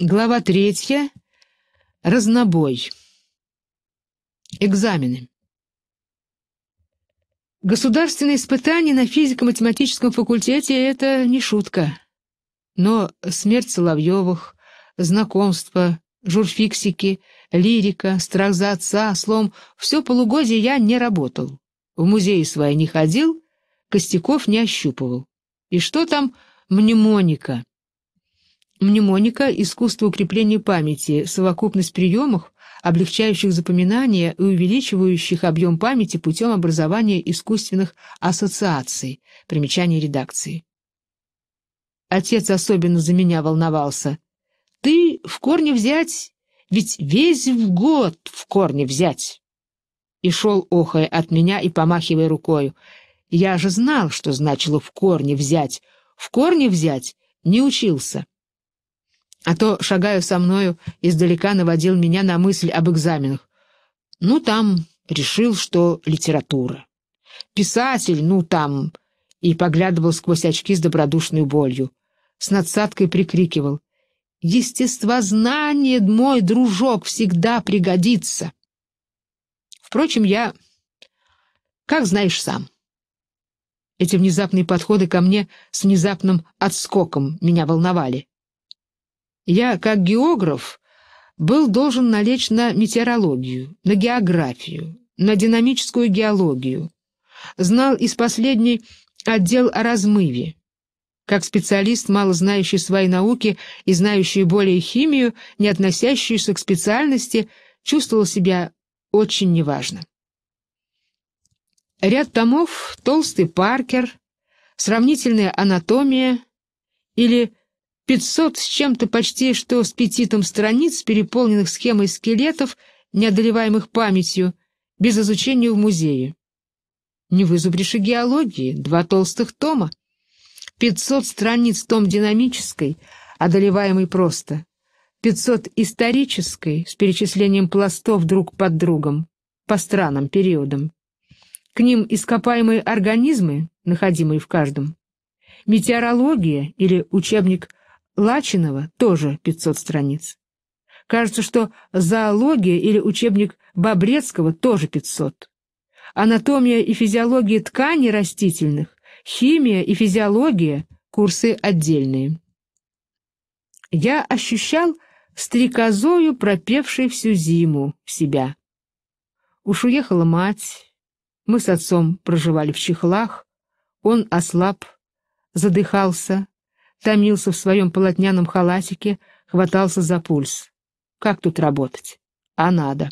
Глава третья. Разнобой. Экзамены. Государственные испытания на физико-математическом факультете — это не шутка. Но смерть Соловьевых, знакомство, журфиксики, лирика, страх за отца, слом — все полугодие я не работал. В музеи свои не ходил, костяков не ощупывал. И что там мнемоника? Мнемоника — искусство укрепления памяти, совокупность приемов, облегчающих запоминание и увеличивающих объем памяти путем образования искусственных ассоциаций. Примечание редакции. Отец особенно за меня волновался. «Ты в корне взять, ведь весь в год в корне взять!» И шел охая от меня и помахивая рукою. Я же знал, что значило «в корне взять». «В корне взять» не учился. А то, шагая со мною, издалека наводил меня на мысль об экзаменах. Ну, там решил, что литература. Писатель, ну, там... И поглядывал сквозь очки с добродушной болью. С надсадкой прикрикивал. «Естествознание, мой дружок, всегда пригодится!» Впрочем, я... Как знаешь сам. Эти внезапные подходы ко мне с внезапным отскоком меня волновали. Я, как географ, был должен налечь на метеорологию, на географию, на динамическую геологию. Знал из последней отдел о размыве. Как специалист, мало знающий свои науки и знающий более химию, не относящуюся к специальности, чувствовал себя очень неважно. Ряд томов «Толстый Паркер», «Сравнительная анатомия» или «Сравнительная Пятьсот с чем-то почти что с петитом страниц, переполненных схемой скелетов, неодолеваемых памятью, без изучения в музее. Не вызубришь и геологии, два толстых тома. Пятьсот страниц том динамической, одолеваемый просто. Пятьсот исторической, с перечислением пластов друг под другом, по странам, периодам. К ним ископаемые организмы, находимые в каждом. Метеорология или учебник Лачинова тоже 500 страниц. Кажется, что зоология или учебник Бобрецкого тоже 500. Анатомия и физиология тканей растительных, химия и физиология – курсы отдельные. Я ощущал стрекозою, пропевшей всю зиму, себя. Уж уехала мать, мы с отцом проживали в чехлах, он ослаб, задыхался, томился в своем полотняном халатике, хватался за пульс. Как тут работать? А надо.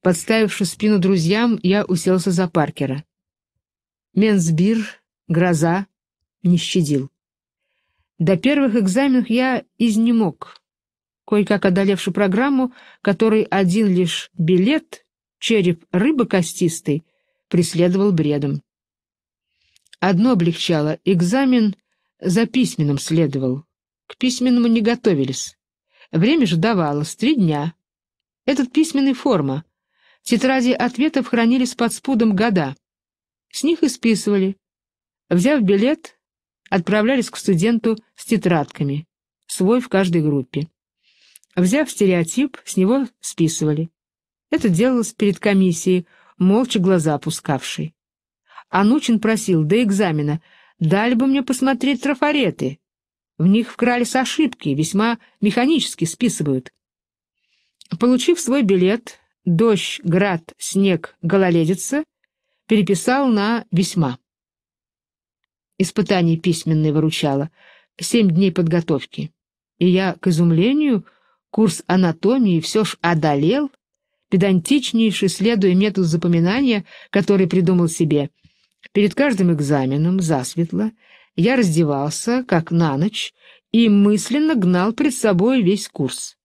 Подставивши спину друзьям, я уселся за Паркера. Менсбир, гроза, не щадил. До первых экзаменов я изнемог, кое-как одолевши программу, который один лишь билет, череп рыбы костистый, преследовал бредом. Одно облегчало — экзамен за письменным следовал. К письменному не готовились. Время же давалось — три дня. Этот письменный форма. Тетради ответов хранились под спудом года. С них и списывали. Взяв билет, отправлялись к студенту с тетрадками, свой в каждой группе. Взяв стереотип, с него списывали. Это делалось перед комиссией, молча глаза опускавшей. Анучин просил до экзамена — Дали бы мне посмотреть трафареты. В них вкрали с ошибки, весьма механически списывают. Получив свой билет, дождь, град, снег, гололедица, переписал на весьма. Испытание письменное выручало. Семь дней подготовки. И я, к изумлению, курс анатомии все ж одолел, педантичнейший следуя методу запоминания, который придумал себе — Перед каждым экзаменом, засветло, я раздевался, как на ночь, и мысленно гнал пред собой весь курс.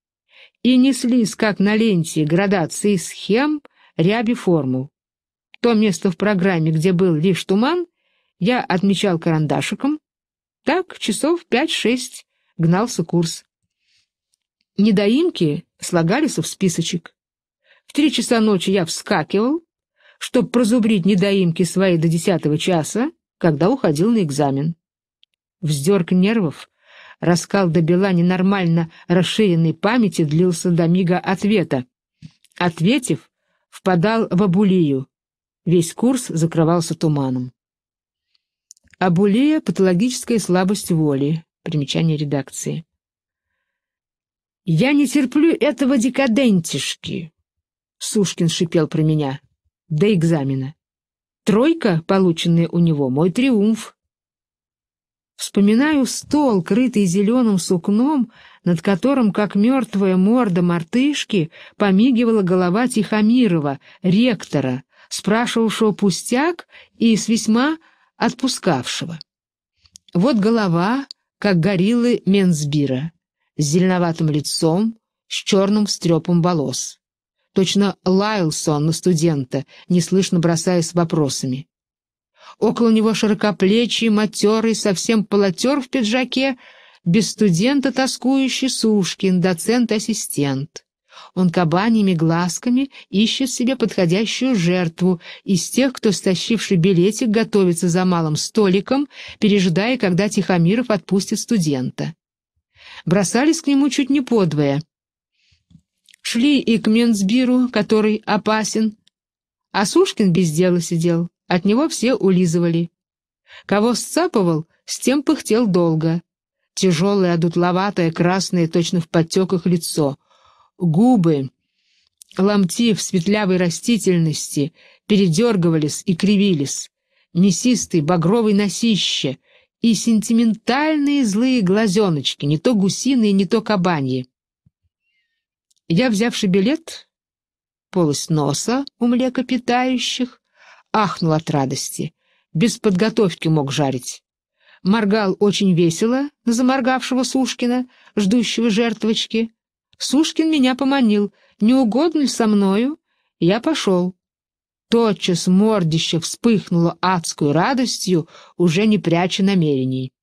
И неслись, как на ленте, градации схем, ряби формул. То место в программе, где был лишь туман, я отмечал карандашиком. Так часов пять-шесть гнался курс. Недоимки слагались в списочек. В три часа ночи я вскакивал, Чтоб прозубрить недоимки свои до десятого часа, когда уходил на экзамен. Вздерг нервов, раскал до бела ненормально расширенной памяти длился до мига ответа. Ответив, впадал в абулию. Весь курс закрывался туманом. Абулия — патологическая слабость воли. Примечание редакции. «Я не терплю этого декадентишки!» — Сушкин шипел про меня до экзамена. Тройка, полученная у него, мой триумф. Вспоминаю стол, крытый зеленым сукном, над которым, как мертвая морда мартышки, помигивала голова Тихомирова, ректора, спрашивавшего пустяк и с весьма отпускавшего. Вот голова, как гориллы Менсбира, с зеленоватым лицом, с черным стрепом волос. Точно лаялся он на студента, неслышно бросаясь вопросами. Около него широкоплечий, матерый, совсем полотер в пиджаке, без студента тоскующий Сушкин, доцент-ассистент. Он кабаньими глазками ищет себе подходящую жертву из тех, кто, стащивший билетик, готовится за малым столиком, пережидая, когда Тихомиров отпустит студента. Бросались к нему чуть не подвое шли и к Менсбиру, который опасен. А Сушкин без дела сидел, от него все улизывали. Кого сцапывал, с тем пыхтел долго. Тяжелое, одутловатое, красное, точно в подтеках лицо. Губы, ломти в светлявой растительности, передергивались и кривились. Мясистый, багровый носище — и сентиментальные злые глазеночки, не то гусиные, не то кабаньи. Я, взявши билет, полость носа у млекопитающих, ахнул от радости. Без подготовки мог жарить. Моргал очень весело на заморгавшего Сушкина, ждущего жертвочки. Сушкин меня поманил. «Не угодно ли со мною?» Я пошел. Тотчас мордище вспыхнуло адскую радостью, уже не пряча намерений.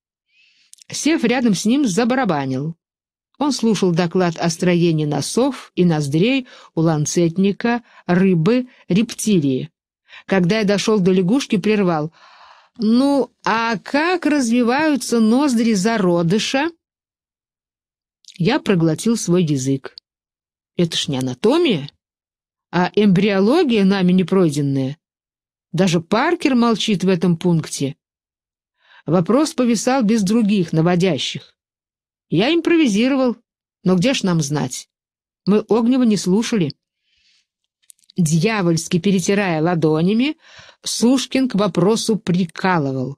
Сев рядом с ним, забарабанил. Он слушал доклад о строении носов и ноздрей у ланцетника, рыбы, рептилии. Когда я дошел до лягушки, прервал. «Ну, а как развиваются ноздри зародыша?» Я проглотил свой язык. «Это ж не анатомия, а эмбриология нами не пройденная. Даже Паркер молчит в этом пункте». Вопрос повисал без других наводящих. Я импровизировал. Но где ж нам знать? Мы Огнева не слушали. Дьявольски перетирая ладонями, Сушкин к вопросу прикалывал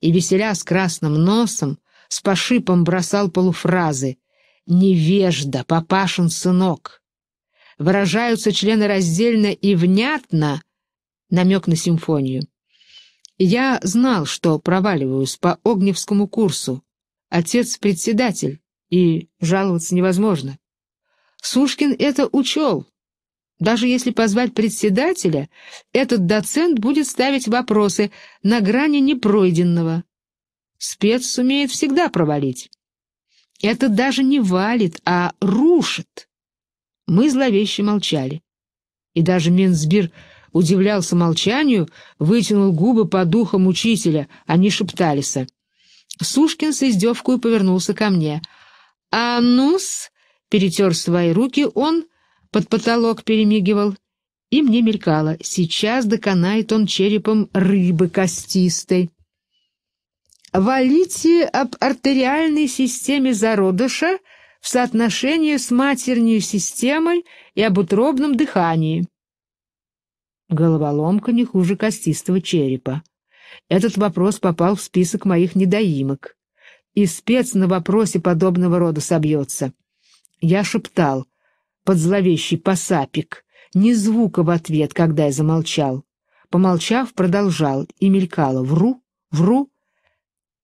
и, веселя с красным носом, с пошипом бросал полуфразы «Невежда, папашин сынок». Выражаются члены раздельно и внятно намек на симфонию. Я знал, что проваливаюсь по огневскому курсу, Отец — председатель, и жаловаться невозможно. Сушкин это учел. Даже если позвать председателя, этот доцент будет ставить вопросы на грани непройденного. Спец сумеет всегда провалить. Это даже не валит, а рушит. Мы зловеще молчали. И даже Минсбир удивлялся молчанию, вытянул губы по духам учителя, они а шептались. Сушкин с издевкой повернулся ко мне. «А ну-с!» — перетер свои руки, он под потолок перемигивал. И мне мелькало, сейчас доконает он черепом рыбы костистой. «Валите об артериальной системе зародыша в соотношении с матерней системой и об утробном дыхании». Головоломка не хуже костистого черепа. Этот вопрос попал в список моих недоимок. И спец на вопросе подобного рода собьется. Я шептал под зловещий посапик, ни звука в ответ, когда я замолчал. Помолчав, продолжал и мелькало «вру, вру».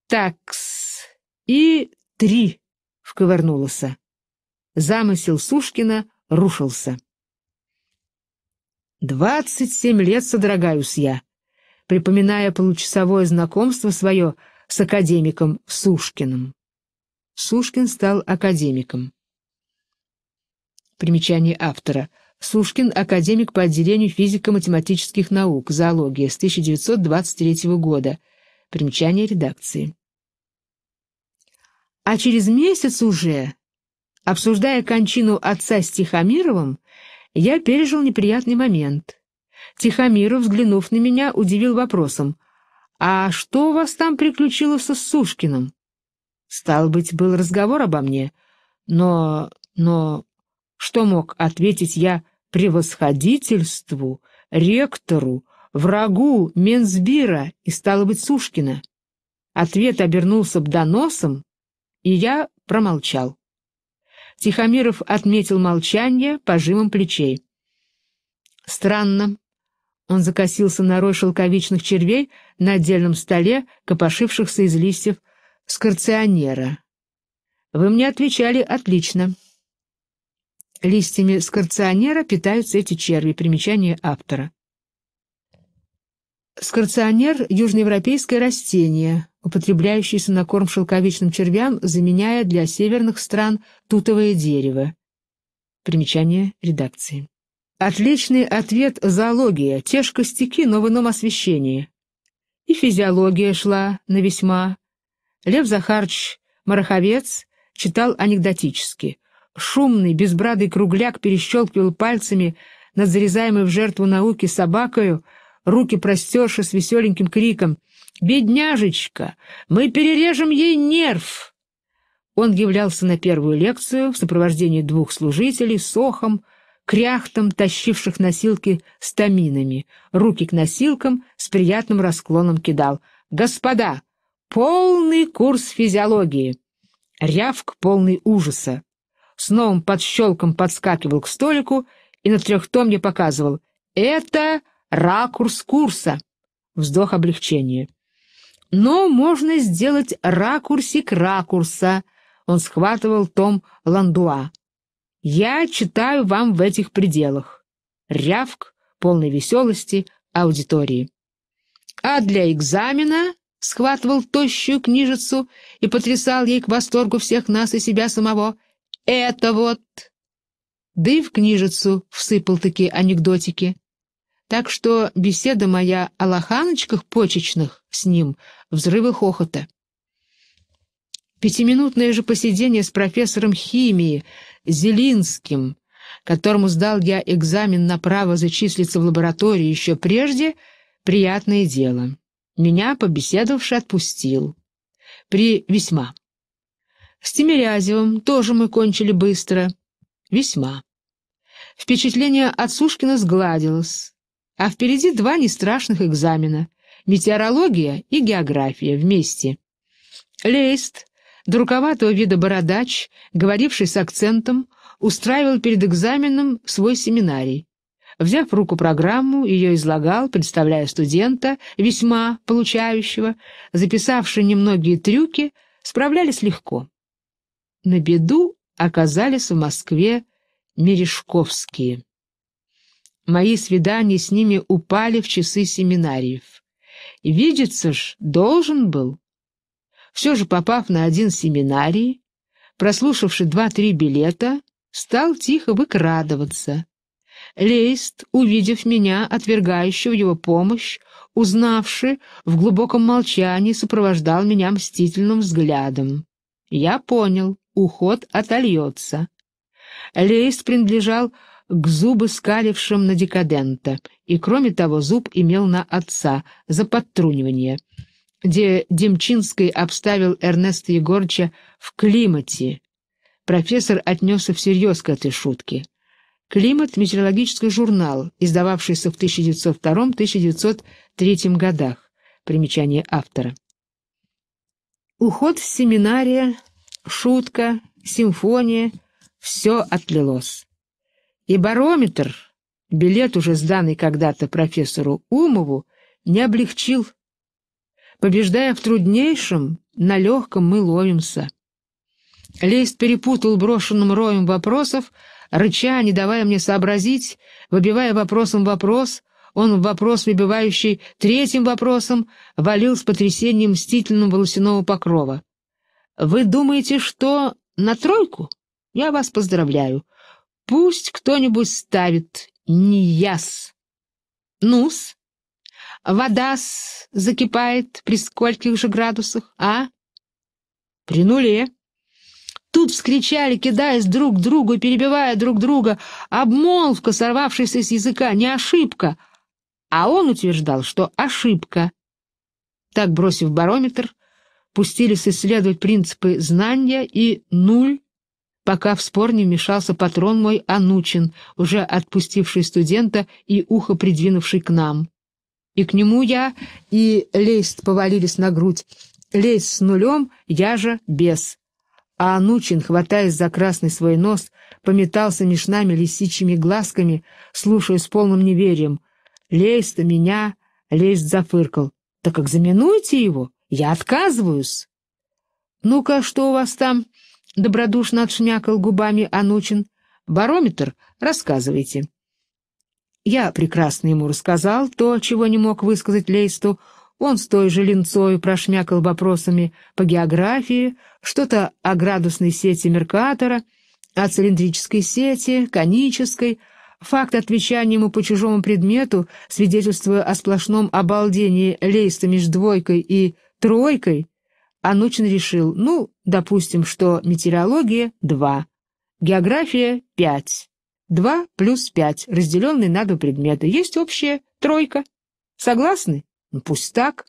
«Такс» и «три» вковырнулось. Замысел Сушкина рушился. «Двадцать семь лет содрогаюсь я, припоминая получасовое знакомство свое с академиком Сушкиным. Сушкин стал академиком. Примечание автора. Сушкин – академик по отделению физико-математических наук, зоология, с 1923 года. Примечание редакции. А через месяц уже, обсуждая кончину отца с Тихомировым, я пережил неприятный момент – Тихомиров, взглянув на меня, удивил вопросом. «А что у вас там приключилось с Сушкиным?» «Стал быть, был разговор обо мне. Но... но... что мог ответить я превосходительству, ректору, врагу Менсбира и, стало быть, Сушкина?» Ответ обернулся б доносом, и я промолчал. Тихомиров отметил молчание пожимом плечей. «Странно», он закосился на рой шелковичных червей на отдельном столе, копошившихся из листьев скорционера. «Вы мне отвечали отлично». Листьями скорционера питаются эти черви. Примечание автора. Скорционер — южноевропейское растение, употребляющееся на корм шелковичным червям, заменяя для северных стран тутовое дерево. Примечание редакции. Отличный ответ зоология, те ж костяки, но в ином освещении. И физиология шла на весьма. Лев Захарч Мараховец читал анекдотически. Шумный, безбрадый кругляк перещелкивал пальцами над зарезаемой в жертву науки собакою, руки простерши с веселеньким криком «Бедняжечка! Мы перережем ей нерв!» Он являлся на первую лекцию в сопровождении двух служителей, сохом, кряхтом тащивших носилки с таминами, руки к носилкам с приятным расклоном кидал. «Господа, полный курс физиологии!» Рявк полный ужаса. С новым подщелком подскакивал к столику и на трехтомне показывал. «Это ракурс курса!» Вздох облегчения. «Но можно сделать ракурсик ракурса!» Он схватывал том Ландуа. Я читаю вам в этих пределах. Рявк, полной веселости, аудитории. А для экзамена схватывал тощую книжицу и потрясал ей к восторгу всех нас и себя самого. Это вот... Да и в книжицу всыпал такие анекдотики. Так что беседа моя о лоханочках почечных с ним — взрывы хохота. Пятиминутное же посидение с профессором химии, Зелинским, которому сдал я экзамен на право зачислиться в лаборатории еще прежде, приятное дело. Меня, побеседовавший отпустил. При весьма. С Тимирязевым тоже мы кончили быстро. Весьма. Впечатление от Сушкина сгладилось. А впереди два нестрашных экзамена — метеорология и география вместе. Лейст Друковатого вида бородач, говоривший с акцентом, устраивал перед экзаменом свой семинарий. Взяв в руку программу, ее излагал, представляя студента, весьма получающего, записавший немногие трюки, справлялись легко. На беду оказались в Москве Мережковские. Мои свидания с ними упали в часы семинариев. Видеться ж должен был все же попав на один семинарий, прослушавши два-три билета, стал тихо выкрадываться. Лейст, увидев меня, отвергающего его помощь, узнавши, в глубоком молчании сопровождал меня мстительным взглядом. Я понял, уход отольется. Лейст принадлежал к зубы скалившим на декадента, и, кроме того, зуб имел на отца за подтрунивание где Демчинский обставил Эрнеста Егорыча в климате. Профессор отнесся всерьез к этой шутке. «Климат» — метеорологический журнал, издававшийся в 1902-1903 годах. Примечание автора. Уход с семинария, шутка, симфония — все отлилось. И барометр, билет, уже сданный когда-то профессору Умову, не облегчил Побеждая в труднейшем, на легком мы ловимся. Лейст перепутал брошенным роем вопросов, рыча, не давая мне сообразить, выбивая вопросом вопрос, он вопрос, выбивающий третьим вопросом, валил с потрясением мстительного волосяного покрова. «Вы думаете, что на тройку? Я вас поздравляю. Пусть кто-нибудь ставит неяс. Нус, вода закипает при скольких же градусах, а? При нуле. Тут вскричали, кидаясь друг к другу и перебивая друг друга, обмолвка, сорвавшаяся с языка, не ошибка. А он утверждал, что ошибка. Так, бросив барометр, пустились исследовать принципы знания и нуль, пока в спор не вмешался патрон мой Анучин, уже отпустивший студента и ухо придвинувший к нам. И к нему я и Лейст повалились на грудь. Лейст с нулем, я же без. А Анучин, хватаясь за красный свой нос, пометался меж нами лисичьими глазками, слушая с полным неверием. Лейст меня, Лейст зафыркал. «Так как заминуйте его, я отказываюсь!» «Ну-ка, что у вас там?» — добродушно отшмякал губами Анучин. «Барометр? Рассказывайте». Я прекрасно ему рассказал то, чего не мог высказать Лейсту. Он с той же линцою прошмякал вопросами по географии, что-то о градусной сети Меркатора, о цилиндрической сети, конической. Факт отвечания ему по чужому предмету, свидетельствуя о сплошном обалдении Лейста между двойкой и тройкой, Анучин решил, ну, допустим, что метеорология — два, география — пять. Два плюс пять разделенный на два предмета. Есть общая тройка. Согласны? Ну, пусть так.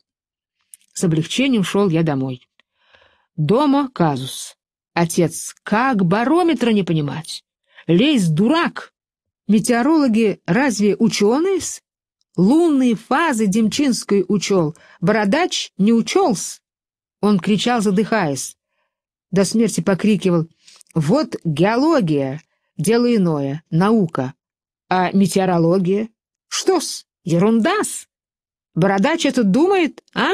С облегчением шел я домой. Дома казус. Отец, как барометра не понимать? Лейс дурак. Метеорологи разве ученые -с? Лунные фазы Демчинской учел. Бородач не учелс. Он кричал, задыхаясь. До смерти покрикивал. Вот геология! дело иное, наука. А метеорология? Что-с, ерунда-с. Бородач это думает, а?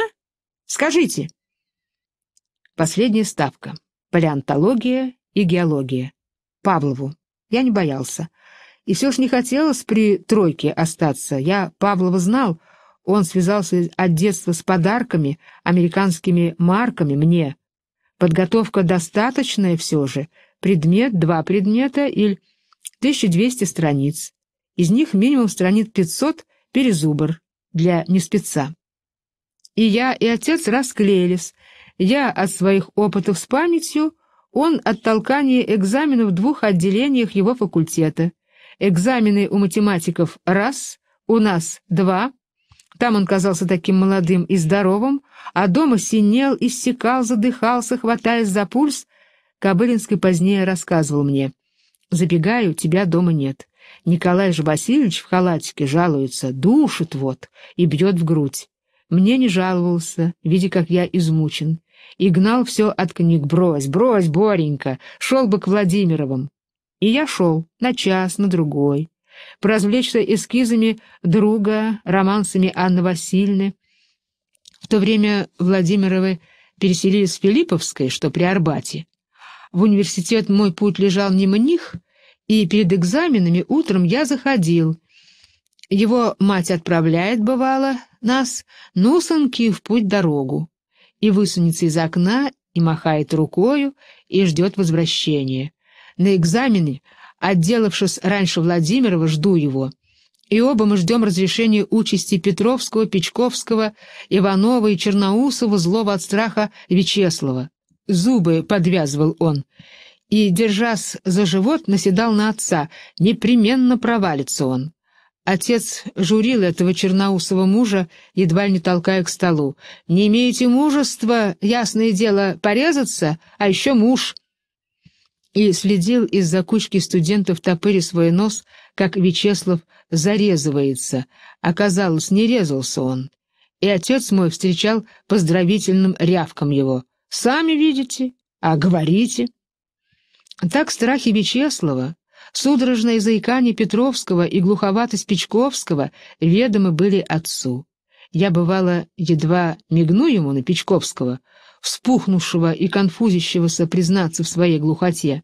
Скажите. Последняя ставка. Палеонтология и геология. Павлову. Я не боялся. И все ж не хотелось при тройке остаться. Я Павлова знал. Он связался от детства с подарками, американскими марками мне. Подготовка достаточная все же — предмет, два предмета или 1200 страниц. Из них минимум страниц 500 перезубр для неспеца. И я, и отец расклеились. Я от своих опытов с памятью, он от толкания экзаменов в двух отделениях его факультета. Экзамены у математиков раз, у нас два. Там он казался таким молодым и здоровым, а дома синел, иссекал, задыхался, хватаясь за пульс, Кобылинский позднее рассказывал мне. «Забегаю, тебя дома нет. Николай же Васильевич в халатике жалуется, душит вот и бьет в грудь. Мне не жаловался, видя, как я измучен. И гнал все от книг. Брось, брось, Боренька, шел бы к Владимировым. И я шел, на час, на другой. Поразвлечься эскизами друга, романсами Анны Васильевны. В то время Владимировы переселились в Филипповской, что при Арбате, в университет мой путь лежал мимо них, и перед экзаменами утром я заходил. Его мать отправляет, бывало, нас, ну, сынки, в путь дорогу, и высунется из окна, и махает рукою, и ждет возвращения. На экзамене, отделавшись раньше Владимирова, жду его. И оба мы ждем разрешения участи Петровского, Печковского, Иванова и Черноусова, злого от страха Вячеслава зубы подвязывал он, и, держась за живот, наседал на отца, непременно провалится он. Отец журил этого черноусого мужа, едва не толкая к столу. «Не имеете мужества, ясное дело, порезаться, а еще муж!» И следил из-за кучки студентов топыри свой нос, как Вячеслав зарезывается. Оказалось, не резался он. И отец мой встречал поздравительным рявком его. Сами видите, а говорите. Так страхи Вячеслава, судорожное заикание Петровского и глуховатость Печковского ведомы были отцу. Я, бывало, едва мигну ему на Печковского, вспухнувшего и конфузящегося признаться в своей глухоте,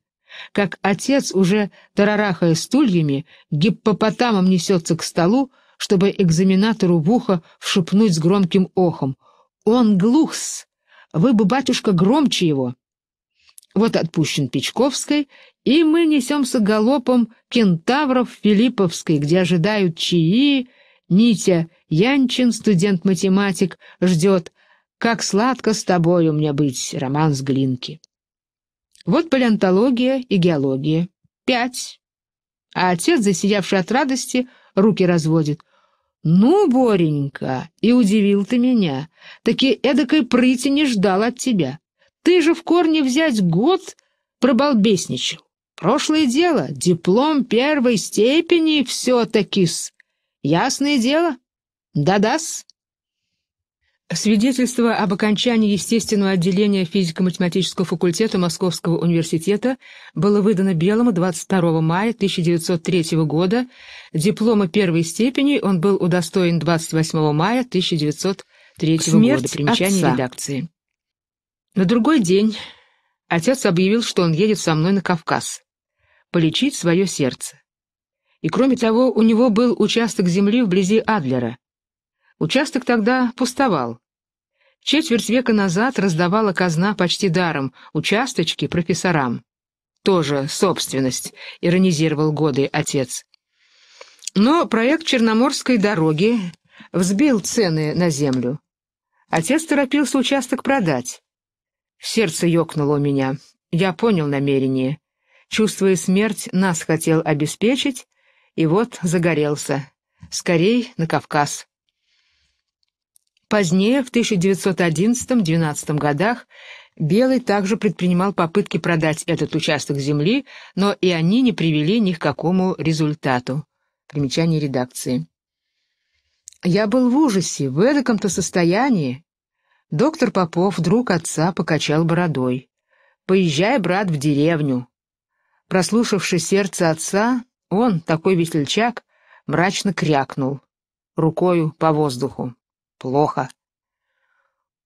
как отец, уже тарарахая стульями, гиппопотамом несется к столу, чтобы экзаменатору в ухо вшепнуть с громким охом. «Он глухс!» Вы бы, батюшка, громче его. Вот отпущен Печковской, и мы несемся галопом кентавров Филипповской, где ожидают чаи. Нитя Янчин, студент-математик, ждет «Как сладко с тобою меня быть», роман с Глинки. Вот палеонтология и геология. Пять. А отец, засиявший от радости, руки разводит. «Ну, Боренька, и удивил ты меня. Таки эдакой прыти не ждал от тебя. Ты же в корне взять год пробалбесничал. Прошлое дело, диплом первой степени все-таки-с. Ясное дело? Да-да-с. Свидетельство об окончании естественного отделения физико-математического факультета Московского университета было выдано Белому 22 мая 1903 года. Диплома первой степени он был удостоен 28 мая 1903 года. Примечание отца. редакции. На другой день отец объявил, что он едет со мной на Кавказ. Полечить свое сердце. И кроме того, у него был участок земли вблизи Адлера – Участок тогда пустовал. Четверть века назад раздавала казна почти даром участочки профессорам. «Тоже собственность», — иронизировал годы отец. Но проект Черноморской дороги взбил цены на землю. Отец торопился участок продать. Сердце ёкнуло у меня. Я понял намерение. Чувствуя смерть, нас хотел обеспечить, и вот загорелся. Скорей на Кавказ. Позднее, в 1911-12 годах, Белый также предпринимал попытки продать этот участок земли, но и они не привели ни к какому результату. Примечание редакции. «Я был в ужасе, в эдаком-то состоянии». Доктор Попов, вдруг отца, покачал бородой. «Поезжай, брат, в деревню». Прослушавши сердце отца, он, такой весельчак, мрачно крякнул рукою по воздуху. Плохо.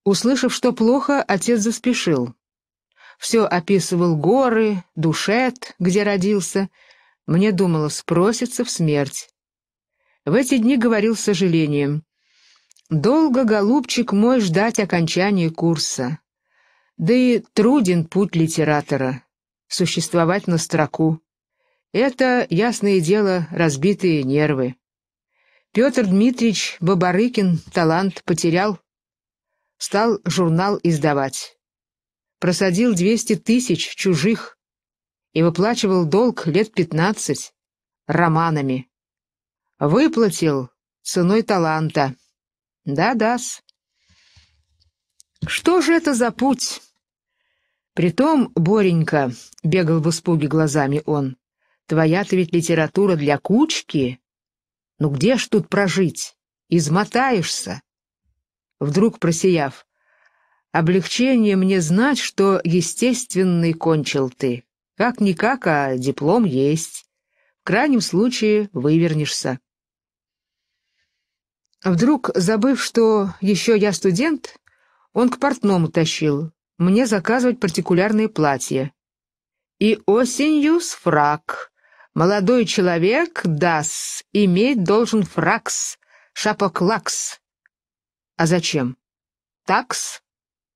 Услышав, что плохо, отец заспешил. Все описывал горы, душет, где родился. Мне думалось, спросится в смерть. В эти дни говорил с сожалением. «Долго, голубчик мой, ждать окончания курса. Да и труден путь литератора. Существовать на строку. Это, ясное дело, разбитые нервы». Петр Дмитриевич Бабарыкин талант потерял. Стал журнал издавать. Просадил 200 тысяч чужих и выплачивал долг лет 15 романами. Выплатил ценой таланта. да да Что же это за путь? Притом, Боренька, — бегал в испуге глазами он, — твоя-то ведь литература для кучки, ну где ж тут прожить? Измотаешься. Вдруг просияв. Облегчение мне знать, что естественный кончил ты. Как-никак, а диплом есть. В крайнем случае вывернешься. Вдруг, забыв, что еще я студент, он к портному тащил, мне заказывать партикулярные платья. И осенью с фрак. Молодой человек, дас, иметь должен фракс, шапоклакс. А зачем? Такс.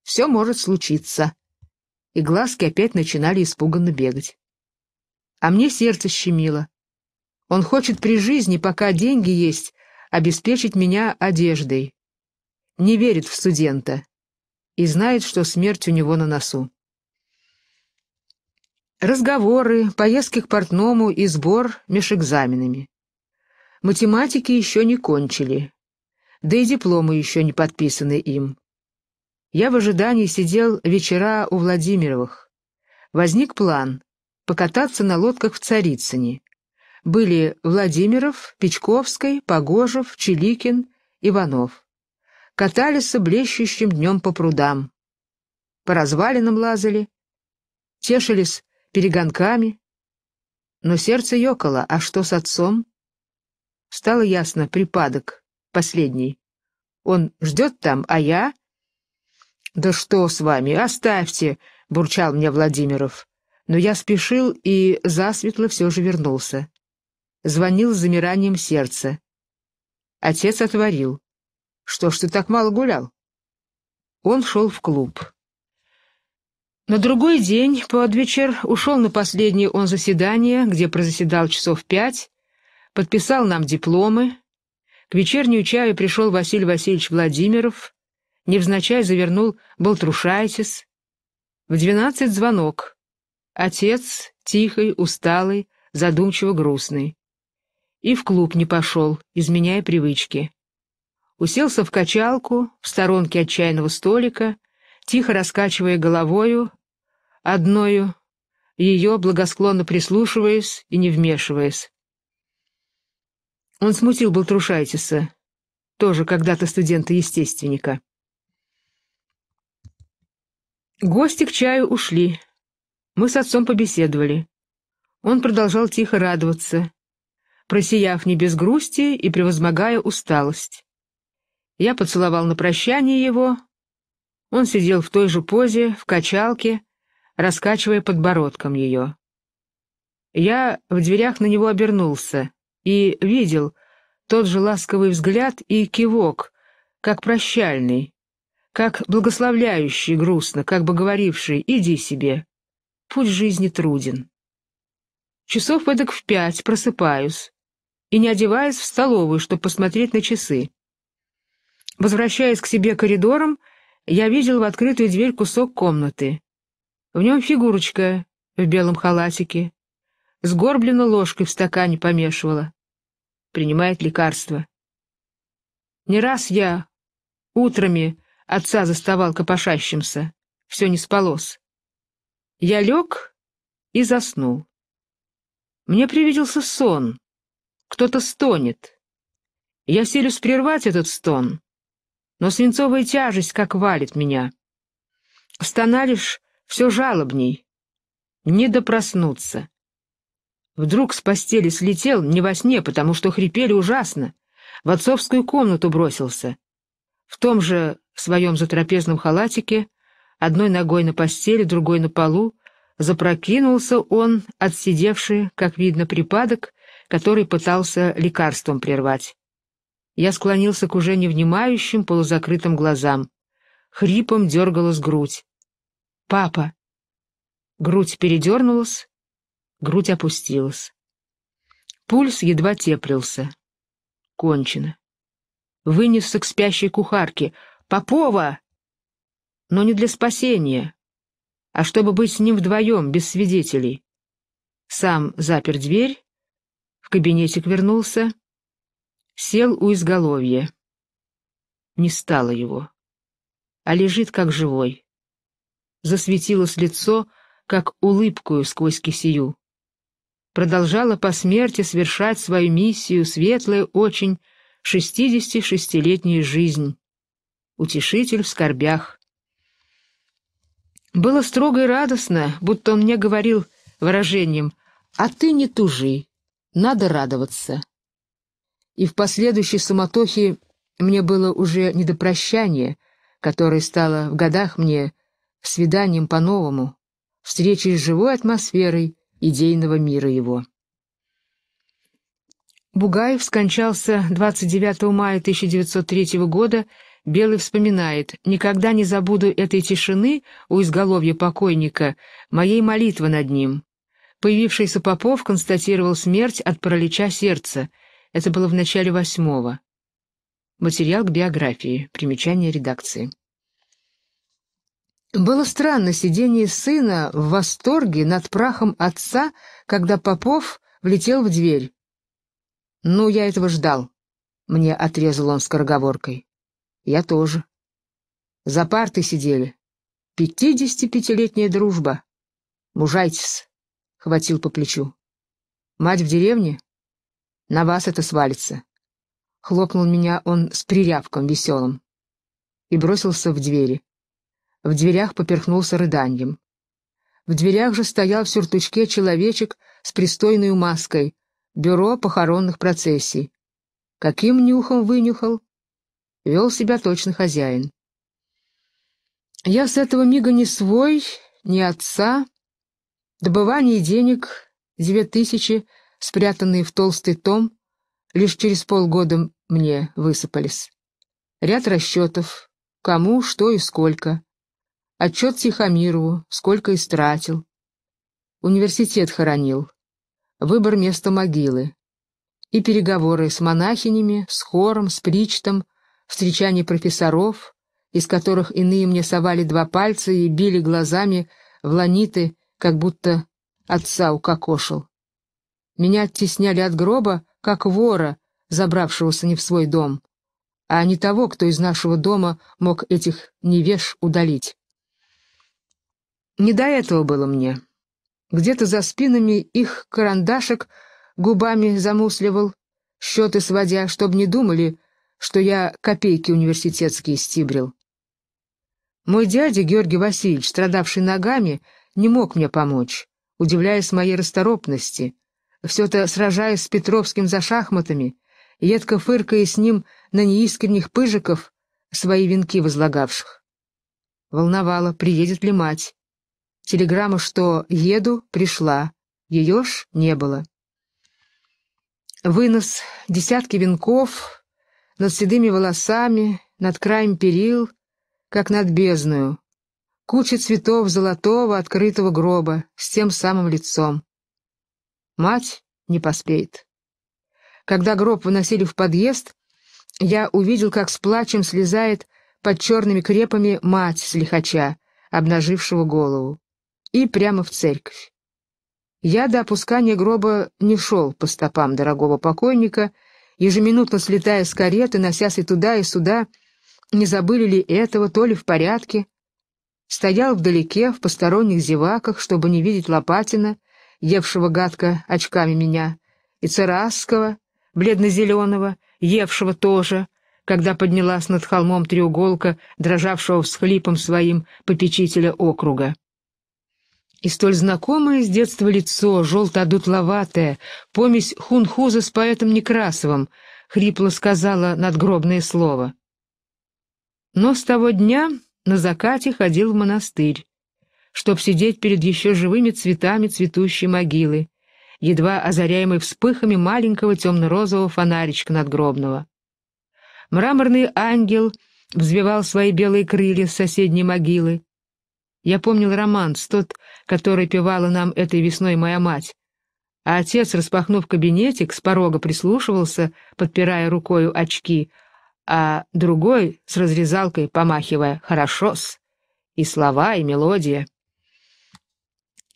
Все может случиться. И глазки опять начинали испуганно бегать. А мне сердце щемило. Он хочет при жизни, пока деньги есть, обеспечить меня одеждой. Не верит в студента и знает, что смерть у него на носу. Разговоры, поездки к портному и сбор межэкзаменами. Математики еще не кончили, да и дипломы еще не подписаны им. Я в ожидании сидел вечера у Владимировых. Возник план — покататься на лодках в Царицыне. Были Владимиров, Печковской, Погожев, Челикин, Иванов. Катались с блещущим днем по прудам. По развалинам лазали, тешились перегонками. Но сердце ёкало, а что с отцом? Стало ясно, припадок, последний. Он ждет там, а я... «Да что с вами? Оставьте!» — бурчал мне Владимиров. Но я спешил и засветло все же вернулся. Звонил с замиранием сердца. Отец отворил. «Что ж ты так мало гулял?» Он шел в клуб. На другой день, под вечер, ушел на последнее он заседание, где прозаседал часов пять, подписал нам дипломы. К вечернюю чаю пришел Василий Васильевич Владимиров, невзначай завернул «Болтрушайтесь». В двенадцать звонок. Отец, тихий, усталый, задумчиво грустный. И в клуб не пошел, изменяя привычки. Уселся в качалку, в сторонке отчаянного столика, тихо раскачивая головою, одною, ее благосклонно прислушиваясь и не вмешиваясь. Он смутил Балтрушайтиса, тоже когда-то студента-естественника. Гости к чаю ушли. Мы с отцом побеседовали. Он продолжал тихо радоваться, просияв не без грусти и превозмогая усталость. Я поцеловал на прощание его. Он сидел в той же позе, в качалке, раскачивая подбородком ее. Я в дверях на него обернулся и видел тот же ласковый взгляд и кивок, как прощальный, как благословляющий грустно, как бы говоривший «иди себе, путь жизни труден». Часов эдак в пять просыпаюсь и, не одеваясь, в столовую, чтобы посмотреть на часы. Возвращаясь к себе коридором, я видел в открытую дверь кусок комнаты. В нем фигурочка в белом халатике. Сгорблена ложкой в стакане помешивала. Принимает лекарства. Не раз я утрами отца заставал копошащимся. Все не спалось. Я лег и заснул. Мне привиделся сон. Кто-то стонет. Я селюсь прервать этот стон, но свинцовая тяжесть как валит меня. Стона лишь все жалобней. Не допроснуться. Вдруг с постели слетел, не во сне, потому что хрипели ужасно. В отцовскую комнату бросился. В том же своем затрапезном халатике, одной ногой на постели, другой на полу, запрокинулся он, отсидевший, как видно, припадок, который пытался лекарством прервать. Я склонился к уже невнимающим полузакрытым глазам. Хрипом дергалась грудь. «Папа!» Грудь передернулась, грудь опустилась. Пульс едва теплился. Кончено. Вынесся к спящей кухарке. «Попова!» Но не для спасения, а чтобы быть с ним вдвоем, без свидетелей. Сам запер дверь, в кабинетик вернулся, сел у изголовья. Не стало его, а лежит как живой засветилось лицо, как улыбкую сквозь кисию. Продолжала по смерти совершать свою миссию светлая очень шестидесятишестилетняя жизнь. Утешитель в скорбях. Было строго и радостно, будто он мне говорил выражением «А ты не тужи, надо радоваться». И в последующей суматохе мне было уже не до прощания, которое стало в годах мне свиданием по-новому, встречей с живой атмосферой идейного мира его. Бугаев скончался 29 мая 1903 года. Белый вспоминает, «Никогда не забуду этой тишины у изголовья покойника, моей молитвы над ним». Появившийся Попов констатировал смерть от паралича сердца. Это было в начале восьмого. Материал к биографии. Примечание редакции. Было странно сидение сына в восторге над прахом отца, когда Попов влетел в дверь. «Ну, я этого ждал», — мне отрезал он скороговоркой. «Я тоже». «За партой сидели. Пятидесятипятилетняя дружба. Мужайтесь», — хватил по плечу. «Мать в деревне? На вас это свалится». Хлопнул меня он с прирявком веселым и бросился в двери в дверях поперхнулся рыданием. В дверях же стоял в сюртучке человечек с пристойной маской, бюро похоронных процессий. Каким нюхом вынюхал? Вел себя точно хозяин. Я с этого мига не свой, ни отца. Добывание денег, две тысячи, спрятанные в толстый том, лишь через полгода мне высыпались. Ряд расчетов, кому, что и сколько. Отчет Тихомирову, сколько истратил. Университет хоронил. Выбор места могилы. И переговоры с монахинями, с хором, с причтом, встречание профессоров, из которых иные мне совали два пальца и били глазами в ланиты, как будто отца укокошил. Меня оттесняли от гроба, как вора, забравшегося не в свой дом, а не того, кто из нашего дома мог этих невеж удалить. Не до этого было мне. Где-то за спинами их карандашик губами замусливал, счеты сводя, чтобы не думали, что я копейки университетские стибрил. Мой дядя Георгий Васильевич, страдавший ногами, не мог мне помочь, удивляясь моей расторопности, все-то сражаясь с Петровским за шахматами, едко фыркая с ним на неискренних пыжиков свои венки возлагавших. Волновало, приедет ли мать, Телеграмма, что еду, пришла. Ее ж не было. Вынос десятки венков над седыми волосами, над краем перил, как над бездную. Куча цветов золотого открытого гроба с тем самым лицом. Мать не поспеет. Когда гроб выносили в подъезд, я увидел, как с плачем слезает под черными крепами мать с лихача, обнажившего голову и прямо в церковь. Я до опускания гроба не шел по стопам дорогого покойника, ежеминутно слетая с кареты, носясь и туда, и сюда, не забыли ли этого, то ли в порядке. Стоял вдалеке, в посторонних зеваках, чтобы не видеть Лопатина, евшего гадко очками меня, и Царасского, бледно-зеленого, евшего тоже, когда поднялась над холмом треуголка, дрожавшего всхлипом своим попечителя округа. И столь знакомое с детства лицо, желто-дутловатое, помесь хунхуза с поэтом Некрасовым, хрипло сказала надгробное слово. Но с того дня на закате ходил в монастырь, чтоб сидеть перед еще живыми цветами цветущей могилы, едва озаряемой вспыхами маленького темно-розового фонаричка надгробного. Мраморный ангел — взвивал свои белые крылья с соседней могилы, я помнил романс, тот, который певала нам этой весной моя мать. А отец, распахнув кабинетик, с порога прислушивался, подпирая рукою очки, а другой с разрезалкой помахивая «хорошо-с». И слова, и мелодия.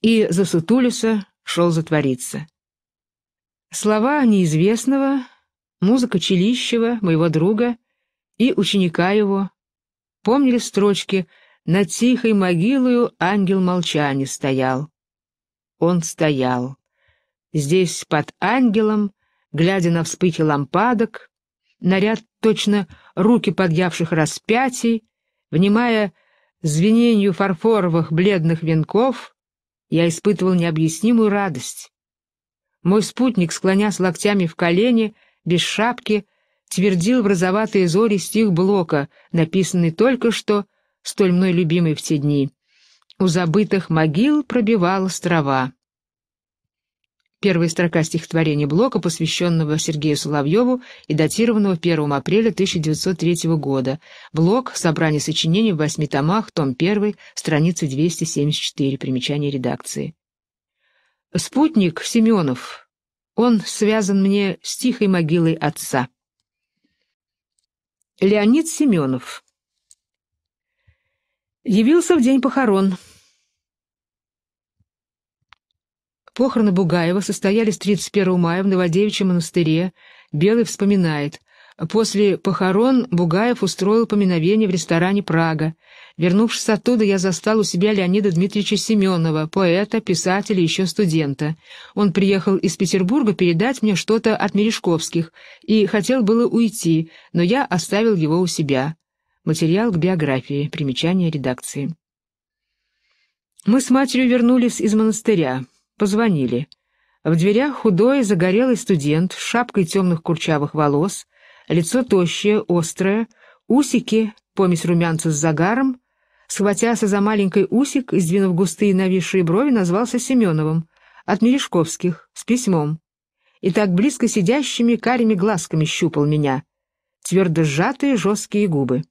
И засутулиса шел затвориться. Слова неизвестного, музыка Челищева, моего друга, и ученика его, помнили строчки — над тихой могилою ангел молчания стоял. Он стоял. Здесь, под ангелом, глядя на вспыхи лампадок, наряд точно руки подъявших распятий, внимая звенению фарфоровых бледных венков, я испытывал необъяснимую радость. Мой спутник, склонясь локтями в колени, без шапки, твердил в розоватые зори стих Блока, написанный только что столь мной любимый в те дни. У забытых могил пробивалась трава. Первая строка стихотворения Блока, посвященного Сергею Соловьеву и датированного 1 апреля 1903 года. Блок. Собрание сочинений в восьми томах, том 1, страница 274, примечание редакции. Спутник Семенов. Он связан мне с тихой могилой отца. Леонид Семенов. Явился в день похорон. Похороны Бугаева состоялись 31 мая в Новодевичьем монастыре. Белый вспоминает. После похорон Бугаев устроил поминовение в ресторане «Прага». Вернувшись оттуда, я застал у себя Леонида Дмитриевича Семенова, поэта, писателя и еще студента. Он приехал из Петербурга передать мне что-то от Мережковских и хотел было уйти, но я оставил его у себя. Материал к биографии. Примечание редакции. Мы с матерью вернулись из монастыря. Позвонили. В дверях худой, загорелый студент с шапкой темных курчавых волос, лицо тощее, острое, усики, помесь румянца с загаром. Схватяся за маленький усик и сдвинув густые нависшие брови, назвался Семеновым, от Мережковских, с письмом. И так близко сидящими карими глазками щупал меня. Твердо сжатые жесткие губы.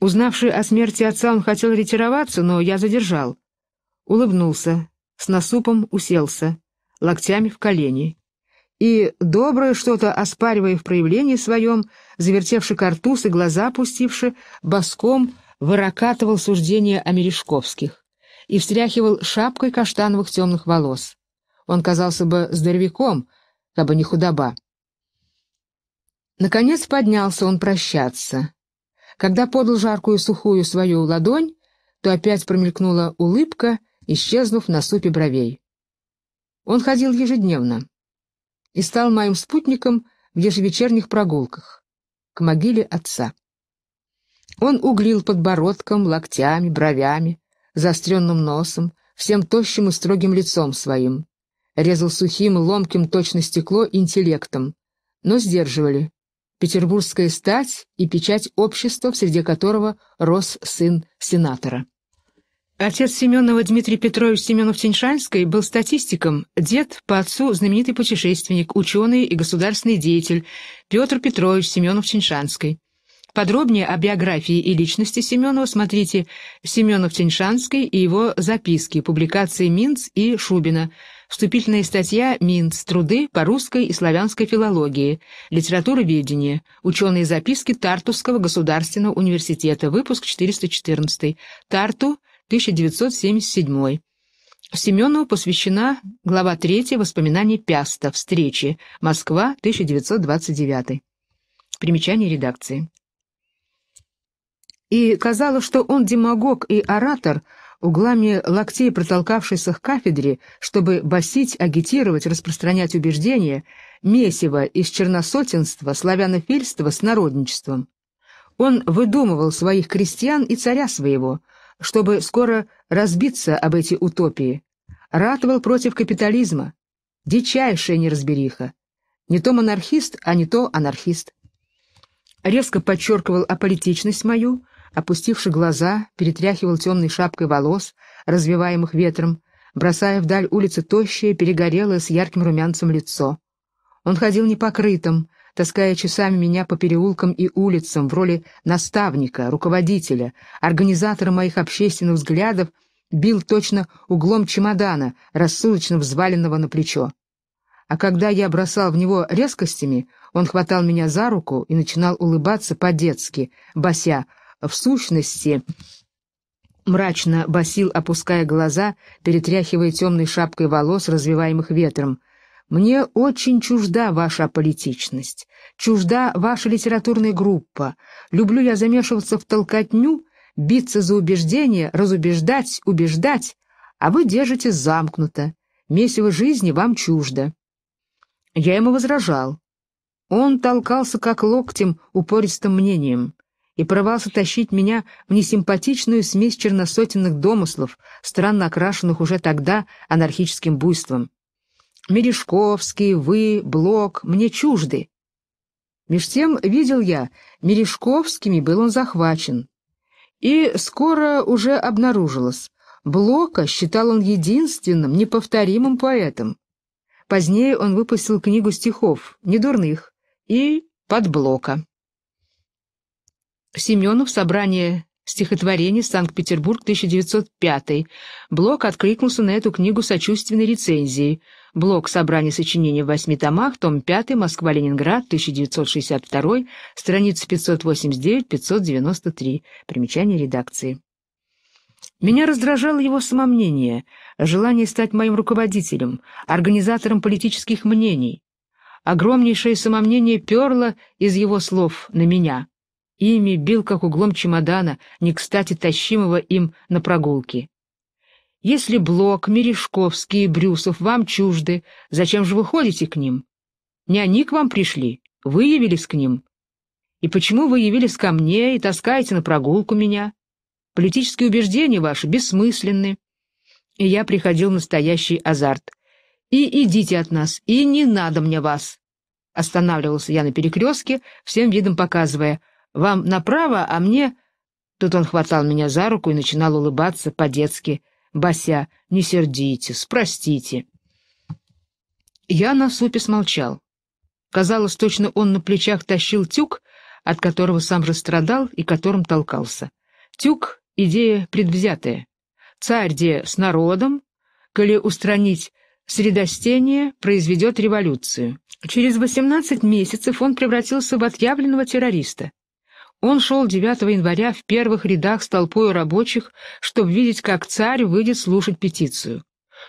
Узнавший о смерти отца, он хотел ретироваться, но я задержал. Улыбнулся, с насупом уселся, локтями в колени. И, доброе что-то оспаривая в проявлении своем, завертевши картуз и глаза пустивши, боском выракатывал суждения о Мережковских и встряхивал шапкой каштановых темных волос. Он казался бы здоровяком, как бы не худоба. Наконец поднялся он прощаться. Когда подал жаркую сухую свою ладонь, то опять промелькнула улыбка, исчезнув на супе бровей. Он ходил ежедневно и стал моим спутником в ежевечерних прогулках к могиле отца. Он углил подбородком, локтями, бровями, заостренным носом, всем тощим и строгим лицом своим. Резал сухим, ломким, точно стекло, интеллектом, но сдерживали, петербургская стать и печать общества, в среде которого рос сын сенатора. Отец Семенова Дмитрий Петрович Семенов-Теньшанский был статистиком, дед по отцу знаменитый путешественник, ученый и государственный деятель Петр Петрович Семенов-Теньшанский. Подробнее о биографии и личности Семенова смотрите «Семенов-Теньшанский и его записки», публикации Минц и Шубина – Вступительная статья Минц. Труды по русской и славянской филологии. Литературоведение. Ученые записки Тартусского государственного университета. Выпуск 414. Тарту, 1977. Семенову посвящена глава 3 «Воспоминания Пяста. Встречи. Москва, 1929». Примечание редакции. И казалось, что он демагог и оратор – углами локтей протолкавшийся к кафедре, чтобы басить, агитировать, распространять убеждения, месиво из черносотенства, славянофильства с народничеством. Он выдумывал своих крестьян и царя своего, чтобы скоро разбиться об эти утопии, ратовал против капитализма. Дичайшая неразбериха. Не то монархист, а не то анархист. Резко подчеркивал аполитичность мою, опустивши глаза, перетряхивал темной шапкой волос, развиваемых ветром, бросая вдаль улицы тощее, перегорелое с ярким румянцем лицо. Он ходил непокрытым, таская часами меня по переулкам и улицам в роли наставника, руководителя, организатора моих общественных взглядов, бил точно углом чемодана, рассудочно взваленного на плечо. А когда я бросал в него резкостями, он хватал меня за руку и начинал улыбаться по-детски, бася в сущности, мрачно басил, опуская глаза, перетряхивая темной шапкой волос, развиваемых ветром. «Мне очень чужда ваша политичность, чужда ваша литературная группа. Люблю я замешиваться в толкотню, биться за убеждения, разубеждать, убеждать, а вы держите замкнуто. Месиво жизни вам чуждо». Я ему возражал. Он толкался как локтем упористым мнением и порывался тащить меня в несимпатичную смесь черносотенных домыслов, странно окрашенных уже тогда анархическим буйством. Мережковский, вы, Блок, мне чужды. Меж тем, видел я, Мережковскими был он захвачен. И скоро уже обнаружилось, Блока считал он единственным, неповторимым поэтом. Позднее он выпустил книгу стихов, недурных, и «Под Блока». Семенов, собрание стихотворений, Санкт-Петербург, 1905. Блок откликнулся на эту книгу сочувственной рецензией. Блок собрание сочинений в восьми томах, том 5, Москва-Ленинград, 1962, страница 589-593. Примечание редакции. Меня раздражало его самомнение, желание стать моим руководителем, организатором политических мнений. Огромнейшее самомнение перло из его слов на меня — Ими бил как углом чемодана, не кстати тащимого им на прогулке. Если Блок, Мережковский и Брюсов вам чужды, зачем же вы ходите к ним? Не они к вам пришли, вы явились к ним. И почему вы явились ко мне и таскаете на прогулку меня? Политические убеждения ваши бессмысленны. И я приходил настоящий азарт. И идите от нас, и не надо мне вас. Останавливался я на перекрестке, всем видом показывая — вам направо, а мне...» Тут он хватал меня за руку и начинал улыбаться по-детски, бася, «Не сердитесь, простите». Я на супе смолчал. Казалось, точно он на плечах тащил тюк, от которого сам же страдал и которым толкался. Тюк — идея предвзятая. Царь, где с народом, коли устранить средостение, произведет революцию. Через восемнадцать месяцев он превратился в отъявленного террориста. Он шел 9 января в первых рядах с толпой рабочих, чтобы видеть, как царь выйдет слушать петицию.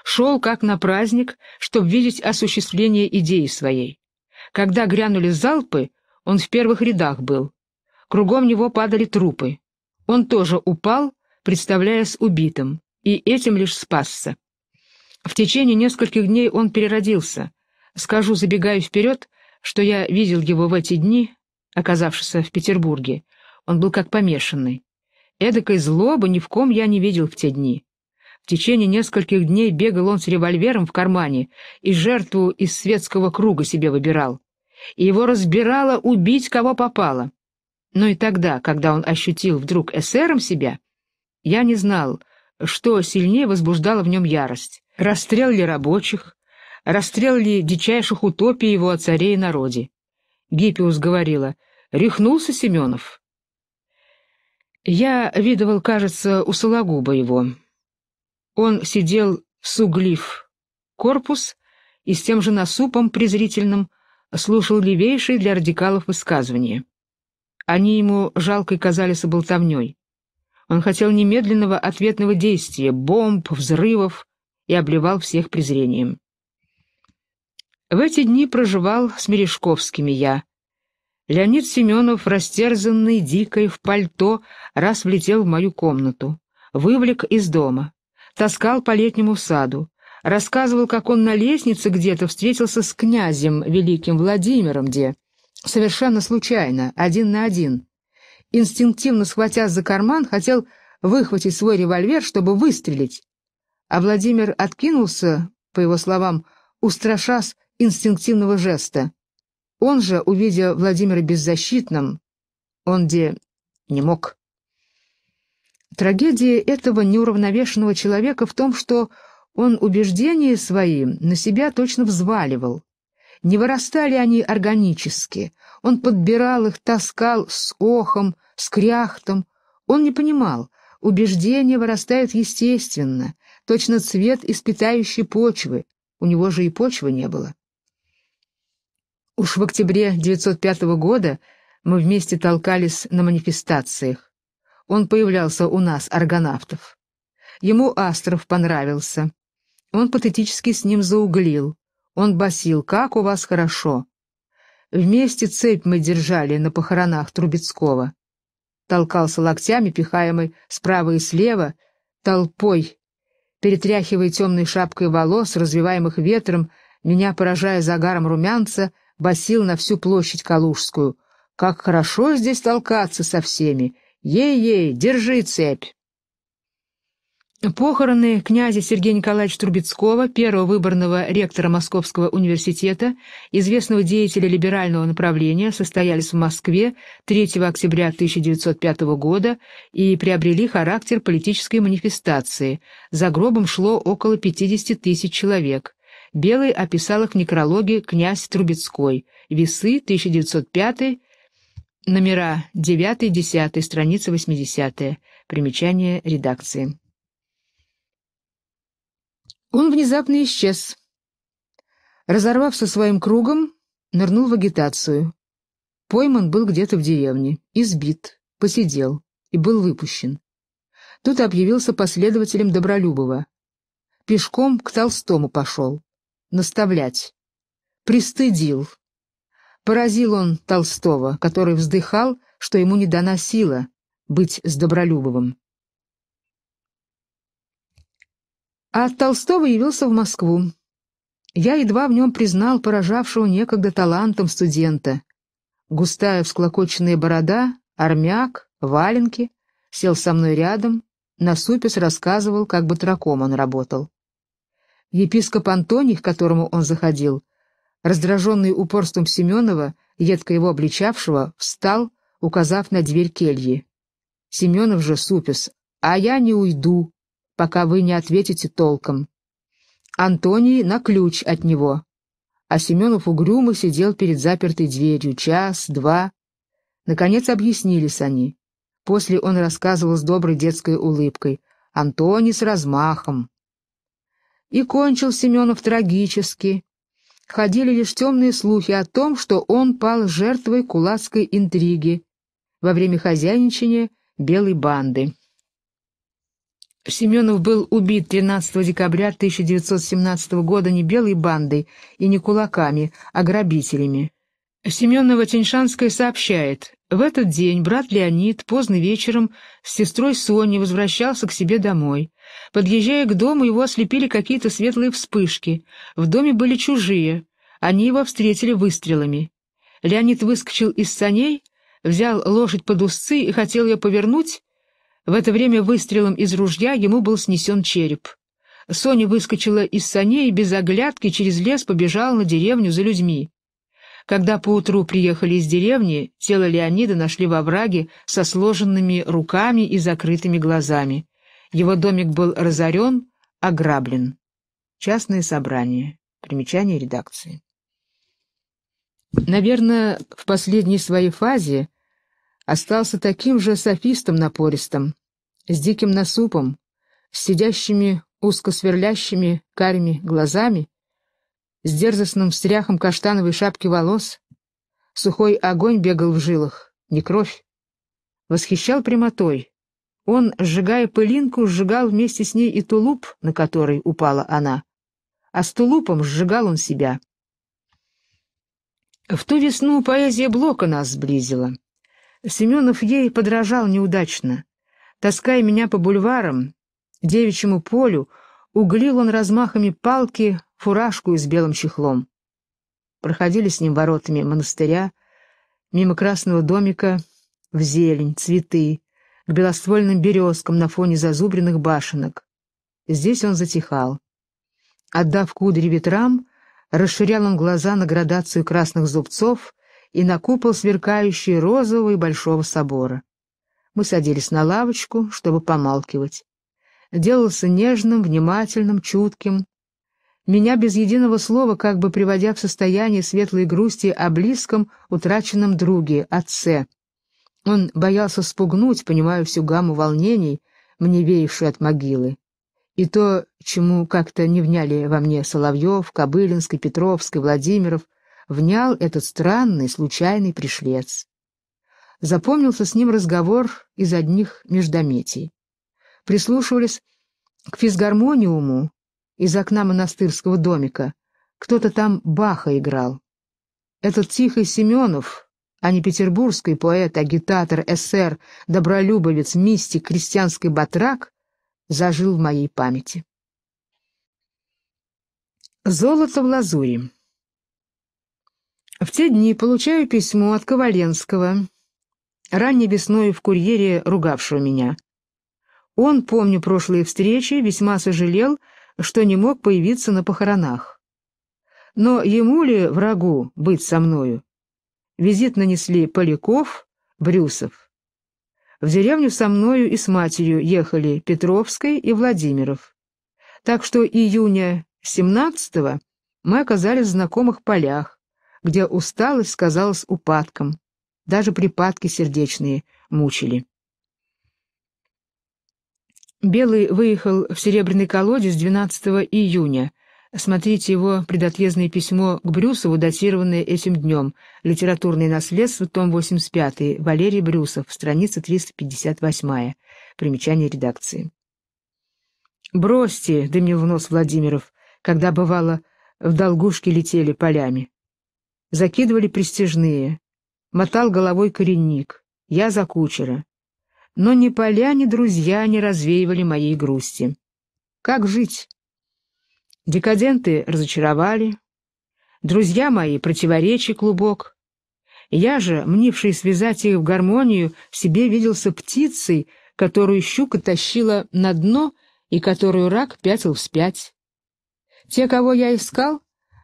Шел как на праздник, чтобы видеть осуществление идеи своей. Когда грянули залпы, он в первых рядах был. Кругом него падали трупы. Он тоже упал, представляясь убитым, и этим лишь спасся. В течение нескольких дней он переродился. Скажу, забегая вперед, что я видел его в эти дни оказавшийся в Петербурге. Он был как помешанный. Эдакой злобы ни в ком я не видел в те дни. В течение нескольких дней бегал он с револьвером в кармане и жертву из светского круга себе выбирал. И его разбирало убить, кого попало. Но и тогда, когда он ощутил вдруг эсером себя, я не знал, что сильнее возбуждало в нем ярость. Расстрел ли рабочих, расстрел ли дичайших утопий его о царе и народе. Гиппиус говорила. «Рехнулся Семенов?» Я видывал, кажется, у Сологуба его. Он сидел суглив корпус и с тем же насупом презрительным слушал левейшие для радикалов высказывания. Они ему жалкой казались болтовней. Он хотел немедленного ответного действия, бомб, взрывов и обливал всех презрением. В эти дни проживал с Мережковскими я. Леонид Семенов, растерзанный, дикой, в пальто, раз влетел в мою комнату, вывлек из дома, таскал по летнему саду, рассказывал, как он на лестнице где-то встретился с князем Великим Владимиром, где совершенно случайно, один на один. Инстинктивно схватя за карман, хотел выхватить свой револьвер, чтобы выстрелить. А Владимир откинулся, по его словам, устрашась, инстинктивного жеста. Он же, увидя Владимира беззащитным, он где не мог. Трагедия этого неуравновешенного человека в том, что он убеждения свои на себя точно взваливал. Не вырастали они органически. Он подбирал их, таскал с охом, с кряхтом. Он не понимал, убеждения вырастают естественно, точно цвет из питающей почвы. У него же и почвы не было. Уж в октябре 1905 года мы вместе толкались на манифестациях. Он появлялся у нас, аргонавтов. Ему Астров понравился. Он патетически с ним зауглил. Он басил «Как у вас хорошо!» Вместе цепь мы держали на похоронах Трубецкого. Толкался локтями, пихаемый справа и слева, толпой, перетряхивая темной шапкой волос, развиваемых ветром, меня поражая загаром румянца — басил на всю площадь Калужскую. «Как хорошо здесь толкаться со всеми! Ей-ей, держи цепь!» Похороны князя Сергея Николаевича Трубецкого, первого выборного ректора Московского университета, известного деятеля либерального направления, состоялись в Москве 3 октября 1905 года и приобрели характер политической манифестации. За гробом шло около 50 тысяч человек. Белый описал их в некрологе «Князь Трубецкой», весы 1905, номера 9-10, страница 80, примечание редакции. Он внезапно исчез. Разорвав со своим кругом, нырнул в агитацию. Пойман был где-то в деревне, избит, посидел и был выпущен. Тут объявился последователем Добролюбова. Пешком к Толстому пошел, наставлять. Пристыдил. Поразил он Толстого, который вздыхал, что ему не дана сила быть с Добролюбовым. А от Толстого явился в Москву. Я едва в нем признал поражавшего некогда талантом студента. Густая всклокоченная борода, армяк, валенки, сел со мной рядом, на насупясь рассказывал, как бы траком он работал. Епископ Антоний, к которому он заходил, раздраженный упорством Семенова, едко его обличавшего, встал, указав на дверь кельи. Семенов же супис, «А я не уйду, пока вы не ответите толком». Антоний на ключ от него. А Семенов угрюмо сидел перед запертой дверью час, два. Наконец объяснились они. После он рассказывал с доброй детской улыбкой. «Антоний с размахом». И кончил Семенов трагически. Ходили лишь темные слухи о том, что он пал жертвой кулацкой интриги во время хозяйничания белой банды. Семенов был убит 13 декабря 1917 года не белой бандой и не кулаками, а грабителями. Семенова Теньшанская сообщает, в этот день брат Леонид поздно вечером с сестрой Соней возвращался к себе домой. Подъезжая к дому, его ослепили какие-то светлые вспышки. В доме были чужие. Они его встретили выстрелами. Леонид выскочил из саней, взял лошадь под узцы и хотел ее повернуть. В это время выстрелом из ружья ему был снесен череп. Соня выскочила из саней и без оглядки через лес побежала на деревню за людьми. Когда поутру приехали из деревни, тело Леонида нашли во враге со сложенными руками и закрытыми глазами. Его домик был разорен, ограблен. Частные собрания. Примечание редакции. Наверное, в последней своей фазе остался таким же софистом напористым, с диким насупом, с сидящими узко сверлящими карими глазами, с дерзостным встряхом каштановой шапки волос. Сухой огонь бегал в жилах, не кровь. Восхищал прямотой, он, сжигая пылинку, сжигал вместе с ней и тулуп, на который упала она. А с тулупом сжигал он себя. В ту весну поэзия Блока нас сблизила. Семенов ей подражал неудачно. Таская меня по бульварам, девичьему полю, углил он размахами палки фуражку с белым чехлом. Проходили с ним воротами монастыря, мимо красного домика, в зелень, цветы, к белоствольным березкам на фоне зазубренных башенок. Здесь он затихал. Отдав кудри ветрам, расширял он глаза на градацию красных зубцов и на купол, сверкающий розовый Большого собора. Мы садились на лавочку, чтобы помалкивать. Делался нежным, внимательным, чутким. Меня без единого слова, как бы приводя в состояние светлой грусти о близком, утраченном друге, отце, он боялся спугнуть, понимая всю гамму волнений, мне веявшую от могилы. И то, чему как-то не вняли во мне Соловьев, Кобылинский, Петровский, Владимиров, внял этот странный, случайный пришлец. Запомнился с ним разговор из одних междометий. Прислушивались к физгармониуму из окна монастырского домика. Кто-то там Баха играл. Этот тихий Семенов, а не петербургский поэт, агитатор, эсер, добролюбовец, мистик, крестьянский батрак, зажил в моей памяти. Золото в лазури В те дни получаю письмо от Коваленского, ранней весной в курьере ругавшего меня. Он, помню прошлые встречи, весьма сожалел, что не мог появиться на похоронах. Но ему ли, врагу, быть со мною? Визит нанесли Поляков, Брюсов. В деревню со мною и с матерью ехали Петровской и Владимиров. Так что июня 17-го мы оказались в знакомых полях, где усталость сказалась упадком. Даже припадки сердечные мучили. Белый выехал в Серебряный колодец 12 июня — Смотрите его предотъездное письмо к Брюсову, датированное этим днем. Литературное наследство, том 85, Валерий Брюсов, страница 358. Примечание редакции. «Бросьте», — дымил в нос Владимиров, когда, бывало, в долгушке летели полями. Закидывали престижные. Мотал головой коренник. Я за кучера. Но ни поля, ни друзья не развеивали моей грусти. Как жить? Декаденты разочаровали, друзья мои противоречий клубок. Я же, мнивший связать их в гармонию, себе виделся птицей, которую щука тащила на дно и которую рак пятил вспять. Те, кого я искал,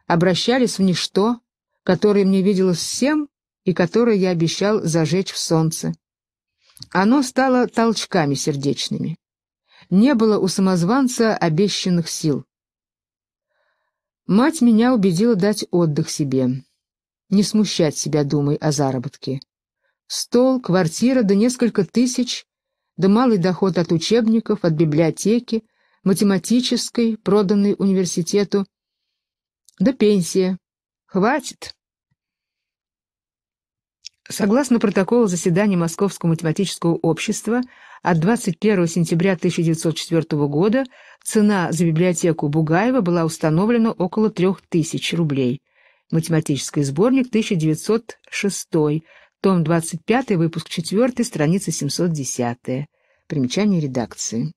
обращались в ничто, которое мне виделось всем и которое я обещал зажечь в солнце. Оно стало толчками сердечными. Не было у самозванца обещанных сил. Мать меня убедила дать отдых себе. Не смущать себя, думай о заработке. Стол, квартира, да несколько тысяч, да малый доход от учебников, от библиотеки, математической, проданной университету, да пенсия. Хватит. Согласно протоколу заседания Московского математического общества от 21 сентября 1904 года цена за библиотеку Бугаева была установлена около 3000 рублей. Математический сборник 1906, том 25, выпуск 4, страница 710. Примечание редакции.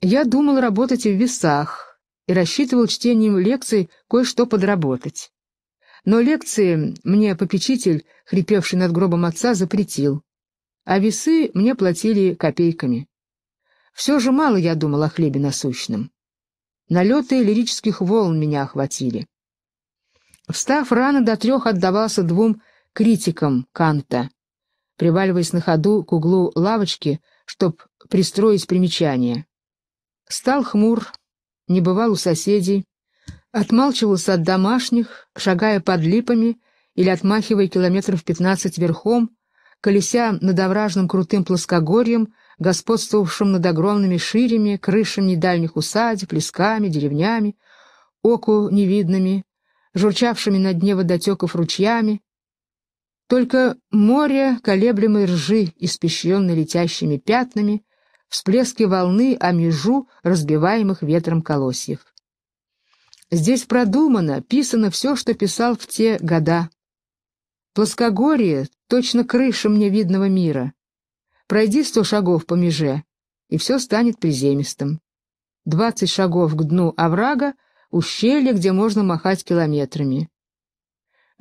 Я думал работать в весах и рассчитывал чтением лекций кое-что подработать. Но лекции мне попечитель, хрипевший над гробом отца, запретил. А весы мне платили копейками. Все же мало я думал о хлебе насущном. Налеты лирических волн меня охватили. Встав рано до трех, отдавался двум критикам Канта, приваливаясь на ходу к углу лавочки, чтоб пристроить примечание. Стал хмур, не бывал у соседей, Отмалчивался от домашних, шагая под липами или отмахивая километров пятнадцать верхом, колеся над овражным крутым плоскогорьем, господствовавшим над огромными ширями, крышами дальних усадеб, лесками, деревнями, оку невидными, журчавшими на дне водотеков ручьями, только море колеблемой ржи, испещренной летящими пятнами, всплески волны о межу разбиваемых ветром колосьев. Здесь продумано, писано все, что писал в те года. Плоскогорье — точно крыша мне видного мира. Пройди сто шагов по меже, и все станет приземистым. Двадцать шагов к дну оврага — ущелье, где можно махать километрами.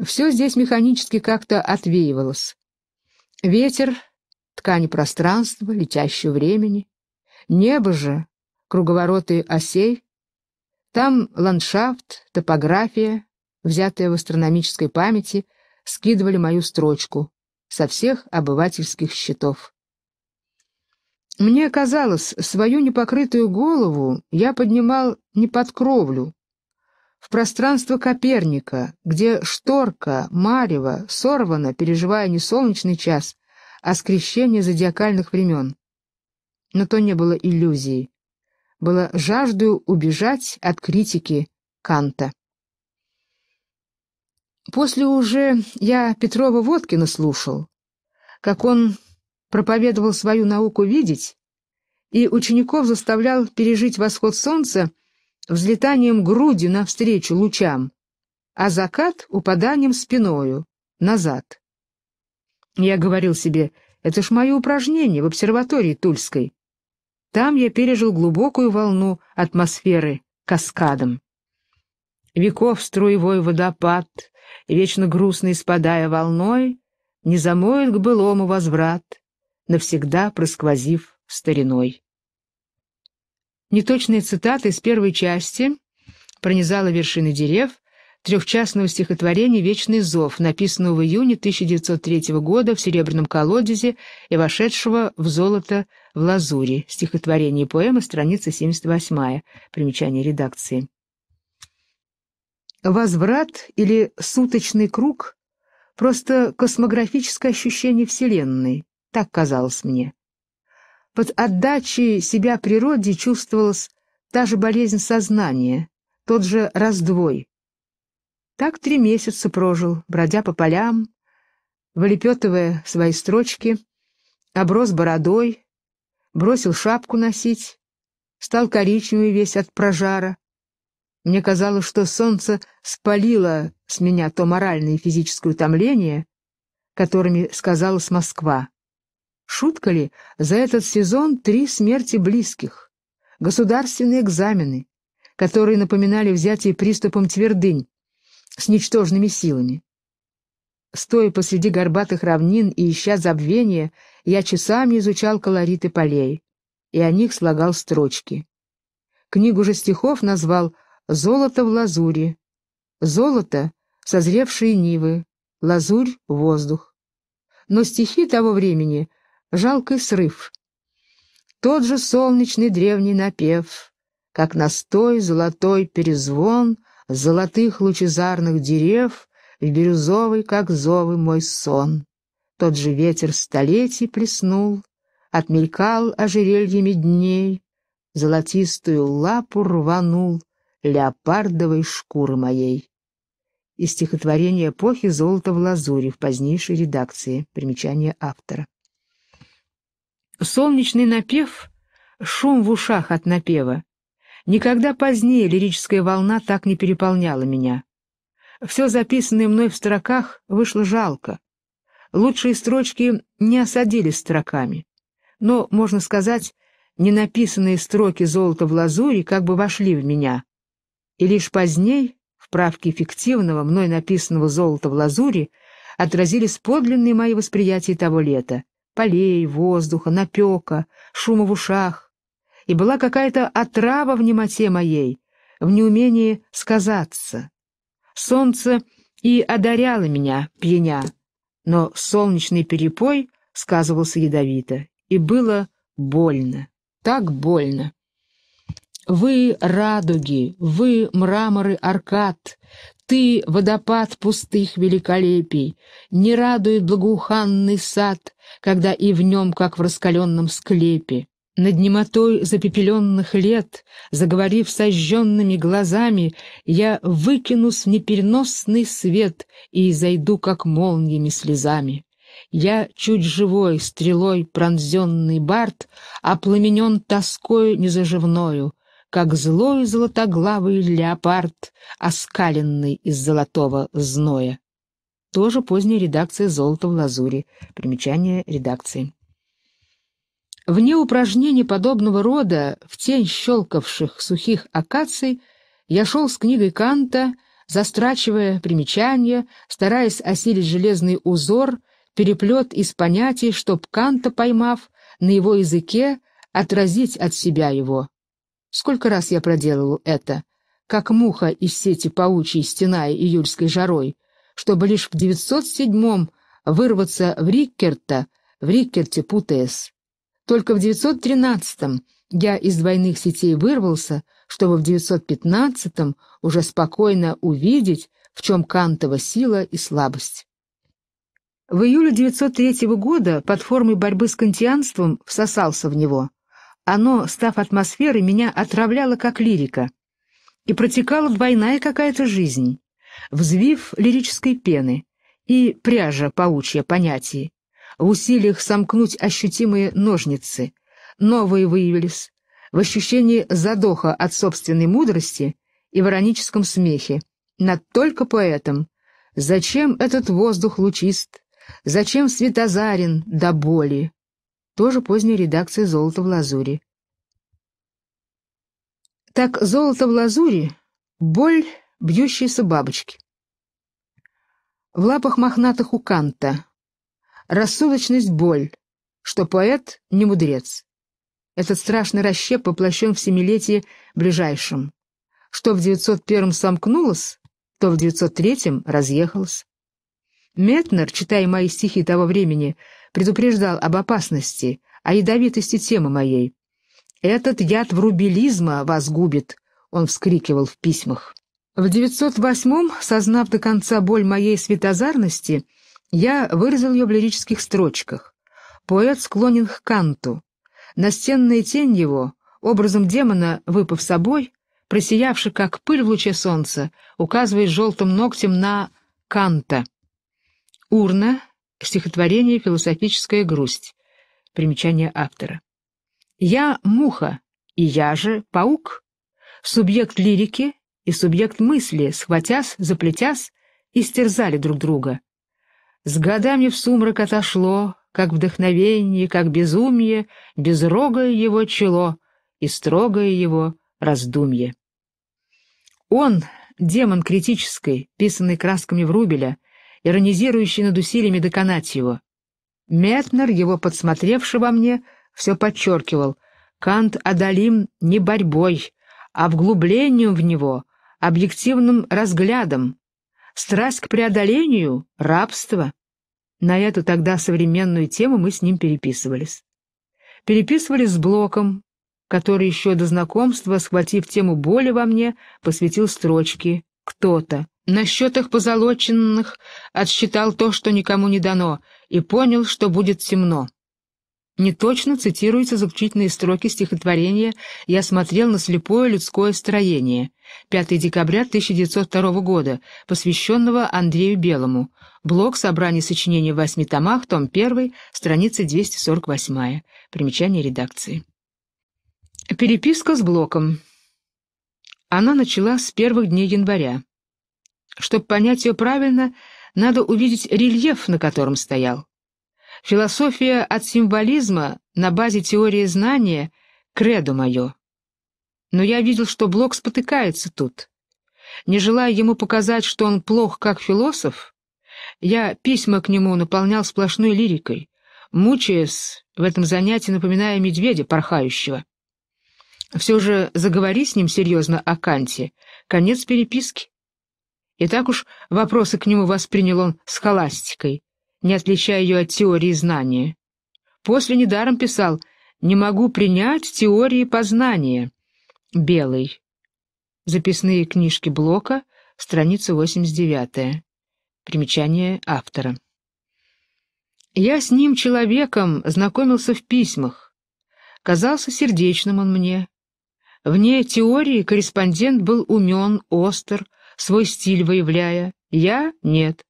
Все здесь механически как-то отвеивалось. Ветер, ткани пространства, летящего времени. Небо же, круговороты осей — там ландшафт, топография, взятая в астрономической памяти, скидывали мою строчку со всех обывательских счетов. Мне казалось, свою непокрытую голову я поднимал не под кровлю, в пространство Коперника, где шторка, марево, сорвана, переживая не солнечный час, а скрещение зодиакальных времен. Но то не было иллюзией было жаждой убежать от критики Канта. После уже я Петрова-Водкина слушал, как он проповедовал свою науку видеть и учеников заставлял пережить восход солнца взлетанием грудью навстречу лучам, а закат — упаданием спиною, назад. Я говорил себе, это ж мое упражнение в обсерватории Тульской. Там я пережил глубокую волну атмосферы каскадом. Веков струевой водопад, вечно грустный спадая волной, не замоет к былому возврат, навсегда просквозив стариной. Неточные цитаты из первой части пронизала вершины дерев трехчастного стихотворения «Вечный зов», написанного в июне 1903 года в Серебряном колодезе и вошедшего в золото в лазури. Стихотворение поэма, страница 78. Примечание редакции. Возврат или суточный круг — просто космографическое ощущение Вселенной, так казалось мне. Под отдачей себя природе чувствовалась та же болезнь сознания, тот же раздвой. Так три месяца прожил, бродя по полям, вылепетывая свои строчки, оброс бородой, бросил шапку носить, стал коричневый весь от прожара. Мне казалось, что солнце спалило с меня то моральное и физическое утомление, которыми сказалась Москва. Шутка ли, за этот сезон три смерти близких, государственные экзамены, которые напоминали взятие приступом твердынь с ничтожными силами, Стоя посреди горбатых равнин и ища забвения, я часами изучал колориты полей, и о них слагал строчки. Книгу же стихов назвал «Золото в лазури». Золото в лазуре золото созревшие нивы, лазурь — воздух. Но стихи того времени — жалкий срыв. Тот же солнечный древний напев, как настой золотой перезвон золотых лучезарных дерев — и бирюзовый, как зовы, мой сон. Тот же ветер столетий плеснул, отмелькал ожерельями дней, золотистую лапу рванул леопардовой шкуры моей. Из стихотворения эпохи «Золото в лазуре» в позднейшей редакции. Примечание автора. Солнечный напев, шум в ушах от напева. Никогда позднее лирическая волна так не переполняла меня. Все записанное мной в строках вышло жалко. Лучшие строчки не осадились строками. Но, можно сказать, ненаписанные строки «Золото в лазури» как бы вошли в меня. И лишь поздней, в правке фиктивного, мной написанного «Золото в лазури», отразились подлинные мои восприятия того лета — полей, воздуха, напека, шума в ушах. И была какая-то отрава в немоте моей, в неумении сказаться солнце и одаряло меня, пьяня, но солнечный перепой сказывался ядовито, и было больно, так больно. Вы — радуги, вы — мраморы аркад, ты — водопад пустых великолепий, не радует благоуханный сад, когда и в нем, как в раскаленном склепе. Над немотой запепеленных лет, заговорив сожженными глазами, я выкину с непереносный свет и зайду, как молниями слезами. Я чуть живой, стрелой пронзенный бард, опламенен тоской незаживною, как злой золотоглавый леопард, оскаленный из золотого зноя. Тоже поздняя редакция «Золото в лазури». Примечание редакции. Вне упражнений подобного рода, в тень щелкавших сухих акаций, я шел с книгой Канта, застрачивая примечания, стараясь осилить железный узор, переплет из понятий, чтоб Канта, поймав, на его языке отразить от себя его. Сколько раз я проделывал это, как муха из сети паучьей стена июльской жарой, чтобы лишь в 907-м вырваться в Риккерта, в Риккерте путаясь. Только в 913-м я из двойных сетей вырвался, чтобы в 915-м уже спокойно увидеть, в чем Кантова сила и слабость. В июле 903 года под формой борьбы с кантианством всосался в него. Оно, став атмосферой, меня отравляло как лирика. И протекала двойная какая-то жизнь, взвив лирической пены и пряжа паучья понятий, в усилиях сомкнуть ощутимые ножницы. Новые выявились в ощущении задоха от собственной мудрости и в ироническом смехе. Над только поэтом. Зачем этот воздух лучист? Зачем светозарен до боли? Тоже поздняя редакция «Золото в лазури». Так «Золото в лазури» — боль бьющейся бабочки. В лапах мохнатых у Канта Рассудочность — боль, что поэт — не мудрец. Этот страшный расщеп воплощен в семилетии ближайшем. Что в 901-м сомкнулось, то в 903-м разъехалось. Метнер, читая мои стихи того времени, предупреждал об опасности, о ядовитости темы моей. «Этот яд врубилизма вас губит», — он вскрикивал в письмах. В 908-м, сознав до конца боль моей светозарности, — я выразил ее в лирических строчках. Поэт склонен к канту. Настенная тень его, образом демона выпав собой, просиявший как пыль в луче солнца, указывает желтым ногтем на канта. Урна — стихотворение «Философическая грусть». Примечание автора. «Я — муха, и я же — паук. Субъект лирики и субъект мысли, схватясь, заплетясь, истерзали друг друга» С годами в сумрак отошло, как вдохновение, как безумие, безрогое его чело и строгое его раздумье. Он, демон критической, писанный красками Врубеля, иронизирующий над усилиями доконать его. Метнер, его подсмотревший во мне, все подчеркивал. Кант одолим не борьбой, а вглублением в него, объективным разглядом, Страсть к преодолению — рабство. На эту тогда современную тему мы с ним переписывались. Переписывались с Блоком, который еще до знакомства, схватив тему боли во мне, посвятил строчки «Кто-то». На счетах позолоченных отсчитал то, что никому не дано, и понял, что будет темно. Неточно цитируются заключительные строки стихотворения «Я смотрел на слепое людское строение» 5 декабря 1902 года, посвященного Андрею Белому. Блок собрания сочинений в восьми томах, том 1, страница 248. Примечание редакции. Переписка с Блоком. Она началась с первых дней января. Чтобы понять ее правильно, надо увидеть рельеф, на котором стоял. Философия от символизма на базе теории знания — кредо мое. Но я видел, что Блок спотыкается тут. Не желая ему показать, что он плох как философ, я письма к нему наполнял сплошной лирикой, мучаясь в этом занятии, напоминая медведя, порхающего. Все же заговори с ним серьезно о Канте. Конец переписки. И так уж вопросы к нему воспринял он с холастикой не отличая ее от теории знания. После недаром писал «Не могу принять теории познания». Белый. Записные книжки Блока, страница 89. Примечание автора. Я с ним, человеком, знакомился в письмах. Казался сердечным он мне. Вне теории корреспондент был умен, остр, свой стиль выявляя. Я — нет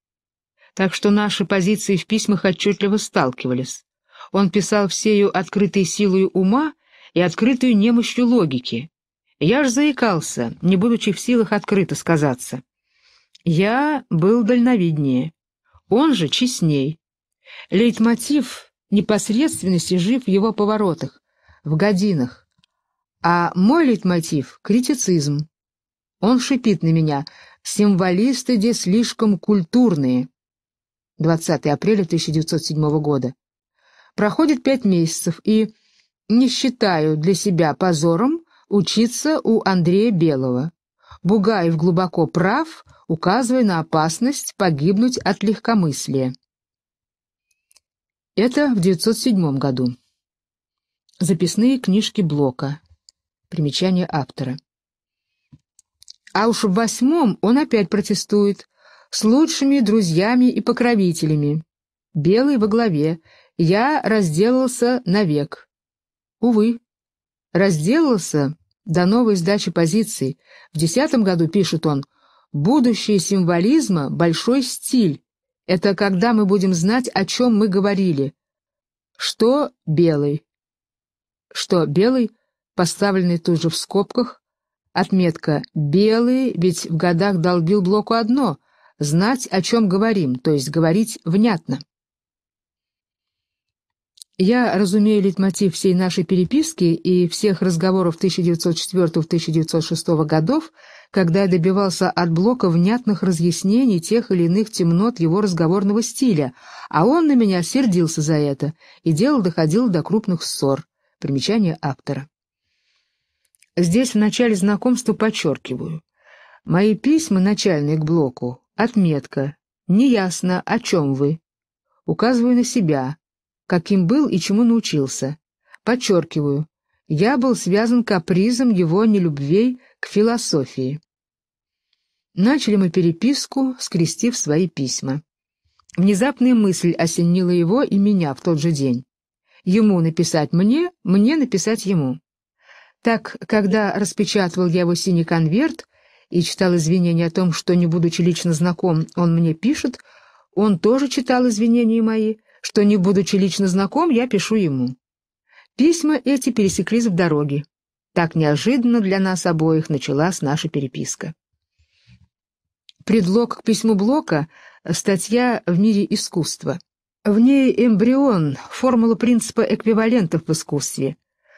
так что наши позиции в письмах отчетливо сталкивались. Он писал всею открытой силой ума и открытую немощью логики. Я ж заикался, не будучи в силах открыто сказаться. Я был дальновиднее, он же честней. Лейтмотив непосредственности жив в его поворотах, в годинах. А мой лейтмотив — критицизм. Он шипит на меня, символисты здесь слишком культурные. 20 апреля 1907 года. Проходит пять месяцев, и не считаю для себя позором учиться у Андрея Белого. Бугаев глубоко прав, указывая на опасность погибнуть от легкомыслия. Это в 907 году. Записные книжки Блока. Примечание автора. А уж в восьмом он опять протестует, с лучшими друзьями и покровителями. Белый во главе, я разделался навек. Увы, разделался до новой сдачи позиций. В десятом году, пишет он, «Будущее символизма — большой стиль. Это когда мы будем знать, о чем мы говорили. Что белый?» Что белый, поставленный тут же в скобках, отметка «белый», ведь в годах долбил блоку одно — знать, о чем говорим, то есть говорить внятно. Я разумею литмотив всей нашей переписки и всех разговоров 1904-1906 годов, когда я добивался от Блока внятных разъяснений тех или иных темнот его разговорного стиля, а он на меня сердился за это, и дело доходило до крупных ссор. Примечание автора. Здесь в начале знакомства подчеркиваю. Мои письма начальные к Блоку Отметка. Неясно, о чем вы. Указываю на себя. Каким был и чему научился. Подчеркиваю. Я был связан капризом его нелюбвей к философии. Начали мы переписку, скрестив свои письма. Внезапная мысль осенила его и меня в тот же день. Ему написать мне, мне написать ему. Так, когда распечатывал я его синий конверт, и читал извинения о том, что, не будучи лично знаком, он мне пишет, он тоже читал извинения мои, что, не будучи лично знаком, я пишу ему. Письма эти пересеклись в дороге. Так неожиданно для нас обоих началась наша переписка. Предлог к письму Блока — статья «В мире искусства». В ней эмбрион, формула принципа эквивалентов в искусстве.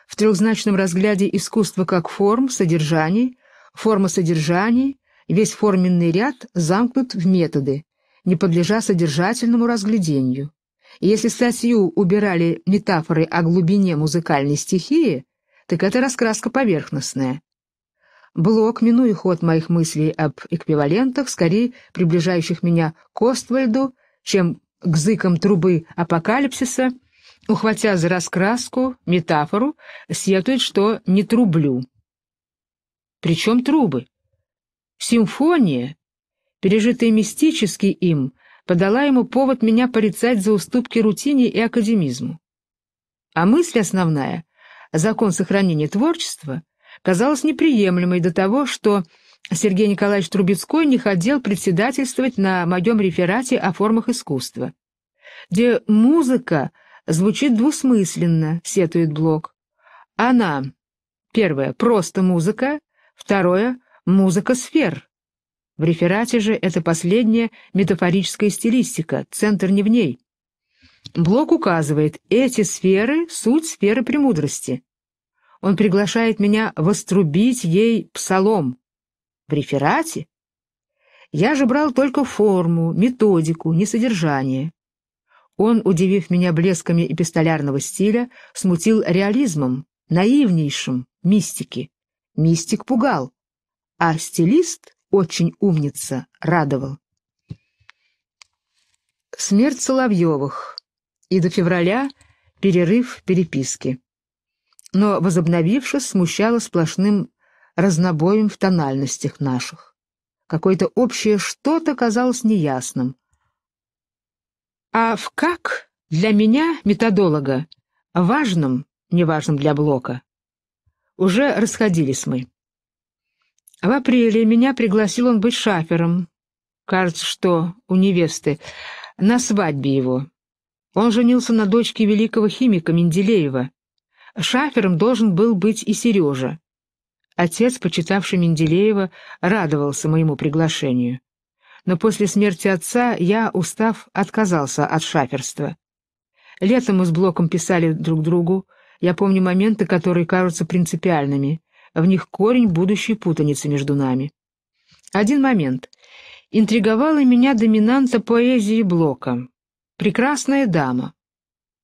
В трехзначном разгляде искусства как форм, содержаний, Форма содержания, весь форменный ряд замкнут в методы, не подлежа содержательному разглядению. И если статью убирали метафоры о глубине музыкальной стихии, так это раскраска поверхностная. Блок, минуя ход моих мыслей об эквивалентах, скорее приближающих меня к Оствальду, чем к зыкам трубы апокалипсиса, ухватя за раскраску, метафору, сетует, что не трублю. Причем трубы. Симфония, пережитая мистически им, подала ему повод меня порицать за уступки рутине и академизму. А мысль основная, закон сохранения творчества, казалась неприемлемой до того, что Сергей Николаевич Трубецкой не хотел председательствовать на моем реферате о формах искусства, где музыка звучит двусмысленно, сетует Блок. Она, первое, просто музыка, Второе — музыка сфер. В реферате же это последняя метафорическая стилистика, центр не в ней. Блок указывает, эти сферы — суть сферы премудрости. Он приглашает меня вострубить ей псалом. В реферате? Я же брал только форму, методику, не содержание. Он, удивив меня блесками эпистолярного стиля, смутил реализмом, наивнейшим, мистики. Мистик пугал, а стилист, очень умница, радовал. Смерть Соловьевых и до февраля перерыв переписки. Но, возобновившись, смущало сплошным разнобоем в тональностях наших. Какое-то общее что-то казалось неясным. А в как для меня, методолога, важным, неважным для Блока, уже расходились мы. В апреле меня пригласил он быть шафером. Кажется, что у невесты. На свадьбе его. Он женился на дочке великого химика Менделеева. Шафером должен был быть и Сережа. Отец, почитавший Менделеева, радовался моему приглашению. Но после смерти отца я, устав, отказался от шаферства. Летом мы с Блоком писали друг другу, я помню моменты, которые кажутся принципиальными. В них корень будущей путаницы между нами. Один момент. Интриговала меня доминанта поэзии Блока. Прекрасная дама.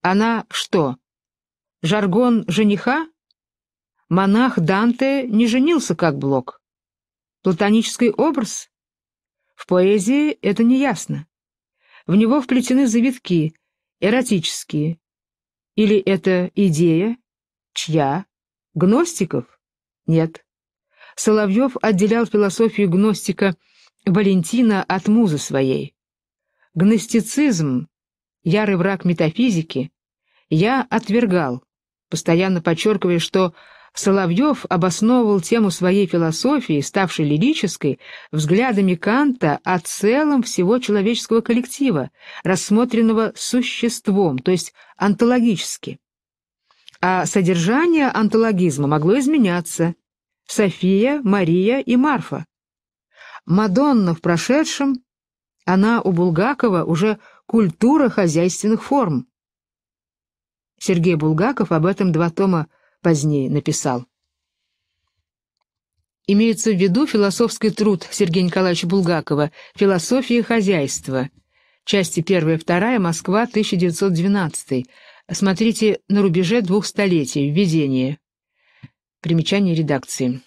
Она что? Жаргон жениха? Монах Данте не женился как Блок. Платонический образ? В поэзии это неясно. В него вплетены завитки, эротические, или это идея? Чья? Гностиков? Нет. Соловьев отделял философию гностика Валентина от музы своей. Гностицизм, ярый враг метафизики, я отвергал, постоянно подчеркивая, что Соловьев обосновывал тему своей философии, ставшей лирической, взглядами Канта о целом всего человеческого коллектива, рассмотренного существом, то есть онтологически. А содержание онтологизма могло изменяться. София, Мария и Марфа. Мадонна в прошедшем, она у Булгакова уже культура хозяйственных форм. Сергей Булгаков об этом два тома позднее написал. Имеется в виду философский труд Сергея Николаевича Булгакова «Философия хозяйства». Части 1 и 2, Москва, 1912. Смотрите «На рубеже двух столетий. Введение». Примечание редакции.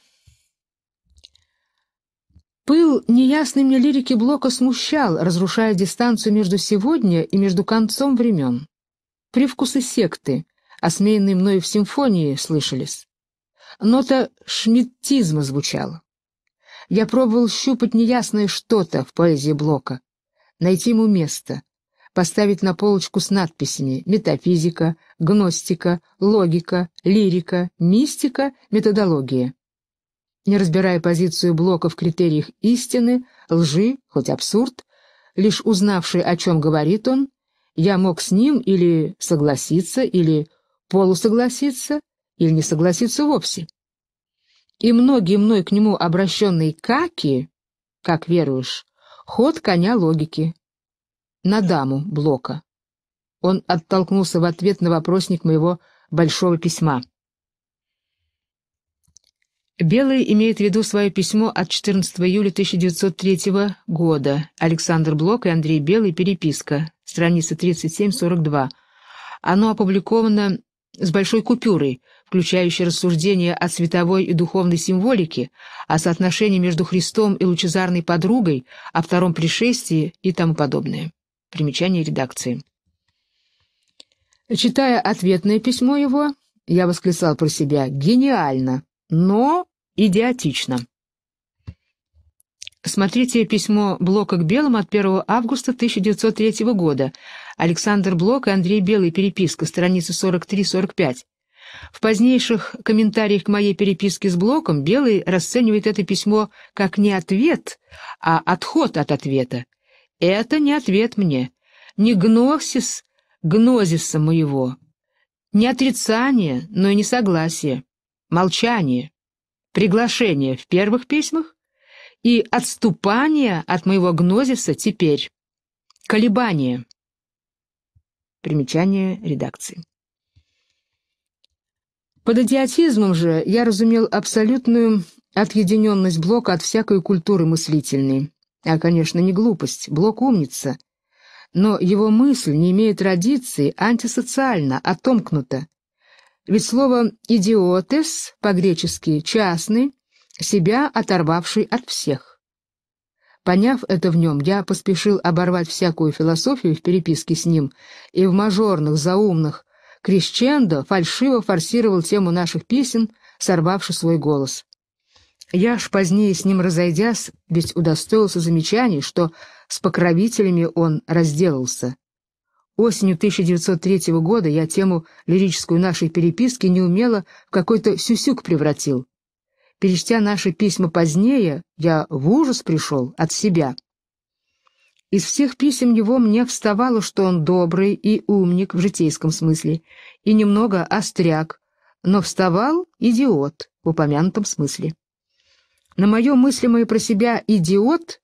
Пыл неясной мне лирики Блока смущал, разрушая дистанцию между сегодня и между концом времен. Привкусы секты, осмеянные мною в симфонии, слышались. Нота шмидтизма звучала. Я пробовал щупать неясное что-то в поэзии Блока, найти ему место, поставить на полочку с надписями «Метафизика», «Гностика», «Логика», «Лирика», «Мистика», «Методология». Не разбирая позицию Блока в критериях истины, лжи, хоть абсурд, лишь узнавший, о чем говорит он, я мог с ним или согласиться, или полу полусогласиться или не согласиться вовсе. И многие мной к нему обращенные каки, как веруешь, ход коня логики. На даму Блока. Он оттолкнулся в ответ на вопросник моего большого письма. Белый имеет в виду свое письмо от 14 июля 1903 года. Александр Блок и Андрей Белый. Переписка. Страница 37-42. Оно опубликовано с большой купюрой, включающей рассуждения о цветовой и духовной символике, о соотношении между Христом и лучезарной подругой, о втором пришествии и тому подобное. Примечание редакции. Читая ответное письмо его, я восклицал про себя «гениально, но идиотично». Смотрите письмо Блока к Белым от 1 августа 1903 года, Александр Блок и Андрей Белый, переписка, страница 43-45. В позднейших комментариях к моей переписке с Блоком Белый расценивает это письмо как не ответ, а отход от ответа. Это не ответ мне, не гносис гнозиса моего, не отрицание, но и не согласие, молчание, приглашение в первых письмах и отступание от моего гнозиса теперь, колебание. Примечание редакции. Под идиотизмом же я разумел абсолютную отъединенность Блока от всякой культуры мыслительной. А, конечно, не глупость, Блок умница. Но его мысль не имеет традиции, а антисоциально, отомкнута. Ведь слово «идиотес» по-гречески «частный», себя оторвавший от всех. Поняв это в нем, я поспешил оборвать всякую философию в переписке с ним и в мажорных, заумных, крещендо фальшиво форсировал тему наших песен, сорвавши свой голос. Я ж позднее с ним разойдясь, ведь удостоился замечаний, что с покровителями он разделался. Осенью 1903 года я тему лирическую нашей переписки неумело в какой-то сюсюк превратил. Перечтя наши письма позднее, я в ужас пришел от себя. Из всех писем его мне вставало, что он добрый и умник в житейском смысле, и немного остряк, но вставал идиот в упомянутом смысле. На мое мыслимое про себя «идиот»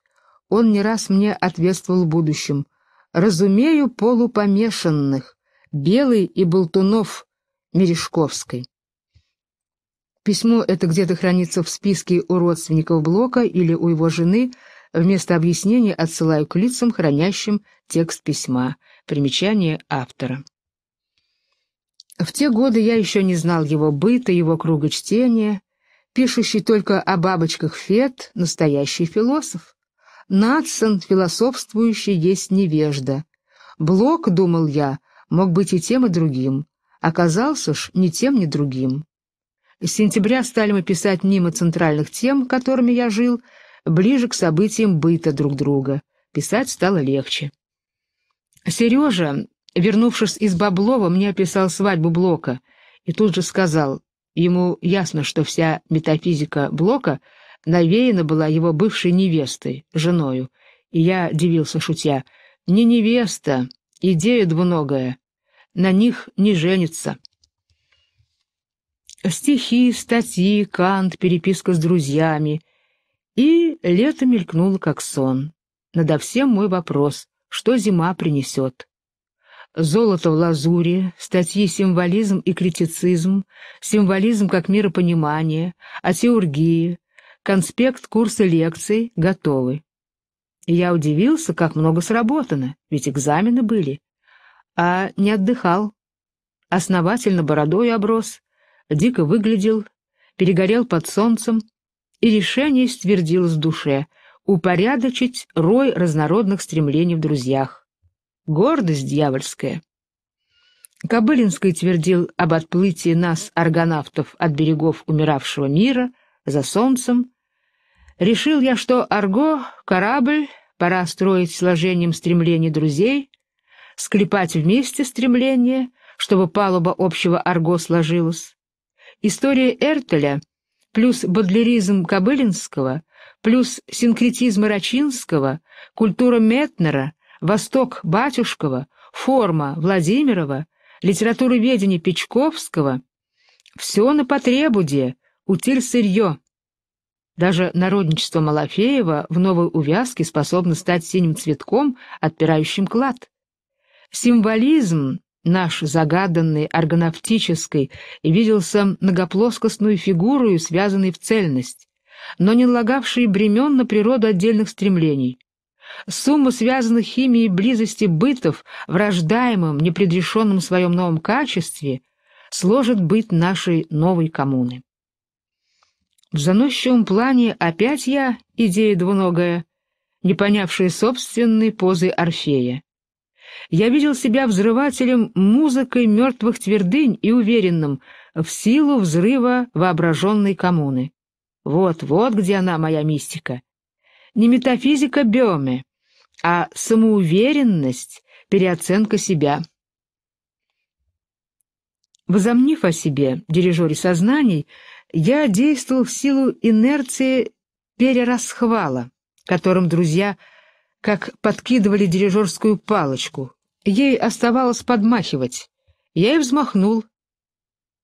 он не раз мне ответствовал в будущем. «Разумею полупомешанных, Белый и Болтунов Мережковской». Письмо это где-то хранится в списке у родственников Блока или у его жены. Вместо объяснения отсылаю к лицам, хранящим текст письма. Примечание автора. В те годы я еще не знал его быта, его круга чтения. Пишущий только о бабочках Фет — настоящий философ. Надсон, философствующий, есть невежда. Блок, думал я, мог быть и тем, и другим. Оказался ж ни тем, ни другим. С сентября стали мы писать мимо центральных тем, которыми я жил, ближе к событиям быта друг друга. Писать стало легче. Сережа, вернувшись из Баблова, мне описал свадьбу Блока и тут же сказал, ему ясно, что вся метафизика Блока навеяна была его бывшей невестой, женою, и я дивился, шутя, «Не невеста, идея двуногая, на них не женится». Стихи, статьи, кант, переписка с друзьями. И лето мелькнуло как сон. Надо всем мой вопрос, что зима принесет. Золото в лазуре, статьи «Символизм и критицизм», «Символизм как миропонимание», «Атеургии», конспект курса лекций готовы. Я удивился, как много сработано, ведь экзамены были. А не отдыхал. Основательно бородой оброс, дико выглядел, перегорел под солнцем, и решение ствердилось в душе — упорядочить рой разнородных стремлений в друзьях. Гордость дьявольская. Кобылинский твердил об отплытии нас, аргонавтов, от берегов умиравшего мира, за солнцем. Решил я, что Арго — корабль, пора строить сложением стремлений друзей, склепать вместе стремления, чтобы палуба общего Арго сложилась. История Эртеля плюс бодлеризм Кобылинского плюс синкретизм Рачинского, культура Метнера, Восток Батюшкова, форма Владимирова, литература ведения Печковского — все на потребуде, утиль сырье. Даже народничество Малафеева в новой увязке способно стать синим цветком, отпирающим клад. Символизм наш загаданный органавтической, виделся многоплоскостную фигурою, связанной в цельность, но не налагавшей бремен на природу отдельных стремлений. Сумма связанных химией близости бытов в рождаемом, непредрешенном своем новом качестве сложит быт нашей новой коммуны. В заносчивом плане опять я, идея двуногая, не понявшая собственной позы Орфея. Я видел себя взрывателем музыкой мертвых твердынь и уверенным в силу взрыва воображенной коммуны. Вот-вот где она, моя мистика. Не метафизика Беоме, а самоуверенность, переоценка себя. Возомнив о себе, дирижере сознаний, я действовал в силу инерции перерасхвала, которым друзья – как подкидывали дирижерскую палочку. Ей оставалось подмахивать. Я и взмахнул.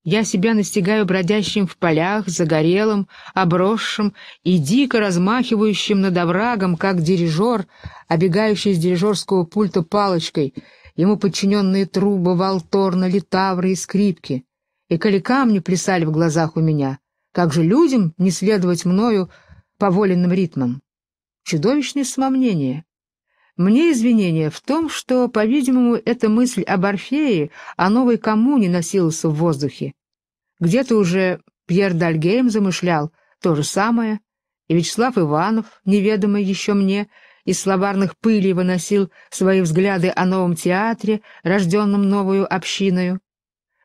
Я себя настигаю бродящим в полях, загорелым, обросшим и дико размахивающим над оврагом, как дирижер, обегающий с дирижерского пульта палочкой, ему подчиненные трубы, волторна, литавры и скрипки. И коли камни плясали в глазах у меня, как же людям не следовать мною по поволенным ритмам? Чудовищное самомнение. Мне извинение в том, что, по-видимому, эта мысль об Орфее, о новой коммуне носилась в воздухе. Где-то уже Пьер Дальгейм замышлял то же самое, и Вячеслав Иванов, неведомый еще мне, из словарных пылей выносил свои взгляды о новом театре, рожденном новую общиною.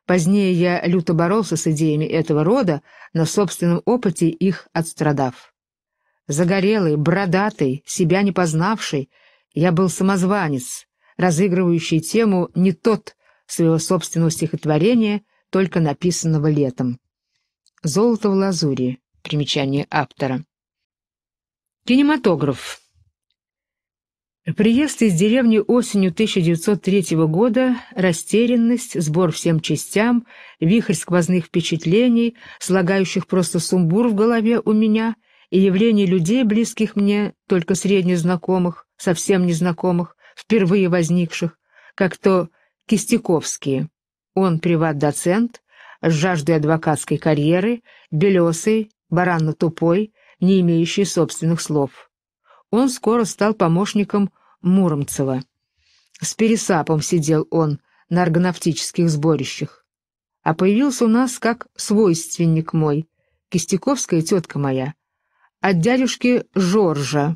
Позднее я люто боролся с идеями этого рода, на собственном опыте их отстрадав. Загорелый, бродатый, себя не познавший — я был самозванец, разыгрывающий тему не тот своего собственного стихотворения, только написанного летом. «Золото в лазури» — примечание автора. Кинематограф. Приезд из деревни осенью 1903 года, растерянность, сбор всем частям, вихрь сквозных впечатлений, слагающих просто сумбур в голове у меня и явление людей, близких мне, только средне знакомых, совсем незнакомых, впервые возникших, как то Кистяковские. Он приват-доцент, с жаждой адвокатской карьеры, белесый, баранно-тупой, не имеющий собственных слов. Он скоро стал помощником Муромцева. С пересапом сидел он на аргонавтических сборищах. А появился у нас как свойственник мой, Кистяковская тетка моя, от дядюшки Жоржа,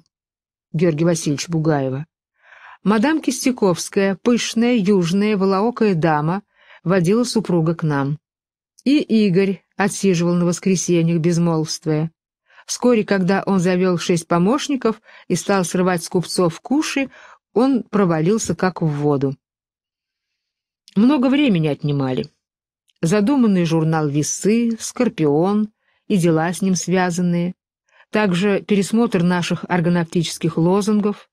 Георгия Васильевича Бугаева. Мадам Кистяковская, пышная, южная, волоокая дама, водила супруга к нам. И Игорь отсиживал на воскресеньях, безмолвствуя. Вскоре, когда он завел шесть помощников и стал срывать с купцов куши, он провалился как в воду. Много времени отнимали. Задуманный журнал «Весы», «Скорпион» и дела с ним связанные, также пересмотр наших органавтических лозунгов,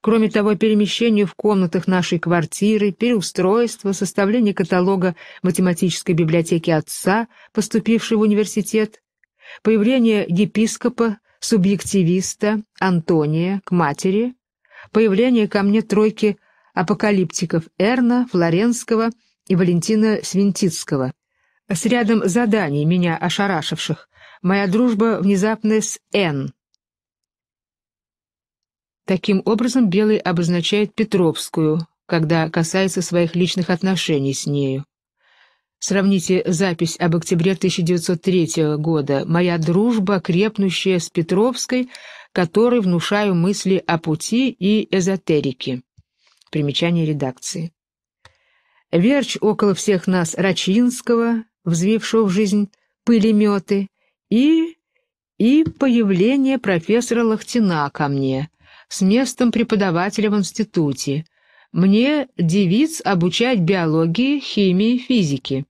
кроме того, перемещение в комнатах нашей квартиры, переустройство, составление каталога математической библиотеки отца, поступившего в университет, появление епископа, субъективиста Антония к матери, появление ко мне тройки апокалиптиков Эрна, Флоренского и Валентина Свинтицкого с рядом заданий, меня ошарашивших, моя дружба внезапная с Н. Таким образом, Белый обозначает Петровскую, когда касается своих личных отношений с нею. Сравните запись об октябре 1903 года «Моя дружба, крепнущая с Петровской», которой внушаю мысли о пути и эзотерике. Примечание редакции. Верч около всех нас Рачинского, взвившего в жизнь пылеметы, и... и появление профессора Лохтина ко мне с местом преподавателя в институте. Мне девиц обучать биологии, химии, физике.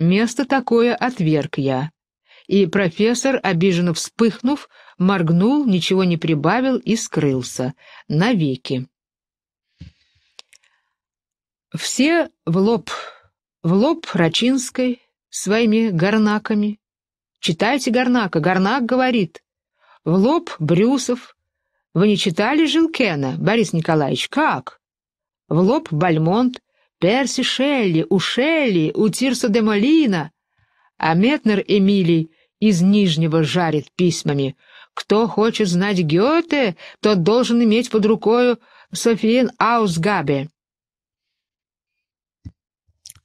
Место такое отверг я. И профессор, обиженно вспыхнув, моргнул, ничего не прибавил и скрылся. Навеки. Все в лоб. В лоб Рачинской, своими горнаками, Читайте Горнака. Горнак говорит. В лоб Брюсов. Вы не читали Жилкена, Борис Николаевич? Как? В лоб Бальмонт. Перси Шелли, у Шелли, у Тирса де Малина. А Метнер Эмилий из Нижнего жарит письмами. Кто хочет знать Гёте, тот должен иметь под рукою Софиен Аусгабе.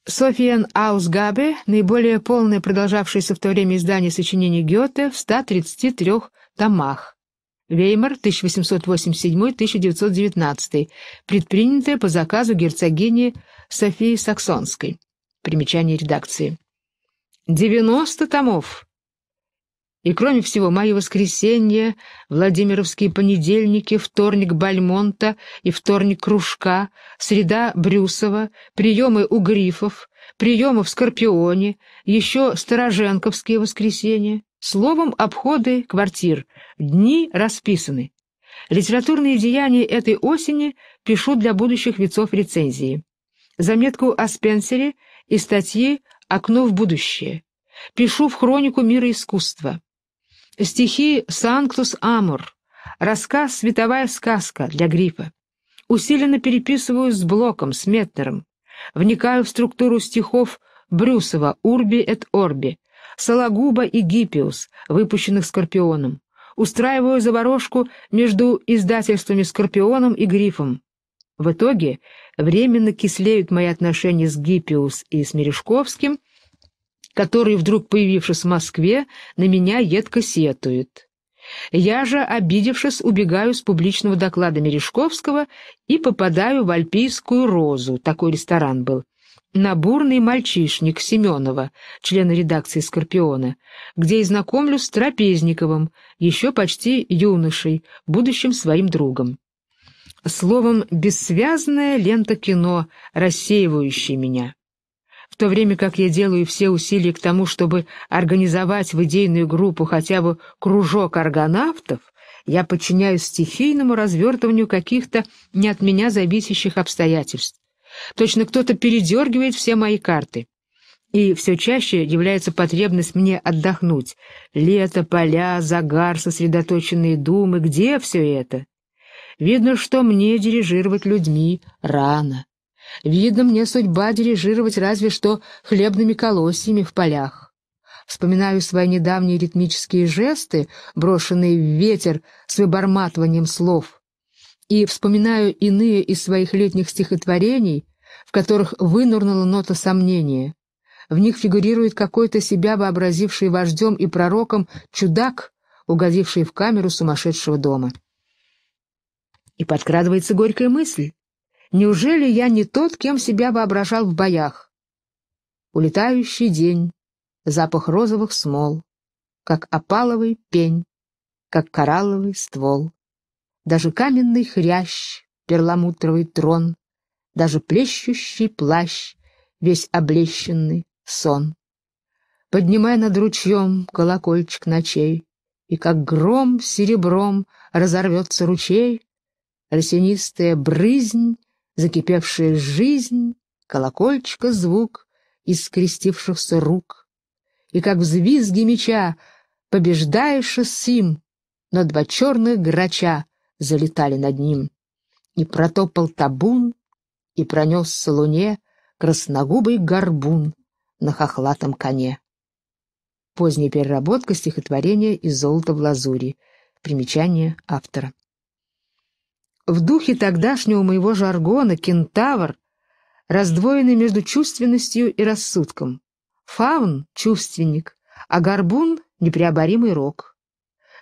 Софиен Аусгабе, наиболее полное продолжавшееся в то время издание сочинений Гёте в 133 томах. Веймар, 1887-1919, предпринятое по заказу герцогини Софии Саксонской. Примечание редакции. 90 томов и кроме всего, мои воскресенья, Владимировские понедельники, вторник Бальмонта и вторник Кружка, среда Брюсова, приемы у Грифов, приемы в Скорпионе, еще Староженковские воскресенья. Словом, обходы квартир, дни расписаны. Литературные деяния этой осени пишу для будущих вецов рецензии. Заметку о Спенсере и статьи «Окно в будущее». Пишу в хронику мира искусства. Стихи «Санктус Амур», рассказ «Световая сказка» для гриппа. Усиленно переписываю с Блоком, с Метнером. Вникаю в структуру стихов Брюсова «Урби эт Орби», Сологуба и Гиппиус, выпущенных Скорпионом. Устраиваю заворожку между издательствами Скорпионом и Грифом. В итоге временно кислеют мои отношения с Гиппиус и с Мережковским, который, вдруг появившись в Москве, на меня едко сетует. Я же, обидевшись, убегаю с публичного доклада Мережковского и попадаю в «Альпийскую розу», такой ресторан был, на бурный мальчишник Семенова, члена редакции «Скорпиона», где и знакомлюсь с Трапезниковым, еще почти юношей, будущим своим другом. Словом, бессвязная лента кино, рассеивающая меня в то время как я делаю все усилия к тому, чтобы организовать в идейную группу хотя бы кружок аргонавтов, я подчиняюсь стихийному развертыванию каких-то не от меня зависящих обстоятельств. Точно кто-то передергивает все мои карты. И все чаще является потребность мне отдохнуть. Лето, поля, загар, сосредоточенные думы — где все это? Видно, что мне дирижировать людьми рано. Видно, мне судьба дирижировать разве что хлебными колосьями в полях. Вспоминаю свои недавние ритмические жесты, брошенные в ветер с выборматыванием слов, и вспоминаю иные из своих летних стихотворений, в которых вынурнула нота сомнения. В них фигурирует какой-то себя вообразивший вождем и пророком чудак, угодивший в камеру сумасшедшего дома. И подкрадывается горькая мысль. Неужели я не тот, кем себя воображал в боях? Улетающий день, запах розовых смол, как опаловый пень, как коралловый ствол. Даже каменный хрящ, перламутровый трон, даже плещущий плащ, весь облещенный сон. поднимая над ручьем колокольчик ночей, и как гром серебром разорвется ручей, росинистая брызнь закипевшая жизнь, колокольчика звук из скрестившихся рук. И как взвизги меча побеждаешь сим, но два черных грача залетали над ним. И протопал табун, и пронесся луне красногубый горбун на хохлатом коне. Поздняя переработка стихотворения из «Золота в лазури». Примечание автора. В духе тогдашнего моего жаргона кентавр, раздвоенный между чувственностью и рассудком. Фаун — чувственник, а горбун — непреоборимый рок.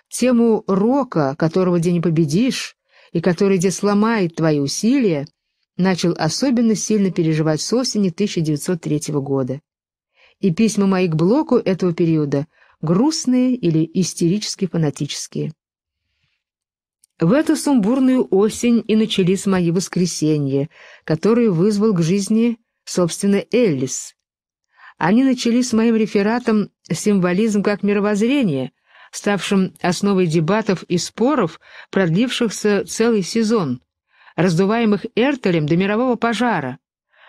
Тему рока, которого где не победишь, и который где сломает твои усилия, начал особенно сильно переживать с осени 1903 года. И письма мои к Блоку этого периода грустные или истерически фанатические. В эту сумбурную осень и начались мои воскресенья, которые вызвал к жизни, собственно, Эллис. Они начались с моим рефератом «Символизм как мировоззрение», ставшим основой дебатов и споров, продлившихся целый сезон, раздуваемых Эртелем до мирового пожара,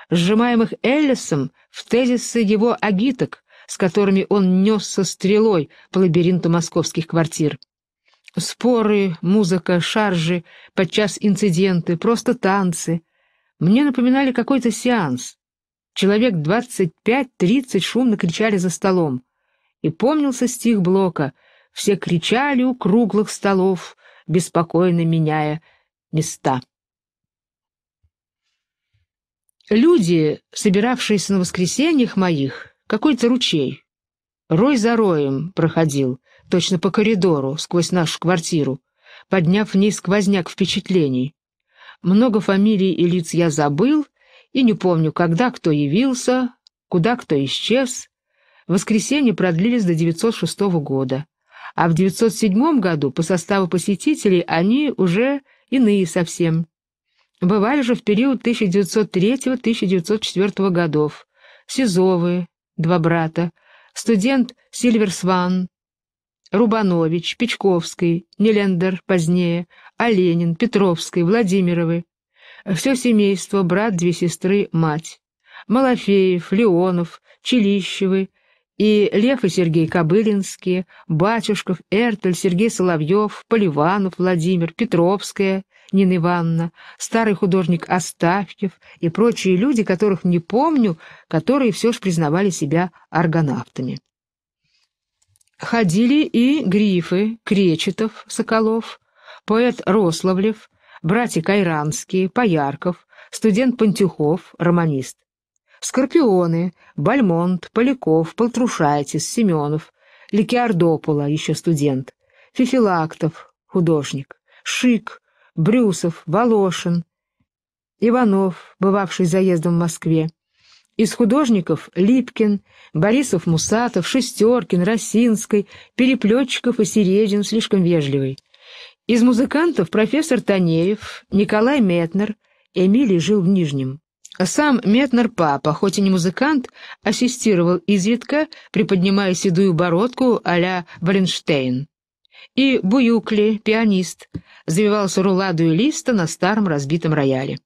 сжимаемых Эллисом в тезисы его агиток, с которыми он несся стрелой по лабиринту московских квартир. Споры, музыка, шаржи, подчас инциденты, просто танцы. Мне напоминали какой-то сеанс. Человек двадцать пять-тридцать шумно кричали за столом. И помнился стих Блока. Все кричали у круглых столов, беспокойно меняя места. Люди, собиравшиеся на воскресеньях моих, какой-то ручей, рой за роем проходил — точно по коридору, сквозь нашу квартиру, подняв в ней сквозняк впечатлений. Много фамилий и лиц я забыл, и не помню, когда кто явился, куда кто исчез. Воскресенье продлились до 906 года, а в 907 году по составу посетителей они уже иные совсем. Бывали же в период 1903-1904 годов Сизовы, два брата, студент Сильверсван, Рубанович, Печковский, Нелендер позднее, Оленин, Петровский, Владимировы. Все семейство, брат, две сестры, мать. Малафеев, Леонов, Челищевы и Лев и Сергей Кобылинские, Батюшков, Эртель, Сергей Соловьев, Поливанов, Владимир, Петровская, Нина Ивановна, старый художник Остафьев и прочие люди, которых не помню, которые все же признавали себя аргонавтами. Ходили и Грифы, Кречетов, Соколов, поэт Рославлев, братья Кайранские, Поярков, студент Пантюхов, романист. Скорпионы, Бальмонт, Поляков, Полтрушайтис, Семенов, Ликиардопола, еще студент, Фифилактов, художник, Шик, Брюсов, Волошин, Иванов, бывавший заездом в Москве, из художников Липкин, Борисов Мусатов, Шестеркин, Росинской, Переплетчиков и Середин, слишком вежливый. Из музыкантов профессор Танеев, Николай Метнер, Эмилий жил в Нижнем. Сам Метнер папа, хоть и не музыкант, ассистировал изредка, приподнимая седую бородку а-ля Валенштейн. И Буюкли, пианист, завивался руладу и листа на старом разбитом рояле.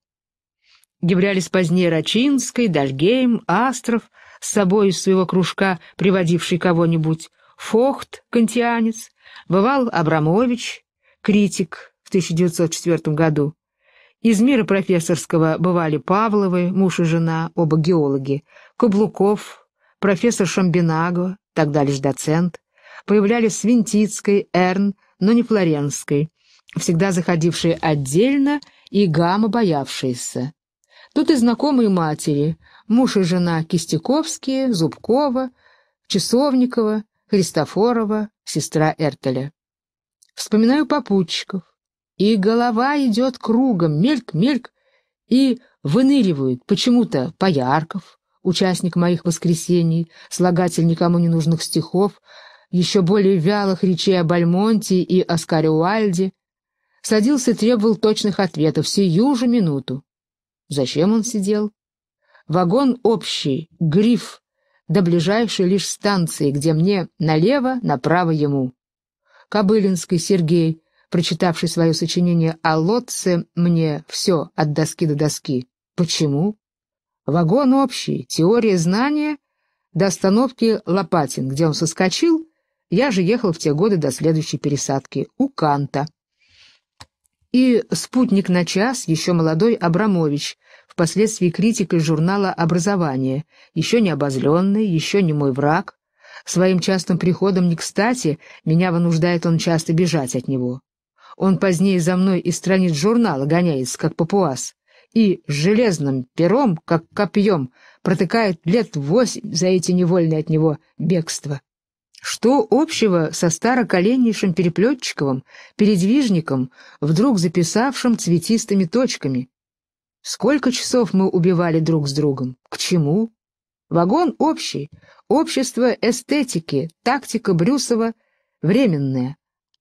Гебрялис позднее Рачинской, Дальгейм, Астров, с собой из своего кружка приводивший кого-нибудь, Фохт, кантианец, бывал Абрамович, критик в 1904 году. Из мира профессорского бывали Павловы, муж и жена, оба геологи, Каблуков, профессор Шамбинаго, тогда лишь доцент, появлялись Свинтицкой, Эрн, но не Флоренской, всегда заходившие отдельно и гамма боявшиеся. Тут и знакомые матери, муж и жена Кистяковские, Зубкова, Часовникова, Христофорова, сестра Эртеля. Вспоминаю попутчиков. И голова идет кругом, мельк-мельк, и выныривают почему-то Поярков, участник моих воскресений, слагатель никому не нужных стихов, еще более вялых речей о Бальмонте и Оскаре Уальде, садился и требовал точных ответов сию же минуту. Зачем он сидел? Вагон общий, гриф, до ближайшей лишь станции, где мне налево, направо ему. Кобылинский Сергей, прочитавший свое сочинение о Лотце, мне все от доски до доски. Почему? Вагон общий, теория знания до остановки Лопатин, где он соскочил, я же ехал в те годы до следующей пересадки, у Канта и спутник на час, еще молодой Абрамович, впоследствии критик из журнала «Образование», еще не обозленный, еще не мой враг. Своим частым приходом не кстати, меня вынуждает он часто бежать от него. Он позднее за мной из страниц журнала гоняется, как папуас, и железным пером, как копьем, протыкает лет восемь за эти невольные от него бегства. Что общего со староколеннейшим переплетчиковым, передвижником, вдруг записавшим цветистыми точками? Сколько часов мы убивали друг с другом? К чему? Вагон общий, общество эстетики, тактика Брюсова временная,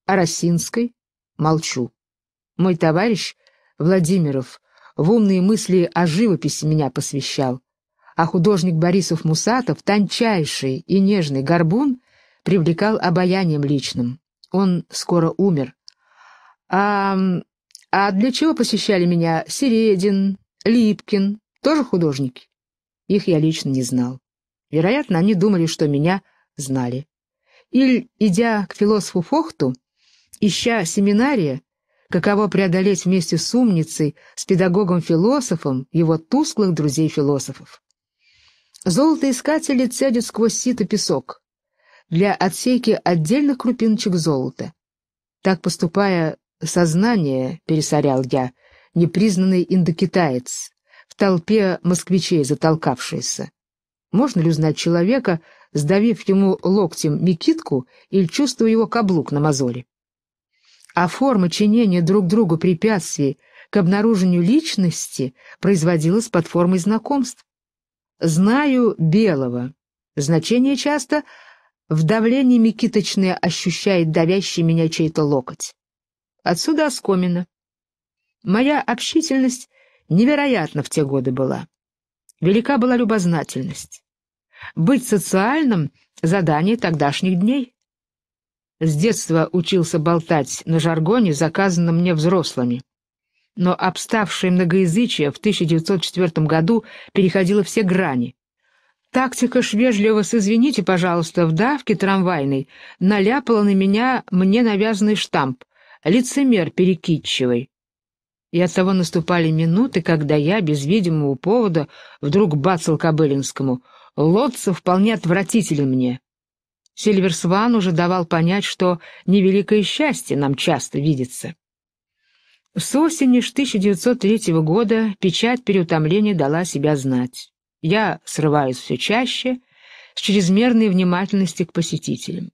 а Росинской молчу. Мой товарищ Владимиров в умные мысли о живописи меня посвящал, а художник Борисов Мусатов, тончайший и нежный горбун, привлекал обаянием личным. Он скоро умер. А, а для чего посещали меня Середин, Липкин, тоже художники? Их я лично не знал. Вероятно, они думали, что меня знали. Или, идя к философу Фохту, ища семинария, каково преодолеть вместе с умницей, с педагогом-философом, его тусклых друзей-философов. Золотоискатели цедят сквозь сито песок для отсейки отдельных крупиночек золота. Так поступая, сознание, пересорял я, непризнанный индокитаец, в толпе москвичей затолкавшийся. Можно ли узнать человека, сдавив ему локтем микитку или чувствуя его каблук на мозоле? А форма чинения друг другу препятствий к обнаружению личности производилась под формой знакомств. «Знаю белого». Значение часто в давлении Микиточная ощущает давящий меня чей-то локоть. Отсюда оскомина. Моя общительность невероятно в те годы была. Велика была любознательность. Быть социальным — задание тогдашних дней. С детства учился болтать на жаргоне, заказанном мне взрослыми. Но обставшее многоязычие в 1904 году переходило все грани. Тактика ж вежливо с «извините, пожалуйста» в давке трамвайной наляпала на меня мне навязанный штамп «лицемер перекидчивый». И оттого наступали минуты, когда я, без видимого повода, вдруг бацал Кобылинскому. Лотца вполне отвратителен мне. Сильверсван уже давал понять, что невеликое счастье нам часто видится. С осени 1903 года печать переутомления дала себя знать. Я срываюсь все чаще с чрезмерной внимательности к посетителям.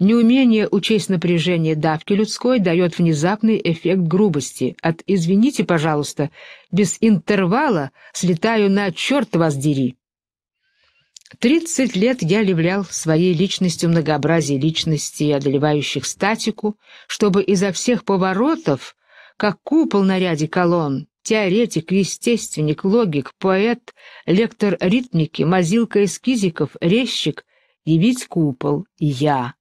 Неумение учесть напряжение давки людской дает внезапный эффект грубости. От «извините, пожалуйста», без интервала слетаю на «черт вас дери». Тридцать лет я являл своей личностью многообразие личностей, одолевающих статику, чтобы изо всех поворотов, как купол на ряде колонн, теоретик, естественник, логик, поэт, лектор ритмики, мазилка эскизиков, резчик, явить купол, я.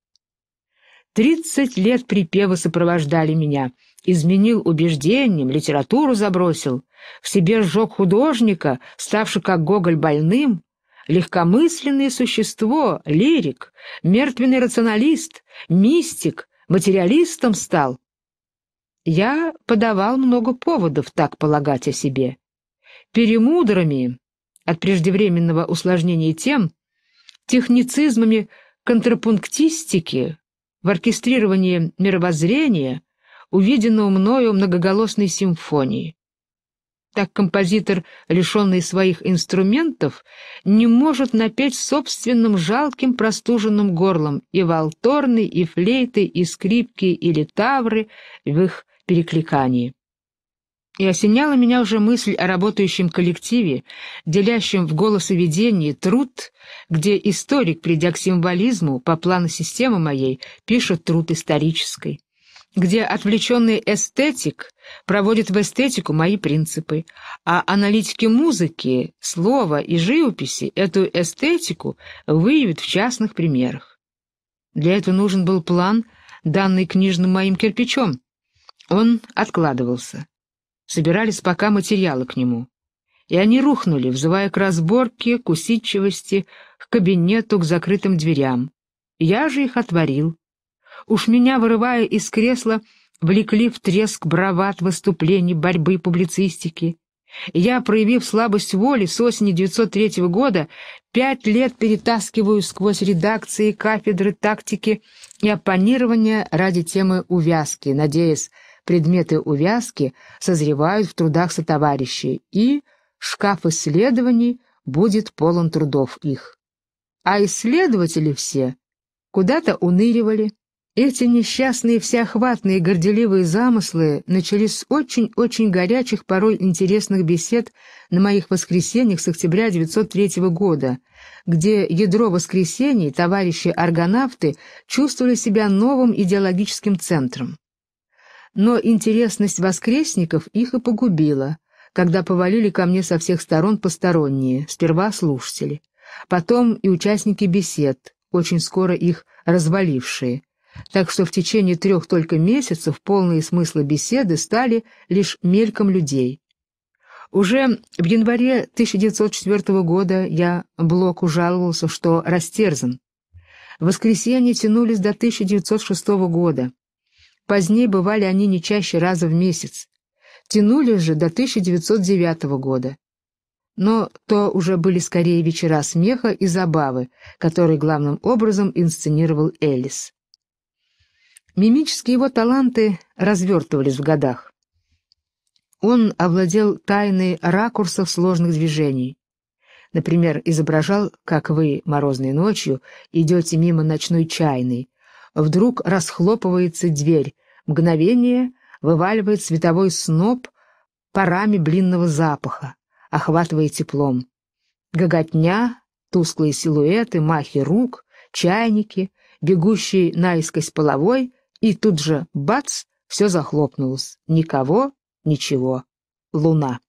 Тридцать лет припева сопровождали меня. Изменил убеждением, литературу забросил. В себе сжег художника, ставший как Гоголь больным. Легкомысленное существо, лирик, мертвенный рационалист, мистик, материалистом стал. Я подавал много поводов так полагать о себе. Перемудрами от преждевременного усложнения тем, техницизмами контрапунктистики, в оркестрировании мировоззрения, увиденного мною многоголосной симфонии. Так композитор, лишенный своих инструментов, не может напеть собственным жалким простуженным горлом и валторны, и флейты, и скрипки, и литавры в их перекликании. И осеняла меня уже мысль о работающем коллективе, делящем в голосоведении труд, где историк, придя к символизму по плану системы моей, пишет труд исторической, где отвлеченный эстетик проводит в эстетику мои принципы, а аналитики музыки, слова и живописи эту эстетику выявят в частных примерах. Для этого нужен был план, данный книжным моим кирпичом, он откладывался. Собирались пока материалы к нему. И они рухнули, взывая к разборке, к усидчивости, к кабинету, к закрытым дверям. Я же их отворил. Уж меня, вырывая из кресла, влекли в треск брават выступлений, борьбы, публицистики. Я, проявив слабость воли, с осени 903 года пять лет перетаскиваю сквозь редакции, кафедры, тактики и оппонирования ради темы увязки, надеясь, предметы увязки созревают в трудах сотоварищей, и шкаф исследований будет полон трудов их. А исследователи все куда-то уныривали. Эти несчастные всеохватные горделивые замыслы начались очень-очень горячих, порой интересных бесед на моих воскресеньях с октября 903 года, где ядро воскресений товарищи-аргонавты чувствовали себя новым идеологическим центром но интересность воскресников их и погубила, когда повалили ко мне со всех сторон посторонние, сперва слушатели, потом и участники бесед, очень скоро их развалившие. Так что в течение трех только месяцев полные смыслы беседы стали лишь мельком людей. Уже в январе 1904 года я Блоку жаловался, что растерзан. Воскресенья тянулись до 1906 года. Позднее бывали они не чаще раза в месяц. Тянули же до 1909 года. Но то уже были скорее вечера смеха и забавы, которые главным образом инсценировал Элис. Мимические его таланты развертывались в годах. Он овладел тайной ракурсов сложных движений. Например, изображал, как вы морозной ночью идете мимо ночной чайной, вдруг расхлопывается дверь, мгновение вываливает световой сноп парами блинного запаха, охватывая теплом. Гоготня, тусклые силуэты, махи рук, чайники, бегущий наискось половой, и тут же, бац, все захлопнулось. Никого, ничего. Луна.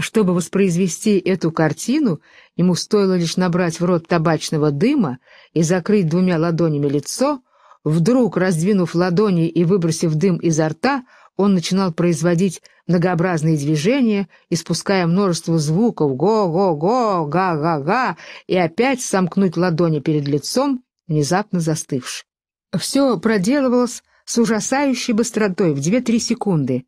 Чтобы воспроизвести эту картину, ему стоило лишь набрать в рот табачного дыма и закрыть двумя ладонями лицо, вдруг, раздвинув ладони и выбросив дым изо рта, он начинал производить многообразные движения, испуская множество звуков «го-го-го», «га-га-га» и опять сомкнуть ладони перед лицом, внезапно застывши. Все проделывалось с ужасающей быстротой в 2-3 секунды,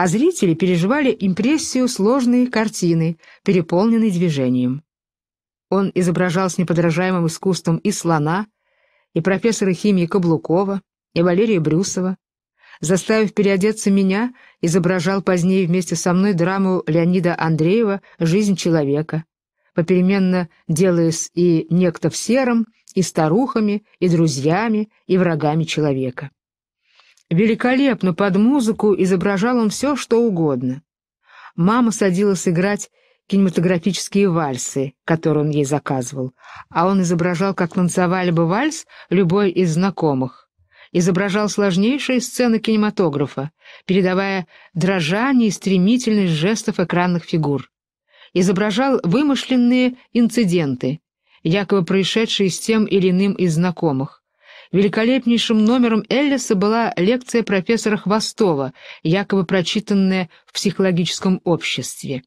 а зрители переживали импрессию сложной картины, переполненной движением. Он изображал с неподражаемым искусством и слона, и профессора химии Каблукова, и Валерия Брюсова. Заставив переодеться меня, изображал позднее вместе со мной драму Леонида Андреева «Жизнь человека», попеременно делаясь и некто в сером, и старухами, и друзьями, и врагами человека. Великолепно под музыку изображал он все, что угодно. Мама садилась играть кинематографические вальсы, которые он ей заказывал, а он изображал, как танцевали бы вальс любой из знакомых. Изображал сложнейшие сцены кинематографа, передавая дрожание и стремительность жестов экранных фигур. Изображал вымышленные инциденты, якобы происшедшие с тем или иным из знакомых, Великолепнейшим номером Эллиса была лекция профессора Хвостова, якобы прочитанная в психологическом обществе.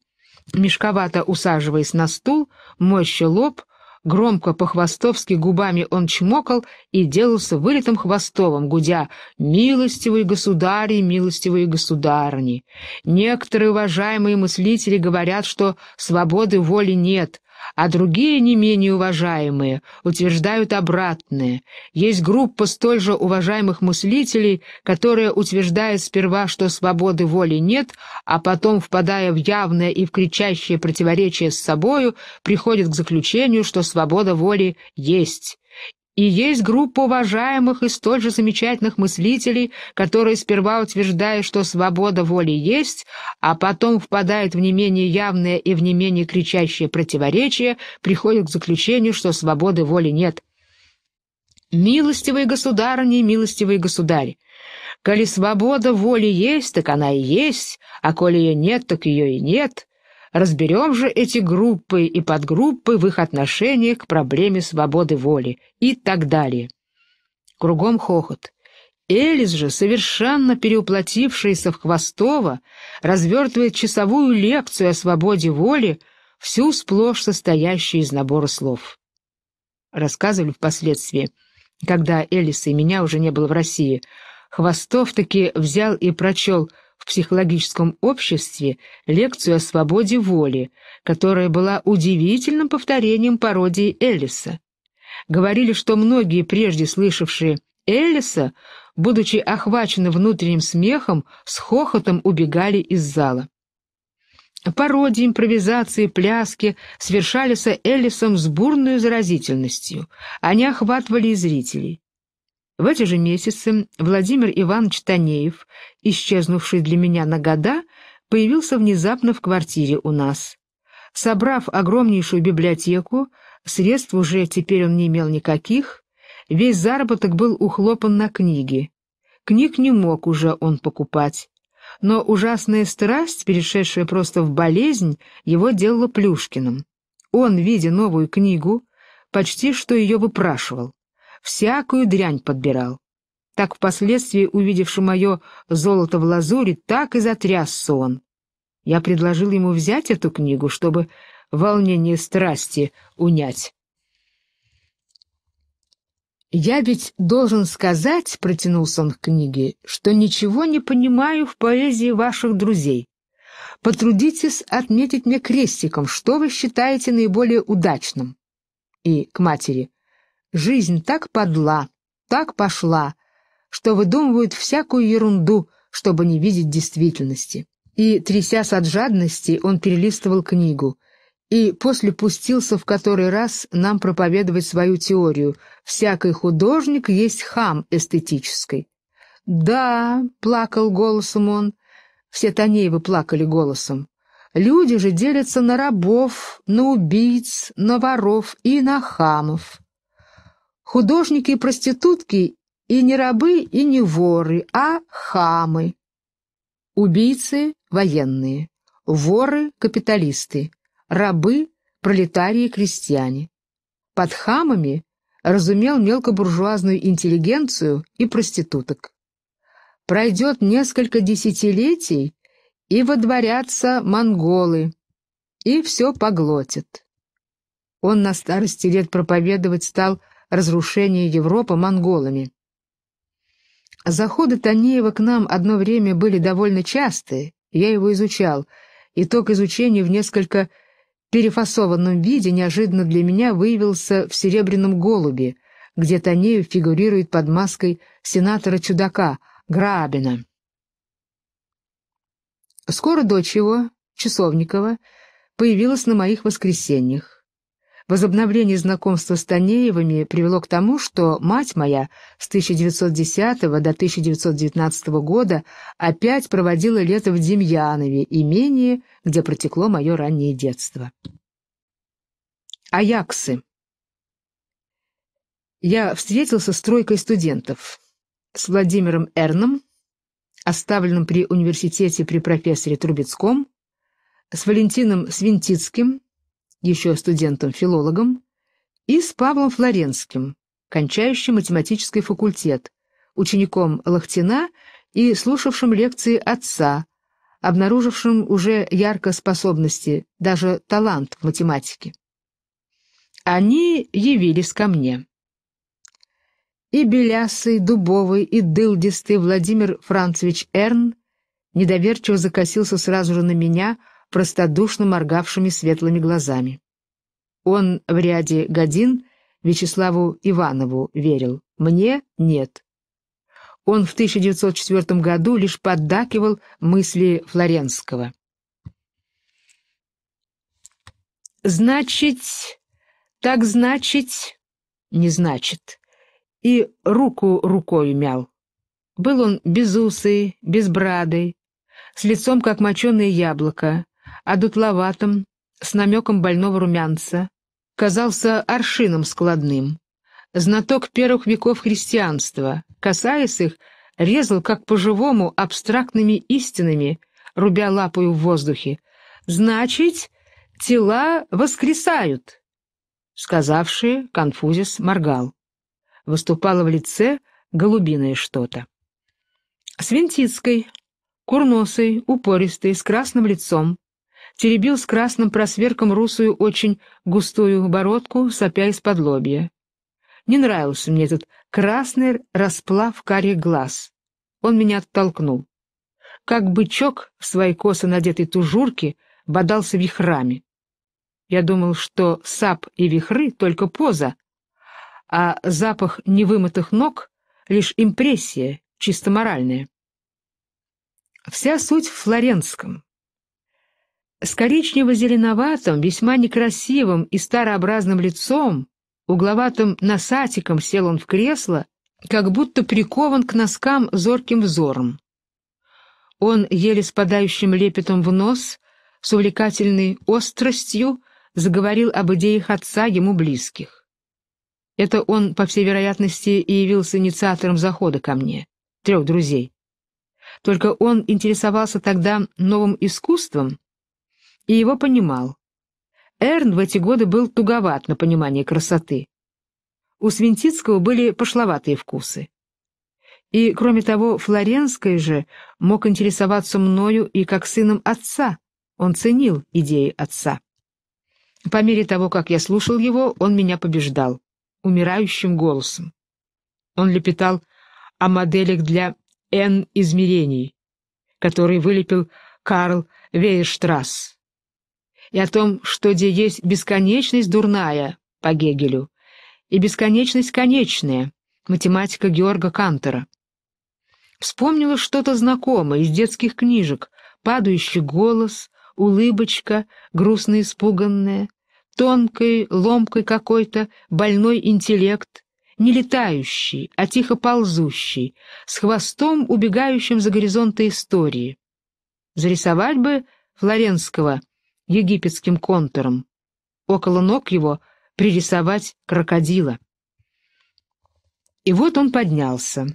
Мешковато усаживаясь на стул, мощи лоб, громко по-хвостовски губами он чмокал и делался вылитым Хвостовым, гудя «Милостивые государи, милостивые государни». Некоторые уважаемые мыслители говорят, что свободы воли нет — а другие, не менее уважаемые, утверждают обратное. Есть группа столь же уважаемых мыслителей, которая утверждает сперва, что свободы воли нет, а потом, впадая в явное и в кричащее противоречие с собою, приходит к заключению, что свобода воли есть. И есть группа уважаемых и столь же замечательных мыслителей, которые сперва утверждают, что свобода воли есть, а потом впадают в не менее явное и в не менее кричащее противоречие, приходят к заключению, что свободы воли нет. Милостивые государыни и милостивые государь, коли свобода воли есть, так она и есть, а коли ее нет, так ее и нет. Разберем же эти группы и подгруппы в их отношении к проблеме свободы воли и так далее. Кругом хохот. Элис же, совершенно переуплотившаяся в Хвостова, развертывает часовую лекцию о свободе воли, всю сплошь состоящую из набора слов. Рассказывали впоследствии, когда Элиса и меня уже не было в России, Хвостов таки взял и прочел в психологическом обществе лекцию о свободе воли, которая была удивительным повторением пародии Эллиса. Говорили, что многие, прежде слышавшие Эллиса, будучи охвачены внутренним смехом, с хохотом убегали из зала. Пародии, импровизации, пляски совершались Эллисом с бурной заразительностью. Они охватывали и зрителей. В эти же месяцы Владимир Иванович Танеев, исчезнувший для меня на года, появился внезапно в квартире у нас. Собрав огромнейшую библиотеку, средств уже теперь он не имел никаких, весь заработок был ухлопан на книги. Книг не мог уже он покупать. Но ужасная страсть, перешедшая просто в болезнь, его делала Плюшкиным. Он, видя новую книгу, почти что ее выпрашивал всякую дрянь подбирал. Так впоследствии, увидевши мое золото в лазуре, так и затрясся он. Я предложил ему взять эту книгу, чтобы волнение страсти унять. «Я ведь должен сказать, — протянулся он к книге, — что ничего не понимаю в поэзии ваших друзей. Потрудитесь отметить мне крестиком, что вы считаете наиболее удачным». И к матери. Жизнь так подла, так пошла, что выдумывают всякую ерунду, чтобы не видеть действительности. И, трясясь от жадности, он перелистывал книгу — и после пустился в который раз нам проповедовать свою теорию. Всякий художник есть хам эстетической. «Да», — плакал голосом он, — все Танеевы плакали голосом. «Люди же делятся на рабов, на убийц, на воров и на хамов. Художники и проститутки и не рабы, и не воры, а хамы. Убийцы — военные, воры — капиталисты, рабы — пролетарии крестьяне. Под хамами разумел мелкобуржуазную интеллигенцию и проституток. Пройдет несколько десятилетий, и водворятся монголы, и все поглотят. Он на старости лет проповедовать стал разрушение Европы монголами. Заходы Танеева к нам одно время были довольно часты. я его изучал. Итог изучения в несколько перефасованном виде неожиданно для меня выявился в «Серебряном голубе», где Танеев фигурирует под маской сенатора-чудака Грабина. Скоро дочь его, Часовникова, появилась на моих воскресеньях. Возобновление знакомства с Танеевыми привело к тому, что мать моя с 1910 до 1919 года опять проводила лето в Демьянове, имении, где протекло мое раннее детство. Аяксы. Я встретился с тройкой студентов. С Владимиром Эрном, оставленным при университете при профессоре Трубецком, с Валентином Свинтицким, еще студентом-филологом, и с Павлом Флоренским, кончающим математический факультет, учеником Лохтина и слушавшим лекции отца, обнаружившим уже ярко способности, даже талант в математике. Они явились ко мне. И белясый, дубовый, и дылдистый Владимир Францевич Эрн недоверчиво закосился сразу же на меня — простодушно моргавшими светлыми глазами. Он в ряде годин Вячеславу Иванову верил, мне — нет. Он в 1904 году лишь поддакивал мысли Флоренского. «Значит, так значит, не значит». И руку рукой мял. Был он безусый, брады, с лицом, как моченое яблоко, одутловатым, с намеком больного румянца, казался аршином складным. Знаток первых веков христианства, касаясь их, резал как по-живому абстрактными истинами, рубя лапою в воздухе. «Значит, тела воскресают!» Сказавший, Конфузис моргал. Выступало в лице голубиное что-то. Свинтицкой, курносой, упористой, с красным лицом, теребил с красным просверком русую очень густую бородку, сопя из-под лобья. Не нравился мне этот красный расплав карих глаз. Он меня оттолкнул. Как бычок в своей косо надетой тужурке бодался вихрами. Я думал, что сап и вихры — только поза, а запах невымытых ног — лишь импрессия, чисто моральная. Вся суть в флоренском с коричнево-зеленоватым, весьма некрасивым и старообразным лицом, угловатым носатиком сел он в кресло, как будто прикован к носкам зорким взором. Он, еле спадающим лепетом в нос, с увлекательной остростью, заговорил об идеях отца ему близких. Это он, по всей вероятности, и явился инициатором захода ко мне, трех друзей. Только он интересовался тогда новым искусством, и его понимал. Эрн в эти годы был туговат на понимание красоты. У Свинтицкого были пошловатые вкусы. И, кроме того, Флоренский же мог интересоваться мною и как сыном отца. Он ценил идеи отца. По мере того, как я слушал его, он меня побеждал. Умирающим голосом. Он лепетал о моделях для N-измерений, которые вылепил Карл Вейерштрасс и о том, что где есть бесконечность дурная по Гегелю и бесконечность конечная, математика Георга Кантера. Вспомнила что-то знакомое из детских книжек, падающий голос, улыбочка, грустно испуганная, тонкой, ломкой какой-то, больной интеллект, не летающий, а тихо ползущий, с хвостом, убегающим за горизонты истории. Зарисовать бы Флоренского — египетским контуром. Около ног его пририсовать крокодила. И вот он поднялся.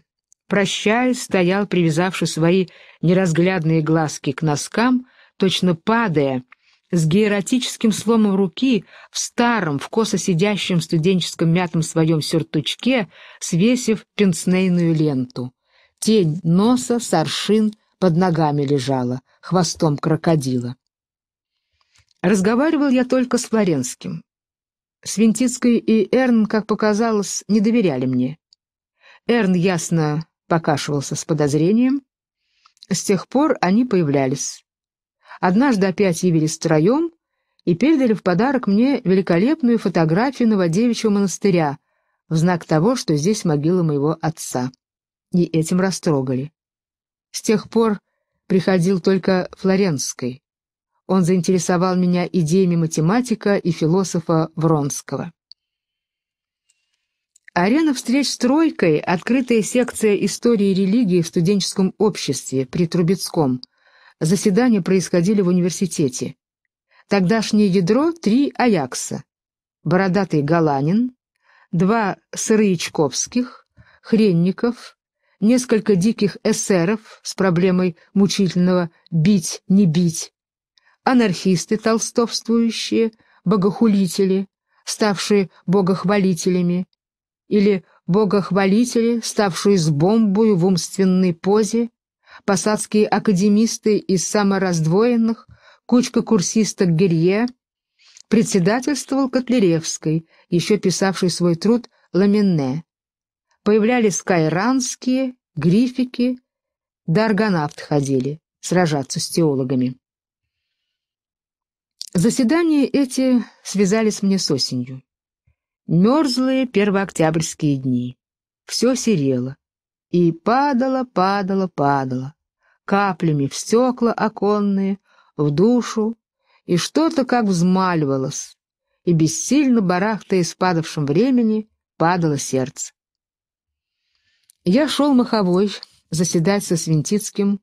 Прощаясь, стоял, привязавши свои неразглядные глазки к носкам, точно падая, с гиератическим сломом руки, в старом, в косо сидящем студенческом мятом своем сюртучке, свесив пенснейную ленту. Тень носа, соршин под ногами лежала, хвостом крокодила. Разговаривал я только с Флоренским. Свинтицкий и Эрн, как показалось, не доверяли мне. Эрн ясно покашивался с подозрением. С тех пор они появлялись. Однажды опять явились втроем и передали в подарок мне великолепную фотографию Новодевичьего монастыря в знак того, что здесь могила моего отца. И этим растрогали. С тех пор приходил только Флоренский он заинтересовал меня идеями математика и философа Вронского. Арена встреч с тройкой, открытая секция истории и религии в студенческом обществе при Трубецком. Заседания происходили в университете. Тогдашнее ядро — три Аякса. Бородатый Галанин, два Сырычковских, Хренников, несколько диких эсеров с проблемой мучительного «бить, не бить», анархисты толстовствующие, богохулители, ставшие богохвалителями, или богохвалители, ставшие с бомбою в умственной позе, посадские академисты из самораздвоенных, кучка курсисток Герье, председательствовал Котляревский, еще писавший свой труд «Ламенне». Появлялись кайранские, грифики, да аргонавт ходили сражаться с теологами. Заседания эти связались мне с осенью. Мерзлые первооктябрьские дни. Все серело. И падало, падало, падало. Каплями в стекла оконные, в душу. И что-то как взмаливалось. И бессильно барахтаясь в падавшем времени, падало сердце. Я шел маховой заседать со Свинтицким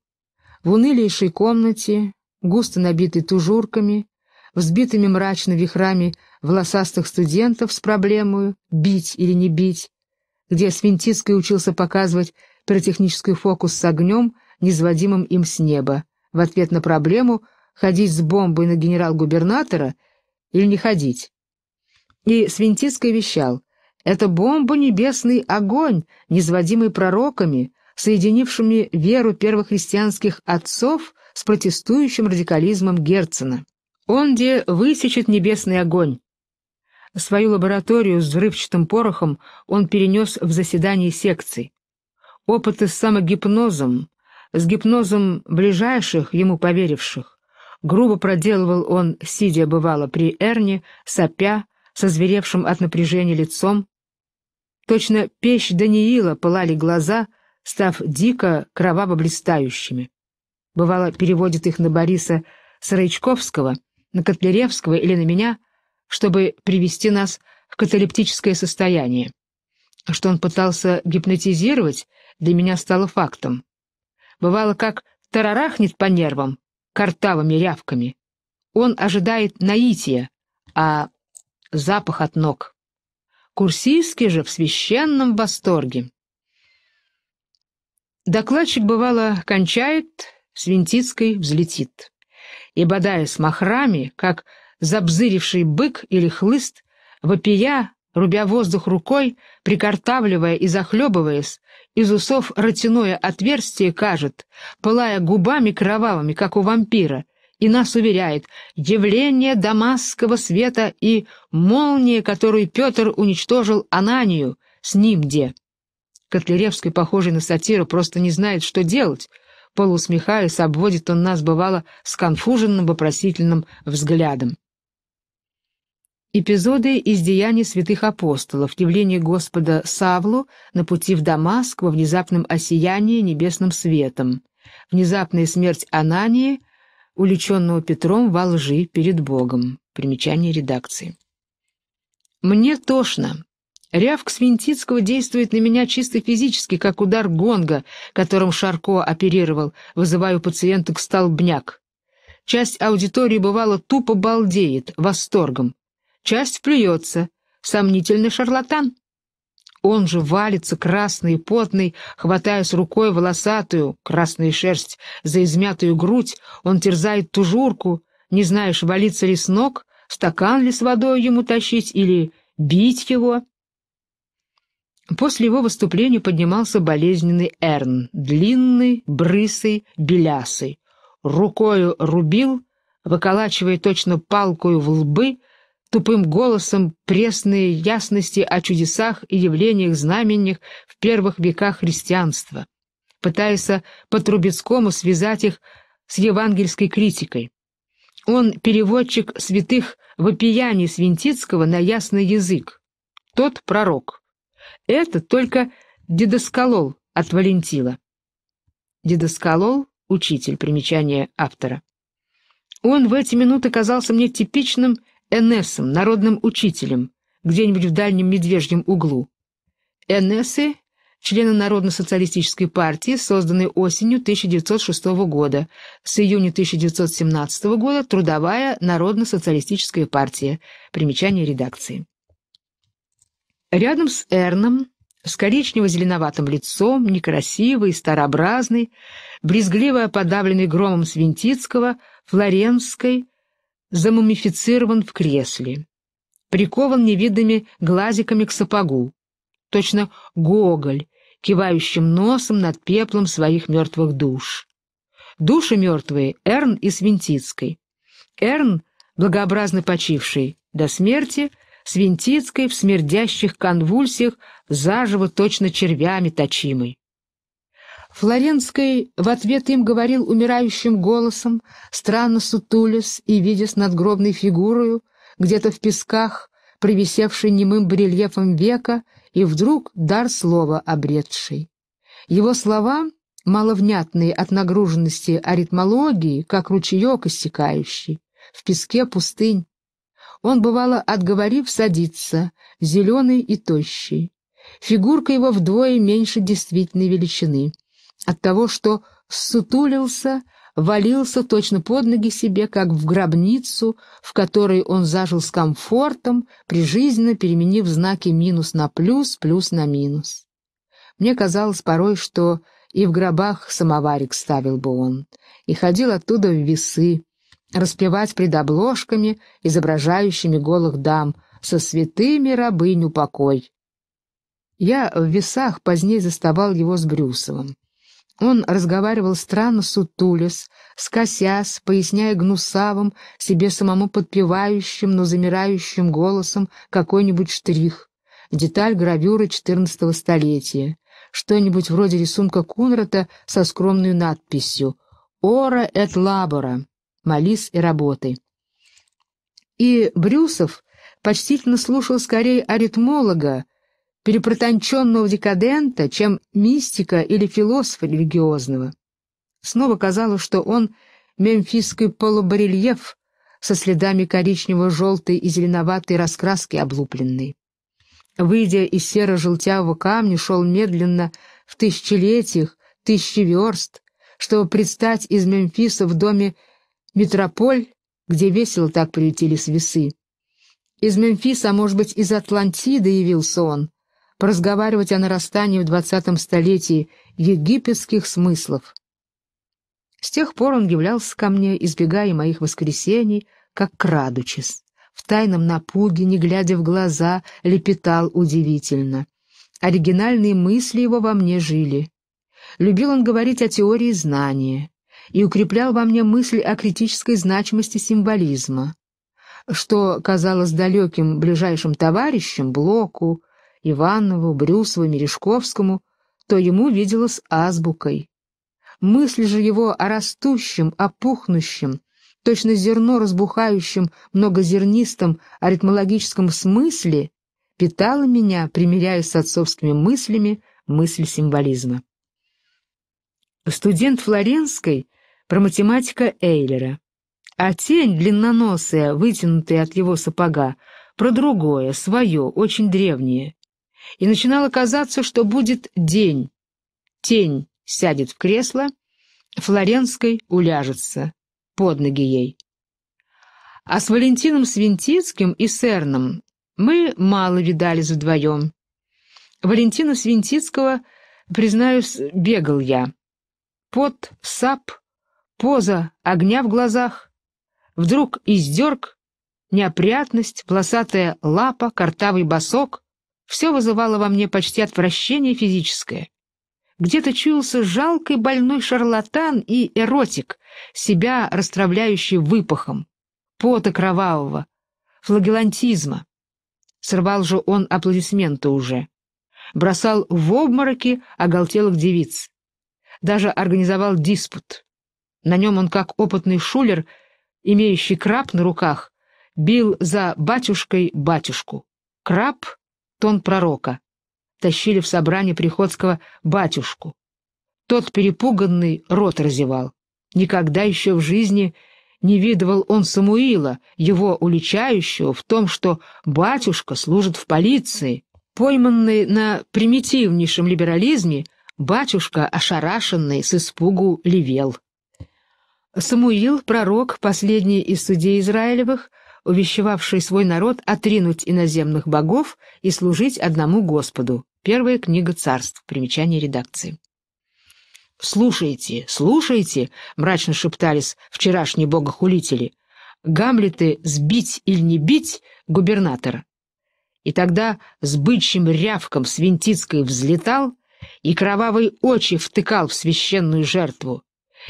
в унылейшей комнате, густо набитой тужурками, взбитыми мрачно вихрами волосастых студентов с проблемой «бить или не бить», где Свинтицкий учился показывать пиротехнический фокус с огнем, низводимым им с неба, в ответ на проблему «ходить с бомбой на генерал-губернатора или не ходить». И Свинтицкий вещал «Это бомба — небесный огонь, низводимый пророками, соединившими веру первых христианских отцов с протестующим радикализмом Герцена». Он где высечет небесный огонь. Свою лабораторию с взрывчатым порохом он перенес в заседание секций. Опыты с самогипнозом, с гипнозом ближайших, ему поверивших, грубо проделывал он, сидя бывало при Эрне, сопя, со зверевшим от напряжения лицом. Точно печь Даниила пылали глаза, став дико кроваво блистающими. Бывало, переводит их на Бориса Сарычковского — на Котляревского или на меня, чтобы привести нас в каталептическое состояние. А что он пытался гипнотизировать, для меня стало фактом. Бывало, как тарарахнет по нервам, картавыми рявками. Он ожидает наития, а запах от ног. Курсийский же в священном восторге. Докладчик, бывало, кончает, с Винтицкой взлетит и, бодая с махрами, как забзыривший бык или хлыст, вопия, рубя воздух рукой, прикартавливая и захлебываясь, из усов ротяное отверстие кажет, пылая губами кровавыми, как у вампира, и нас уверяет явление дамасского света и молния, которую Петр уничтожил Ананию, с ним где. Котляревский, похожий на сатиру, просто не знает, что делать — Полусмехаясь, обводит он нас, бывало, с конфуженным вопросительным взглядом. Эпизоды из деяний святых апостолов, явление Господа Савлу на пути в Дамаск во внезапном осиянии небесным светом, внезапная смерть Анании, увлеченного Петром во лжи перед Богом. Примечание редакции. «Мне тошно. Рявк Свинтицкого действует на меня чисто физически, как удар гонга, которым Шарко оперировал, вызывая у пациенток столбняк. Часть аудитории бывало тупо балдеет, восторгом. Часть плюется. Сомнительный шарлатан. Он же валится, красный и потный, хватая с рукой волосатую, красную шерсть, за измятую грудь, он терзает тужурку, не знаешь, валится ли с ног, стакан ли с водой ему тащить или бить его. После его выступления поднимался болезненный Эрн, длинный, брысый, белясый. Рукою рубил, выколачивая точно палкою в лбы, тупым голосом пресные ясности о чудесах и явлениях знаменних в первых веках христианства, пытаясь по-трубецкому связать их с евангельской критикой. Он переводчик святых вопияний Свинтицкого на ясный язык. Тот пророк. Это только дедосколол от Валентила. Дедосколол — учитель, примечание автора. Он в эти минуты казался мне типичным энесом, народным учителем, где-нибудь в дальнем медвежьем углу. Энесы — члены Народно-социалистической партии, созданной осенью 1906 года, с июня 1917 года Трудовая Народно-социалистическая партия, примечание редакции. Рядом с Эрном, с коричнево-зеленоватым лицом, некрасивый, старообразный, брезгливо подавленный громом Свинтицкого, Флоренской, замумифицирован в кресле, прикован невидными глазиками к сапогу, точно Гоголь, кивающим носом над пеплом своих мертвых душ. Души мертвые — Эрн и Свинтицкой. Эрн, благообразно почивший до смерти — Свинтицкой в смердящих конвульсиях, заживо точно червями точимой. Флоренской в ответ им говорил умирающим голосом, странно сутулясь и видясь надгробной фигурою, где-то в песках, привисевшей немым барельефом века, и вдруг дар слова обретший. Его слова, маловнятные от нагруженности аритмологии, как ручеек истекающий, в песке пустынь, он, бывало, отговорив, садится, зеленый и тощий. Фигурка его вдвое меньше действительной величины. От того, что сутулился, валился точно под ноги себе, как в гробницу, в которой он зажил с комфортом, прижизненно переменив знаки минус на плюс, плюс на минус. Мне казалось порой, что и в гробах самоварик ставил бы он, и ходил оттуда в весы, распевать пред обложками, изображающими голых дам, со святыми рабыню покой. Я в весах позднее заставал его с Брюсовым. Он разговаривал странно сутулясь, скосясь, поясняя гнусавым, себе самому подпевающим, но замирающим голосом какой-нибудь штрих, деталь гравюры XIV столетия, что-нибудь вроде рисунка Кунрата со скромной надписью «Ора эт лабора» молис и работы. И Брюсов почтительно слушал скорее аритмолога, перепротонченного декадента, чем мистика или философа религиозного. Снова казалось, что он мемфисский полубарельеф со следами коричнево-желтой и зеленоватой раскраски облупленный. Выйдя из серо-желтявого камня, шел медленно в тысячелетиях, тысячи верст, чтобы предстать из Мемфиса в доме Метрополь, где весело так приютились весы. Из Мемфиса, а может быть, из Атлантиды явился он, поразговаривать о нарастании в двадцатом столетии египетских смыслов. С тех пор он являлся ко мне, избегая моих воскресений, как крадучись. В тайном напуге, не глядя в глаза, лепетал удивительно. Оригинальные мысли его во мне жили. Любил он говорить о теории знания и укреплял во мне мысль о критической значимости символизма, что казалось далеким ближайшим товарищем Блоку, Иванову, Брюсову, Мережковскому, то ему виделось азбукой. Мысль же его о растущем, опухнущем, точно зерно разбухающем, многозернистом аритмологическом смысле питала меня, примиряясь с отцовскими мыслями, мысль символизма. Студент Флоренской про математика Эйлера. А тень, длинноносая, вытянутая от его сапога, про другое, свое, очень древнее. И начинало казаться, что будет день. Тень сядет в кресло, Флоренской уляжется, под ноги ей. А с Валентином Свинтицким и Серном мы мало видались вдвоем. Валентина Свинтицкого, признаюсь, бегал я. Под сап поза, огня в глазах. Вдруг издерг, неопрятность, волосатая лапа, картавый босок — все вызывало во мне почти отвращение физическое. Где-то чуялся жалкий больной шарлатан и эротик, себя расстравляющий выпахом, пота кровавого, флагелантизма. Срывал же он аплодисменты уже. Бросал в обмороки оголтелых девиц. Даже организовал диспут. На нем он, как опытный шулер, имеющий краб на руках, бил за батюшкой батюшку. Краб — тон пророка. Тащили в собрание Приходского батюшку. Тот перепуганный рот разевал. Никогда еще в жизни не видывал он Самуила, его уличающего в том, что батюшка служит в полиции. Пойманный на примитивнейшем либерализме, батюшка, ошарашенный, с испугу левел. Самуил, пророк, последний из судей Израилевых, увещевавший свой народ отринуть иноземных богов и служить одному Господу. Первая книга царств. Примечание редакции. «Слушайте, слушайте!» — мрачно шептались вчерашние богохулители. «Гамлеты сбить или не бить губернатора?» И тогда с бычьим рявком Свинтицкой взлетал и кровавые очи втыкал в священную жертву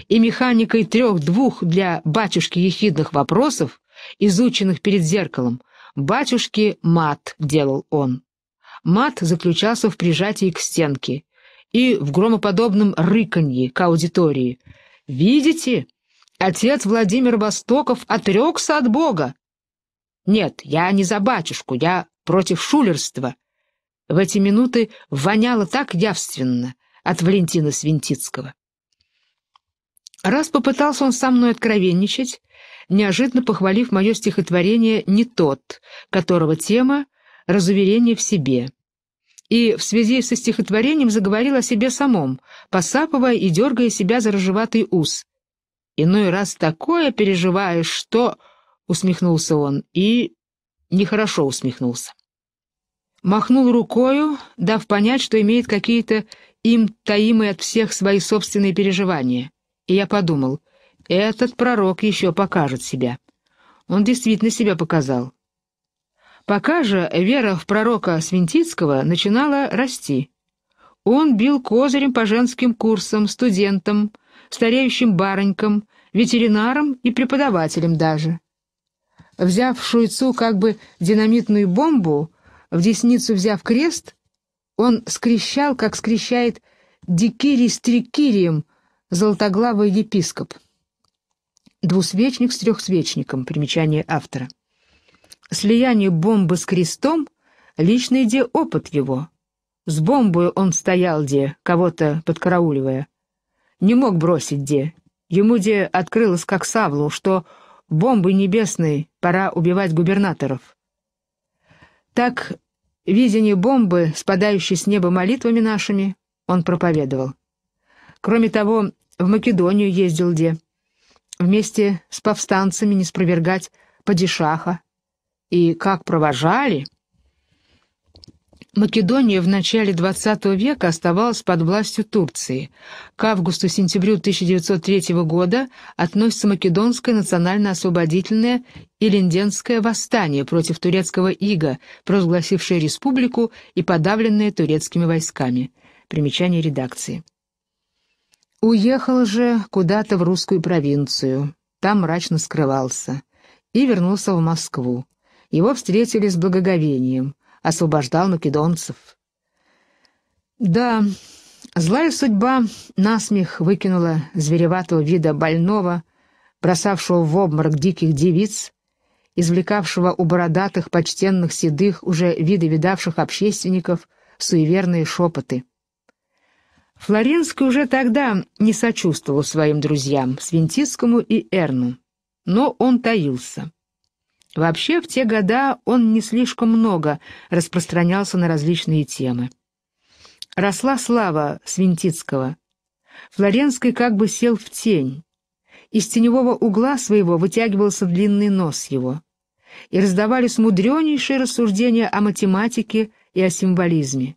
и механикой трех-двух для батюшки ехидных вопросов, изученных перед зеркалом, батюшки мат делал он. Мат заключался в прижатии к стенке и в громоподобном рыканье к аудитории. «Видите? Отец Владимир Востоков отрекся от Бога!» «Нет, я не за батюшку, я против шулерства». В эти минуты воняло так явственно от Валентина Свинтицкого. Раз попытался он со мной откровенничать, неожиданно похвалив мое стихотворение «Не тот», которого тема «Разуверение в себе». И в связи со стихотворением заговорил о себе самом, посапывая и дергая себя за рыжеватый ус. «Иной раз такое переживаешь, что...» — усмехнулся он и нехорошо усмехнулся. Махнул рукою, дав понять, что имеет какие-то им таимые от всех свои собственные переживания. И я подумал, этот пророк еще покажет себя. Он действительно себя показал. Пока же вера в пророка Свинтицкого начинала расти. Он бил козырем по женским курсам, студентам, стареющим барынькам, ветеринарам и преподавателям даже. Взяв шуйцу как бы динамитную бомбу, в десницу взяв крест, он скрещал, как скрещает дикири с трикирием Золотоглавый епископ. Двусвечник с трехсвечником. Примечание автора. Слияние бомбы с крестом — личный де опыт его. С бомбой он стоял де, кого-то подкарауливая. Не мог бросить де. Ему де открылось, как Савлу, что бомбы небесной пора убивать губернаторов. Так, видение бомбы, спадающей с неба молитвами нашими, он проповедовал. Кроме того, в Македонию ездил Де. Вместе с повстанцами не спровергать падишаха. И как провожали... Македония в начале XX века оставалась под властью Турции. К августу-сентябрю 1903 года относится Македонское национально-освободительное Илинденское восстание против турецкого ига, провозгласившее республику и подавленное турецкими войсками. Примечание редакции. Уехал же куда-то в русскую провинцию, там мрачно скрывался, и вернулся в Москву. Его встретили с благоговением, освобождал македонцев. Да, злая судьба насмех выкинула звереватого вида больного, бросавшего в обморок диких девиц, извлекавшего у бородатых, почтенных, седых, уже виды видавших общественников суеверные шепоты — Флоренский уже тогда не сочувствовал своим друзьям, Свинтицкому и Эрну, но он таился. Вообще, в те года он не слишком много распространялся на различные темы. Росла слава Свинтицкого. Флоренский как бы сел в тень. Из теневого угла своего вытягивался длинный нос его. И раздавались мудренейшие рассуждения о математике и о символизме.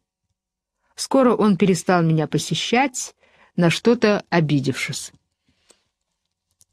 Скоро он перестал меня посещать, на что-то обидевшись.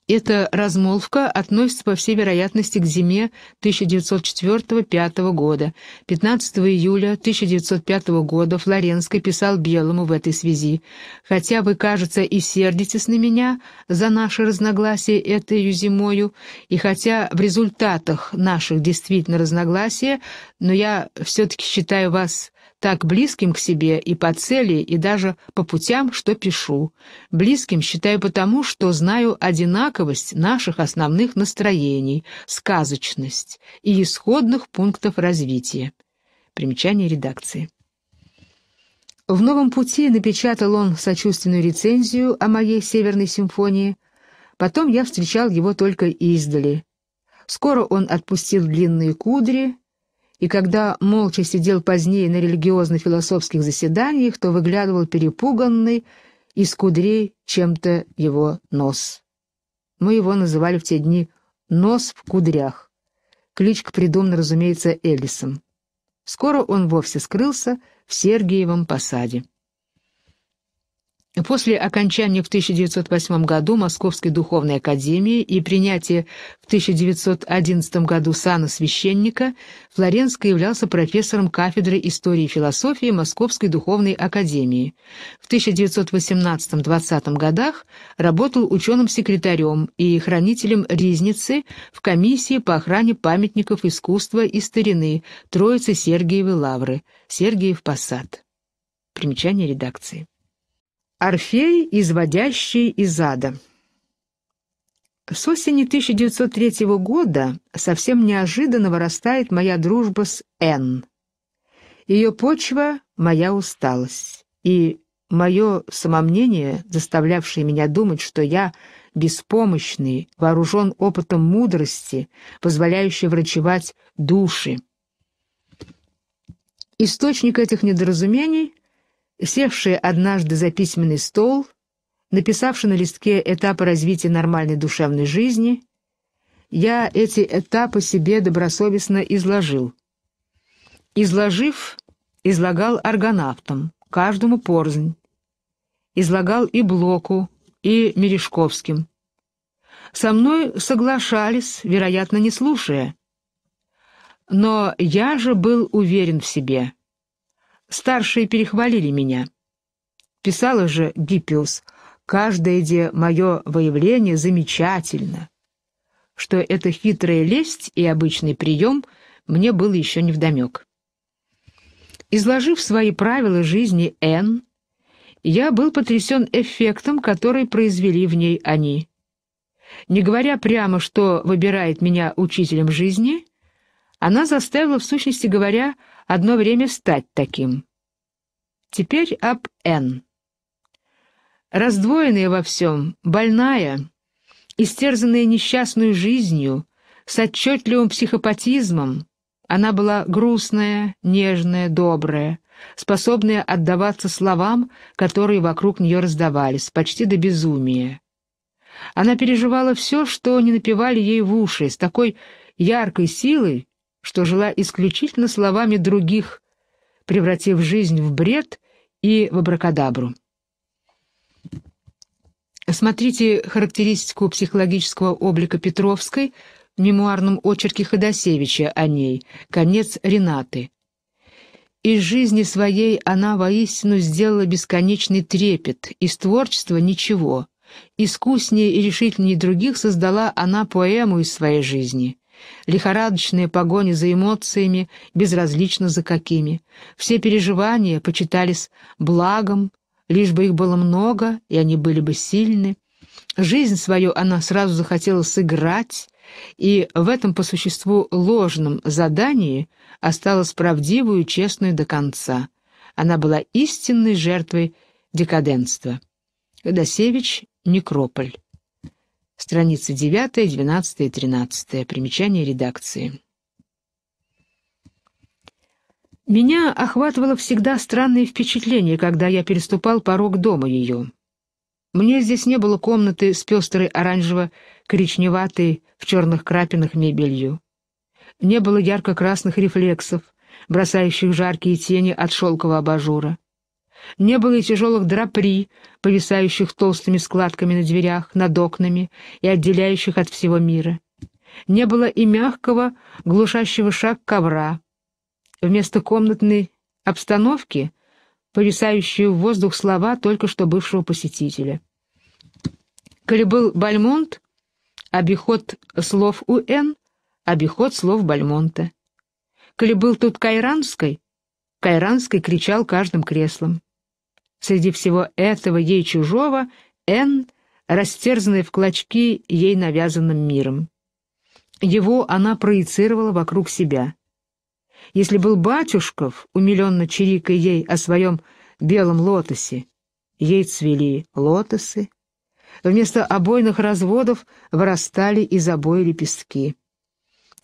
Эта размолвка относится, по всей вероятности, к зиме 1904-5 года. 15 июля 1905 года Флоренский писал Белому в этой связи. «Хотя вы, кажется, и сердитесь на меня за наши разногласия этой зимою, и хотя в результатах наших действительно разногласия, но я все-таки считаю вас так близким к себе и по цели, и даже по путям, что пишу. Близким считаю потому, что знаю одинаковость наших основных настроений, сказочность и исходных пунктов развития. Примечание редакции. В «Новом пути» напечатал он сочувственную рецензию о моей «Северной симфонии». Потом я встречал его только издали. Скоро он отпустил длинные кудри, и когда молча сидел позднее на религиозно-философских заседаниях, то выглядывал перепуганный из кудрей чем-то его нос. Мы его называли в те дни «нос в кудрях». Кличка придумана, разумеется, Элисом. Скоро он вовсе скрылся в Сергиевом посаде. После окончания в 1908 году Московской духовной академии и принятия в 1911 году сана священника, Флоренский являлся профессором кафедры истории и философии Московской духовной академии. В 1918-20 годах работал ученым-секретарем и хранителем резницы в комиссии по охране памятников искусства и старины Троицы Сергиевой Лавры, Сергиев Посад. Примечание редакции. Орфей, изводящий из ада. С осени 1903 года совсем неожиданно вырастает моя дружба с Н. Ее почва — моя усталость, и мое самомнение, заставлявшее меня думать, что я беспомощный, вооружен опытом мудрости, позволяющий врачевать души. Источник этих недоразумений — севший однажды за письменный стол, написавший на листке этапы развития нормальной душевной жизни, я эти этапы себе добросовестно изложил. Изложив, излагал аргонавтам, каждому порзнь. Излагал и Блоку, и Мережковским. Со мной соглашались, вероятно, не слушая. Но я же был уверен в себе. Старшие перехвалили меня. Писала же Гиппиус, «Каждое де мое выявление замечательно». Что это хитрая лесть и обычный прием мне было еще невдомек. Изложив свои правила жизни Н, я был потрясен эффектом, который произвели в ней они. Не говоря прямо, что выбирает меня учителем жизни, она заставила, в сущности говоря, одно время стать таким. Теперь об Н. Раздвоенная во всем, больная, истерзанная несчастную жизнью, с отчетливым психопатизмом, она была грустная, нежная, добрая, способная отдаваться словам, которые вокруг нее раздавались, почти до безумия. Она переживала все, что не напевали ей в уши, с такой яркой силой, что жила исключительно словами других, превратив жизнь в бред и в абракадабру. Смотрите характеристику психологического облика Петровской в мемуарном очерке Ходосевича о ней «Конец Ренаты». Из жизни своей она воистину сделала бесконечный трепет, из творчества ничего. Искуснее и решительнее других создала она поэму из своей жизни лихорадочная погоня за эмоциями, безразлично за какими. Все переживания почитались благом, лишь бы их было много, и они были бы сильны. Жизнь свою она сразу захотела сыграть, и в этом по существу ложном задании осталась правдивую и честную до конца. Она была истинной жертвой декаденства. Годосевич, Некрополь. Страницы 9, 12 и 13. Примечание редакции. Меня охватывало всегда странное впечатление, когда я переступал порог дома ее. Мне здесь не было комнаты с пестрой оранжево-коричневатой в черных крапинах мебелью. Не было ярко-красных рефлексов, бросающих жаркие тени от шелкового абажура. Не было и тяжелых драпри, повисающих толстыми складками на дверях, над окнами и отделяющих от всего мира. Не было и мягкого, глушащего шаг ковра. Вместо комнатной обстановки повисающие в воздух слова только что бывшего посетителя. Коли был Бальмонт, обиход слов У.Н., обиход слов Бальмонта. Коли был тут Кайранской, Кайранской кричал каждым креслом. Среди всего этого ей чужого н растерзанная в клочки ей навязанным миром. Его она проецировала вокруг себя. Если был Батюшков, умиленно чирикая ей о своем белом лотосе, ей цвели лотосы, вместо обойных разводов вырастали из обои лепестки.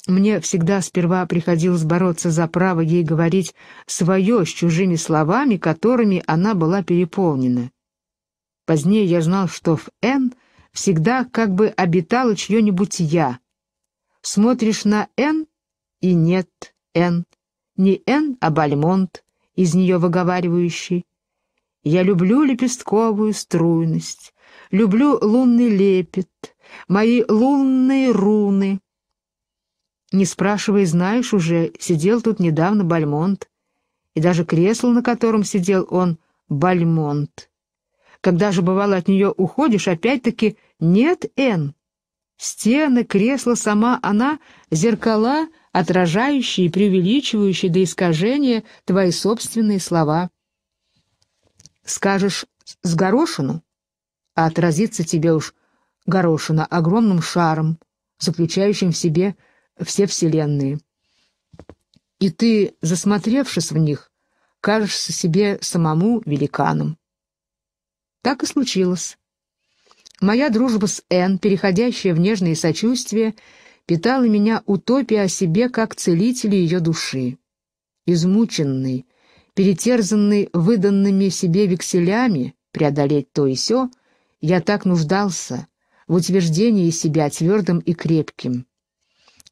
Мне всегда сперва приходилось бороться за право ей говорить свое с чужими словами, которыми она была переполнена. Позднее я знал, что в «Н» всегда как бы обитало чье-нибудь «я». Смотришь на «Н» и нет «Н». Не «Н», а «Бальмонт», из нее выговаривающий. Я люблю лепестковую струйность, люблю лунный лепет, мои лунные руны, не спрашивая, знаешь уже, сидел тут недавно Бальмонт, и даже кресло, на котором сидел он, Бальмонт. Когда же, бывало, от нее уходишь, опять-таки «нет, Н. Стены, кресло сама она, зеркала, отражающие и преувеличивающие до искажения твои собственные слова. Скажешь «с горошину», а отразится тебе уж горошина огромным шаром, заключающим в себе все вселенные. И ты, засмотревшись в них, кажешься себе самому великаном. Так и случилось. Моя дружба с Энн, переходящая в нежные сочувствия, питала меня утопией о себе как целителе ее души. Измученный, перетерзанный выданными себе векселями, преодолеть то и сё, я так нуждался в утверждении себя твердым и крепким,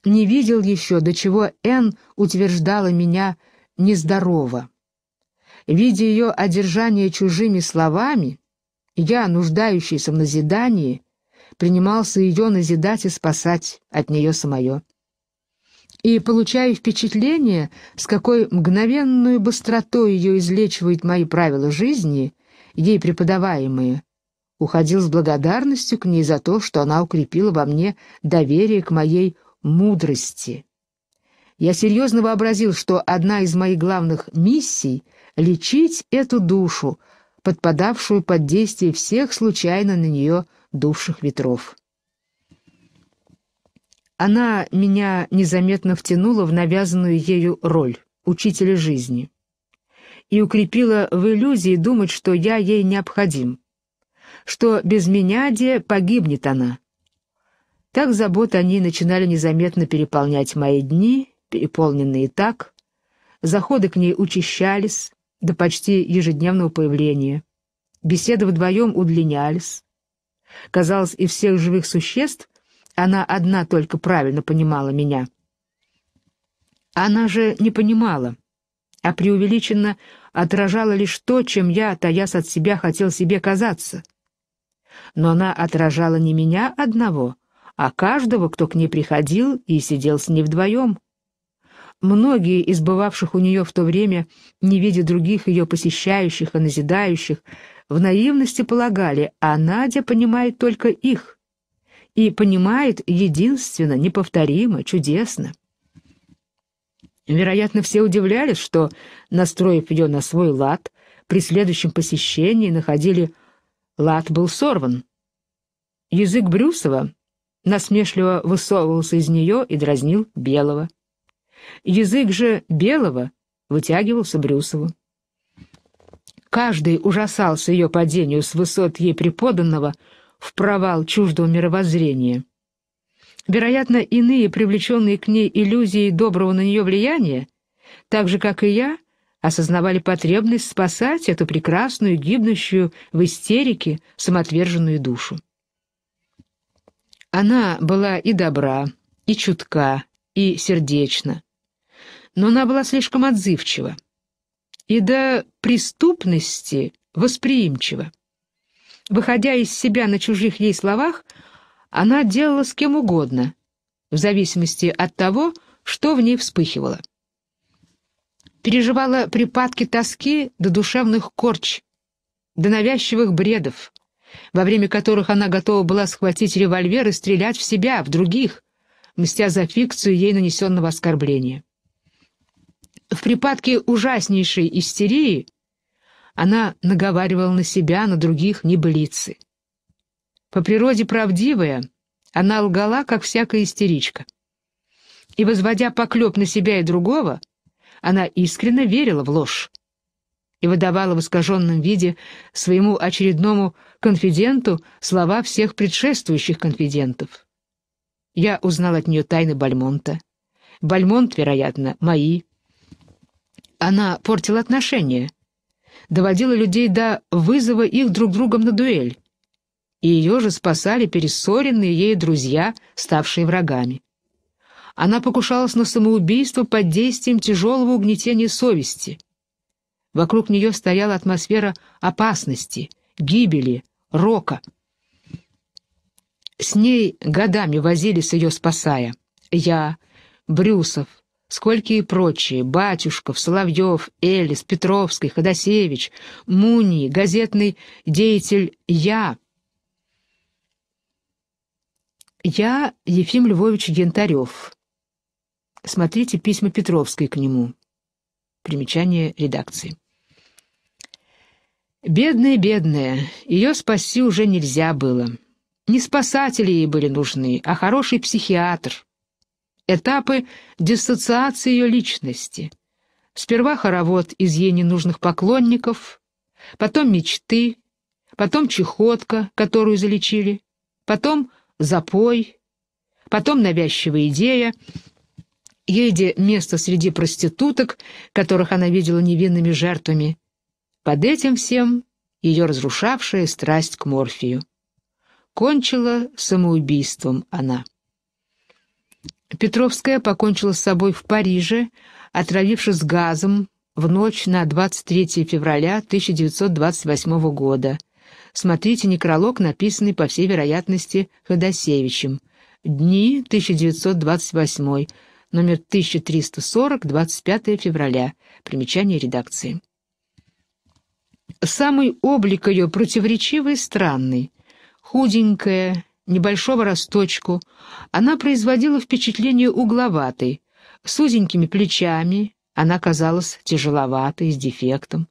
не видел еще, до чего Энн утверждала меня нездорово. Видя ее одержание чужими словами, я, нуждающийся в назидании, принимался ее назидать и спасать от нее самое. И получая впечатление, с какой мгновенную быстротой ее излечивают мои правила жизни, ей преподаваемые, уходил с благодарностью к ней за то, что она укрепила во мне доверие к моей мудрости. Я серьезно вообразил, что одна из моих главных миссий — лечить эту душу, подпадавшую под действие всех случайно на нее дувших ветров. Она меня незаметно втянула в навязанную ею роль учителя жизни и укрепила в иллюзии думать, что я ей необходим, что без меня, де, погибнет она. Так заботы о ней начинали незаметно переполнять мои дни, переполненные и так. Заходы к ней учащались до почти ежедневного появления. Беседы вдвоем удлинялись. Казалось, из всех живых существ она одна только правильно понимала меня. Она же не понимала, а преувеличенно отражала лишь то, чем я, таясь от себя, хотел себе казаться. Но она отражала не меня одного — а каждого, кто к ней приходил и сидел с ней вдвоем. Многие из бывавших у нее в то время, не видя других ее посещающих и назидающих, в наивности полагали, а Надя понимает только их. И понимает единственно, неповторимо, чудесно. Вероятно, все удивлялись, что, настроив ее на свой лад, при следующем посещении находили «лад был сорван». Язык Брюсова насмешливо высовывался из нее и дразнил Белого. Язык же Белого вытягивался Брюсову. Каждый ужасался ее падению с высот ей преподанного в провал чуждого мировоззрения. Вероятно, иные, привлеченные к ней иллюзией доброго на нее влияния, так же, как и я, осознавали потребность спасать эту прекрасную, гибнущую в истерике самоотверженную душу. Она была и добра, и чутка, и сердечна. Но она была слишком отзывчива и до преступности восприимчива. Выходя из себя на чужих ей словах, она делала с кем угодно, в зависимости от того, что в ней вспыхивало. Переживала припадки тоски до душевных корч, до навязчивых бредов, во время которых она готова была схватить револьвер и стрелять в себя, в других, мстя за фикцию ей нанесенного оскорбления. В припадке ужаснейшей истерии она наговаривала на себя, на других небылицы. По природе правдивая, она лгала, как всякая истеричка. И, возводя поклеп на себя и другого, она искренне верила в ложь и выдавала в искаженном виде своему очередному конфиденту слова всех предшествующих конфидентов. Я узнал от нее тайны Бальмонта. Бальмонт, вероятно, мои. Она портила отношения, доводила людей до вызова их друг другом на дуэль. И ее же спасали перессоренные ей друзья, ставшие врагами. Она покушалась на самоубийство под действием тяжелого угнетения совести. Вокруг нее стояла атмосфера опасности, гибели, рока. С ней годами возились ее спасая. Я, Брюсов, сколькие прочие, Батюшков, Соловьев, Элис, Петровский, Ходосевич, Муни, газетный деятель «Я». Я Ефим Львович Гентарев. Смотрите письма Петровской к нему. Примечание редакции. Бедная, бедная, ее спасти уже нельзя было. Не спасатели ей были нужны, а хороший психиатр. Этапы диссоциации ее личности. Сперва хоровод из ей ненужных поклонников, потом мечты, потом чехотка, которую залечили, потом запой, потом навязчивая идея, ей где место среди проституток, которых она видела невинными жертвами, под этим всем ее разрушавшая страсть к Морфию. Кончила самоубийством она. Петровская покончила с собой в Париже, отравившись газом в ночь на 23 февраля 1928 года. Смотрите некролог, написанный, по всей вероятности, Ходосевичем. Дни 1928, номер 1340, 25 февраля. Примечание редакции. Самый облик ее противоречивый и странный. Худенькая, небольшого росточку, она производила впечатление угловатой, с узенькими плечами, она казалась тяжеловатой, с дефектом.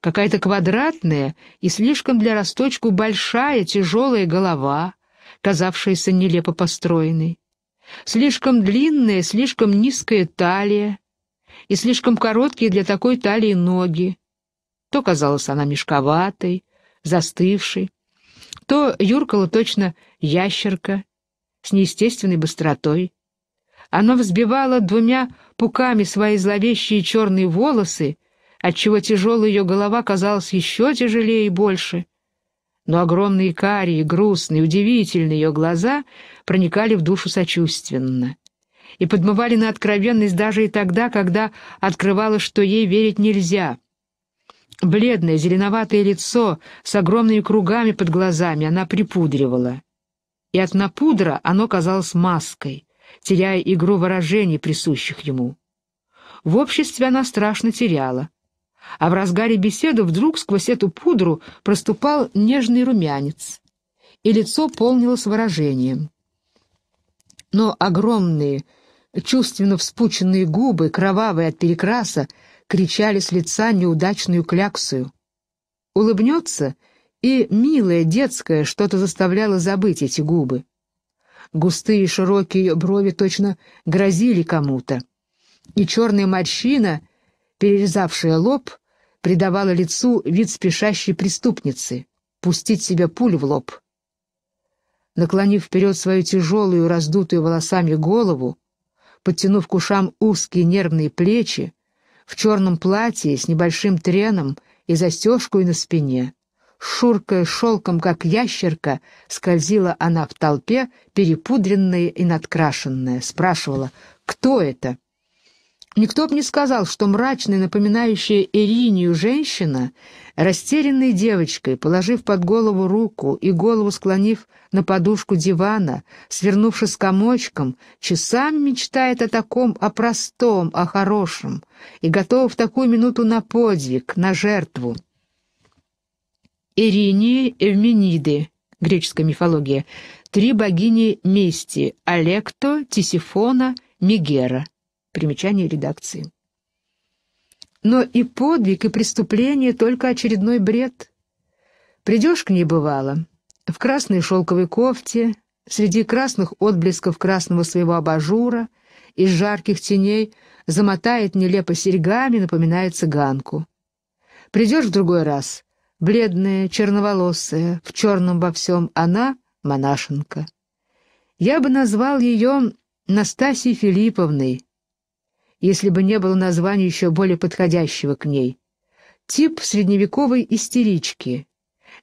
Какая-то квадратная и слишком для росточку большая тяжелая голова, казавшаяся нелепо построенной. Слишком длинная, слишком низкая талия и слишком короткие для такой талии ноги, то казалась она мешковатой, застывшей, то юркала точно ящерка с неестественной быстротой. Она взбивала двумя пуками свои зловещие черные волосы, отчего тяжелая ее голова казалась еще тяжелее и больше. Но огромные карие, грустные, удивительные ее глаза проникали в душу сочувственно и подмывали на откровенность даже и тогда, когда открывалось, что ей верить нельзя — Бледное, зеленоватое лицо с огромными кругами под глазами она припудривала. И от напудра оно казалось маской, теряя игру выражений, присущих ему. В обществе она страшно теряла. А в разгаре беседы вдруг сквозь эту пудру проступал нежный румянец, и лицо полнилось выражением. Но огромные, чувственно вспученные губы, кровавые от перекраса, кричали с лица неудачную кляксую. Улыбнется, и милое детское что-то заставляло забыть эти губы. Густые широкие ее брови точно грозили кому-то, и черная морщина, перерезавшая лоб, придавала лицу вид спешащей преступницы, пустить себе пулю в лоб. Наклонив вперед свою тяжелую, раздутую волосами голову, подтянув к ушам узкие нервные плечи, в черном платье с небольшим треном и застежкой на спине. Шуркая шелком, как ящерка, скользила она в толпе, перепудренная и надкрашенная, спрашивала «Кто это?» Никто бы не сказал, что мрачная, напоминающая Иринию женщина, растерянной девочкой, положив под голову руку и голову склонив на подушку дивана, свернувшись комочком, часами мечтает о таком, о простом, о хорошем, и готова в такую минуту на подвиг, на жертву. Иринии Эвмениды, греческая мифология, три богини мести – Алекто, Тисифона, Мегера – Примечание редакции. Но и подвиг, и преступление — только очередной бред. Придешь к ней, бывало, в красной шелковой кофте, среди красных отблесков красного своего абажура, из жарких теней, замотает нелепо серьгами, напоминает цыганку. Придешь в другой раз, бледная, черноволосая, в черном во всем, она — монашенка. Я бы назвал ее Настасьей Филипповной, если бы не было названия еще более подходящего к ней. Тип средневековой истерички,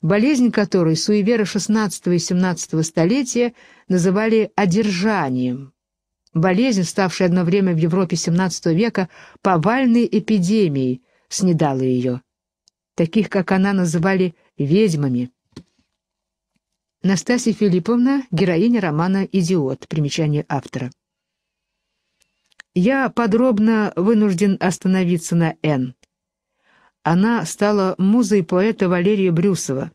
болезнь которой суеверы XVI и XVII столетия называли «одержанием». Болезнь, ставшая одно время в Европе XVII века повальной эпидемией, снедала ее. Таких, как она, называли «ведьмами». Настасья Филипповна, героиня романа «Идиот», примечание автора. Я подробно вынужден остановиться на Н. Она стала музой поэта Валерия Брюсова.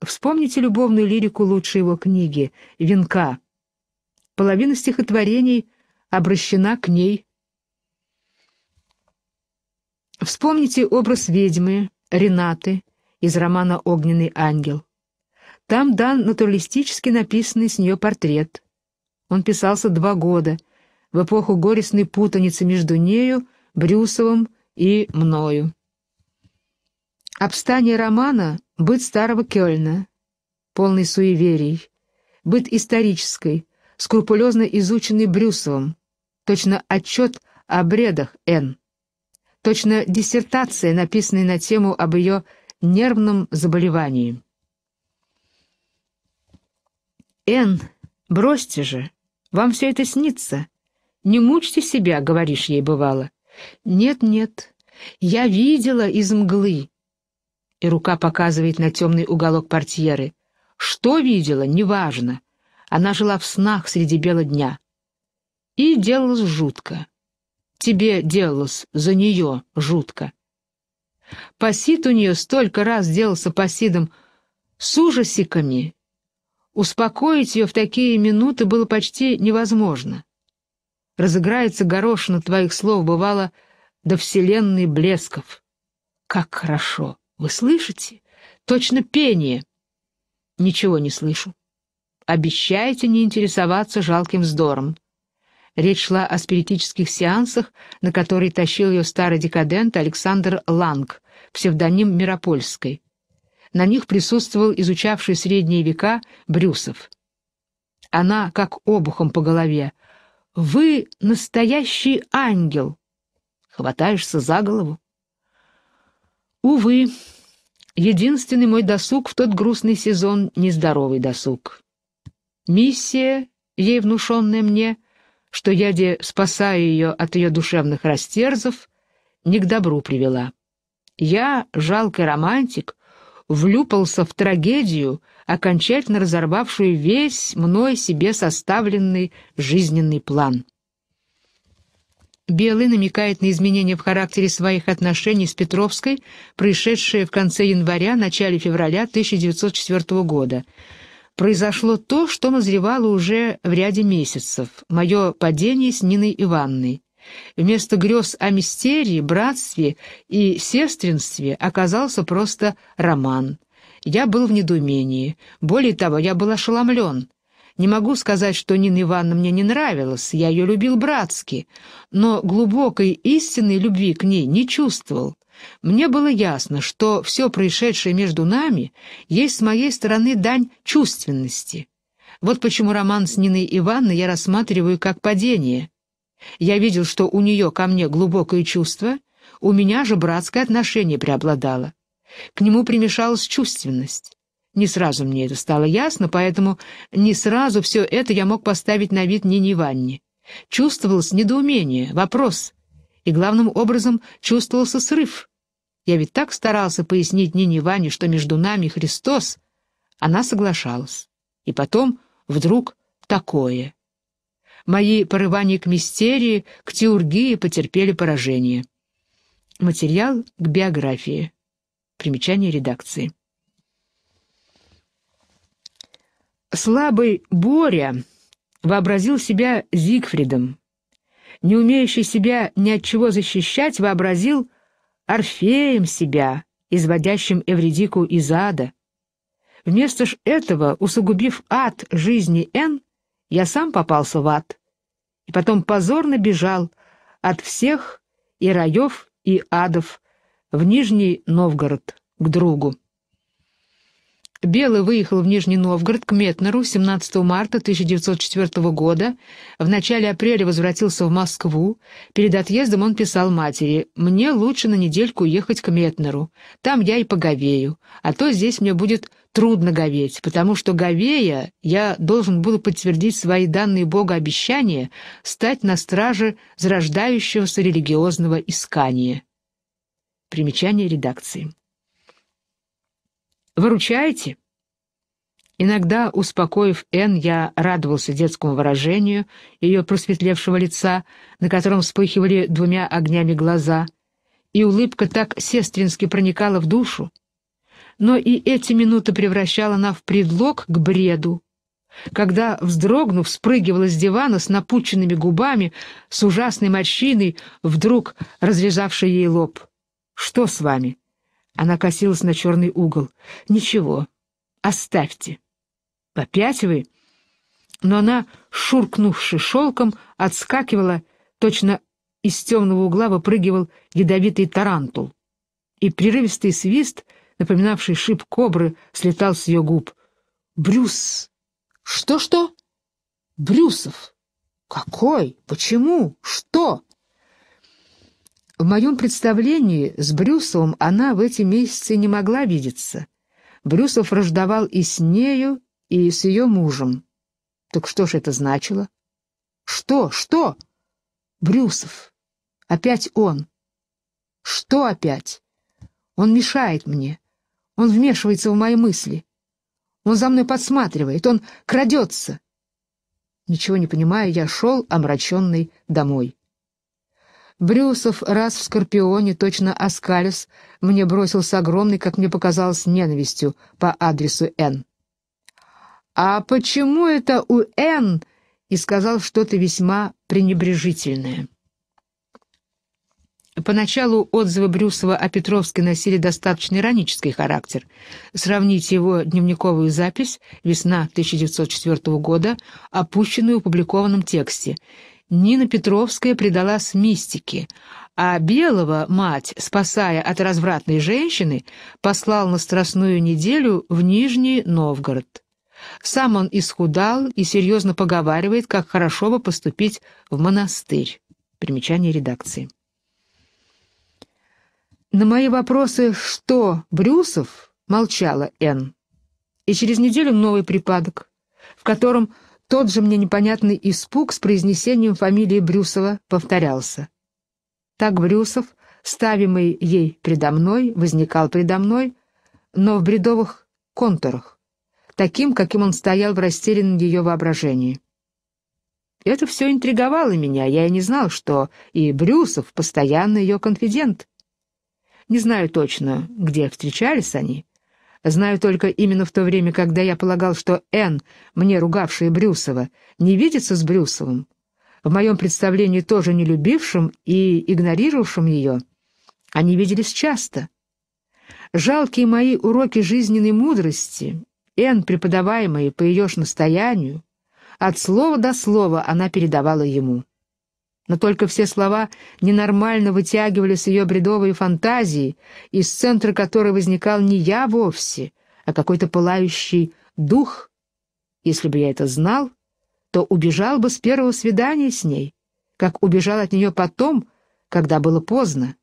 Вспомните любовную лирику лучшей его книги «Венка». Половина стихотворений обращена к ней. Вспомните образ ведьмы Ренаты из романа «Огненный ангел». Там дан натуралистически написанный с нее портрет. Он писался два года — в эпоху горестной путаницы между нею, Брюсовым и мною. Обстание романа — быт старого Кёльна, полный суеверий, быт исторической, скрупулезно изученный Брюсовым, точно отчет о бредах Н, точно диссертация, написанная на тему об ее нервном заболевании. Н, бросьте же, вам все это снится», не мучьте себя, говоришь ей бывало. Нет-нет, я видела из мглы. И рука показывает на темный уголок портьеры. Что видела, неважно. Она жила в снах среди бела дня. И делалось жутко. Тебе делалось за нее жутко. Посид у нее столько раз делался посидом с ужасиками. Успокоить ее в такие минуты было почти невозможно разыграется горошина твоих слов, бывало, до вселенной блесков. Как хорошо! Вы слышите? Точно пение! Ничего не слышу. Обещайте не интересоваться жалким вздором. Речь шла о спиритических сеансах, на которые тащил ее старый декадент Александр Ланг, псевдоним Миропольской. На них присутствовал изучавший средние века Брюсов. Она как обухом по голове — вы настоящий ангел. Хватаешься за голову. Увы, единственный мой досуг в тот грустный сезон — нездоровый досуг. Миссия, ей внушенная мне, что я де спасаю ее от ее душевных растерзов, не к добру привела. Я, жалкий романтик, влюпался в трагедию, окончательно разорвавшую весь мной себе составленный жизненный план. Белый намекает на изменения в характере своих отношений с Петровской, происшедшие в конце января, начале февраля 1904 года. Произошло то, что назревало уже в ряде месяцев, мое падение с Ниной Ивановной. Вместо грез о мистерии, братстве и сестринстве оказался просто роман — я был в недоумении. Более того, я был ошеломлен. Не могу сказать, что Нина Ивановна мне не нравилась, я ее любил братски, но глубокой истинной любви к ней не чувствовал. Мне было ясно, что все происшедшее между нами есть с моей стороны дань чувственности. Вот почему роман с Ниной Ивановной я рассматриваю как падение. Я видел, что у нее ко мне глубокое чувство, у меня же братское отношение преобладало. К нему примешалась чувственность. Не сразу мне это стало ясно, поэтому не сразу все это я мог поставить на вид Нине Иванне. Чувствовалось недоумение, вопрос. И главным образом чувствовался срыв. Я ведь так старался пояснить Нине Иване, что между нами Христос. Она соглашалась. И потом вдруг такое. Мои порывания к мистерии, к теургии потерпели поражение. Материал к биографии. Примечание редакции. Слабый Боря вообразил себя Зигфридом. Не умеющий себя ни от чего защищать, вообразил Орфеем себя, изводящим Эвридику из ада. Вместо ж этого, усугубив ад жизни Н, я сам попался в ад. И потом позорно бежал от всех и раев, и адов, в Нижний Новгород к другу. Белый выехал в Нижний Новгород к Метнеру 17 марта 1904 года, в начале апреля возвратился в Москву. Перед отъездом он писал матери «Мне лучше на недельку ехать к Метнеру, там я и поговею, а то здесь мне будет трудно говеть, потому что говея я должен буду подтвердить свои данные Бога обещания стать на страже зарождающегося религиозного искания». Примечание редакции. Выручайте! Иногда, успокоив Энн, я радовался детскому выражению ее просветлевшего лица, на котором вспыхивали двумя огнями глаза, и улыбка так сестрински проникала в душу, но и эти минуты превращала она в предлог к бреду, когда, вздрогнув, спрыгивала с дивана с напученными губами, с ужасной морщиной, вдруг разрезавшей ей лоб. «Что с вами?» Она косилась на черный угол. «Ничего. Оставьте». «Опять вы?» Но она, шуркнувши шелком, отскакивала, точно из темного угла выпрыгивал ядовитый тарантул. И прерывистый свист, напоминавший шип кобры, слетал с ее губ. «Брюс!» «Что-что?» «Брюсов!» «Какой? Почему? Что?» В моем представлении с Брюсовым она в эти месяцы не могла видеться. Брюсов рождавал и с нею, и с ее мужем. Так что же это значило? Что? Что? Брюсов. Опять он. Что опять? Он мешает мне. Он вмешивается в мои мысли. Он за мной подсматривает. Он крадется. Ничего не понимая, я шел омраченный домой. Брюсов раз в «Скорпионе», точно Аскалис мне бросил с огромной, как мне показалось, ненавистью по адресу Н. «А почему это у Н?» и сказал что-то весьма пренебрежительное. Поначалу отзывы Брюсова о Петровске носили достаточно иронический характер. Сравните его дневниковую запись «Весна 1904 года», опущенную в опубликованном тексте – Нина Петровская предалась мистике, а Белого мать, спасая от развратной женщины, послал на Страстную неделю в Нижний Новгород. Сам он исхудал и серьезно поговаривает, как хорошо бы поступить в монастырь. Примечание редакции. На мои вопросы «Что, Брюсов?» молчала Н. И через неделю новый припадок, в котором тот же мне непонятный испуг с произнесением фамилии Брюсова повторялся. Так Брюсов, ставимый ей предо мной, возникал предо мной, но в бредовых контурах, таким, каким он стоял в растерянном ее воображении. Это все интриговало меня, я и не знал, что и Брюсов постоянно ее конфидент. Не знаю точно, где встречались они, Знаю только именно в то время, когда я полагал, что Н, мне ругавшая Брюсова, не видится с Брюсовым, в моем представлении тоже не любившим и игнорировавшим ее, они виделись часто. Жалкие мои уроки жизненной мудрости, Н, преподаваемые по ее настоянию, от слова до слова она передавала ему но только все слова ненормально вытягивали с ее бредовой фантазии, из центра которой возникал не я вовсе, а какой-то пылающий дух. Если бы я это знал, то убежал бы с первого свидания с ней, как убежал от нее потом, когда было поздно.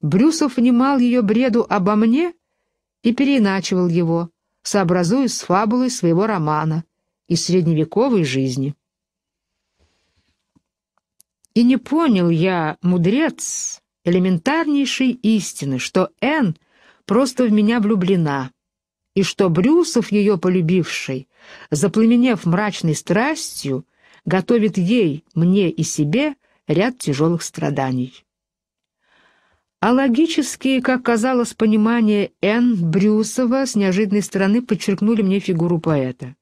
Брюсов внимал ее бреду обо мне и переиначивал его, сообразуя с фабулой своего романа и средневековой жизни. И не понял я, мудрец, элементарнейшей истины, что Н просто в меня влюблена, и что Брюсов, ее полюбивший, запламенев мрачной страстью, готовит ей, мне и себе ряд тяжелых страданий. А логические, как казалось, понимание Н. Брюсова с неожиданной стороны подчеркнули мне фигуру поэта.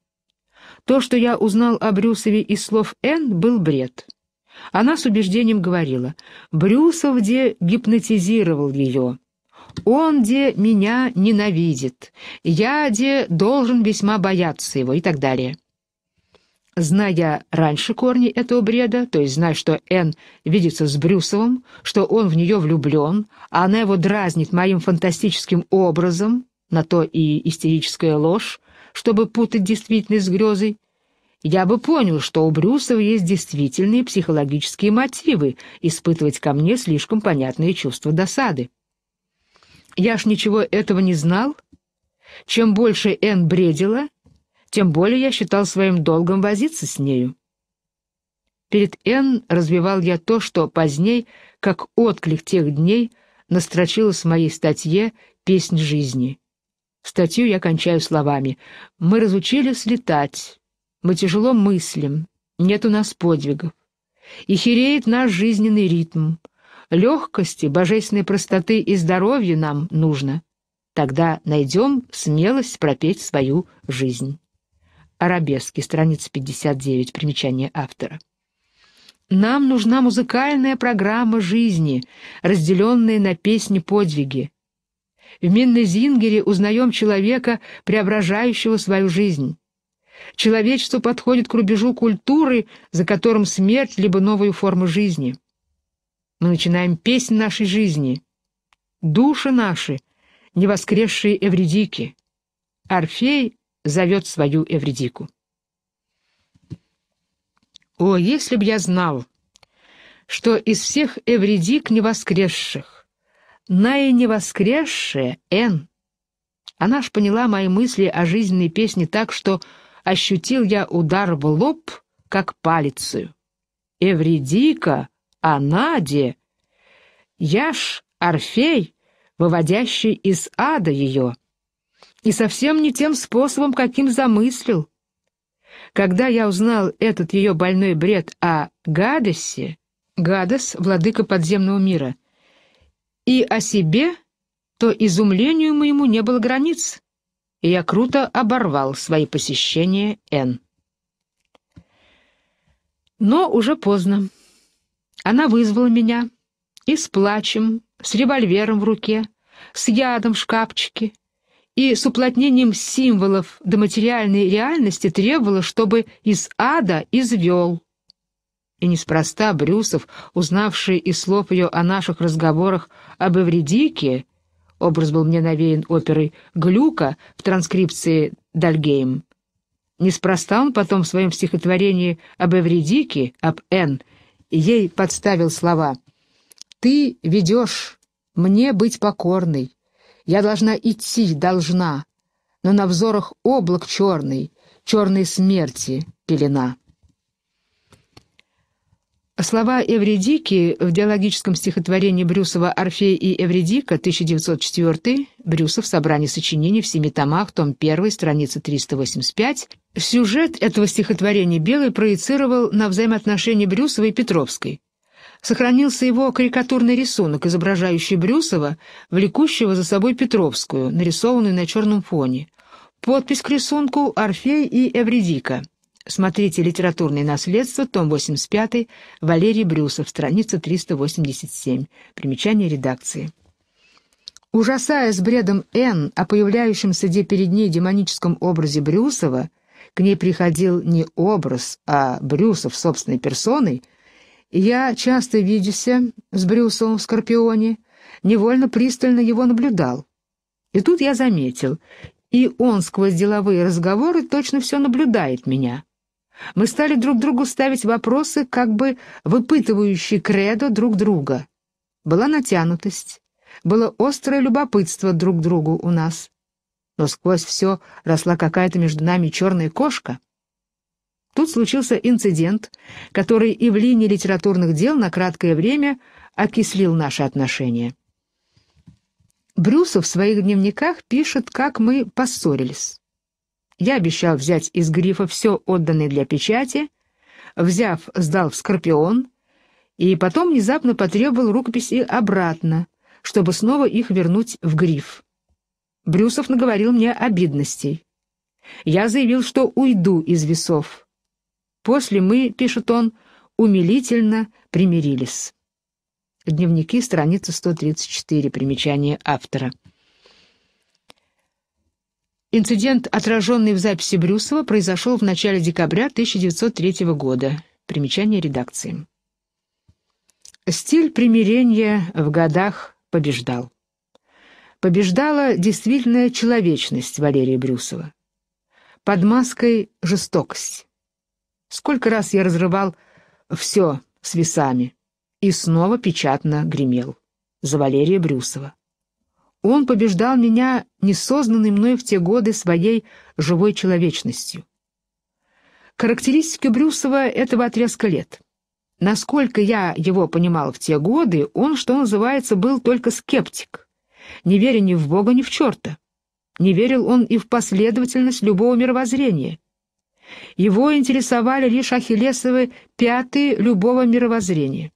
То, что я узнал о Брюсове из слов Н., был бред. Она с убеждением говорила, «Брюсов где гипнотизировал ее». Он де меня ненавидит, я де должен весьма бояться его и так далее. Зная раньше корни этого бреда, то есть зная, что Энн видится с Брюсовым, что он в нее влюблен, а она его дразнит моим фантастическим образом, на то и истерическая ложь, чтобы путать действительность с грезой, я бы понял, что у Брюсова есть действительные психологические мотивы испытывать ко мне слишком понятные чувства досады. Я ж ничего этого не знал. Чем больше Энн бредила, тем более я считал своим долгом возиться с нею. Перед Энн развивал я то, что поздней, как отклик тех дней, настрочилось в моей статье «Песнь жизни». Статью я кончаю словами «Мы разучились летать, мы тяжело мыслим, нет у нас подвигов. И хереет наш жизненный ритм. Легкости, божественной простоты и здоровью нам нужно. Тогда найдем смелость пропеть свою жизнь. Арабески, страница 59, примечание автора. Нам нужна музыкальная программа жизни, разделенная на песни-подвиги. В Миннезингере узнаем человека, преображающего свою жизнь. Человечество подходит к рубежу культуры, за которым смерть либо новые формы жизни. Мы начинаем песнь нашей жизни. Души наши, невоскресшие Эвредики. Орфей зовет свою Эвредику. О, если б я знал, что из всех Эвредик невоскресших, наиневоскресшая Н. Она ж поняла мои мысли о жизненной песне так, что ощутил я удар в лоб, как палицею. Эвредика, Анаде! Я ж Орфей, выводящий из ада ее. И совсем не тем способом, каким замыслил. Когда я узнал этот ее больной бред о Гадесе, Гадес — владыка подземного мира, и о себе, то изумлению моему не было границ и я круто оборвал свои посещения Н. Но уже поздно. Она вызвала меня и с плачем, с револьвером в руке, с ядом в шкафчике и с уплотнением символов до материальной реальности требовала, чтобы из ада извел. И неспроста Брюсов, узнавший из слов ее о наших разговорах об Эвредике, Образ был мне навеян оперой Глюка в транскрипции «Дальгейм». Неспроста он потом в своем стихотворении об Эвредике, об Н, ей подставил слова «Ты ведешь мне быть покорной, я должна идти, должна, но на взорах облак черный, черной смерти пелена». Слова Эвредики в диалогическом стихотворении Брюсова «Орфей и Эвредика» 1904, Брюсов, собрание сочинений в семи томах, том 1, страница 385. Сюжет этого стихотворения Белый проецировал на взаимоотношения Брюсова и Петровской. Сохранился его карикатурный рисунок, изображающий Брюсова, влекущего за собой Петровскую, нарисованную на черном фоне. Подпись к рисунку «Орфей и Эвредика». Смотрите «Литературное наследство», том 85, Валерий Брюсов, страница 387. Примечание редакции. Ужасаясь бредом Н о появляющемся где перед ней демоническом образе Брюсова, к ней приходил не образ, а Брюсов собственной персоной, я, часто видяся с Брюсовым в Скорпионе, невольно пристально его наблюдал. И тут я заметил, и он сквозь деловые разговоры точно все наблюдает меня. Мы стали друг другу ставить вопросы, как бы выпытывающие кредо друг друга. Была натянутость, было острое любопытство друг к другу у нас. Но сквозь все росла какая-то между нами черная кошка. Тут случился инцидент, который и в линии литературных дел на краткое время окислил наши отношения. Брюсов в своих дневниках пишет, как мы поссорились. Я обещал взять из грифа все отданное для печати, взяв, сдал в «Скорпион», и потом внезапно потребовал рукописи обратно, чтобы снова их вернуть в гриф. Брюсов наговорил мне обидностей. Я заявил, что уйду из весов. После мы, — пишет он, — умилительно примирились. Дневники, страница 134, примечание автора. Инцидент, отраженный в записи Брюсова, произошел в начале декабря 1903 года. Примечание редакции. Стиль примирения в годах побеждал. Побеждала действительная человечность Валерия Брюсова. Под маской жестокость. Сколько раз я разрывал все с весами и снова печатно гремел. За Валерия Брюсова. Он побеждал меня, несознанной мной в те годы, своей живой человечностью. Характеристики Брюсова этого отрезка лет. Насколько я его понимал в те годы, он, что называется, был только скептик, не веря ни в Бога, ни в черта. Не верил он и в последовательность любого мировоззрения. Его интересовали лишь ахиллесовы пятые любого мировоззрения.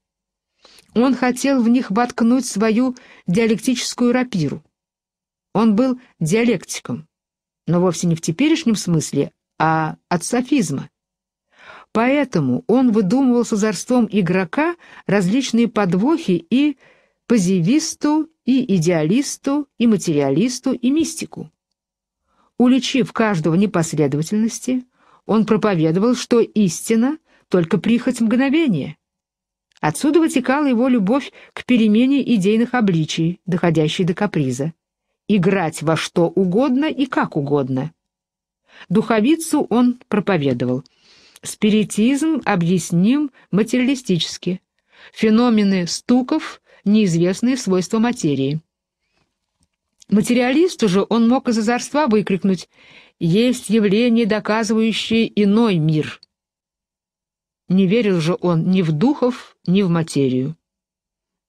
Он хотел в них воткнуть свою диалектическую рапиру. Он был диалектиком, но вовсе не в теперешнем смысле, а от софизма. Поэтому он выдумывал с озорством игрока различные подвохи и позивисту, и идеалисту, и материалисту, и мистику. Уличив каждого непоследовательности, он проповедовал, что истина — только прихоть мгновения, Отсюда вытекала его любовь к перемене идейных обличий, доходящей до каприза. Играть во что угодно и как угодно. Духовицу он проповедовал. Спиритизм объясним материалистически. Феномены стуков – неизвестные свойства материи. Материалисту же он мог из озорства выкрикнуть «Есть явление, доказывающее иной мир». Не верил же он ни в духов, ни в материю.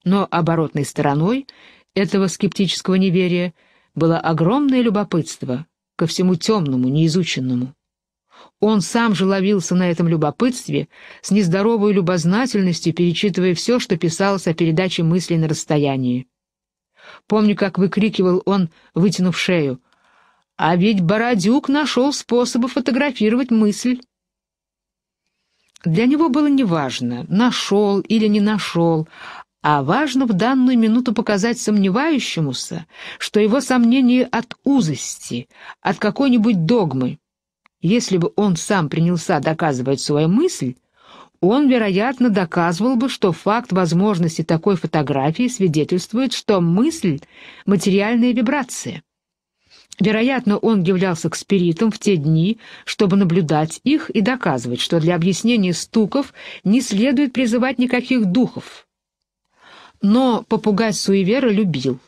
Но оборотной стороной этого скептического неверия было огромное любопытство ко всему темному, неизученному. Он сам же ловился на этом любопытстве, с нездоровой любознательностью перечитывая все, что писалось о передаче мыслей на расстоянии. Помню, как выкрикивал он, вытянув шею. «А ведь Бородюк нашел способы фотографировать мысль. Для него было неважно, нашел или не нашел, а важно в данную минуту показать сомневающемуся, что его сомнение от узости, от какой-нибудь догмы. Если бы он сам принялся доказывать свою мысль, он, вероятно, доказывал бы, что факт возможности такой фотографии свидетельствует, что мысль — материальная вибрация. Вероятно, он являлся к спиритам в те дни, чтобы наблюдать их и доказывать, что для объяснения стуков не следует призывать никаких духов. Но попугай суевера любил.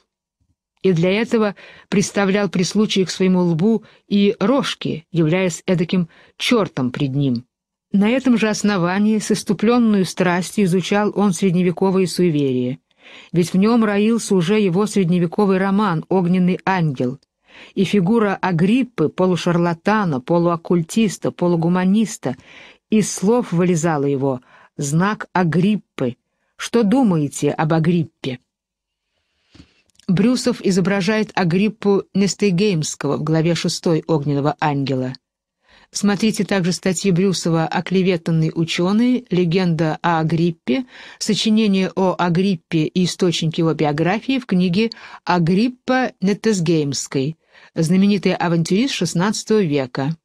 И для этого приставлял при случае к своему лбу и рожки, являясь эдаким чертом пред ним. На этом же основании с иступленную страстью изучал он средневековые суеверия, ведь в нем роился уже его средневековый роман «Огненный ангел», и фигура Агриппы, полушарлатана, полуоккультиста, полугуманиста, из слов вылезала его «знак Агриппы». Что думаете об Агриппе? Брюсов изображает Агриппу Нестыгеймского в главе 6 «Огненного ангела». Смотрите также статьи Брюсова «Оклеветанный ученый», «Легенда о Агриппе», сочинение о Агриппе и источники его биографии в книге «Агриппа Нетесгеймской», знаменитый авантюрист XVI века.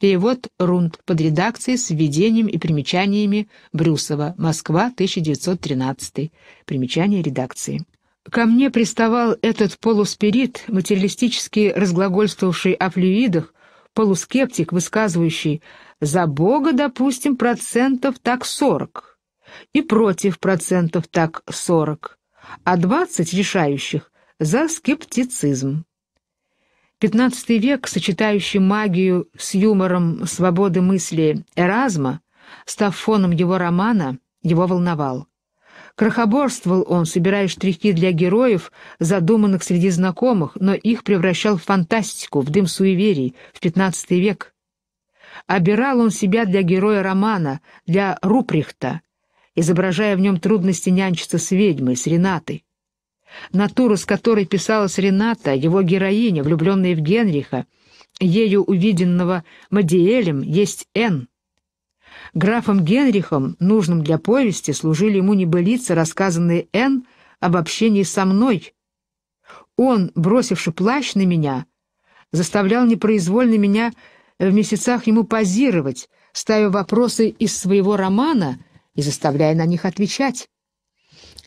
Перевод Рунд под редакцией с введением и примечаниями Брюсова. Москва, 1913. Примечание редакции. Ко мне приставал этот полуспирит, материалистически разглагольствовавший о флюидах, полускептик, высказывающий «за Бога, допустим, процентов так сорок» и «против процентов так сорок», а двадцать решающих «за скептицизм». XV век, сочетающий магию с юмором свободы мысли Эразма, став фоном его романа, его волновал. Крохоборствовал он, собирая штрихи для героев, задуманных среди знакомых, но их превращал в фантастику, в дым суеверий, в XV век. Обирал он себя для героя романа, для Руприхта, изображая в нем трудности нянчиться с ведьмой, с Ренатой. Натуру, с которой писалась Рената, его героиня, влюбленная в Генриха, ею увиденного Мадиэлем, есть Н. Графом Генрихом, нужным для повести, служили ему небылицы, рассказанные Н об общении со мной. Он, бросивший плащ на меня, заставлял непроизвольно меня в месяцах ему позировать, ставя вопросы из своего романа и заставляя на них отвечать.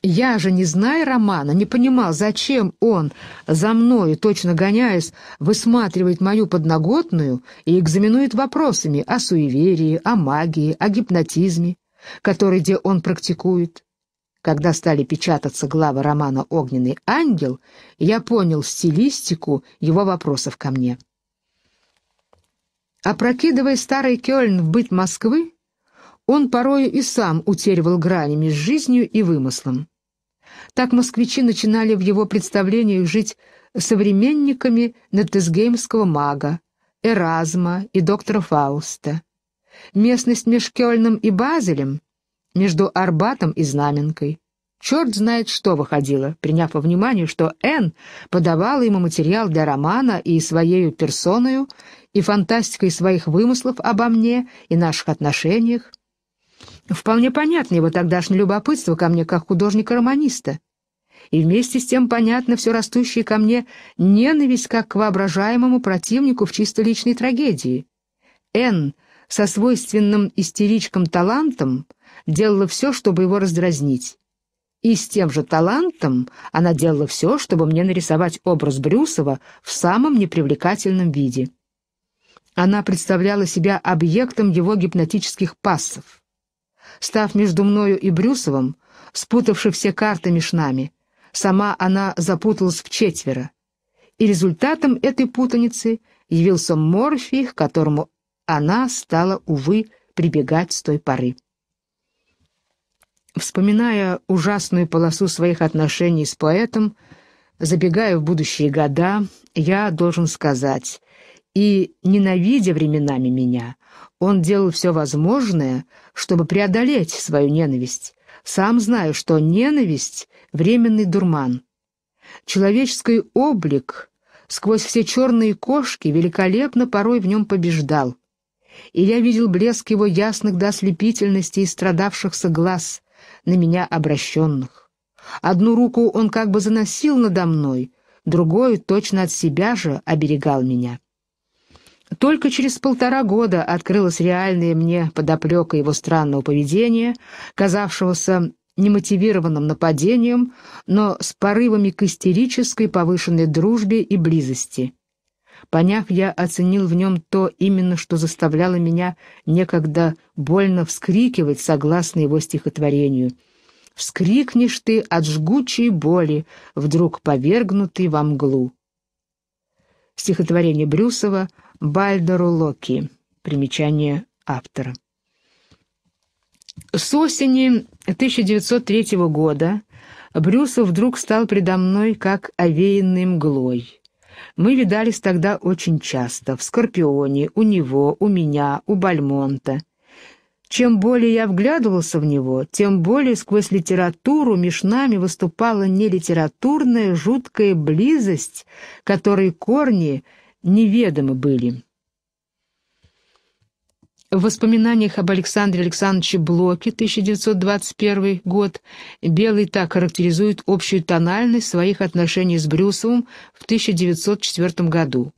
Я же, не зная Романа, не понимал, зачем он за мною, точно гоняясь, высматривает мою подноготную и экзаменует вопросами о суеверии, о магии, о гипнотизме, который где он практикует. Когда стали печататься главы романа «Огненный ангел», я понял стилистику его вопросов ко мне. Опрокидывая старый Кёльн в быт Москвы, он порою и сам утеревал грани с жизнью и вымыслом. Так москвичи начинали в его представлениях жить современниками нетесгеймского мага, Эразма и доктора Фауста. Местность между Кёльном и Базелем, между Арбатом и Знаменкой. Черт знает, что выходило, приняв во внимание, что Энн подавала ему материал для романа и своею персоною, и фантастикой своих вымыслов обо мне и наших отношениях, Вполне понятно его тогдашнее любопытство ко мне как художника-романиста. И вместе с тем понятно все растущее ко мне ненависть как к воображаемому противнику в чисто личной трагедии. Н со свойственным истеричком талантом делала все, чтобы его раздразнить. И с тем же талантом она делала все, чтобы мне нарисовать образ Брюсова в самом непривлекательном виде. Она представляла себя объектом его гипнотических пассов став между мною и Брюсовым, спутавши все карты меж Сама она запуталась в четверо. И результатом этой путаницы явился Морфий, к которому она стала, увы, прибегать с той поры. Вспоминая ужасную полосу своих отношений с поэтом, забегая в будущие года, я должен сказать, и, ненавидя временами меня, — он делал все возможное, чтобы преодолеть свою ненависть, сам зная, что ненависть — временный дурман. Человеческий облик сквозь все черные кошки великолепно порой в нем побеждал. И я видел блеск его ясных до ослепительности и страдавшихся глаз, на меня обращенных. Одну руку он как бы заносил надо мной, другую точно от себя же оберегал меня. Только через полтора года открылась реальная мне подоплека его странного поведения, казавшегося немотивированным нападением, но с порывами к истерической повышенной дружбе и близости. Поняв, я оценил в нем то именно, что заставляло меня некогда больно вскрикивать согласно его стихотворению. «Вскрикнешь ты от жгучей боли, вдруг повергнутый во мглу». Стихотворение Брюсова Бальдору Локи. Примечание автора. С осени 1903 года Брюсов вдруг стал предо мной как овеянный мглой. Мы видались тогда очень часто, в «Скорпионе», у него, у меня, у Бальмонта. Чем более я вглядывался в него, тем более сквозь литературу нами выступала нелитературная жуткая близость, которой корни — неведомы были. В воспоминаниях об Александре Александровиче Блоке, 1921 год, Белый так характеризует общую тональность своих отношений с Брюсовым в 1904 году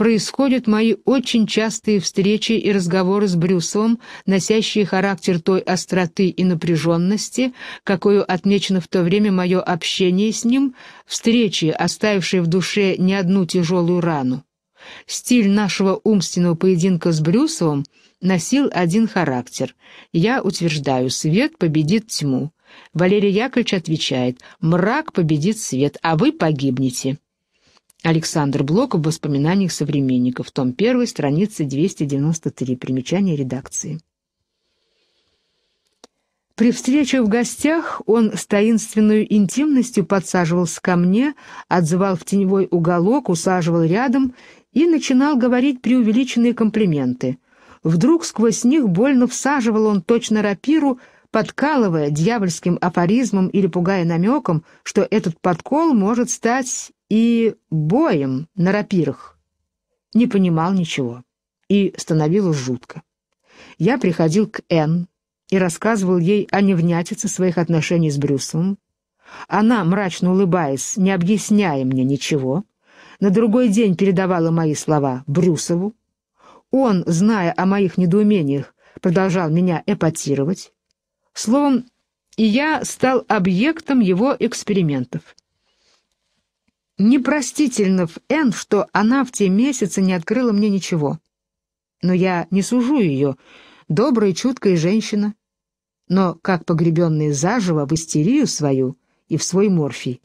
происходят мои очень частые встречи и разговоры с Брюсом, носящие характер той остроты и напряженности, какую отмечено в то время мое общение с ним, встречи, оставившие в душе не одну тяжелую рану. Стиль нашего умственного поединка с Брюсовым носил один характер. Я утверждаю, свет победит тьму. Валерий Яковлевич отвечает, мрак победит свет, а вы погибнете. Александр Блок в воспоминаниях современников, том 1, страница 293, примечание редакции. При встрече в гостях он с таинственной интимностью подсаживался ко мне, отзывал в теневой уголок, усаживал рядом и начинал говорить преувеличенные комплименты. Вдруг сквозь них больно всаживал он точно рапиру, подкалывая дьявольским афоризмом или пугая намеком, что этот подкол может стать и боем на рапирах. Не понимал ничего и становилось жутко. Я приходил к Энн и рассказывал ей о невнятице своих отношений с Брюсом. Она, мрачно улыбаясь, не объясняя мне ничего, на другой день передавала мои слова Брюсову. Он, зная о моих недоумениях, продолжал меня эпатировать. Словом, и я стал объектом его экспериментов непростительно в Н, что она в те месяцы не открыла мне ничего. Но я не сужу ее, добрая, чуткая женщина. Но как погребенная заживо в истерию свою и в свой морфий.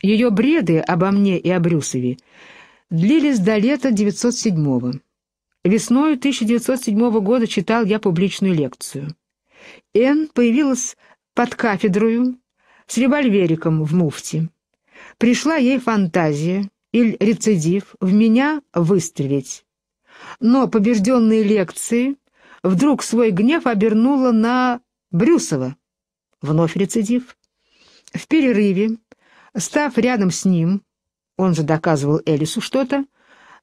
Ее бреды обо мне и о Брюсове длились до лета 907-го. Весной 1907 года читал я публичную лекцию. Н появилась под кафедрою с револьвериком в муфте. Пришла ей фантазия или рецидив в меня выстрелить. Но побежденные лекции вдруг свой гнев обернула на Брюсова. Вновь рецидив. В перерыве, став рядом с ним, он же доказывал Элису что-то,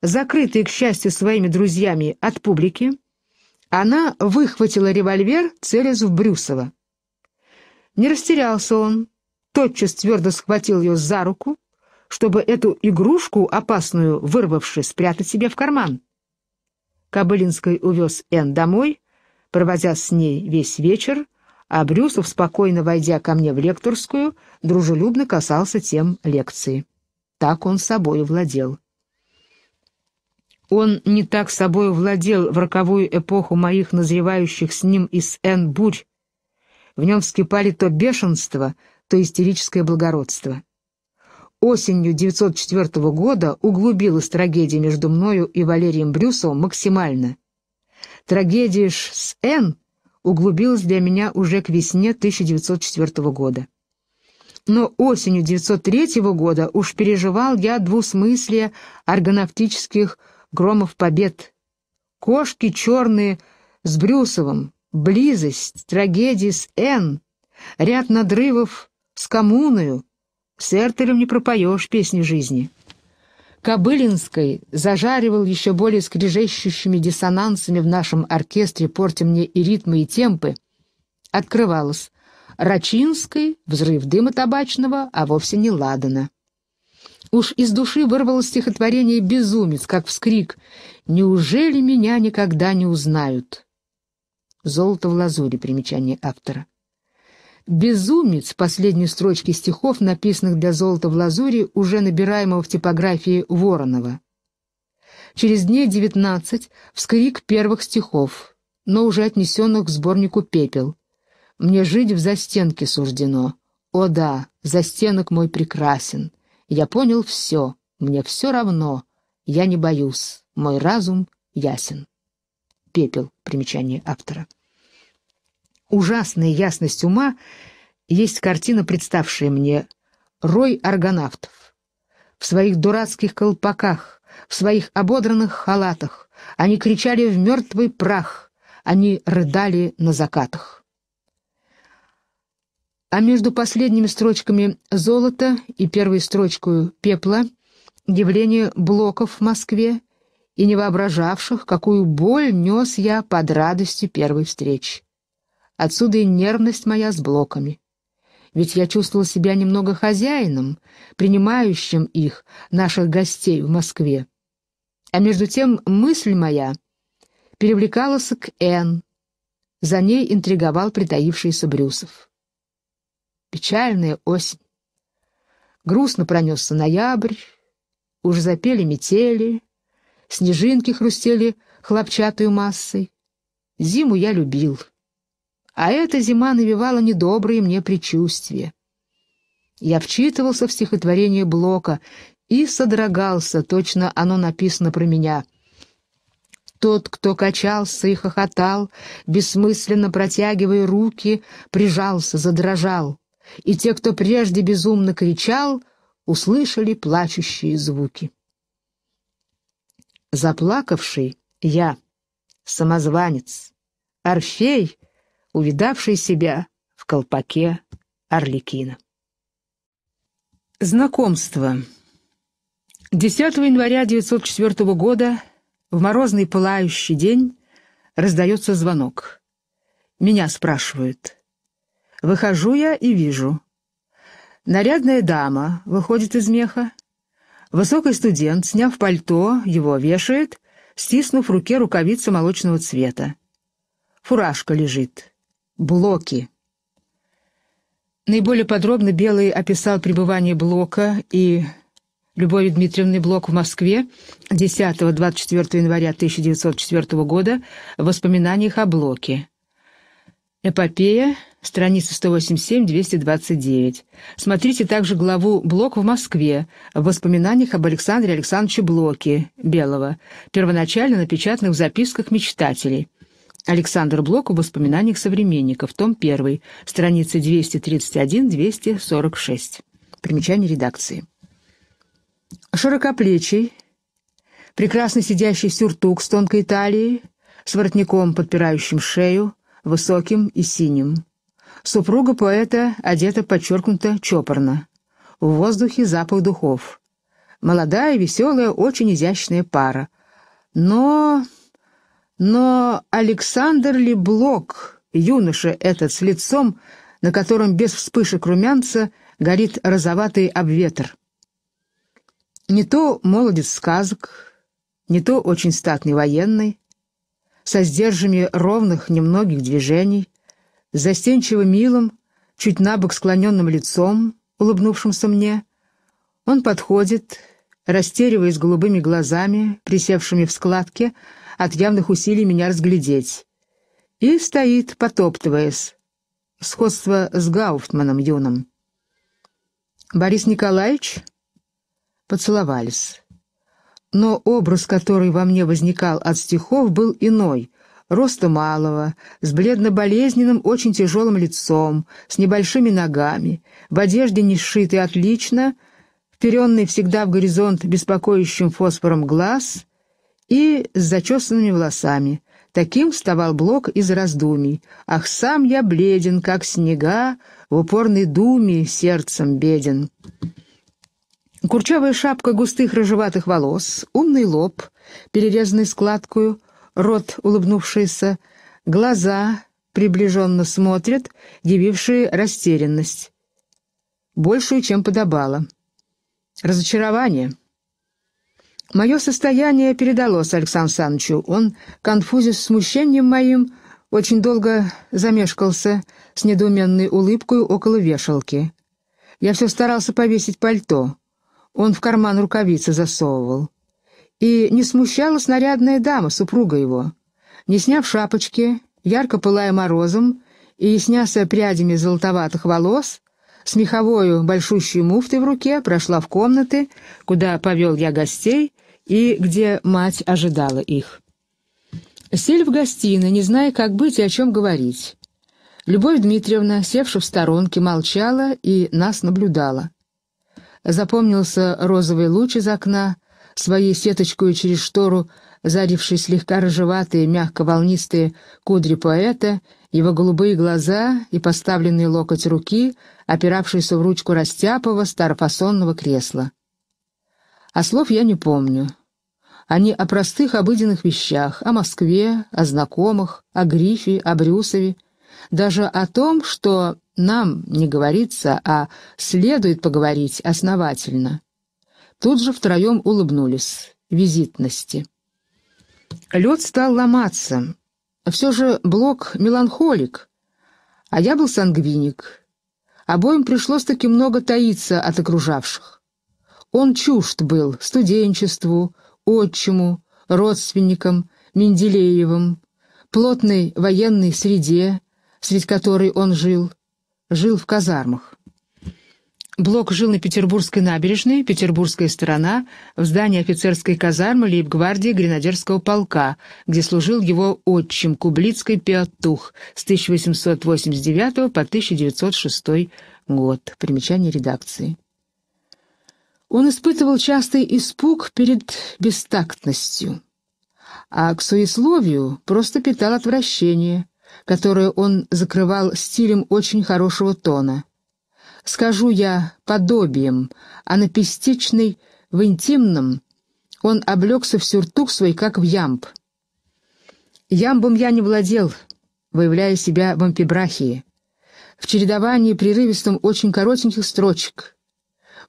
закрытые, к счастью, своими друзьями от публики, она выхватила револьвер, целясь в Брюсова. Не растерялся он, тотчас твердо схватил ее за руку, чтобы эту игрушку, опасную вырвавши, спрятать себе в карман. Кобылинский увез Энн домой, проводя с ней весь вечер, а Брюсов, спокойно войдя ко мне в лекторскую, дружелюбно касался тем лекции. Так он собой владел. Он не так собой владел в роковую эпоху моих назревающих с ним и с Энн бурь. В нем вскипали то бешенство, то истерическое благородство. Осенью 1904 года углубилась трагедия между мною и Валерием Брюсовым максимально. Трагедия ж с Н углубилась для меня уже к весне 1904 года. Но осенью 1903 года уж переживал я двусмыслие аргонавтических громов побед. Кошки черные с Брюсовым, близость, трагедии с Н, ряд надрывов с коммуною, с Эртелем не пропоешь песни жизни. Кобылинской зажаривал еще более скрежещущими диссонансами в нашем оркестре, портя мне и ритмы, и темпы. Открывалось Рачинской, взрыв дыма табачного, а вовсе не Ладана. Уж из души вырвалось стихотворение «Безумец», как вскрик «Неужели меня никогда не узнают?» Золото в лазуре, примечание автора. Безумец последней строчки стихов, написанных для золота в лазури, уже набираемого в типографии Воронова. Через дней девятнадцать вскрик первых стихов, но уже отнесенных к сборнику «Пепел». «Мне жить в застенке суждено. О да, застенок мой прекрасен. Я понял все, мне все равно. Я не боюсь, мой разум ясен». «Пепел» — примечание автора. Ужасная ясность ума есть картина, представшая мне «Рой аргонавтов». В своих дурацких колпаках, в своих ободранных халатах они кричали в мертвый прах, они рыдали на закатах. А между последними строчками «Золото» и первой строчкой «Пепла» явление блоков в Москве и невоображавших, какую боль нес я под радостью первой встречи. Отсюда и нервность моя с блоками. Ведь я чувствовал себя немного хозяином, принимающим их, наших гостей в Москве. А между тем мысль моя перевлекалась к Энн. За ней интриговал притаившийся Брюсов. Печальная осень. Грустно пронесся ноябрь, уже запели метели, снежинки хрустели хлопчатую массой. Зиму я любил а эта зима навевала недобрые мне предчувствия. Я вчитывался в стихотворение Блока и содрогался, точно оно написано про меня. Тот, кто качался и хохотал, бессмысленно протягивая руки, прижался, задрожал, и те, кто прежде безумно кричал, услышали плачущие звуки. Заплакавший я, самозванец, Орфей, увидавший себя в колпаке Орликина. Знакомство. 10 января 1904 года в морозный пылающий день раздается звонок. Меня спрашивают. Выхожу я и вижу. Нарядная дама выходит из меха. Высокий студент, сняв пальто, его вешает, стиснув в руке рукавицу молочного цвета. Фуражка лежит. Блоки. Наиболее подробно Белый описал пребывание Блока и Любови Дмитриевны Блок в Москве 10-24 января 1904 года в воспоминаниях о Блоке. Эпопея, страница 187-229. Смотрите также главу «Блок в Москве» в воспоминаниях об Александре Александровиче Блоке, Белого, первоначально напечатанных в записках мечтателей. Александр Блок в воспоминаниях современников, том 1, страницы 231-246. Примечание редакции. Широкоплечий, прекрасно сидящий сюртук с тонкой талией, с воротником, подпирающим шею, высоким и синим. Супруга поэта одета подчеркнуто чопорно. В воздухе запах духов. Молодая, веселая, очень изящная пара. Но но Александр Леблок, юноша этот с лицом, на котором без вспышек румянца горит розоватый обветр. Не то молодец сказок, не то очень статный военный, со сдержами ровных немногих движений, застенчиво милым, чуть набок склоненным лицом, улыбнувшимся мне. Он подходит, растериваясь голубыми глазами, присевшими в складке, от явных усилий меня разглядеть. И стоит, потоптываясь. Сходство с Гауфтманом юным. «Борис Николаевич?» Поцеловались. Но образ, который во мне возникал от стихов, был иной — роста малого, с бледно-болезненным, очень тяжелым лицом, с небольшими ногами, в одежде не сшитой отлично, вперенный всегда в горизонт беспокоящим фосфором глаз, и с зачесанными волосами. Таким вставал Блок из раздумий. «Ах, сам я бледен, как снега, в упорной думе сердцем беден». Курчавая шапка густых рыжеватых волос, умный лоб, перерезанный складкою, рот улыбнувшийся, глаза приближенно смотрят, явившие растерянность. Большую, чем подобало. Разочарование — Мое состояние передалось Александру Санычу. Он, конфузив смущением моим, очень долго замешкался с недоуменной улыбкой около вешалки. Я все старался повесить пальто. Он в карман рукавицы засовывал. И не смущала снарядная дама, супруга его. Не сняв шапочки, ярко пылая морозом и сняся прядями золотоватых волос, с меховою большущей муфтой в руке прошла в комнаты, куда повел я гостей — и где мать ожидала их. Сели в гостиной, не зная, как быть и о чем говорить. Любовь Дмитриевна, севшая в сторонке, молчала и нас наблюдала. Запомнился розовый луч из окна, своей сеточкой через штору, заривший слегка рыжеватые, мягко-волнистые кудри поэта, его голубые глаза и поставленный локоть руки, опиравшийся в ручку растяпого старопосонного кресла а слов я не помню. Они о простых обыденных вещах, о Москве, о знакомых, о Грифе, о Брюсове, даже о том, что нам не говорится, а следует поговорить основательно. Тут же втроем улыбнулись, визитности. Лед стал ломаться. Все же Блок меланхолик, а я был сангвиник. Обоим пришлось таки много таиться от окружавших. Он чужд был студенчеству, отчиму, родственникам, Менделеевым, плотной военной среде, среди которой он жил, жил в казармах. Блок жил на Петербургской набережной, петербургская сторона, в здании офицерской казармы лейб-гвардии гренадерского полка, где служил его отчим Кублицкий Пеотух с 1889 по 1906 год. Примечание редакции. Он испытывал частый испуг перед бестактностью, а к суесловию просто питал отвращение, которое он закрывал стилем очень хорошего тона. Скажу я подобием, а на пестичной, в интимном, он облегся в сюртук свой, как в ямб. Ямбом я не владел, выявляя себя в ампибрахии, в чередовании прерывистом очень коротеньких строчек —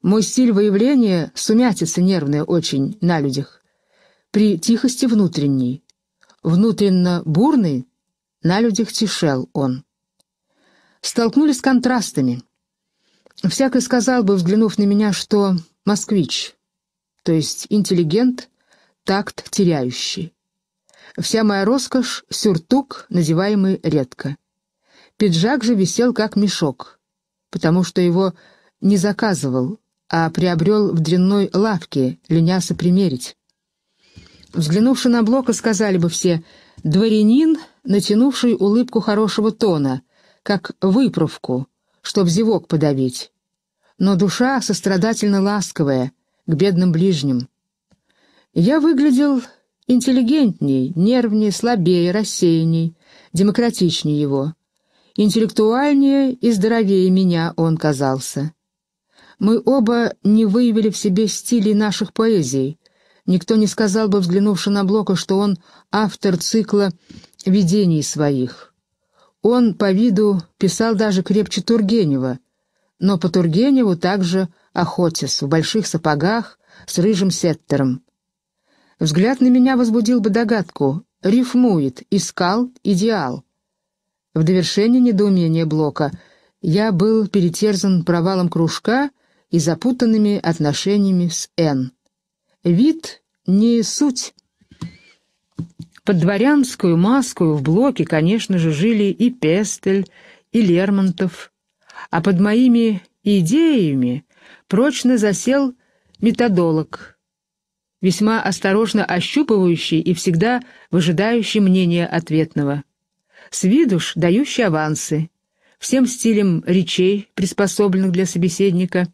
мой стиль выявления — сумятица нервная очень на людях. При тихости внутренней. Внутренно бурный, на людях тишел он. Столкнулись с контрастами. Всякий сказал бы, взглянув на меня, что москвич, то есть интеллигент, такт теряющий. Вся моя роскошь — сюртук, надеваемый редко. Пиджак же висел как мешок, потому что его не заказывал, а приобрел в дрянной лавке, ленялся примерить. Взглянувши на Блока, сказали бы все «дворянин, натянувший улыбку хорошего тона, как выправку, чтоб зевок подавить». Но душа сострадательно ласковая, к бедным ближним. Я выглядел интеллигентней, нервнее, слабее, рассеянней, демократичнее его. Интеллектуальнее и здоровее меня он казался. Мы оба не выявили в себе стилей наших поэзий. Никто не сказал бы, взглянувши на Блока, что он автор цикла видений своих. Он по виду писал даже крепче Тургенева, но по Тургеневу также охотясь в больших сапогах, с рыжим сеттером. Взгляд на меня возбудил бы догадку. Рифмует, искал идеал. В довершение недоумения Блока я был перетерзан провалом кружка — и запутанными отношениями с Н. Вид не суть. Под дворянскую маску в блоке, конечно же, жили и Пестель, и Лермонтов, а под моими идеями прочно засел методолог, весьма осторожно ощупывающий и всегда выжидающий мнения ответного. С виду ж дающий авансы, всем стилем речей, приспособленных для собеседника,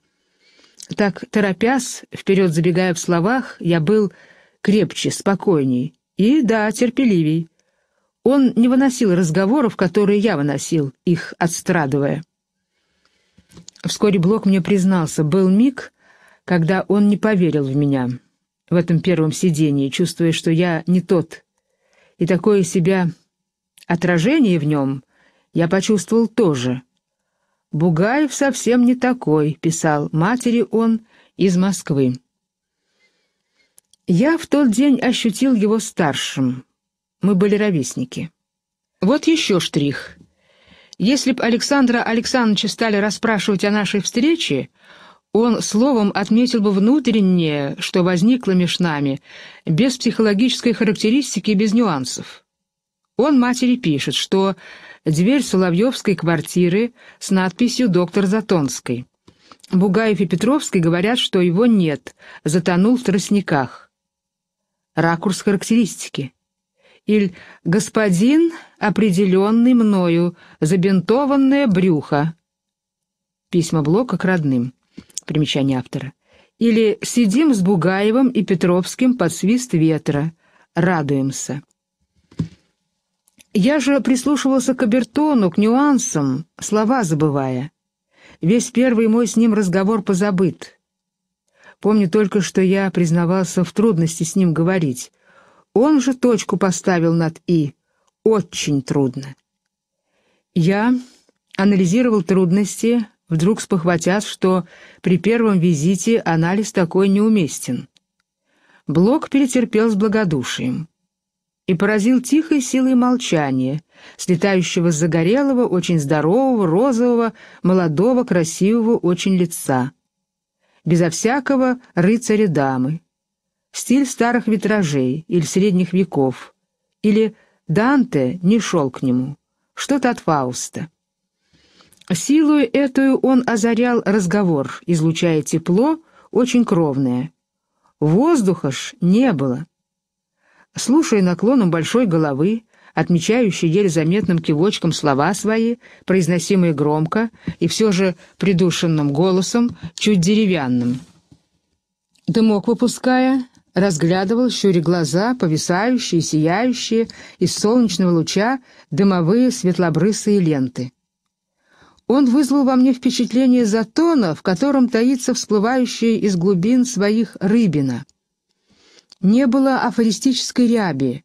так, торопясь, вперед забегая в словах, я был крепче, спокойней и, да, терпеливей. Он не выносил разговоров, которые я выносил, их отстрадывая. Вскоре Блок мне признался, был миг, когда он не поверил в меня в этом первом сидении, чувствуя, что я не тот. И такое себя отражение в нем я почувствовал тоже — Бугаев совсем не такой, писал матери он из Москвы. Я в тот день ощутил его старшим. Мы были ровесники. Вот еще штрих. Если б Александра Александровича стали расспрашивать о нашей встрече, он словом отметил бы внутреннее, что возникло меж нами, без психологической характеристики и без нюансов. Он матери пишет, что дверь Соловьевской квартиры с надписью «Доктор Затонской». Бугаев и Петровский говорят, что его нет, затонул в тростниках. Ракурс характеристики. Или «Господин, определенный мною, забинтованное брюхо». Письма Блока к родным. Примечание автора. Или «Сидим с Бугаевым и Петровским под свист ветра. Радуемся». Я же прислушивался к обертону, к нюансам, слова забывая. Весь первый мой с ним разговор позабыт. Помню только, что я признавался в трудности с ним говорить. Он же точку поставил над «и». Очень трудно. Я анализировал трудности, вдруг спохватясь, что при первом визите анализ такой неуместен. Блок перетерпел с благодушием и поразил тихой силой молчания, слетающего с загорелого, очень здорового, розового, молодого, красивого очень лица. Безо всякого рыцаря-дамы. Стиль старых витражей или средних веков. Или Данте не шел к нему. Что-то от Фауста. Силою эту он озарял разговор, излучая тепло, очень кровное. Воздуха ж не было слушая наклоном большой головы, отмечающий еле заметным кивочком слова свои, произносимые громко и все же придушенным голосом, чуть деревянным. Дымок выпуская, разглядывал, щуря глаза, повисающие, сияющие из солнечного луча дымовые светлобрысые ленты. Он вызвал во мне впечатление затона, в котором таится всплывающая из глубин своих рыбина. Не было афористической ряби,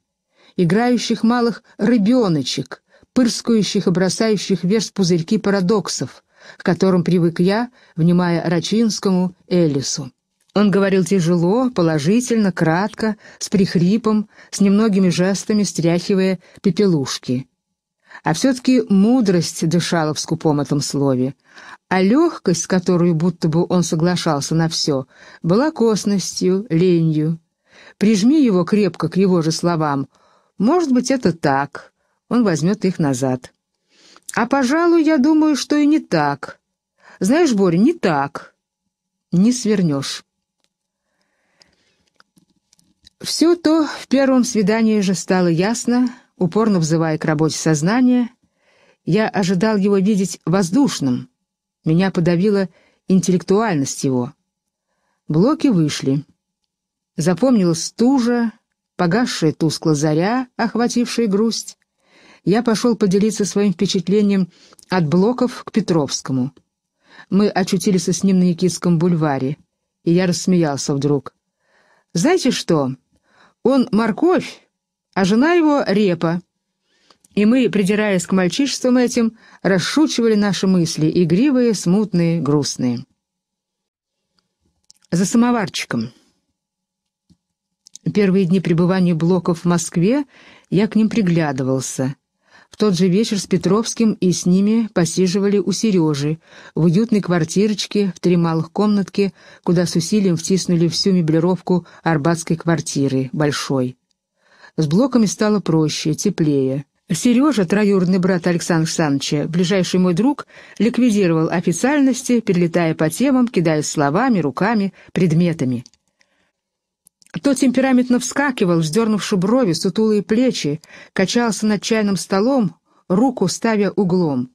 играющих малых рыбеночек, пырскающих и бросающих вверх пузырьки парадоксов, к которым привык я, внимая Рачинскому Элису. Он говорил тяжело, положительно, кратко, с прихрипом, с немногими жестами стряхивая пепелушки. А все-таки мудрость дышала в скупом этом слове, а легкость, с которой будто бы он соглашался на все, была косностью, ленью. Прижми его крепко к его же словам. Может быть, это так. Он возьмет их назад. А, пожалуй, я думаю, что и не так. Знаешь, Боря, не так. Не свернешь. Все то в первом свидании же стало ясно, упорно взывая к работе сознания. Я ожидал его видеть воздушным. Меня подавила интеллектуальность его. Блоки вышли. Запомнил стужа, погасшая тускло заря, охватившая грусть. Я пошел поделиться своим впечатлением от Блоков к Петровскому. Мы очутились с ним на Никитском бульваре, и я рассмеялся вдруг. «Знаете что? Он морковь, а жена его репа». И мы, придираясь к мальчишествам этим, расшучивали наши мысли, игривые, смутные, грустные. За самоварчиком. Первые дни пребывания Блоков в Москве я к ним приглядывался. В тот же вечер с Петровским и с ними посиживали у Сережи, в уютной квартирочке, в три малых комнатке, куда с усилием втиснули всю меблировку арбатской квартиры, большой. С Блоками стало проще, теплее. Сережа, троюродный брат Александра Александровича, ближайший мой друг, ликвидировал официальности, перелетая по темам, кидаясь словами, руками, предметами. То темпераментно вскакивал, вздернувши брови, сутулые плечи, качался над чайным столом, руку ставя углом,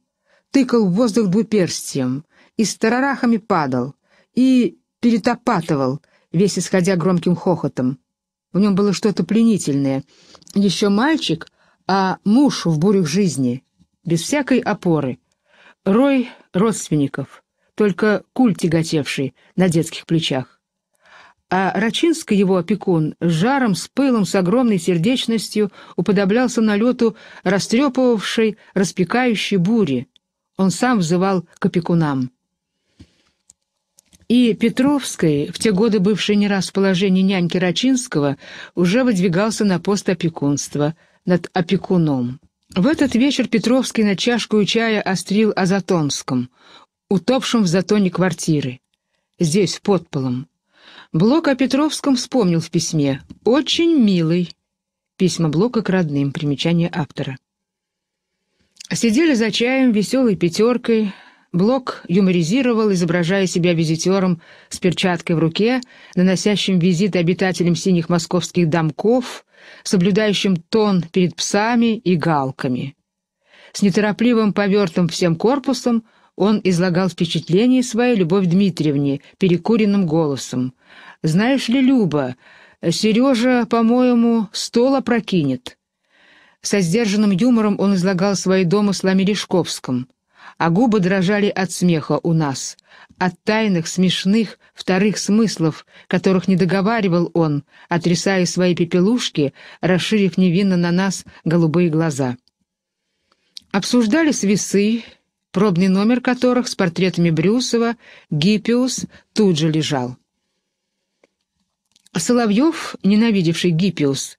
тыкал в воздух двуперстием, и с тарарахами падал, и перетопатывал, весь исходя громким хохотом. В нем было что-то пленительное. Еще мальчик, а муж в бурях жизни, без всякой опоры. Рой родственников, только куль тяготевший на детских плечах а Рачинский его опекун с жаром, с пылом, с огромной сердечностью уподоблялся налету растрепывавшей, распекающей бури. Он сам взывал к опекунам. И Петровский, в те годы бывший не раз в положении няньки Рачинского, уже выдвигался на пост опекунства над опекуном. В этот вечер Петровский на чашку чая острил о Затонском, утопшем в затоне квартиры. Здесь, под полом, Блок о Петровском вспомнил в письме. «Очень милый». Письма Блока к родным. Примечание автора. Сидели за чаем, веселой пятеркой. Блок юморизировал, изображая себя визитером с перчаткой в руке, наносящим визит обитателям синих московских домков, соблюдающим тон перед псами и галками. С неторопливым повертом всем корпусом он излагал впечатление своей Любовь Дмитриевне перекуренным голосом, знаешь ли, Люба, Сережа, по-моему, стола прокинет. Со сдержанным юмором он излагал свои домыслы о Мережковском, а губы дрожали от смеха у нас, от тайных, смешных, вторых смыслов, которых не договаривал он, отрисая свои пепелушки, расширив невинно на нас голубые глаза. Обсуждались весы, пробный номер которых с портретами Брюсова, Гиппиус тут же лежал. А Соловьев, ненавидевший Гиппиус,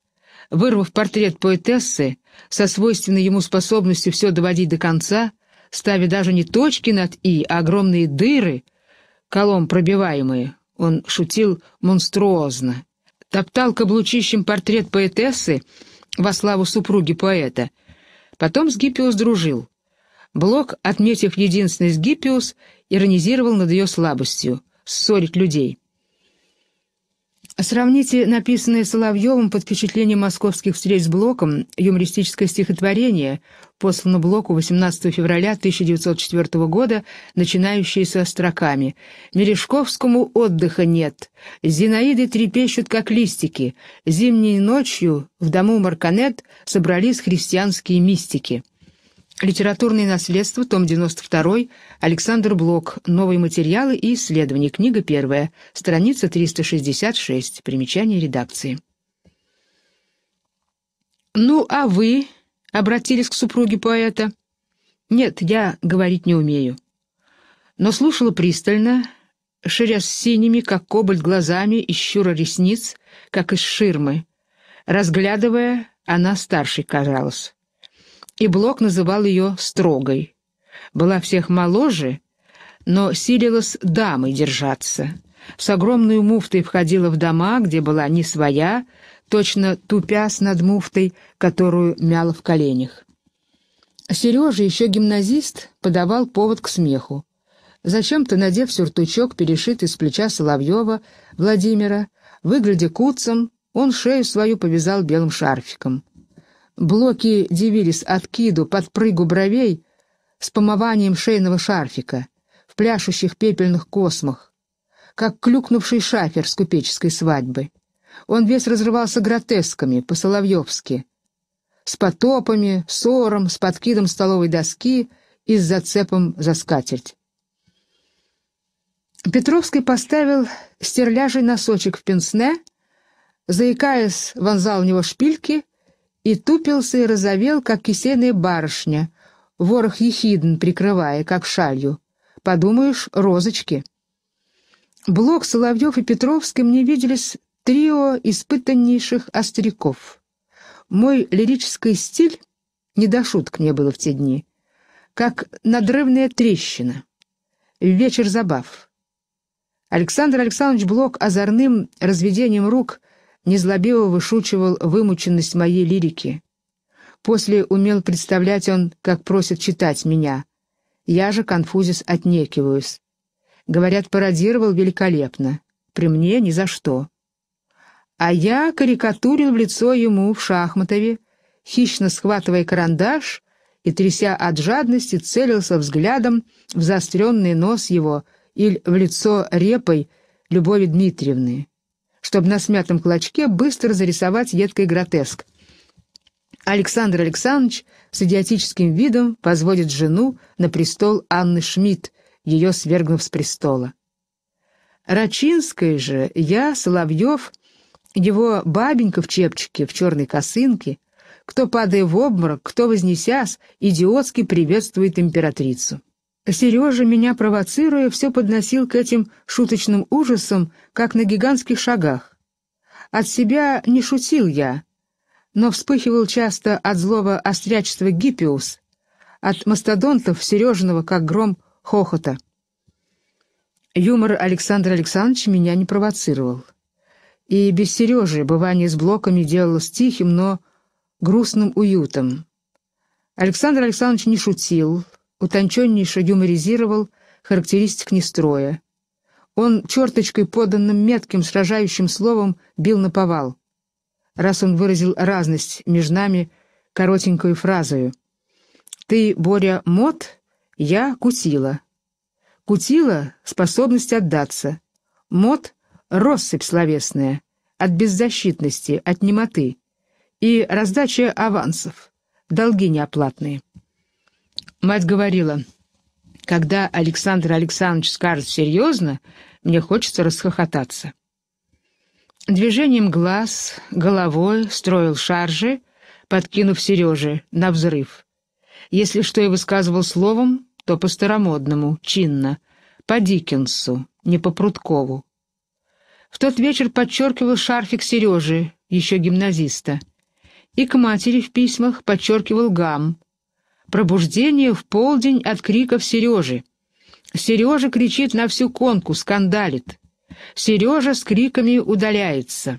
вырвав портрет поэтессы, со свойственной ему способностью все доводить до конца, ставя даже не точки над «и», а огромные дыры, колом пробиваемые, он шутил монструозно, топтал каблучищем портрет поэтессы во славу супруги поэта. Потом с Гиппиус дружил. Блок, отметив единственность Гиппиус, иронизировал над ее слабостью — ссорить людей — Сравните написанное Соловьевым под впечатлением московских встреч с Блоком юмористическое стихотворение, послано Блоку 18 февраля 1904 года, начинающееся строками «Мережковскому отдыха нет, зинаиды трепещут, как листики, зимней ночью в дому Марканет собрались христианские мистики». Литературное наследство, том 92, Александр Блок, новые материалы и исследования, книга первая, страница 366, примечание редакции. «Ну, а вы?» — обратились к супруге поэта. «Нет, я говорить не умею». Но слушала пристально, ширя с синими, как кобальт, глазами и щура ресниц, как из ширмы. Разглядывая, она старшей казалась и Блок называл ее строгой. Была всех моложе, но силилась дамой держаться. С огромной муфтой входила в дома, где была не своя, точно тупясь над муфтой, которую мяла в коленях. Сережа, еще гимназист, подавал повод к смеху. Зачем-то, надев сюртучок, перешитый с плеча Соловьева, Владимира, выглядя куцом, он шею свою повязал белым шарфиком. Блоки дивились откиду, подпрыгу бровей с помыванием шейного шарфика в пляшущих пепельных космах, как клюкнувший шафер с купеческой свадьбы. Он весь разрывался гротесками, по-соловьевски, с потопами, ссором, с подкидом столовой доски и с зацепом за скатерть. Петровский поставил стерляжий носочек в пенсне, заикаясь, вонзал в него шпильки — и тупился и разовел, как кисельная барышня, ворох ехидн прикрывая, как шалью. Подумаешь, розочки. Блок, Соловьев и Петровский мне виделись трио испытаннейших остряков. Мой лирический стиль не до шуток мне было в те дни, как надрывная трещина. Вечер забав. Александр Александрович Блок озорным разведением рук — незлобиво вышучивал вымученность моей лирики. После умел представлять он, как просит читать меня. Я же, конфузис, отнекиваюсь. Говорят, пародировал великолепно. При мне ни за что. А я карикатурил в лицо ему в Шахматове, хищно схватывая карандаш и, тряся от жадности, целился взглядом в заостренный нос его или в лицо репой Любови Дмитриевны чтобы на смятом клочке быстро зарисовать едкой гротеск. Александр Александрович с идиотическим видом возводит жену на престол Анны Шмидт, ее свергнув с престола. Рачинской же я, Соловьев, его бабенька в чепчике, в черной косынке, кто, падая в обморок, кто, вознесясь, идиотски приветствует императрицу. Сережа, меня провоцируя, все подносил к этим шуточным ужасам, как на гигантских шагах. От себя не шутил я, но вспыхивал часто от злого острячества Гиппиус, от мастодонтов Сережиного, как гром хохота. Юмор Александра Александровича меня не провоцировал. И без Сережи бывание с блоками делалось тихим, но грустным уютом. Александр Александрович не шутил, утонченнейше юморизировал характеристик Нестроя. Он черточкой поданным метким сражающим словом бил на повал. Раз он выразил разность между нами коротенькую фразою. «Ты, Боря, мод, я кутила». Кутила — способность отдаться. Мод — россыпь словесная, от беззащитности, от немоты. И раздача авансов, долги неоплатные. Мать говорила, когда Александр Александрович скажет серьезно, мне хочется расхохотаться. Движением глаз, головой строил шаржи, подкинув Сереже на взрыв. Если что и высказывал словом, то по-старомодному, чинно, по Диккенсу, не по Прудкову. В тот вечер подчеркивал шарфик Сережи, еще гимназиста, и к матери в письмах подчеркивал гам, Пробуждение в полдень от криков Сережи. Сережа кричит на всю конку, скандалит. Сережа с криками удаляется.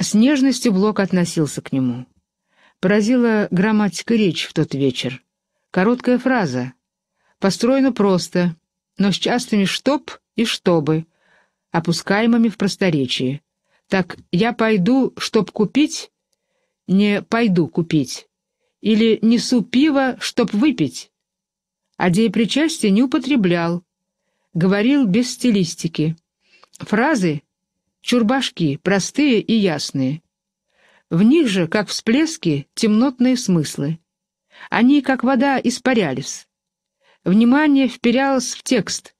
С нежностью Блок относился к нему. Поразила грамматика речь в тот вечер. Короткая фраза. Построена просто, но с частыми «чтоб» и «чтобы», опускаемыми в просторечии. Так «я пойду, чтоб купить» не «пойду купить» или несу пиво, чтоб выпить. А деепричастие не употреблял, говорил без стилистики. Фразы — чурбашки, простые и ясные. В них же, как всплески, темнотные смыслы. Они, как вода, испарялись. Внимание вперялось в текст.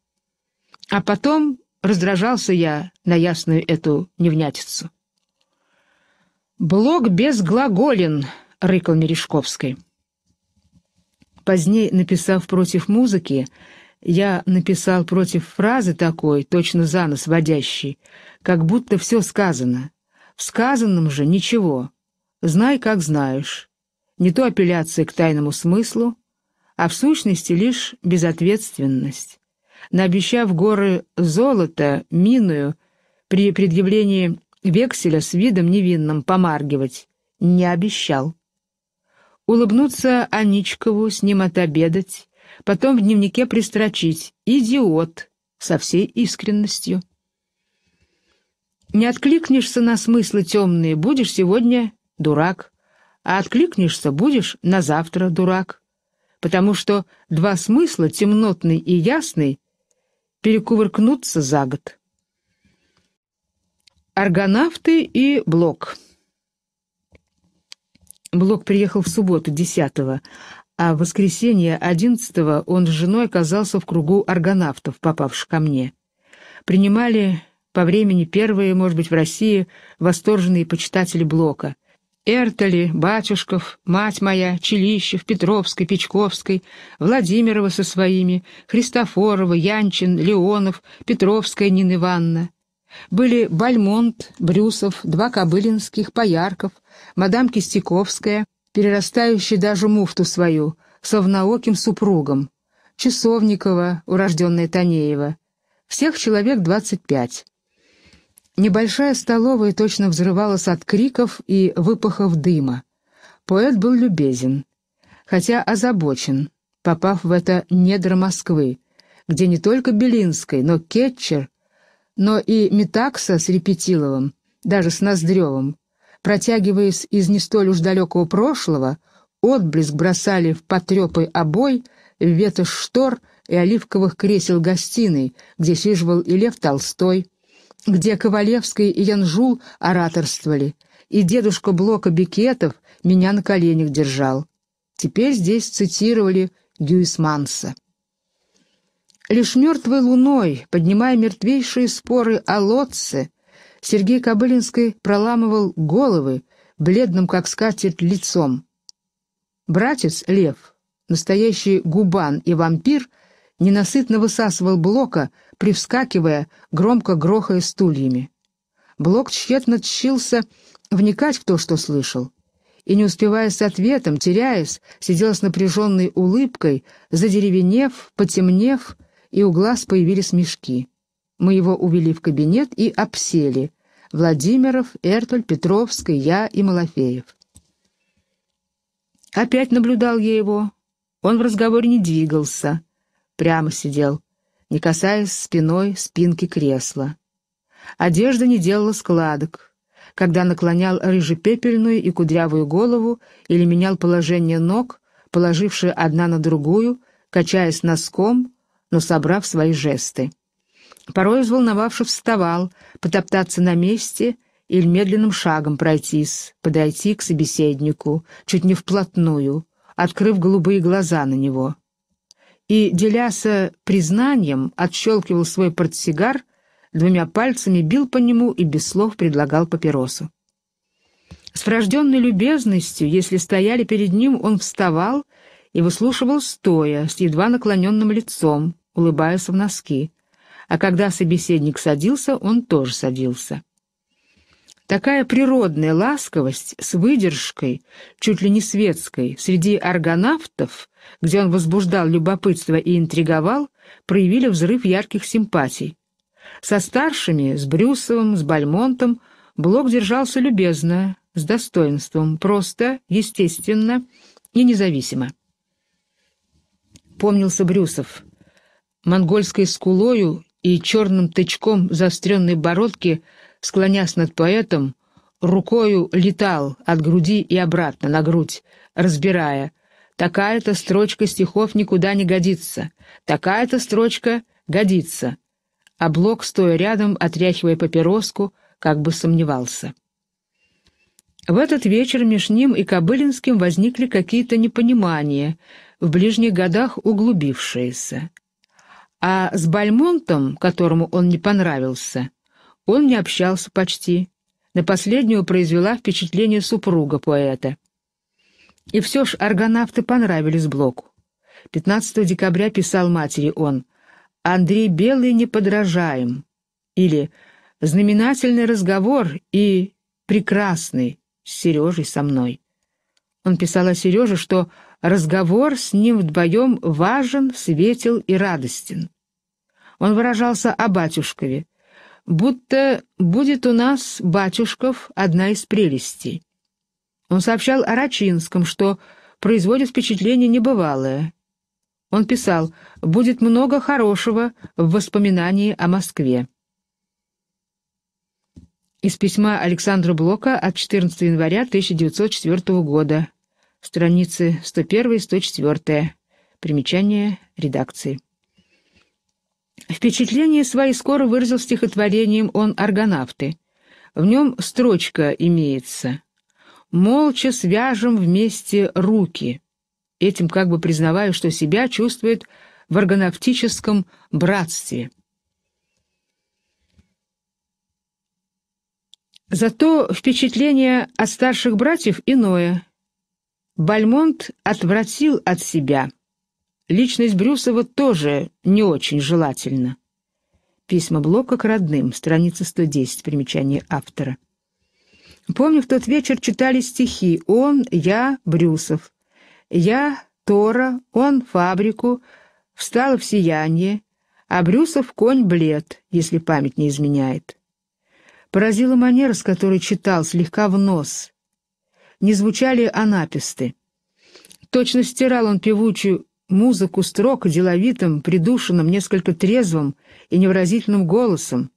А потом раздражался я на ясную эту невнятицу. «Блок без глаголин», Рыковне Мережковской. Позднее, написав против музыки, я написал против фразы такой, точно за нос водящей, как будто все сказано. В сказанном же ничего. Знай, как знаешь. Не то апелляция к тайному смыслу, а в сущности лишь безответственность. Наобещав горы золота, миную, при предъявлении векселя с видом невинным помаргивать, не обещал улыбнуться Аничкову, с ним отобедать, потом в дневнике пристрочить «Идиот» со всей искренностью. Не откликнешься на смыслы темные, будешь сегодня дурак, а откликнешься, будешь на завтра дурак, потому что два смысла, темнотный и ясный, перекувыркнутся за год. Аргонавты и Блок Блок приехал в субботу, 10-го, а в воскресенье, 11-го, он с женой оказался в кругу аргонавтов, попавших ко мне. Принимали по времени первые, может быть, в России, восторженные почитатели Блока. Эртали, Батюшков, мать моя, Челищев, Петровской, Печковской, Владимирова со своими, Христофорова, Янчин, Леонов, Петровская Нина Ивановна. Были Бальмонт, Брюсов, два Кобылинских, Поярков, мадам Кистяковская, перерастающая даже муфту свою, с совнаоким супругом, Часовникова, урожденная Танеева. Всех человек двадцать пять. Небольшая столовая точно взрывалась от криков и выпахов дыма. Поэт был любезен, хотя озабочен, попав в это недра Москвы, где не только Белинской, но Кетчер — но и Метакса с Репетиловым, даже с Ноздревым, протягиваясь из не столь уж далекого прошлого, отблеск бросали в потрепый обой, в ветошь штор и оливковых кресел гостиной, где сиживал и Лев Толстой, где Ковалевский и Янжул ораторствовали, и дедушка Блока Бикетов меня на коленях держал. Теперь здесь цитировали Гюисманса. Лишь мертвой луной, поднимая мертвейшие споры о лотце, Сергей Кобылинский проламывал головы, бледным, как скатерть, лицом. Братец Лев, настоящий губан и вампир, ненасытно высасывал Блока, привскакивая, громко грохая стульями. Блок тщетно тщился вникать в то, что слышал. И, не успевая с ответом, теряясь, сидел с напряженной улыбкой, задеревенев, потемнев, и у глаз появились мешки. Мы его увели в кабинет и обсели. Владимиров, Эртоль Петровский, я и Малафеев. Опять наблюдал я его. Он в разговоре не двигался. Прямо сидел, не касаясь спиной спинки кресла. Одежда не делала складок. Когда наклонял рыжепепельную и кудрявую голову или менял положение ног, положившие одна на другую, качаясь носком, но собрав свои жесты. Порой взволновавшись вставал, потоптаться на месте или медленным шагом пройтись, подойти к собеседнику, чуть не вплотную, открыв голубые глаза на него. И, деляся признанием, отщелкивал свой портсигар, двумя пальцами бил по нему и без слов предлагал папиросу. С врожденной любезностью, если стояли перед ним, он вставал и выслушивал стоя, с едва наклоненным лицом, улыбаясь в носки, а когда собеседник садился, он тоже садился. Такая природная ласковость с выдержкой, чуть ли не светской, среди аргонавтов, где он возбуждал любопытство и интриговал, проявили взрыв ярких симпатий. Со старшими, с Брюсовым, с Бальмонтом, Блок держался любезно, с достоинством, просто, естественно и независимо. Помнился Брюсов — монгольской скулою и черным тычком заостренной бородки, склонясь над поэтом, рукою летал от груди и обратно на грудь, разбирая. Такая-то строчка стихов никуда не годится, такая-то строчка годится. А Блок, стоя рядом, отряхивая папироску, как бы сомневался. В этот вечер между ним и Кобылинским возникли какие-то непонимания, в ближних годах углубившиеся. А с Бальмонтом, которому он не понравился, он не общался почти. На последнего произвела впечатление супруга поэта. И все ж аргонавты понравились Блоку. 15 декабря писал матери он «Андрей Белый неподражаем» или «Знаменательный разговор и прекрасный с Сережей со мной». Он писал о Сереже, что Разговор с ним вдвоем важен, светел и радостен. Он выражался о батюшкове, будто будет у нас батюшков одна из прелестей. Он сообщал о Рачинском, что производит впечатление небывалое. Он писал, будет много хорошего в воспоминании о Москве. Из письма Александра Блока от 14 января 1904 года страницы 101-104. Примечание редакции. Впечатление свои скоро выразил стихотворением «Он аргонавты». В нем строчка имеется «Молча свяжем вместе руки». Этим как бы признавая, что себя чувствует в аргонавтическом братстве. Зато впечатление от старших братьев иное – Бальмонт отвратил от себя. Личность Брюсова тоже не очень желательна. Письма Блока к родным, страница 110, примечание автора. Помню, в тот вечер читали стихи «Он, я, Брюсов», «Я, Тора», «Он, фабрику», Встал в сияние», а Брюсов конь блед, если память не изменяет. Поразила манера, с которой читал, слегка в нос, не звучали анаписты. Точно стирал он певучую музыку строк деловитым, придушенным, несколько трезвым и невыразительным голосом,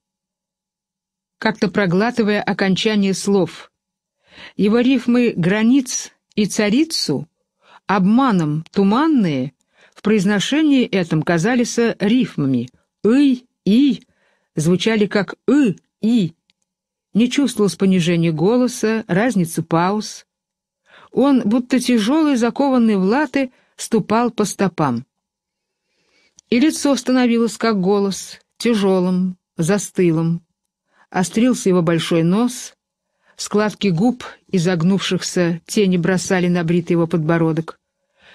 как-то проглатывая окончание слов. Его рифмы «границ» и «царицу» обманом туманные в произношении этом казались рифмами «ый», «и», звучали как «ы», «и». Не чувствовалось понижения голоса, разницы пауз, он, будто тяжелый, закованный в латы, ступал по стопам. И лицо становилось, как голос, тяжелым, застылым. Острился его большой нос, складки губ, изогнувшихся, тени бросали на бритый его подбородок.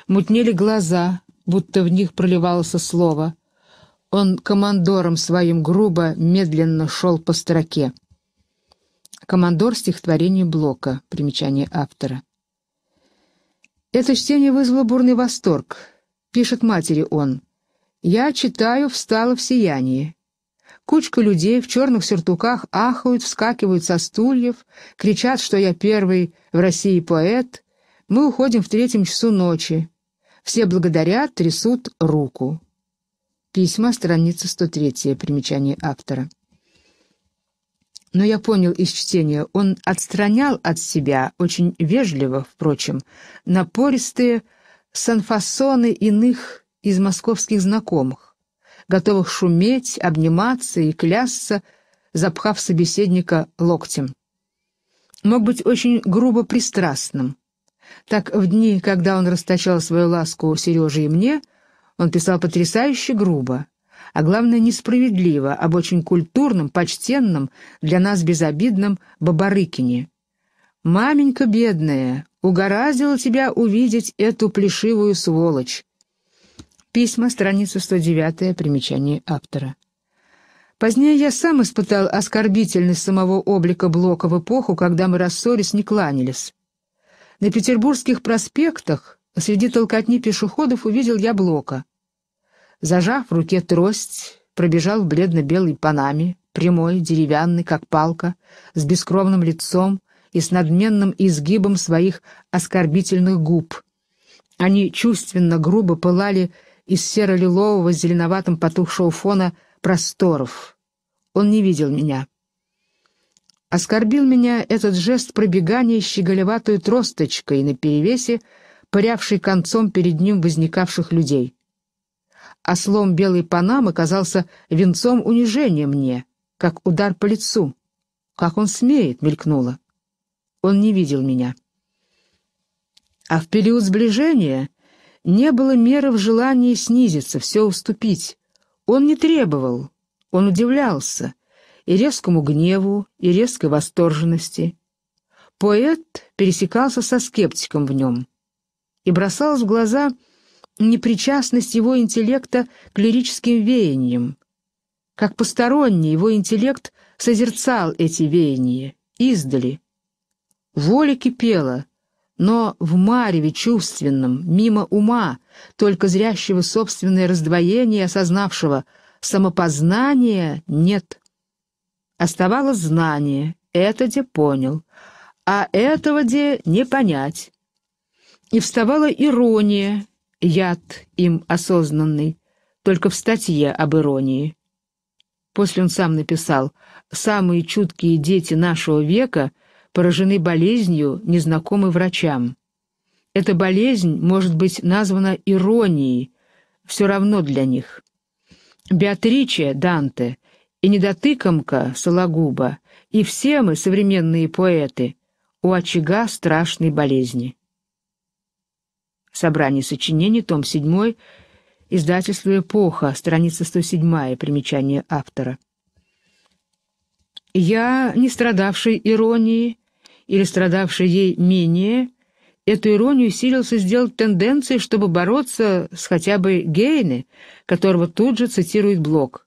Мутнели глаза, будто в них проливалось слово. Он командором своим грубо, медленно шел по строке. Командор стихотворение Блока, примечание автора. Это чтение вызвало бурный восторг. Пишет матери он. «Я читаю, встала в сиянии». Кучка людей в черных сюртуках ахают, вскакивают со стульев, кричат, что я первый в России поэт. Мы уходим в третьем часу ночи. Все благодарят, трясут руку. Письма, страница 103, примечание автора но я понял из чтения, он отстранял от себя, очень вежливо, впрочем, напористые санфасоны иных из московских знакомых, готовых шуметь, обниматься и клясться, запхав собеседника локтем. Мог быть очень грубо пристрастным. Так в дни, когда он расточал свою ласку Сереже и мне, он писал потрясающе грубо, а главное несправедливо, об очень культурном, почтенном, для нас безобидном Бабарыкине. «Маменька бедная, угораздило тебя увидеть эту плешивую сволочь». Письма, страница 109, примечание автора. Позднее я сам испытал оскорбительность самого облика Блока в эпоху, когда мы рассорились, не кланялись. На петербургских проспектах среди толкотни пешеходов увидел я Блока — зажав в руке трость, пробежал в бледно-белой панаме, прямой, деревянный, как палка, с бескровным лицом и с надменным изгибом своих оскорбительных губ. Они чувственно, грубо пылали из серо-лилового зеленоватым потухшего фона просторов. Он не видел меня. Оскорбил меня этот жест пробегания щеголеватой тросточкой на перевесе, пырявший концом перед ним возникавших людей а слом белой панамы казался венцом унижения мне, как удар по лицу. «Как он смеет!» — мелькнуло. Он не видел меня. А в период сближения не было меры в желании снизиться, все уступить. Он не требовал, он удивлялся и резкому гневу, и резкой восторженности. Поэт пересекался со скептиком в нем. И бросалось в глаза — непричастность его интеллекта к лирическим веяниям. Как посторонний его интеллект созерцал эти веяния, издали. Воля кипела, но в мареве чувственном, мимо ума, только зрящего собственное раздвоение, осознавшего самопознание нет. Оставалось знание, это де понял, а этого де не понять. И вставала ирония, яд им осознанный, только в статье об иронии. После он сам написал «Самые чуткие дети нашего века поражены болезнью, незнакомой врачам. Эта болезнь может быть названа иронией, все равно для них. Беатриче Данте и недотыкомка Сологуба, и все мы, современные поэты, у очага страшной болезни». Собрание сочинений, том 7, издательство «Эпоха», страница 107, примечание автора. Я, не страдавший иронией или страдавший ей менее, эту иронию силился сделать тенденцией, чтобы бороться с хотя бы Гейне, которого тут же цитирует Блок.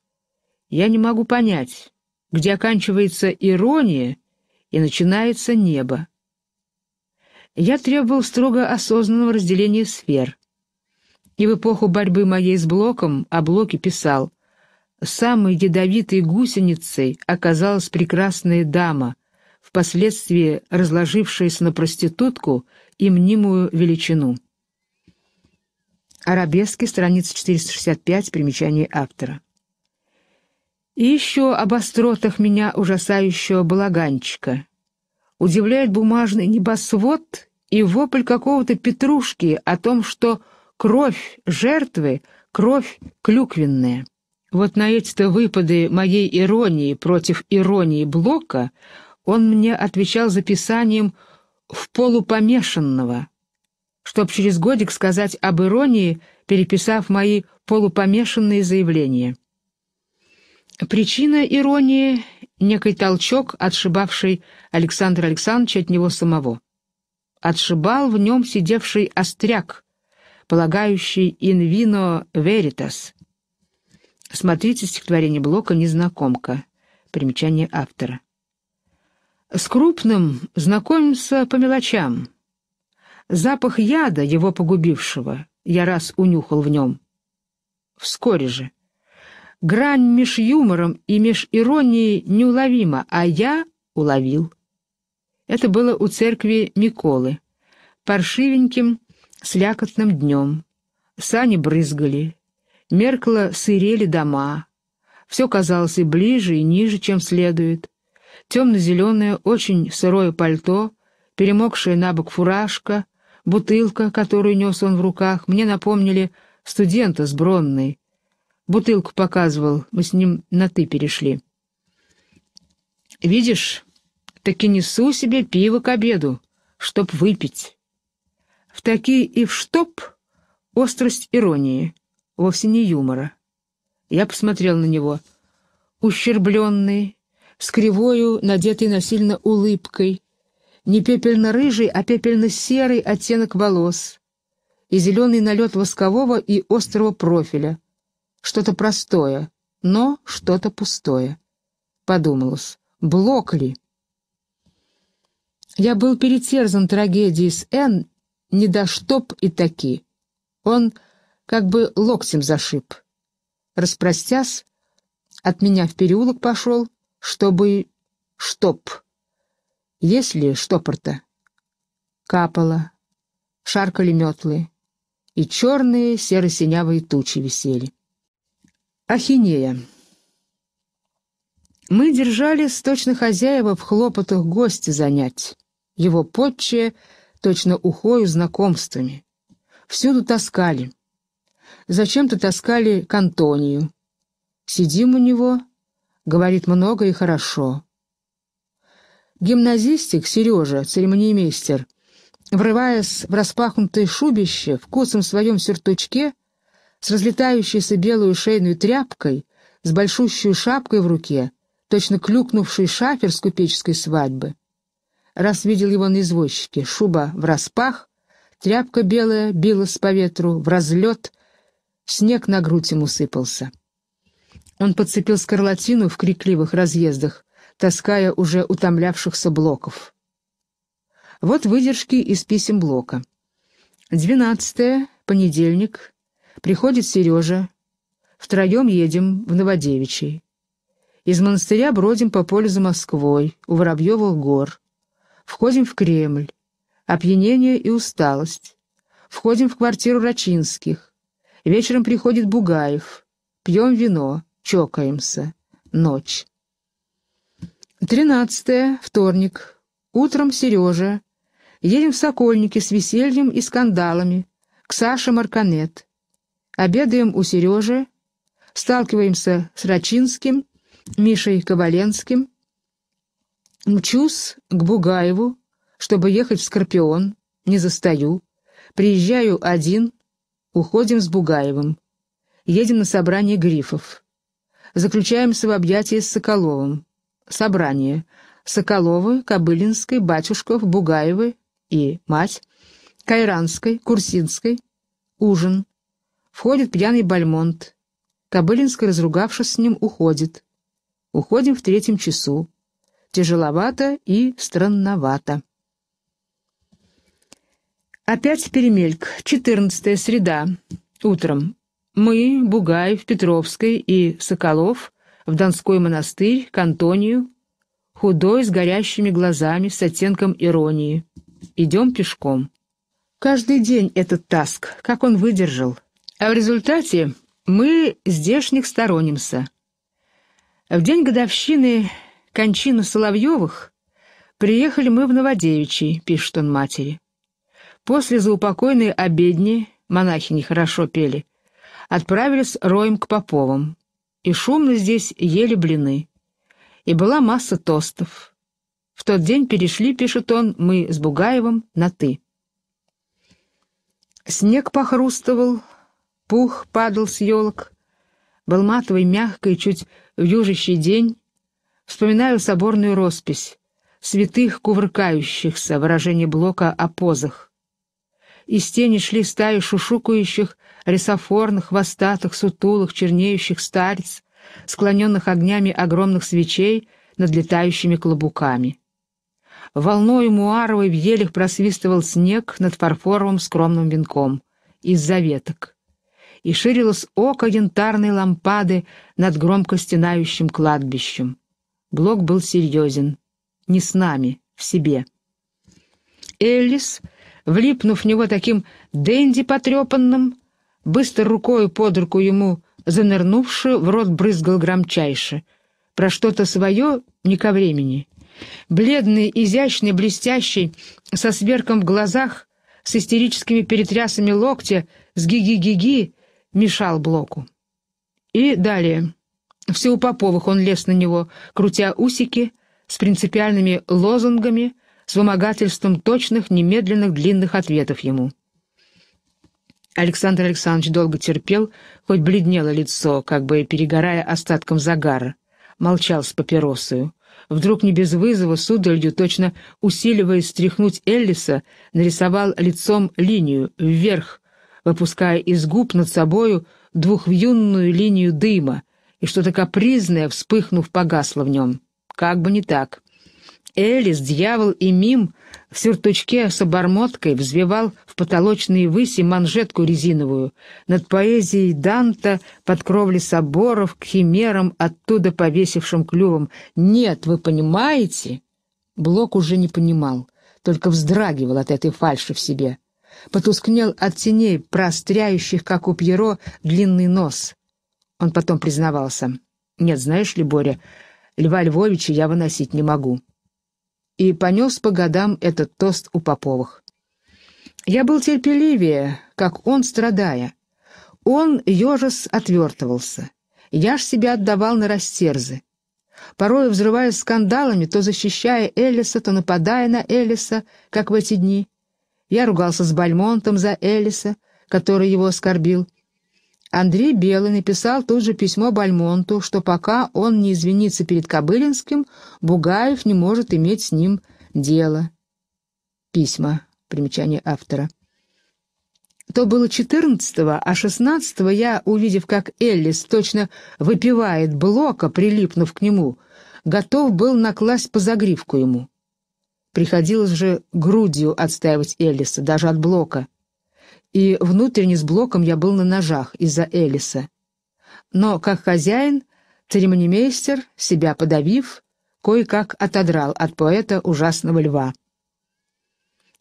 Я не могу понять, где оканчивается ирония и начинается небо я требовал строго осознанного разделения сфер. И в эпоху борьбы моей с Блоком о а Блоке писал «Самой ядовитой гусеницей оказалась прекрасная дама, впоследствии разложившаяся на проститутку и мнимую величину». Арабески, страница 465, примечание автора. И еще об остротах меня ужасающего балаганчика, удивляет бумажный небосвод и вопль какого-то петрушки о том, что кровь жертвы — кровь клюквенная. Вот на эти-то выпады моей иронии против иронии Блока он мне отвечал записанием «в полупомешанного», чтоб через годик сказать об иронии, переписав мои полупомешанные заявления. Причина иронии некий толчок, отшибавший Александра Александровича от него самого. Отшибал в нем сидевший остряк, полагающий «in vino veritas». Смотрите стихотворение Блока «Незнакомка». Примечание автора. С крупным знакомимся по мелочам. Запах яда, его погубившего, я раз унюхал в нем. Вскоре же. Грань меж юмором и меж иронией неуловима, а я уловил. Это было у церкви Миколы. Паршивеньким, слякотным днем. Сани брызгали. Меркло сырели дома. Все казалось и ближе, и ниже, чем следует. Темно-зеленое, очень сырое пальто, перемокшая на бок фуражка, бутылка, которую нес он в руках, мне напомнили студента с Бронной, Бутылку показывал, мы с ним на «ты» перешли. Видишь, таки несу себе пиво к обеду, чтоб выпить. В такие и в чтоб острость иронии, вовсе не юмора. Я посмотрел на него. Ущербленный, с кривою, надетой насильно улыбкой, не пепельно-рыжий, а пепельно-серый оттенок волос и зеленый налет воскового и острого профиля — что-то простое, но что-то пустое. Подумалось, блок ли? Я был перетерзан трагедией с Н, не до чтоб и таки. Он как бы локтем зашиб. Распростясь, от меня в переулок пошел, чтобы... чтоб. Есть ли штопор-то? Капало, шаркали метлы, и черные серо-синявые тучи висели. Ахинея. Мы держали с точно хозяева в хлопотах гостя занять, его подче точно ухою знакомствами. Всюду таскали. Зачем-то таскали к Антонию. Сидим у него, говорит много и хорошо. Гимназистик Сережа, церемониймейстер, врываясь в распахнутое шубище, в косом своем сюртучке, с разлетающейся белую шейную тряпкой, с большущей шапкой в руке, точно клюкнувший шафер с купеческой свадьбы. Раз видел его на извозчике, шуба в распах, тряпка белая билась по ветру, в разлет, снег на грудь ему сыпался. Он подцепил скарлатину в крикливых разъездах, таская уже утомлявшихся блоков. Вот выдержки из писем блока. 12 понедельник, Приходит Сережа. Втроем едем в Новодевичий. Из монастыря бродим по полю за Москвой, у Воробьевых гор. Входим в Кремль. Опьянение и усталость. Входим в квартиру Рачинских. Вечером приходит Бугаев. Пьем вино, чокаемся. Ночь. Тринадцатое, вторник. Утром Сережа. Едем в Сокольники с весельем и скандалами. К Саше Марканет обедаем у Сережи, сталкиваемся с Рачинским, Мишей Коваленским, мчусь к Бугаеву, чтобы ехать в Скорпион, не застаю, приезжаю один, уходим с Бугаевым, едем на собрание грифов, заключаемся в объятии с Соколовым, собрание, Соколовы, Кобылинской, Батюшков, Бугаевы и мать, Кайранской, Курсинской, ужин, Входит пьяный Бальмонт. Кобылинский, разругавшись с ним, уходит. Уходим в третьем часу. Тяжеловато и странновато. Опять перемельк. Четырнадцатая среда. Утром. Мы, Бугаев, Петровской и Соколов в Донской монастырь к Антонию, худой, с горящими глазами, с оттенком иронии. Идем пешком. Каждый день этот таск, как он выдержал. А в результате мы здешних сторонимся. В день годовщины кончины Соловьевых приехали мы в Новодевичий, пишет он матери. После заупокойной обедни, монахи нехорошо пели, отправились роем к Поповым, и шумно здесь ели блины. И была масса тостов. В тот день перешли, пишет он, мы с Бугаевым на «ты». Снег похрустывал, Пух падал с елок. Был матовый, мягкий, чуть вьюжащий день. Вспоминаю соборную роспись. Святых кувыркающихся, выражение блока о позах. Из тени шли стаи шушукающих, рисофорных, хвостатых, сутулых, чернеющих старец, склоненных огнями огромных свечей над летающими клобуками. Волною муаровой в елях просвистывал снег над фарфоровым скромным венком из заветок и ширилось око янтарной лампады над громко стенающим кладбищем. Блок был серьезен. Не с нами, в себе. Элис, влипнув в него таким денди потрепанным, быстро рукой под руку ему занырнувши, в рот брызгал громчайше. Про что-то свое не ко времени. Бледный, изящный, блестящий, со сверком в глазах, с истерическими перетрясами локтя, с гиги ги ги ги мешал Блоку. И далее. Все у Поповых он лез на него, крутя усики, с принципиальными лозунгами, с вымогательством точных, немедленных, длинных ответов ему. Александр Александрович долго терпел, хоть бледнело лицо, как бы перегорая остатком загара. Молчал с папиросою. Вдруг не без вызова судорогью, точно усиливаясь стряхнуть Эллиса, нарисовал лицом линию, вверх, выпуская из губ над собою двухвьюнную линию дыма, и что-то капризное, вспыхнув, погасло в нем. Как бы не так. Элис, дьявол и мим в сюртучке с обормоткой взвивал в потолочные выси манжетку резиновую. Над поэзией Данта под кровли соборов к химерам, оттуда повесившим клювом. «Нет, вы понимаете?» Блок уже не понимал, только вздрагивал от этой фальши в себе потускнел от теней, простряющих, как у Пьеро, длинный нос. Он потом признавался. «Нет, знаешь ли, Боря, Льва Львовича я выносить не могу». И понес по годам этот тост у Поповых. Я был терпеливее, как он, страдая. Он, ежес, отвертывался. Я ж себя отдавал на растерзы. Порой взрываясь скандалами, то защищая Элиса, то нападая на Элиса, как в эти дни. Я ругался с Бальмонтом за Элиса, который его оскорбил. Андрей Белый написал тут же письмо Бальмонту, что пока он не извинится перед Кобылинским, Бугаев не может иметь с ним дело. Письма. Примечание автора. То было 14-го, а 16-го я, увидев, как Эллис точно выпивает блока, прилипнув к нему, готов был накласть по загривку ему. Приходилось же грудью отстаивать Элиса, даже от блока. И внутренне с блоком я был на ножах из-за Элиса. Но как хозяин, церемонимейстер, себя подавив, кое-как отодрал от поэта ужасного льва.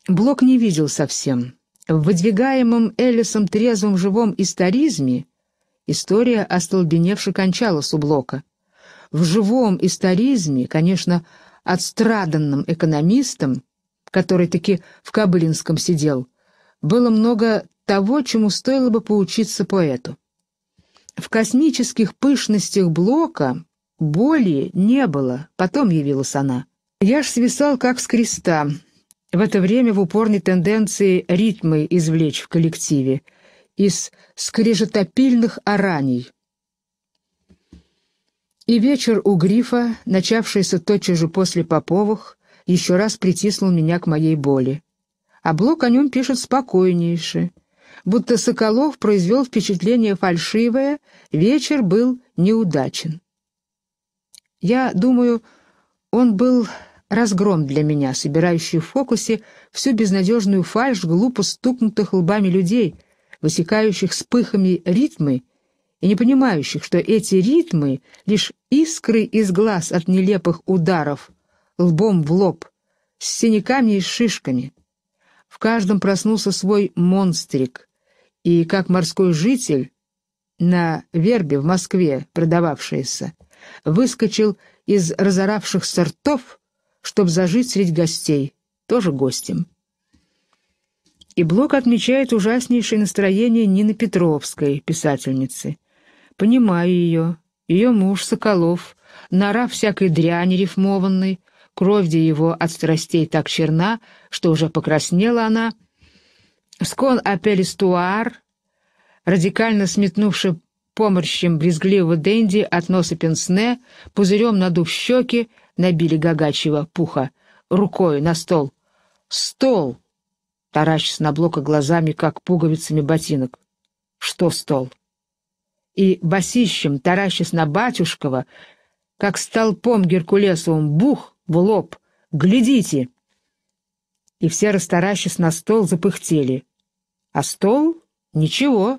Блок не видел совсем. В выдвигаемом Элисом трезвом живом историзме история остолбеневше кончалась у Блока. В живом историзме, конечно, отстраданным экономистом, который таки в Кабылинском сидел, было много того, чему стоило бы поучиться поэту. В космических пышностях Блока боли не было, потом явилась она. Я ж свисал как с креста, в это время в упорной тенденции ритмы извлечь в коллективе, из скрежетопильных ораний. И вечер у грифа, начавшийся тотчас же после Поповых, еще раз притиснул меня к моей боли. А Блок о нем пишет спокойнейше, будто Соколов произвел впечатление фальшивое, вечер был неудачен. Я думаю, он был разгром для меня, собирающий в фокусе всю безнадежную фальшь глупо стукнутых лбами людей, высекающих вспыхами ритмы и не понимающих, что эти ритмы — лишь искры из глаз от нелепых ударов, лбом в лоб, с синяками и шишками. В каждом проснулся свой монстрик, и как морской житель на вербе в Москве, продававшаяся, выскочил из разоравших сортов, чтобы зажить среди гостей, тоже гостем. И Блок отмечает ужаснейшее настроение Нины Петровской, писательницы — Понимаю ее. Ее муж Соколов, нора всякой дряни рифмованной, кровь де его от страстей так черна, что уже покраснела она. Скон апеллистуар, радикально сметнувший поморщем брезгливого Денди от носа пенсне, пузырем надув щеки, набили гагачьего пуха, рукой на стол. «Стол!» — таращится на блока глазами, как пуговицами ботинок. «Что стол?» и басищем, таращась на батюшкова, как столпом Геркулесовым, бух в лоб, глядите! И все, растаращись на стол, запыхтели. А стол? Ничего,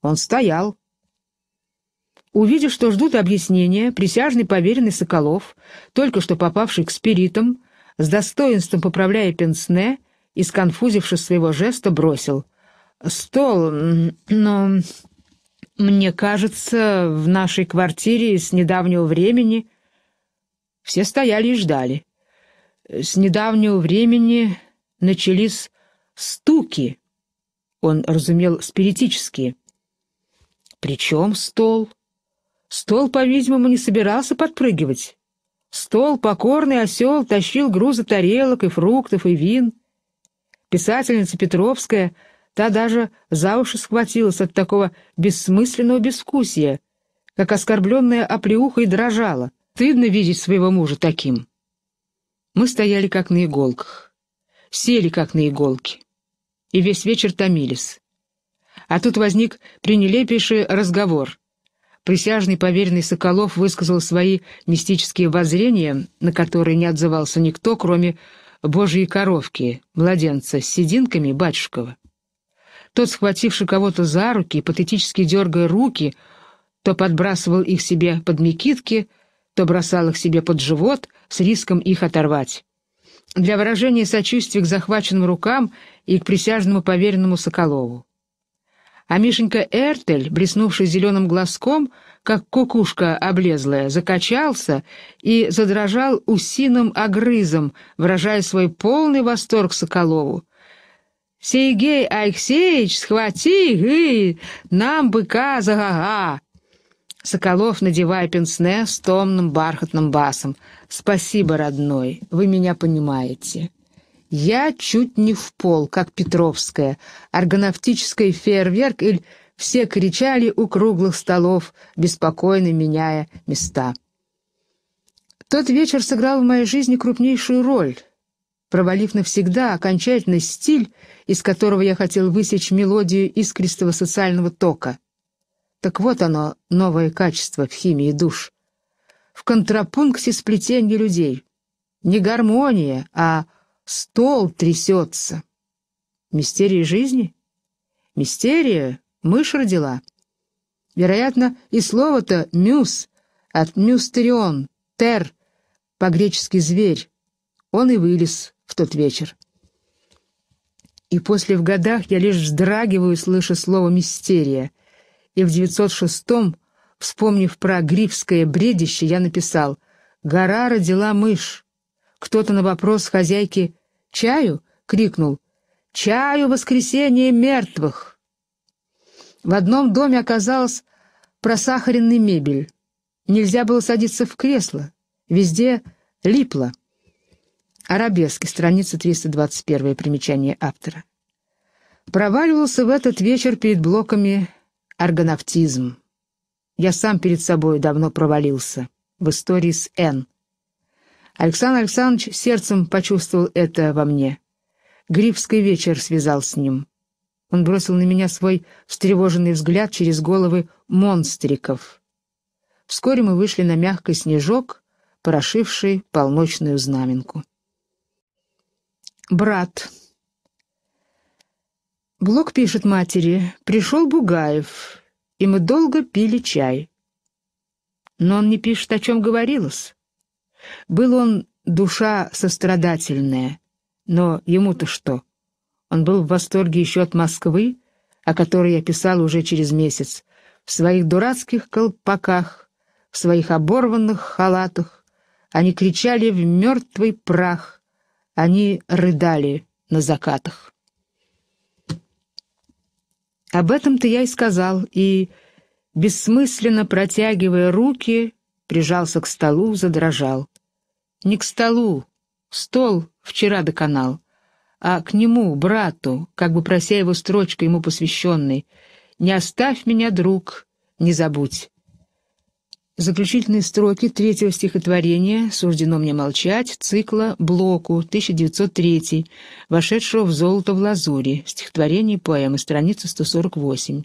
он стоял. Увидев, что ждут объяснения, присяжный поверенный Соколов, только что попавший к спиритам, с достоинством поправляя пенсне и, сконфузившись своего жеста, бросил. «Стол, но мне кажется, в нашей квартире с недавнего времени все стояли и ждали. С недавнего времени начались стуки. Он разумел спиритические. Причем стол? Стол, по-видимому, не собирался подпрыгивать. Стол, покорный осел, тащил грузы тарелок и фруктов, и вин. Писательница Петровская — Та даже за уши схватилась от такого бессмысленного бескусия, как оскорбленная оплеуха и дрожала. Стыдно видеть своего мужа таким. Мы стояли как на иголках, сели как на иголке, и весь вечер томились. А тут возник пренелепейший разговор. Присяжный поверенный Соколов высказал свои мистические воззрения, на которые не отзывался никто, кроме божьей коровки, младенца с сединками Батюшкова. Тот, схвативший кого-то за руки, патетически дергая руки, то подбрасывал их себе под мекитки, то бросал их себе под живот с риском их оторвать. Для выражения сочувствия к захваченным рукам и к присяжному поверенному Соколову. А Мишенька Эртель, блеснувший зеленым глазком, как кукушка облезлая, закачался и задрожал усиным огрызом, выражая свой полный восторг Соколову, Сергей Алексеевич, схвати, гы, нам быка за Соколов, надевая пенсне с томным бархатным басом. «Спасибо, родной, вы меня понимаете». Я чуть не в пол, как Петровская. Аргонавтический фейерверк и все кричали у круглых столов, беспокойно меняя места. Тот вечер сыграл в моей жизни крупнейшую роль, провалив навсегда окончательно стиль из которого я хотел высечь мелодию искристого социального тока. Так вот оно, новое качество в химии душ. В контрапункте сплетения людей. Не гармония, а стол трясется. Мистерии жизни? Мистерия мышь родила. Вероятно, и слово-то «мюс» от «мюстерион», «тер», по-гречески «зверь». Он и вылез в тот вечер и после в годах я лишь вздрагиваю, слыша слово «мистерия». И в 906-м, вспомнив про грифское бредище, я написал «Гора родила мышь». Кто-то на вопрос хозяйки «Чаю?» крикнул «Чаю воскресенье мертвых!». В одном доме оказалась просахаренная мебель. Нельзя было садиться в кресло. Везде липло. Арабески, страница 321, примечание автора. Проваливался в этот вечер перед блоками аргонавтизм. Я сам перед собой давно провалился. В истории с Н. Александр Александрович сердцем почувствовал это во мне. Грифский вечер связал с ним. Он бросил на меня свой встревоженный взгляд через головы монстриков. Вскоре мы вышли на мягкий снежок, прошивший полночную знаменку. Брат. Блок пишет матери, пришел Бугаев, и мы долго пили чай. Но он не пишет, о чем говорилось. Был он душа сострадательная, но ему-то что? Он был в восторге еще от Москвы, о которой я писал уже через месяц, в своих дурацких колпаках, в своих оборванных халатах. Они кричали в мертвый прах — они рыдали на закатах. Об этом-то я и сказал, и, бессмысленно протягивая руки, прижался к столу, задрожал. Не к столу, стол вчера доконал, а к нему, брату, как бы прося его строчкой ему посвященной, «Не оставь меня, друг, не забудь». Заключительные строки третьего стихотворения «Суждено мне молчать» цикла «Блоку» 1903, вошедшего в «Золото в лазури» стихотворение поэмы, страница 148.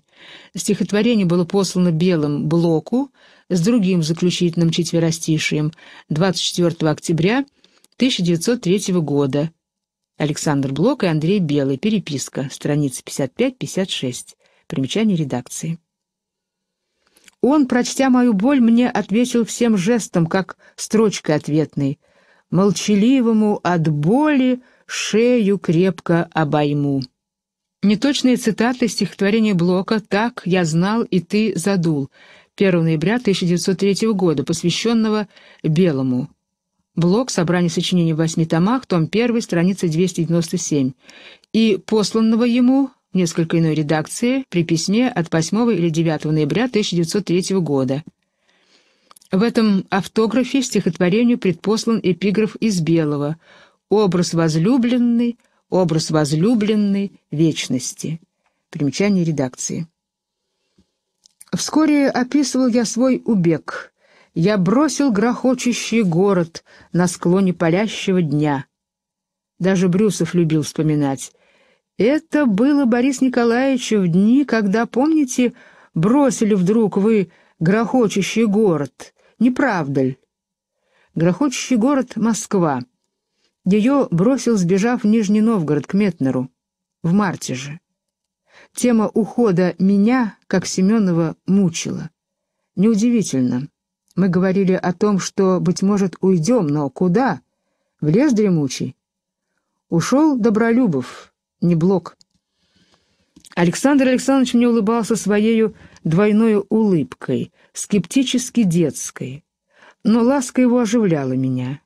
Стихотворение было послано белым «Блоку» с другим заключительным четверостишием 24 октября 1903 года. Александр Блок и Андрей Белый. Переписка. Страница 55-56. Примечание редакции. Он, прочтя мою боль, мне ответил всем жестом, как строчкой ответной. «Молчаливому от боли шею крепко обойму». Неточные цитаты стихотворения Блока «Так, я знал, и ты задул» 1 ноября 1903 года, посвященного Белому. Блок, собрание сочинений в восьми томах, том 1, страница 297, и посланного ему несколько иной редакции при письме от 8 или 9 ноября 1903 года. В этом автографе стихотворению предпослан эпиграф из Белого «Образ возлюбленный, образ возлюбленной вечности». Примечание редакции. Вскоре описывал я свой убег. Я бросил грохочущий город на склоне палящего дня. Даже Брюсов любил вспоминать. Это было, Борис Николаевич, в дни, когда, помните, бросили вдруг вы грохочущий город, не правда ли? Грохочущий город — Москва. Ее бросил, сбежав в Нижний Новгород к Метнеру, в марте же. Тема ухода меня, как Семенова, мучила. Неудивительно. Мы говорили о том, что, быть может, уйдем, но куда? В лес дремучий. Ушел Добролюбов, не блок. Александр Александрович мне улыбался своей двойной улыбкой, скептически детской, но ласка его оживляла меня.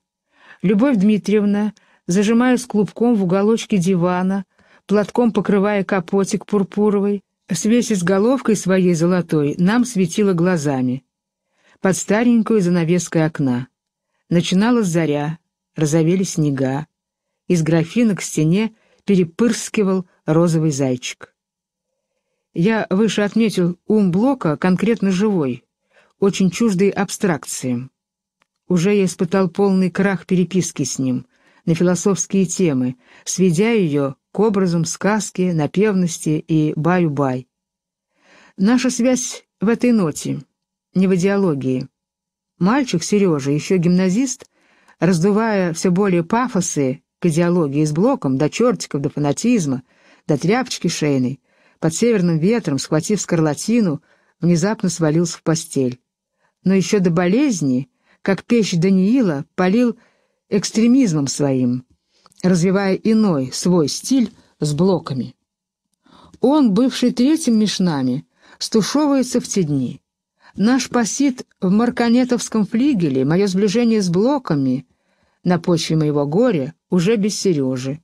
Любовь Дмитриевна, зажимаясь клубком в уголочке дивана, платком покрывая капотик пурпуровый, с головкой своей золотой, нам светила глазами. Под старенькую занавеской окна. Начинала заря, разовели снега. Из графина к стене перепырскивал розовый зайчик. Я выше отметил ум Блока конкретно живой, очень чуждый абстракциям. Уже я испытал полный крах переписки с ним, на философские темы, сведя ее к образам сказки, напевности и баю-бай. Наша связь в этой ноте, не в идеологии. Мальчик Сережа, еще гимназист, раздувая все более пафосы к идеологии с блоком, до чертиков, до фанатизма, до тряпочки шейной, под северным ветром, схватив скарлатину, внезапно свалился в постель. Но еще до болезни, как печь Даниила, полил экстремизмом своим, развивая иной, свой стиль с блоками. Он, бывший третьим мешнами стушевывается в те дни. Наш посид в марканетовском флигеле, мое сближение с блоками — на почве моего горя уже без Сережи.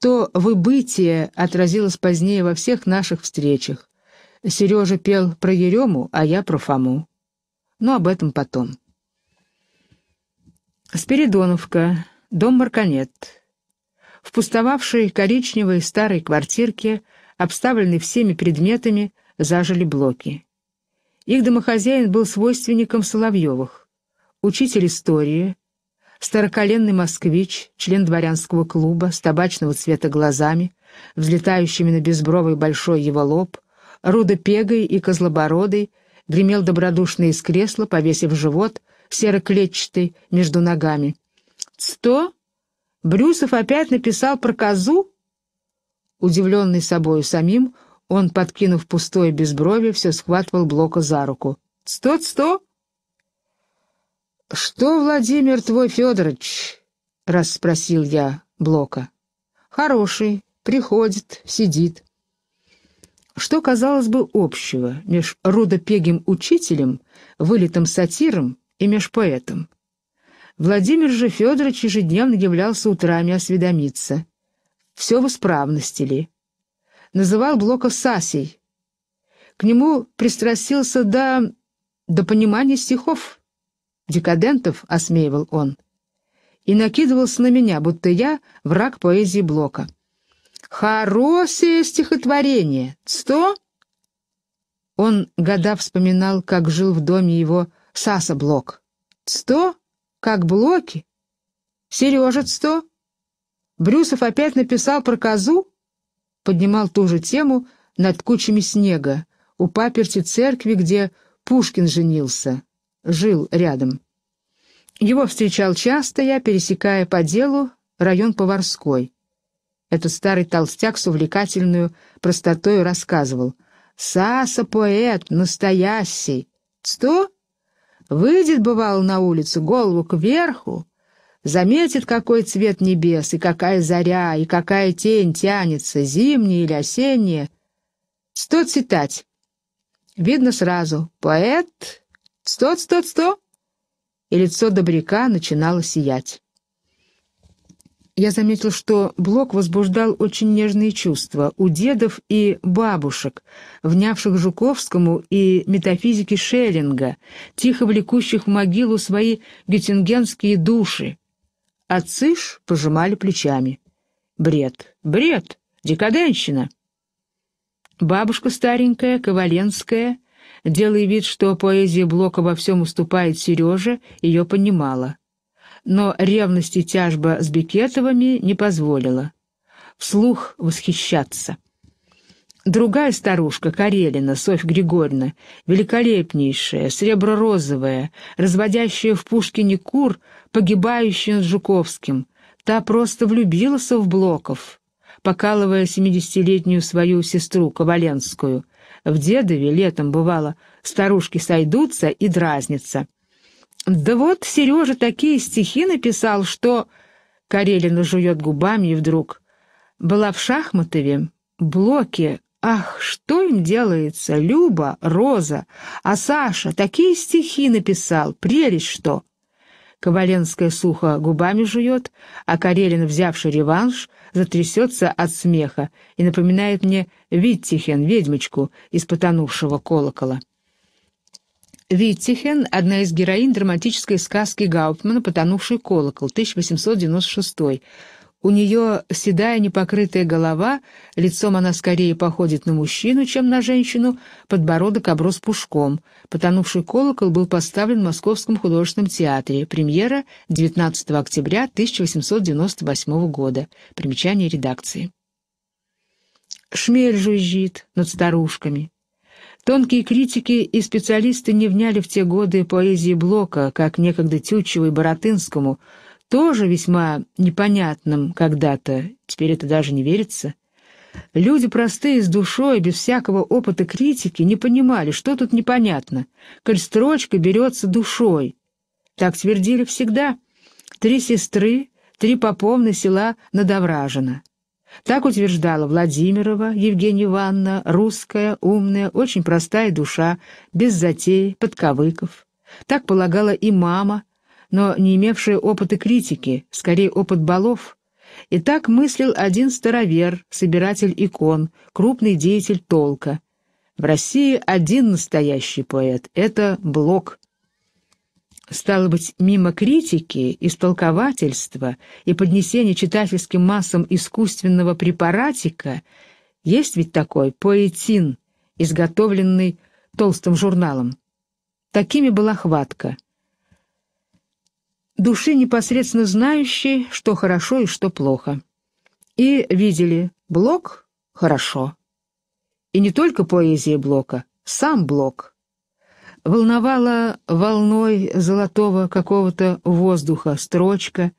То выбытие отразилось позднее во всех наших встречах. Сережа пел про Ерему, а я про Фому. Но об этом потом. Спиридоновка, дом Марканет. В пустовавшей коричневой старой квартирке, обставленной всеми предметами, зажили блоки. Их домохозяин был свойственником Соловьевых, учитель истории, Староколенный москвич, член дворянского клуба, с табачного цвета глазами, взлетающими на безбровый большой его лоб, рудопегой и козлобородой, гремел добродушно из кресла, повесив живот, серо-клетчатый, между ногами. «Сто? Брюсов опять написал про козу?» Удивленный собою самим, он, подкинув пустое безбровье, все схватывал Блока за руку. «Сто-сто? «Что, Владимир твой Федорович?» — расспросил я Блока. «Хороший, приходит, сидит». Что, казалось бы, общего меж рудопегим учителем, вылитым сатиром и меж поэтом? Владимир же Федорович ежедневно являлся утрами осведомиться. Все в исправности ли? Называл Блока Сасей. К нему пристрастился до... до понимания стихов — Декадентов осмеивал он. И накидывался на меня, будто я враг поэзии Блока. «Хорошее стихотворение! Сто?» Он года вспоминал, как жил в доме его Саса Блок. «Сто? Как Блоки? Сережа сто?» Брюсов опять написал про козу? Поднимал ту же тему над кучами снега у паперти церкви, где Пушкин женился жил рядом. Его встречал часто я, пересекая по делу район Поварской. Этот старый толстяк с увлекательную простотой рассказывал. «Саса поэт, настоящий!» «Что?» «Выйдет, бывало, на улицу, голову кверху, заметит, какой цвет небес, и какая заря, и какая тень тянется, зимняя или осенняя. Сто цитать. Видно сразу, поэт Сто, сто, сто!» И лицо добряка начинало сиять. Я заметил, что Блок возбуждал очень нежные чувства у дедов и бабушек, внявших Жуковскому и метафизике Шеллинга, тихо влекущих в могилу свои геттингенские души. Отцы ж пожимали плечами. «Бред! Бред! Декаденщина!» Бабушка старенькая, коваленская, делая вид, что поэзия Блока во всем уступает Сереже, ее понимала. Но ревности тяжба с Бекетовыми не позволила. Вслух восхищаться. Другая старушка, Карелина, Софья Григорьевна, великолепнейшая, сребро-розовая, разводящая в Пушкине кур, погибающая с Жуковским, та просто влюбилась в Блоков, покалывая семидесятилетнюю свою сестру Коваленскую — в дедове летом, бывало, старушки сойдутся и дразнятся. «Да вот Сережа такие стихи написал, что...» Карелина жует губами и вдруг... «Была в Шахматове, Блоке, Ах, что им делается, Люба, Роза, а Саша такие стихи написал, прелесть что!» Коваленская сухо губами жует, а Карелин, взявший реванш, затрясется от смеха и напоминает мне Виттихен, ведьмочку из потонувшего колокола. Виттихен — одна из героинь драматической сказки Гауптмана «Потонувший колокол» 1896 у нее седая непокрытая голова, лицом она скорее походит на мужчину, чем на женщину, подбородок оброс пушком. Потонувший колокол был поставлен в Московском художественном театре. Премьера 19 октября 1898 года. Примечание редакции. Шмель жужжит над старушками. Тонкие критики и специалисты не вняли в те годы поэзии Блока, как некогда Тютчеву и Боротынскому — тоже весьма непонятным когда-то, теперь это даже не верится. Люди простые с душой, без всякого опыта критики, не понимали, что тут непонятно. Коль строчка берется душой. Так твердили всегда. Три сестры, три поповны села Надовражина. Так утверждала Владимирова Евгения Ивановна, русская, умная, очень простая душа, без затей, подковыков. Так полагала и мама, но не имевшие опыта критики, скорее опыт балов. И так мыслил один старовер, собиратель икон, крупный деятель толка. В России один настоящий поэт — это Блок. Стало быть, мимо критики, истолковательства и поднесения читательским массам искусственного препаратика есть ведь такой поэтин, изготовленный толстым журналом. Такими была хватка — души, непосредственно знающие, что хорошо и что плохо. И видели, Блок — хорошо. И не только поэзия Блока, сам Блок. Волновала волной золотого какого-то воздуха строчка,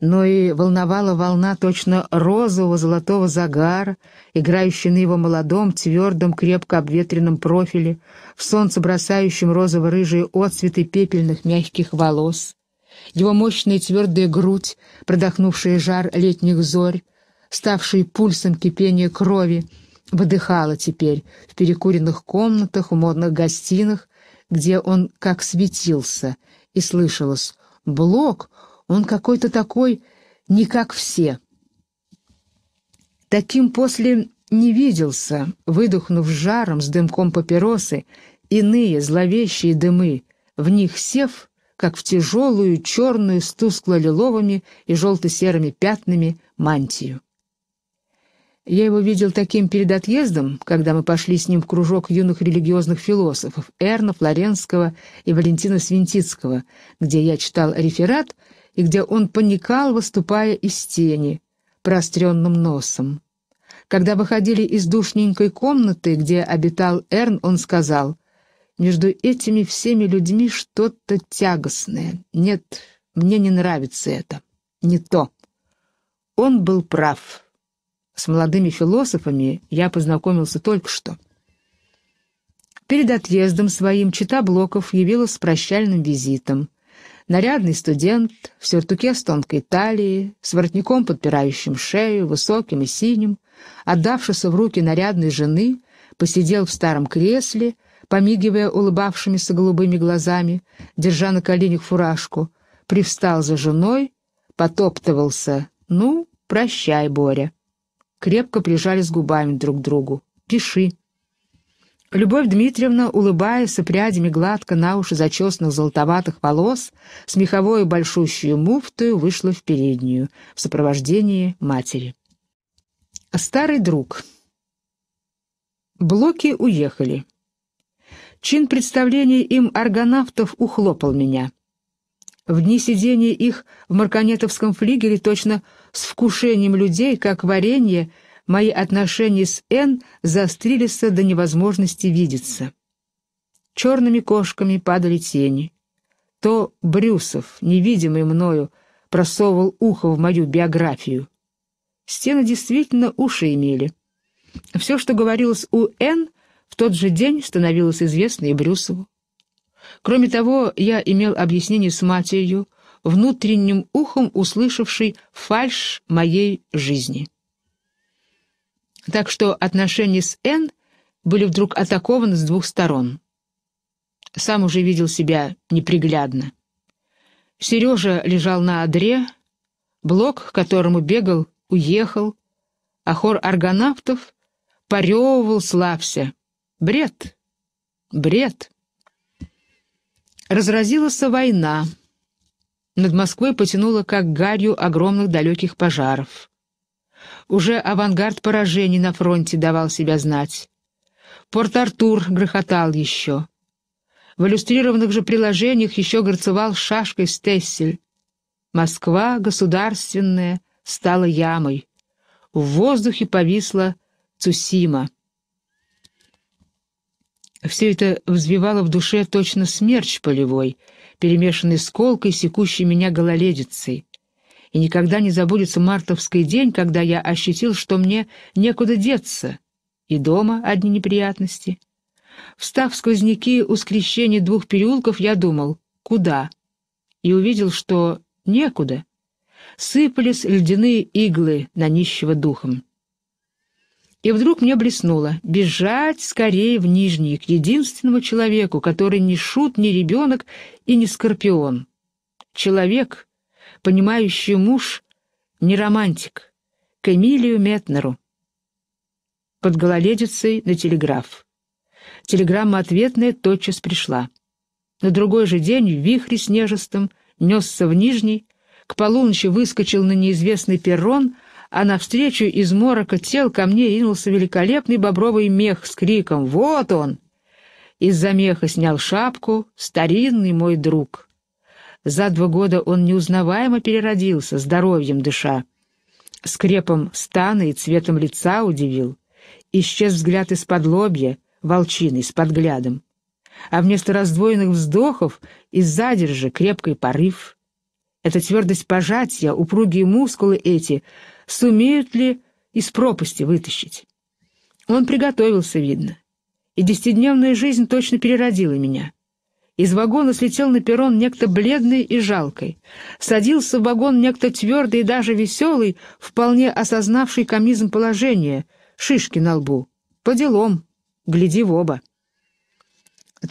но и волновала волна точно розового золотого загара, играющий на его молодом, твердом, крепко обветренном профиле, в солнце бросающем розово-рыжие отцветы пепельных мягких волос. Его мощная твердая грудь, продохнувшая жар летних зорь, ставший пульсом кипения крови, выдыхала теперь в перекуренных комнатах, в модных гостинах, где он как светился, и слышалось «Блок, он какой-то такой, не как все». Таким после не виделся, выдохнув жаром с дымком папиросы, иные зловещие дымы, в них сев — как в тяжелую черную с тускло-лиловыми и желто-серыми пятнами мантию. Я его видел таким перед отъездом, когда мы пошли с ним в кружок юных религиозных философов Эрна Флоренского и Валентина Свинтицкого, где я читал реферат и где он паникал, выступая из тени, простренным носом. Когда выходили из душненькой комнаты, где обитал Эрн, он сказал — между этими всеми людьми что-то тягостное. Нет, мне не нравится это. Не то. Он был прав. С молодыми философами я познакомился только что. Перед отъездом своим чита Блоков явилась с прощальным визитом. Нарядный студент, в сюртуке с тонкой талией, с воротником, подпирающим шею, высоким и синим, отдавшись в руки нарядной жены, посидел в старом кресле, помигивая улыбавшимися голубыми глазами, держа на коленях фуражку, привстал за женой, потоптывался. «Ну, прощай, Боря». Крепко прижались губами друг к другу. «Пиши». Любовь Дмитриевна, улыбаясь и прядями гладко на уши зачесанных золотоватых волос, с меховой большущую муфтою вышла в переднюю, в сопровождении матери. Старый друг. Блоки уехали. Чин представления им аргонавтов ухлопал меня. В дни сидения их в марконетовском флигере точно с вкушением людей, как варенье, мои отношения с Н заострились до невозможности видеться. Черными кошками падали тени. То Брюсов, невидимый мною, просовывал ухо в мою биографию. Стены действительно уши имели. Все, что говорилось у Н, в тот же день становилось известно и Брюсову. Кроме того, я имел объяснение с матерью, внутренним ухом услышавшей фальш моей жизни. Так что отношения с Н были вдруг атакованы с двух сторон. Сам уже видел себя неприглядно. Сережа лежал на одре, блок, к которому бегал, уехал, а хор аргонавтов поревывал, слався. Бред. Бред. Разразилась война. Над Москвой потянуло, как гарью огромных далеких пожаров. Уже авангард поражений на фронте давал себя знать. Порт-Артур грохотал еще. В иллюстрированных же приложениях еще горцевал шашкой Стессель. Москва, государственная, стала ямой. В воздухе повисла Цусима. Все это взвивало в душе точно смерч полевой, перемешанный с колкой, секущей меня гололедицей. И никогда не забудется мартовский день, когда я ощутил, что мне некуда деться, и дома одни неприятности. Встав в сквозняки у скрещения двух переулков, я думал «Куда?» и увидел, что некуда. Сыпались ледяные иглы на нищего духом. И вдруг мне блеснуло. Бежать скорее в Нижний, к единственному человеку, который не шут, не ребенок и не скорпион. Человек, понимающий муж, не романтик. К Эмилию Метнеру. Под гололедицей на телеграф. Телеграмма ответная тотчас пришла. На другой же день в вихре снежестом несся в Нижний, к полуночи выскочил на неизвестный перрон — а навстречу из морока тел ко мне ринулся великолепный бобровый мех с криком «Вот он!». Из-за меха снял шапку старинный мой друг. За два года он неузнаваемо переродился, здоровьем дыша. Скрепом стана и цветом лица удивил. Исчез взгляд из-под лобья, волчиной, с подглядом. А вместо раздвоенных вздохов из задержи крепкий порыв. Эта твердость пожатия, упругие мускулы эти — сумеют ли из пропасти вытащить. Он приготовился, видно. И десятидневная жизнь точно переродила меня. Из вагона слетел на перрон некто бледный и жалкий. Садился в вагон некто твердый и даже веселый, вполне осознавший комизм положения, шишки на лбу. По делам, гляди в оба.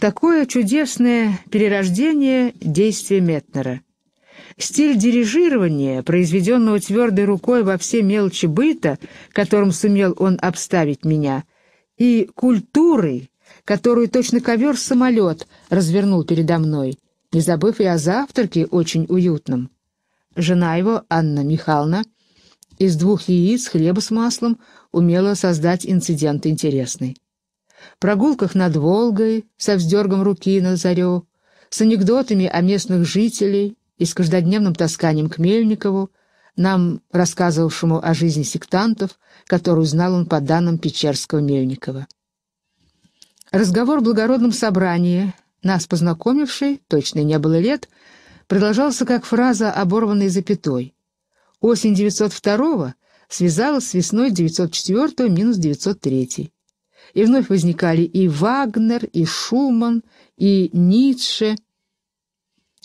Такое чудесное перерождение действия Метнера. Стиль дирижирования, произведенного твердой рукой во все мелочи быта, которым сумел он обставить меня, и культурой, которую точно ковер-самолет развернул передо мной, не забыв и о завтраке очень уютном. Жена его, Анна Михайловна, из двух яиц, хлеба с маслом, умела создать инцидент интересный. Прогулках над Волгой со вздергом руки на зарю, с анекдотами о местных жителей, и с каждодневным тасканием к Мельникову, нам рассказывавшему о жизни сектантов, которую знал он по данным Печерского Мельникова. Разговор в благородном собрании, нас познакомивший, точно не было лет, продолжался как фраза, оборванная запятой. Осень 902 связалась с весной 904 минус 903 И вновь возникали и Вагнер, и Шуман, и Ницше —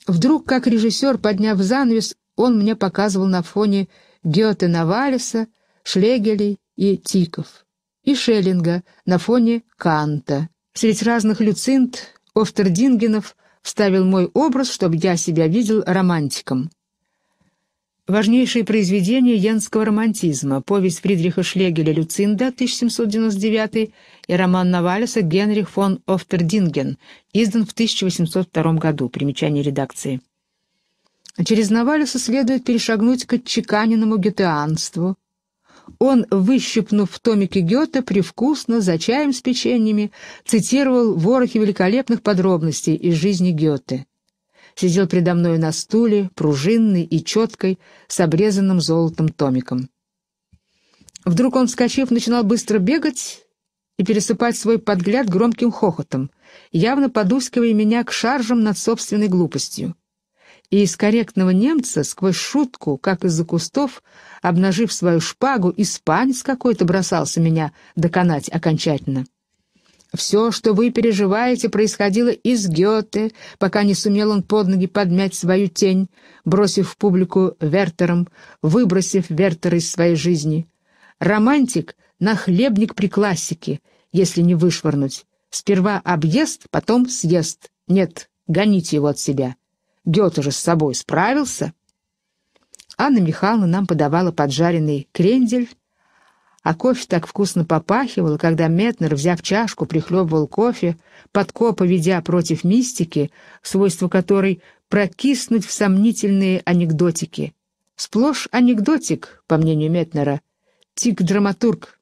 Вдруг, как режиссер, подняв занавес, он мне показывал на фоне Гёте Навалиса, Шлегелей и Тиков, и Шеллинга на фоне Канта. Среди разных люцинт Офтердингенов вставил мой образ, чтобы я себя видел романтиком. Важнейшие произведения янского романтизма, повесть Фридриха Шлегеля «Люцинда» 1799 и роман Навалеса «Генрих фон Офтердинген», издан в 1802 году, примечание редакции. Через Навалеса следует перешагнуть к отчеканенному гетеанству. Он, выщипнув в томике Гёте, привкусно, за чаем с печеньями, цитировал ворохи великолепных подробностей из жизни Гёте сидел предо мною на стуле, пружинный и четкой, с обрезанным золотом томиком. Вдруг он, вскочив, начинал быстро бегать и пересыпать свой подгляд громким хохотом, явно подускивая меня к шаржам над собственной глупостью. И из корректного немца сквозь шутку, как из-за кустов, обнажив свою шпагу, испанец какой-то бросался меня доконать окончательно. Все, что вы переживаете, происходило из Гёте, пока не сумел он под ноги подмять свою тень, бросив в публику Вертером, выбросив Вертера из своей жизни. Романтик — нахлебник при классике, если не вышвырнуть. Сперва объезд, потом съезд. Нет, гоните его от себя. Гёте же с собой справился. Анна Михайловна нам подавала поджаренный крендель, а кофе так вкусно попахивало, когда Метнер, взяв чашку, прихлебывал кофе, подкопа ведя против мистики, свойство которой прокиснуть в сомнительные анекдотики. Сплошь анекдотик, по мнению Метнера, тик-драматург.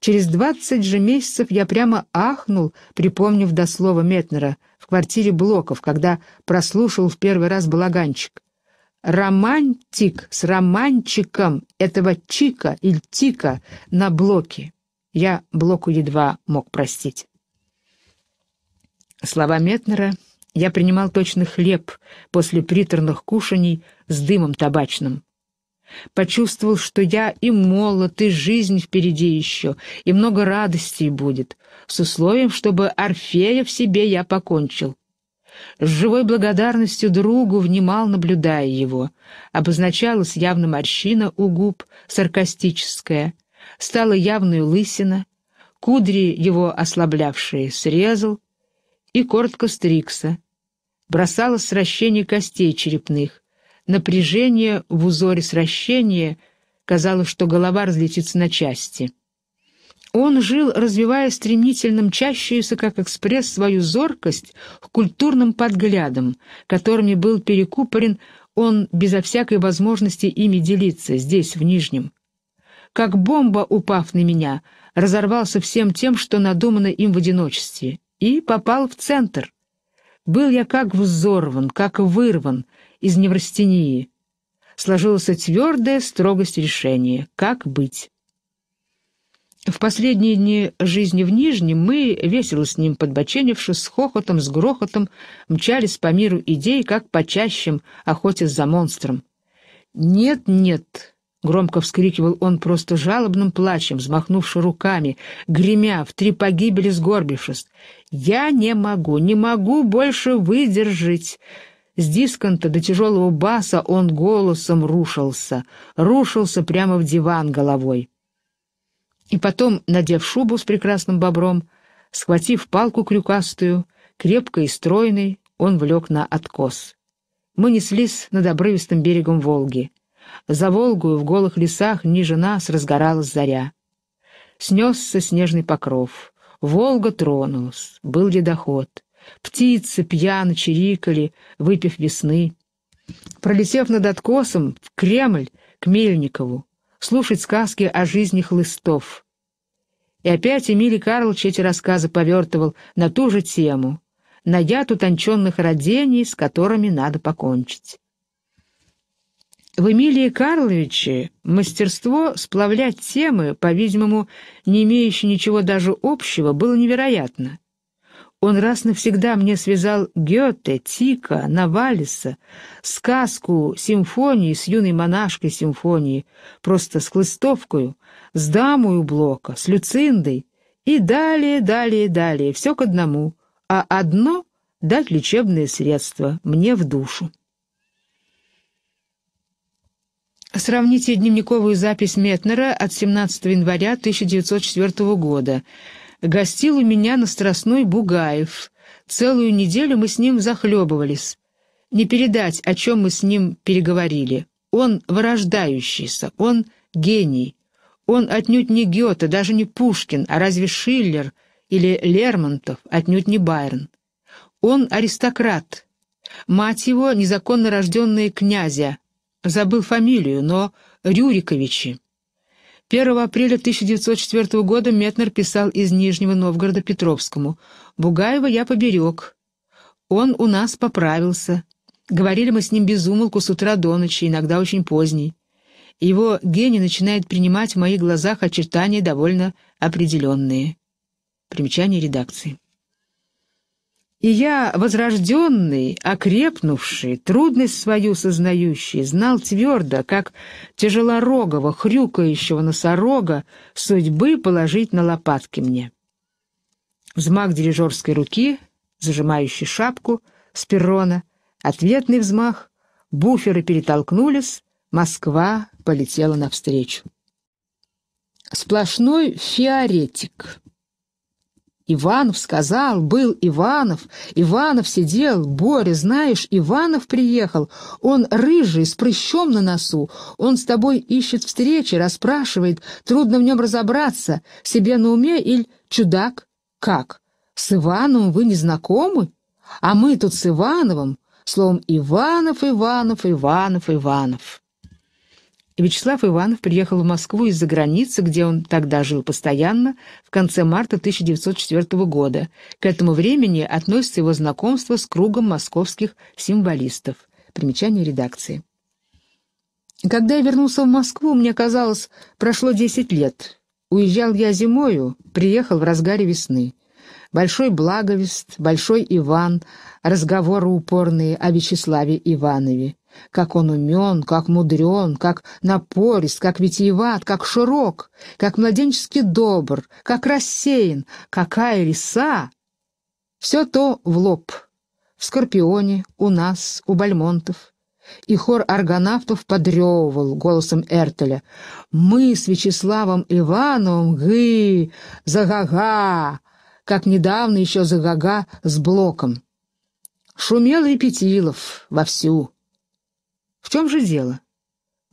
Через двадцать же месяцев я прямо ахнул, припомнив до слова Метнера, в квартире Блоков, когда прослушал в первый раз балаганчик романтик с романчиком этого Чика или Тика на блоке. Я блоку едва мог простить. Слова Метнера я принимал точно хлеб после приторных кушаний с дымом табачным. Почувствовал, что я и молод, и жизнь впереди еще, и много радостей будет, с условием, чтобы Орфея в себе я покончил, с живой благодарностью другу внимал, наблюдая его. Обозначалась явно морщина у губ, саркастическая. Стала явную лысина. Кудри его ослаблявшие срезал и коротко стрикса. Бросало сращение костей черепных. Напряжение в узоре сращения казалось, что голова разлетится на части. Он жил, развивая стремительным чащуюся, как экспресс, свою зоркость к культурным подглядам, которыми был перекупорен он безо всякой возможности ими делиться здесь, в Нижнем. Как бомба, упав на меня, разорвался всем тем, что надумано им в одиночестве, и попал в центр. Был я как взорван, как вырван из неврастении. Сложилась твердая строгость решения, как быть. В последние дни жизни в Нижнем мы, весело с ним подбоченившись, с хохотом, с грохотом, мчались по миру идей, как почащим, охотясь за монстром. «Нет, нет!» — громко вскрикивал он просто жалобным плачем, взмахнувши руками, гремя, в три погибели сгорбившись. «Я не могу, не могу больше выдержать!» С дисконта до тяжелого баса он голосом рушился, рушился прямо в диван головой. И потом, надев шубу с прекрасным бобром, схватив палку крюкастую, крепкой и стройной, он влек на откос. Мы неслись над обрывистым берегом Волги. За Волгу в голых лесах ниже нас разгоралась заря. Снесся снежный покров. Волга тронулась, был ледоход. Птицы пьяно чирикали, выпив весны. Пролетев над откосом, в Кремль, к Мельникову, слушать сказки о жизни хлыстов. И опять Эмили Карлович эти рассказы повертывал на ту же тему, на яд утонченных родений, с которыми надо покончить. В Эмилии Карловиче мастерство сплавлять темы, по-видимому, не имеющие ничего даже общего, было невероятно. Он раз навсегда мне связал Гёте, Тика, Навалиса, сказку симфонии с юной монашкой симфонии, просто с хлыстовкою, с дамою Блока, с Люциндой и далее, далее, далее, все к одному, а одно — дать лечебные средства мне в душу. Сравните дневниковую запись Метнера от 17 января 1904 года — гостил у меня на Страстной Бугаев. Целую неделю мы с ним захлебывались. Не передать, о чем мы с ним переговорили. Он вырождающийся, он гений. Он отнюдь не Гёте, даже не Пушкин, а разве Шиллер или Лермонтов, отнюдь не Байрон. Он аристократ. Мать его — незаконно рожденные князя. Забыл фамилию, но Рюриковичи. 1 апреля 1904 года Метнер писал из Нижнего Новгорода Петровскому. «Бугаева я поберег. Он у нас поправился. Говорили мы с ним без умолку с утра до ночи, иногда очень поздней. Его гений начинает принимать в моих глазах очертания довольно определенные». Примечание редакции. И я, возрожденный, окрепнувший, трудность свою сознающий, знал твердо, как тяжелорогого, хрюкающего носорога судьбы положить на лопатки мне. Взмах дирижерской руки, зажимающий шапку с перрона, ответный взмах, буферы перетолкнулись, Москва полетела навстречу. Сплошной фиаретик. Иванов сказал, был Иванов, Иванов сидел, Боря, знаешь, Иванов приехал, он рыжий, с прыщом на носу, он с тобой ищет встречи, расспрашивает, трудно в нем разобраться, себе на уме или чудак, как? С Ивановым вы не знакомы? А мы тут с Ивановым, словом, Иванов, Иванов, Иванов, Иванов. Вячеслав Иванов приехал в Москву из-за границы, где он тогда жил постоянно, в конце марта 1904 года. К этому времени относится его знакомство с кругом московских символистов. Примечание редакции. Когда я вернулся в Москву, мне казалось, прошло 10 лет. Уезжал я зимою, приехал в разгаре весны. Большой Благовест, Большой Иван, разговоры упорные о Вячеславе Иванове. Как он умен, как мудрен, как напорист, как витиеват, как широк, как младенчески добр, как рассеян, какая риса! Все то в лоб. В Скорпионе, у нас, у Бальмонтов. И хор аргонавтов подревывал голосом Эртеля. «Мы с Вячеславом Ивановым, гы, загага!» Как недавно еще загага с Блоком. Шумел Репетилов вовсю. В чем же дело?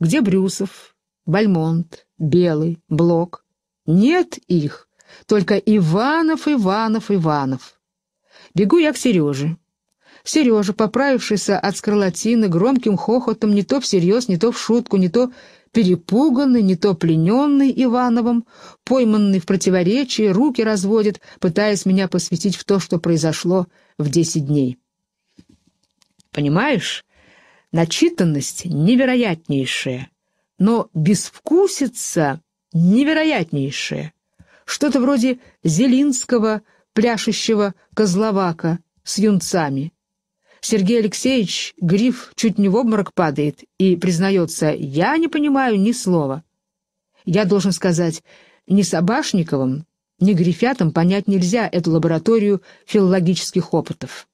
Где Брюсов, Бальмонт, Белый, Блок? Нет их, только Иванов, Иванов, Иванов. Бегу я к Сереже. Сережа, поправившийся от скарлатины, громким хохотом, не то всерьез, не то в шутку, не то перепуганный, не то плененный Ивановым, пойманный в противоречии, руки разводит, пытаясь меня посвятить в то, что произошло в десять дней. «Понимаешь?» Начитанность невероятнейшая, но безвкусица невероятнейшая. Что-то вроде Зелинского, пляшущего козловака с юнцами. Сергей Алексеевич, гриф чуть не в обморок падает и признается, я не понимаю ни слова. Я должен сказать, ни Собашниковым, ни Грифятам понять нельзя эту лабораторию филологических опытов.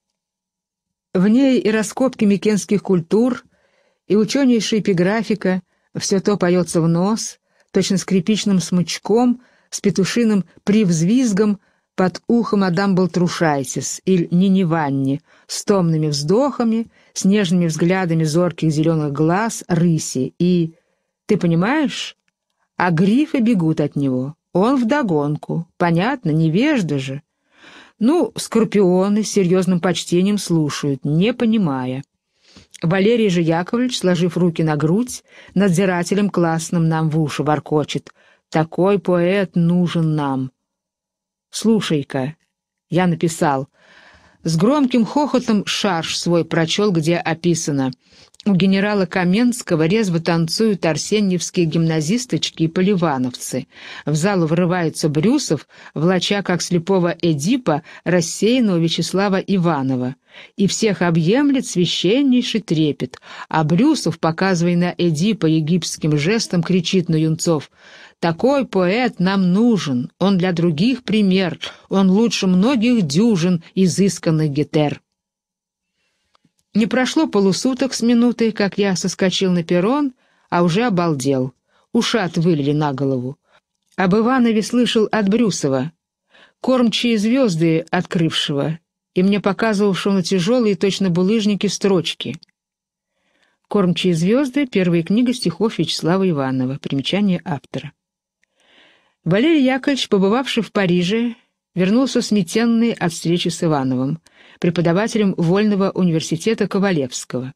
В ней и раскопки микенских культур, и ученейшая эпиграфика, все то поется в нос, точно скрипичным смычком, с петушиным привзвизгом под ухом Адам был Трушайтис или Ниневанни, с томными вздохами, с нежными взглядами зорких зеленых глаз рыси и... Ты понимаешь? А грифы бегут от него. Он вдогонку. Понятно, невежда же. Ну, скорпионы с серьезным почтением слушают, не понимая. Валерий же Яковлевич, сложив руки на грудь, надзирателем классным нам в уши воркочет. «Такой поэт нужен нам!» «Слушай-ка!» — я написал. С громким хохотом шарш свой прочел, где описано — у генерала Каменского резво танцуют арсеньевские гимназисточки и поливановцы. В зал врывается Брюсов, влача как слепого Эдипа, рассеянного Вячеслава Иванова. И всех объемлет священнейший трепет. А Брюсов, показывая на Эдипа египетским жестом, кричит на юнцов «Такой поэт нам нужен, он для других пример, он лучше многих дюжин изысканных гетер». Не прошло полусуток с минуты, как я соскочил на перрон, а уже обалдел. Ушат вылили на голову. Об Иванове слышал от Брюсова, кормчие звезды открывшего и мне показывавшего на тяжелые точно булыжники строчки. «Кормчие звезды» — первая книга стихов Вячеслава Иванова, примечание автора. Валерий Яковлевич, побывавший в Париже, вернулся сметенный от встречи с Ивановым — преподавателем Вольного университета Ковалевского.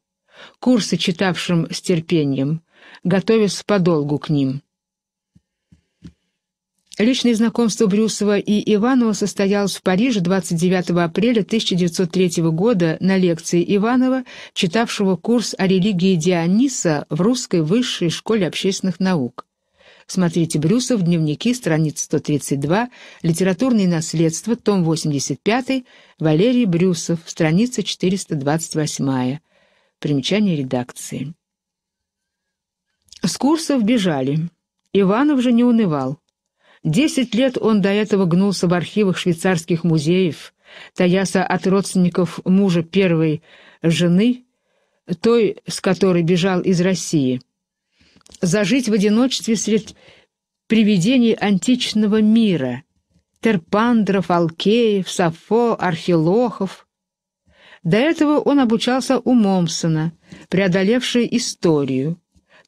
Курсы, читавшим с терпением, готовясь подолгу к ним. Личное знакомство Брюсова и Иванова состоялось в Париже 29 апреля 1903 года на лекции Иванова, читавшего курс о религии Диониса в Русской высшей школе общественных наук. Смотрите Брюсов, дневники, страница 132, литературное наследство, том 85, Валерий Брюсов, страница 428. Примечание редакции. С курсов бежали. Иванов же не унывал. Десять лет он до этого гнулся в архивах швейцарских музеев, таяся от родственников мужа первой жены, той, с которой бежал из России — зажить в одиночестве среди привидений античного мира, терпандров, алкеев, сафо, археологов. До этого он обучался у Момсона, преодолевший историю.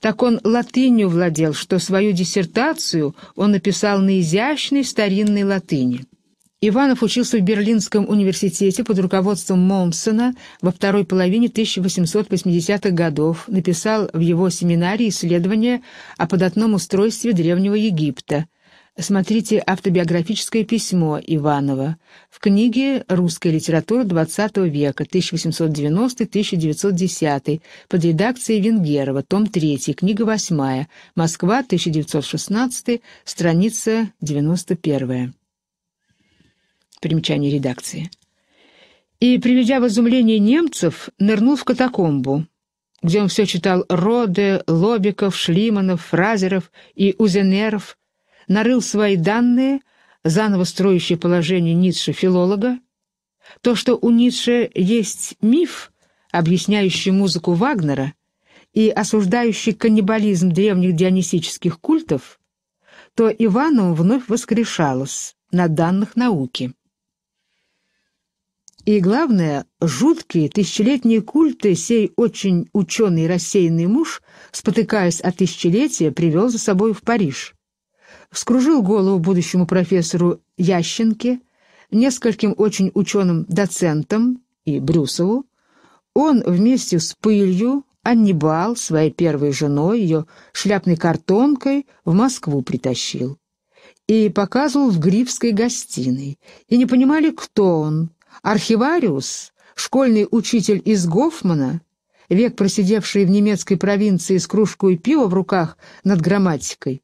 Так он латынью владел, что свою диссертацию он написал на изящной старинной латыни. Иванов учился в Берлинском университете под руководством Момсона во второй половине 1880-х годов, написал в его семинарии исследование о податном устройстве Древнего Египта. Смотрите автобиографическое письмо Иванова в книге «Русская литература XX века, 1890-1910» под редакцией Венгерова, том 3, книга 8, Москва, 1916, страница 91 примечание редакции. И, приведя в изумление немцев, нырнул в катакомбу, где он все читал Роде, Лобиков, Шлиманов, Фразеров и Узенеров, нарыл свои данные, заново строящие положение Ницше-филолога. То, что у Ницше есть миф, объясняющий музыку Вагнера и осуждающий каннибализм древних дионисических культов, то Ивану вновь воскрешалось на данных науки. И главное, жуткие тысячелетние культы сей очень ученый рассеянный муж, спотыкаясь от тысячелетия, привел за собой в Париж. Вскружил голову будущему профессору Ященке, нескольким очень ученым доцентам и Брюсову. Он вместе с пылью, Аннибал, своей первой женой, ее шляпной картонкой, в Москву притащил и показывал в грифской гостиной, и не понимали, кто он, Архивариус, школьный учитель из Гофмана, век просидевший в немецкой провинции с кружкой пива в руках над грамматикой,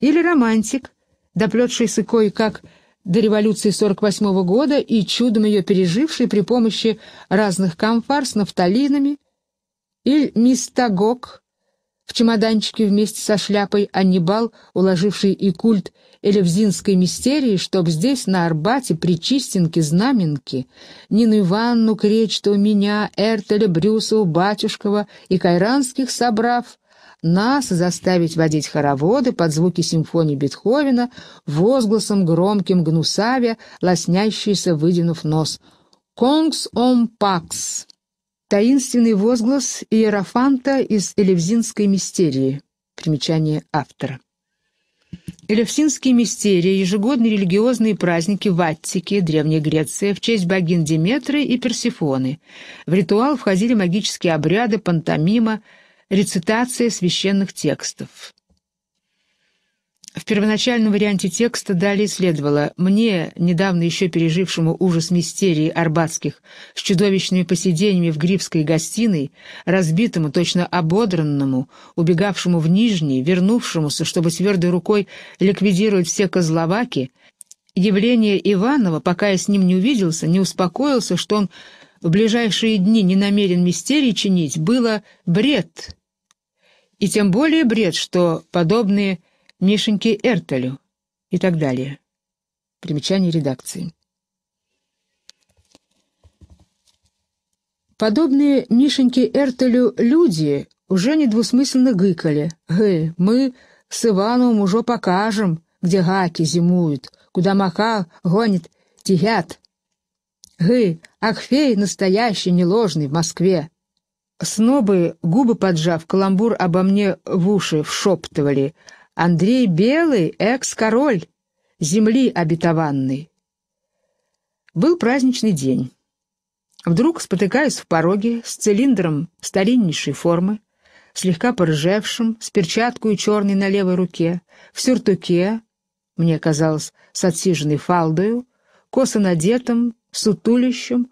или романтик, доплетшийся кое-как до революции 48 -го года и чудом ее переживший при помощи разных камфар с нафталинами, или мистагог, в чемоданчике вместе со шляпой Аннибал, уложивший и культ элевзинской мистерии, чтоб здесь, на Арбате, при чистенке знаменки, Нину Ивановну Кречту, меня, Эртеля, Брюсова, Батюшкова и Кайранских собрав, нас заставить водить хороводы под звуки симфонии Бетховена возгласом громким гнусавя, лоснящийся, выдвинув нос. «Конгс ом пакс!» Таинственный возглас Иерофанта из Элевзинской мистерии. Примечание автора. Элевсинские мистерии – ежегодные религиозные праздники в Аттике, Древней Греции, в честь богин Деметры и Персифоны. В ритуал входили магические обряды, пантомима, рецитация священных текстов. В первоначальном варианте текста далее следовало «Мне, недавно еще пережившему ужас мистерии арбатских, с чудовищными посидениями в грибской гостиной, разбитому, точно ободранному, убегавшему в Нижний, вернувшемуся, чтобы твердой рукой ликвидировать все козловаки, явление Иванова, пока я с ним не увиделся, не успокоился, что он в ближайшие дни не намерен мистерии чинить, было бред. И тем более бред, что подобные Мишеньке Эртелю и так далее. Примечание редакции. Подобные Мишеньке Эртелю люди уже недвусмысленно гыкали. «Гы, мы с Иваном уже покажем, где гаки зимуют, куда мака гонит тягят. Гы, Ахфей настоящий, не ложный, в Москве». Снобы, губы поджав, каламбур обо мне в уши вшептывали, Андрей Белый, экс-король, земли обетованной. Был праздничный день. Вдруг спотыкаюсь в пороге с цилиндром стариннейшей формы, слегка порыжевшим, с перчаткой черной на левой руке, в сюртуке, мне казалось, с отсиженной фалдою, косо надетым, сутулищем,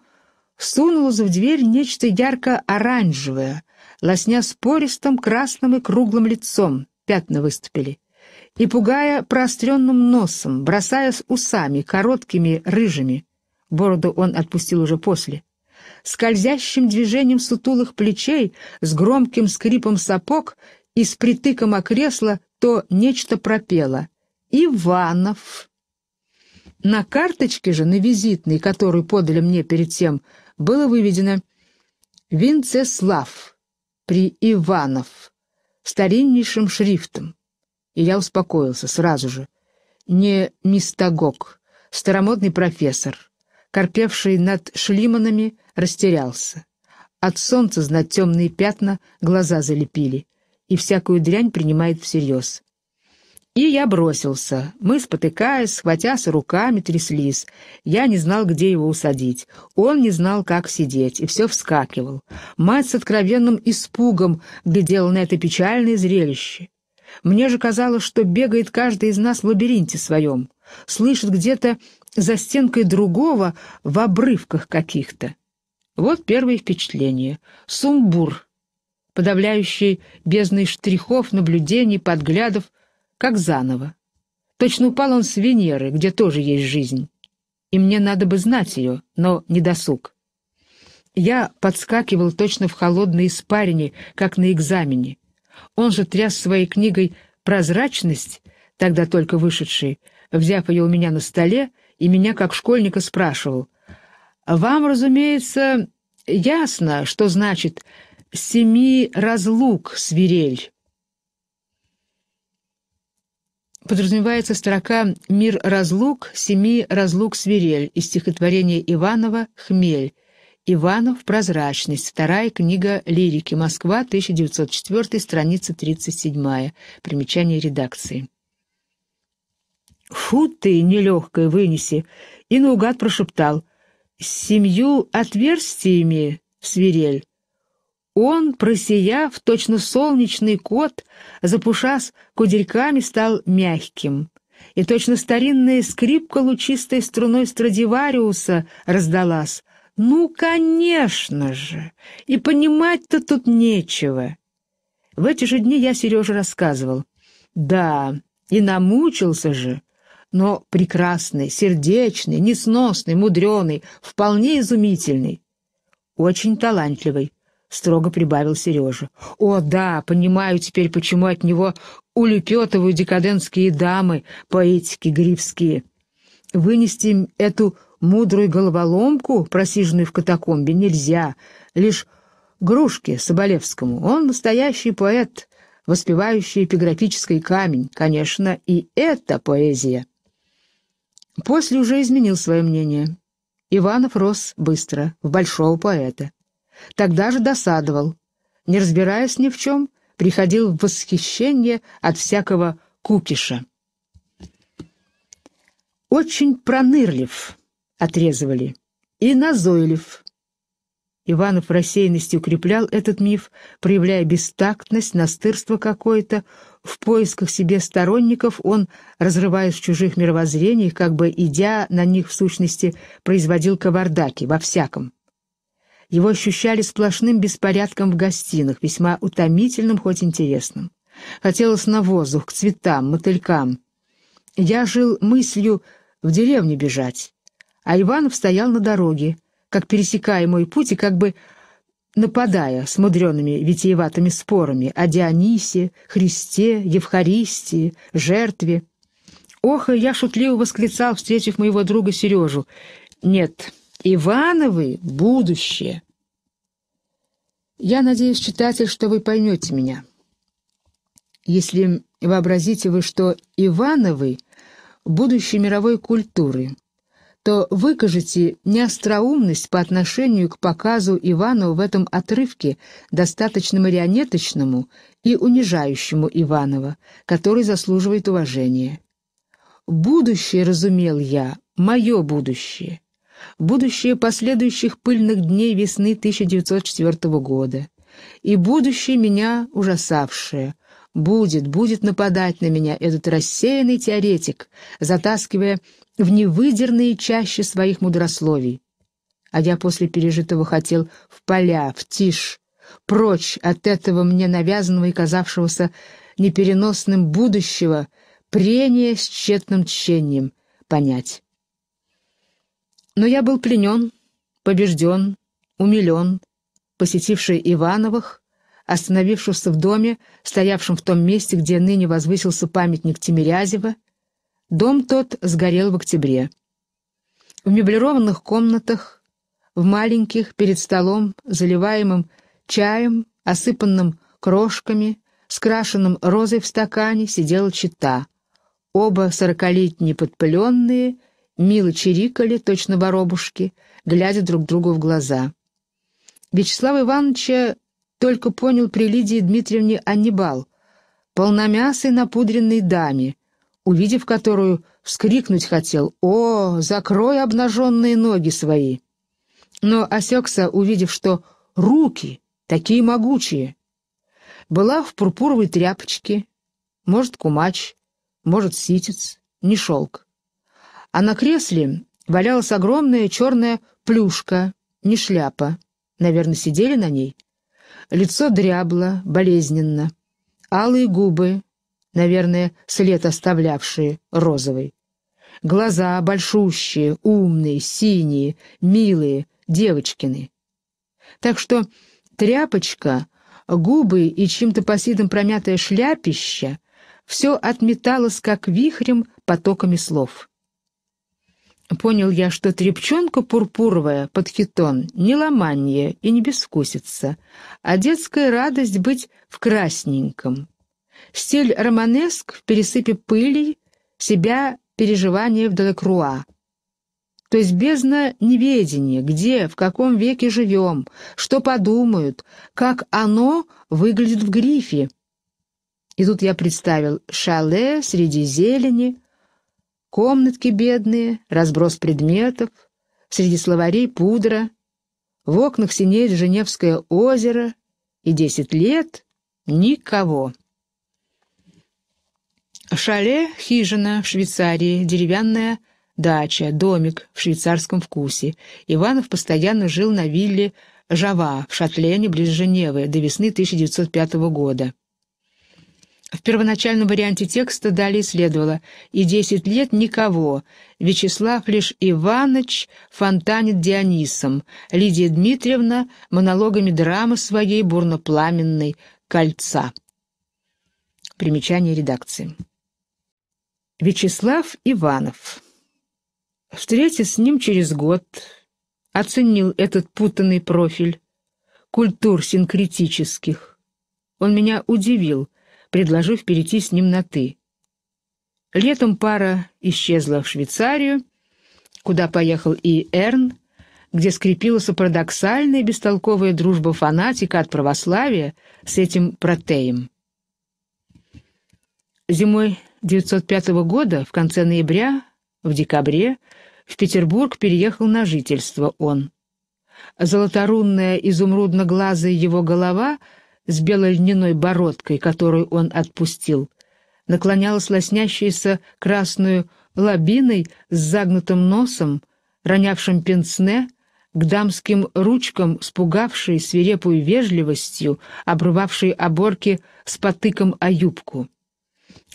сунулось в дверь нечто ярко-оранжевое, лосня с пористым красным и круглым лицом пятна выступили. И, пугая проостренным носом, бросая с усами, короткими, рыжими, бороду он отпустил уже после, скользящим движением сутулых плечей, с громким скрипом сапог и с притыком окресла то нечто пропело. «Иванов!» На карточке же, на визитной, которую подали мне перед тем, было выведено «Винцеслав при Иванов» стариннейшим шрифтом. И я успокоился сразу же. Не мистагог, старомодный профессор, корпевший над шлиманами, растерялся. От солнца знать темные пятна глаза залепили, и всякую дрянь принимает всерьез. И я бросился. Мы, спотыкаясь, схватясь руками, тряслись. Я не знал, где его усадить. Он не знал, как сидеть, и все вскакивал. Мать с откровенным испугом глядела на это печальное зрелище. Мне же казалось, что бегает каждый из нас в лабиринте своем. Слышит где-то за стенкой другого в обрывках каких-то. Вот первое впечатление. Сумбур, подавляющий бездной штрихов, наблюдений, подглядов, как заново. Точно упал он с Венеры, где тоже есть жизнь. И мне надо бы знать ее, но не досуг. Я подскакивал точно в холодной испарине, как на экзамене. Он же тряс своей книгой «Прозрачность», тогда только вышедшей, взяв ее у меня на столе, и меня, как школьника, спрашивал. «Вам, разумеется, ясно, что значит «семи разлук свирель». подразумевается строка «Мир разлук, семи разлук свирель» из стихотворения Иванова «Хмель». Иванов «Прозрачность», вторая книга лирики, Москва, 1904, страница 37, примечание редакции. «Фу ты, нелегкая, вынеси!» И наугад прошептал. «С семью отверстиями, свирель, он, просияв, точно солнечный кот, запушас кудельками стал мягким, и точно старинная скрипка лучистой струной Страдивариуса раздалась. Ну, конечно же, и понимать-то тут нечего. В эти же дни я Сереже рассказывал. Да, и намучился же, но прекрасный, сердечный, несносный, мудреный, вполне изумительный. Очень талантливый. — строго прибавил Сережа. «О, да, понимаю теперь, почему от него улепетывают декадентские дамы, поэтики грибские. Вынести им эту мудрую головоломку, просиженную в катакомбе, нельзя. Лишь Грушке Соболевскому. Он настоящий поэт, воспевающий эпиграфический камень. Конечно, и это поэзия». После уже изменил свое мнение. Иванов рос быстро, в большого поэта. Тогда же досадовал. Не разбираясь ни в чем, приходил в восхищение от всякого кукиша. Очень пронырлив, отрезывали, и назойлив. Иванов в рассеянности укреплял этот миф, проявляя бестактность, настырство какое-то. В поисках себе сторонников он, разрываясь в чужих мировоззрениях, как бы идя на них в сущности, производил кавардаки во всяком. Его ощущали сплошным беспорядком в гостиных, весьма утомительным, хоть интересным. Хотелось на воздух, к цветам, мотылькам. Я жил мыслью в деревню бежать, а Иванов стоял на дороге, как пересекая мой путь и как бы нападая с мудреными витиеватыми спорами о Дионисе, Христе, Евхаристии, жертве. Ох, и я шутливо восклицал, встретив моего друга Сережу. «Нет, Ивановы — будущее. Я надеюсь, читатель, что вы поймете меня. Если вообразите вы, что Ивановы — будущее мировой культуры, то выкажете неостроумность по отношению к показу Иванова в этом отрывке, достаточно марионеточному и унижающему Иванова, который заслуживает уважения. «Будущее, — разумел я, — мое будущее, будущее последующих пыльных дней весны 1904 года. И будущее меня ужасавшее. Будет, будет нападать на меня этот рассеянный теоретик, затаскивая в невыдерные чаще своих мудрословий. А я после пережитого хотел в поля, в тишь, прочь от этого мне навязанного и казавшегося непереносным будущего, прения с тщетным тщением, понять. Но я был пленен, побежден, умилен, посетивший Ивановых, остановившись в доме, стоявшем в том месте, где ныне возвысился памятник Тимирязева. Дом тот сгорел в октябре. В меблированных комнатах, в маленьких, перед столом, заливаемым чаем, осыпанным крошками, скрашенным розой в стакане, сидела чита. Оба сорокалетние подпыленные, мило чирикали, точно воробушки, глядя друг другу в глаза. Вячеслав Ивановича только понял при Лидии Дмитриевне Аннибал, полномясой напудренной даме, увидев которую, вскрикнуть хотел «О, закрой обнаженные ноги свои!» Но осекся, увидев, что руки такие могучие. Была в пурпуровой тряпочке, может, кумач, может, ситец, не шелк а на кресле валялась огромная черная плюшка, не шляпа. Наверное, сидели на ней. Лицо дрябло, болезненно. Алые губы, наверное, след оставлявшие, розовый. Глаза большущие, умные, синие, милые, девочкины. Так что тряпочка, губы и чем-то посидом промятое шляпище — все отметалось, как вихрем, потоками слов. Понял я, что трепчонка пурпуровая под хитон не ломанье и не бескусица, а детская радость быть в красненьком. Стиль романеск в пересыпе пылей, себя переживание в Делакруа. То есть бездна неведения, где, в каком веке живем, что подумают, как оно выглядит в грифе. И тут я представил шале среди зелени, Комнатки бедные, разброс предметов, среди словарей пудра, в окнах синеет Женевское озеро, и десять лет — никого. Шале — хижина в Швейцарии, деревянная дача, домик в швейцарском вкусе. Иванов постоянно жил на вилле Жава в Шатлене близ Женевы до весны 1905 года. В первоначальном варианте текста далее следовало «И десять лет никого. Вячеслав лишь Иваныч фонтанит Дионисом. Лидия Дмитриевна монологами драмы своей бурно-пламенной «Кольца». Примечание редакции. Вячеслав Иванов. Встретив с ним через год, оценил этот путанный профиль культур синкретических. Он меня удивил — предложив перейти с ним на «ты». Летом пара исчезла в Швейцарию, куда поехал и Эрн, где скрепилась парадоксальная и бестолковая дружба фанатика от православия с этим протеем. Зимой 1905 года, в конце ноября, в декабре, в Петербург переехал на жительство он. Золоторунная изумрудно-глазая его голова — с белой льняной бородкой, которую он отпустил, наклонялась лоснящейся красную лобиной с загнутым носом, ронявшим пенсне, к дамским ручкам, спугавшей свирепую вежливостью, обрывавшей оборки с потыком о юбку.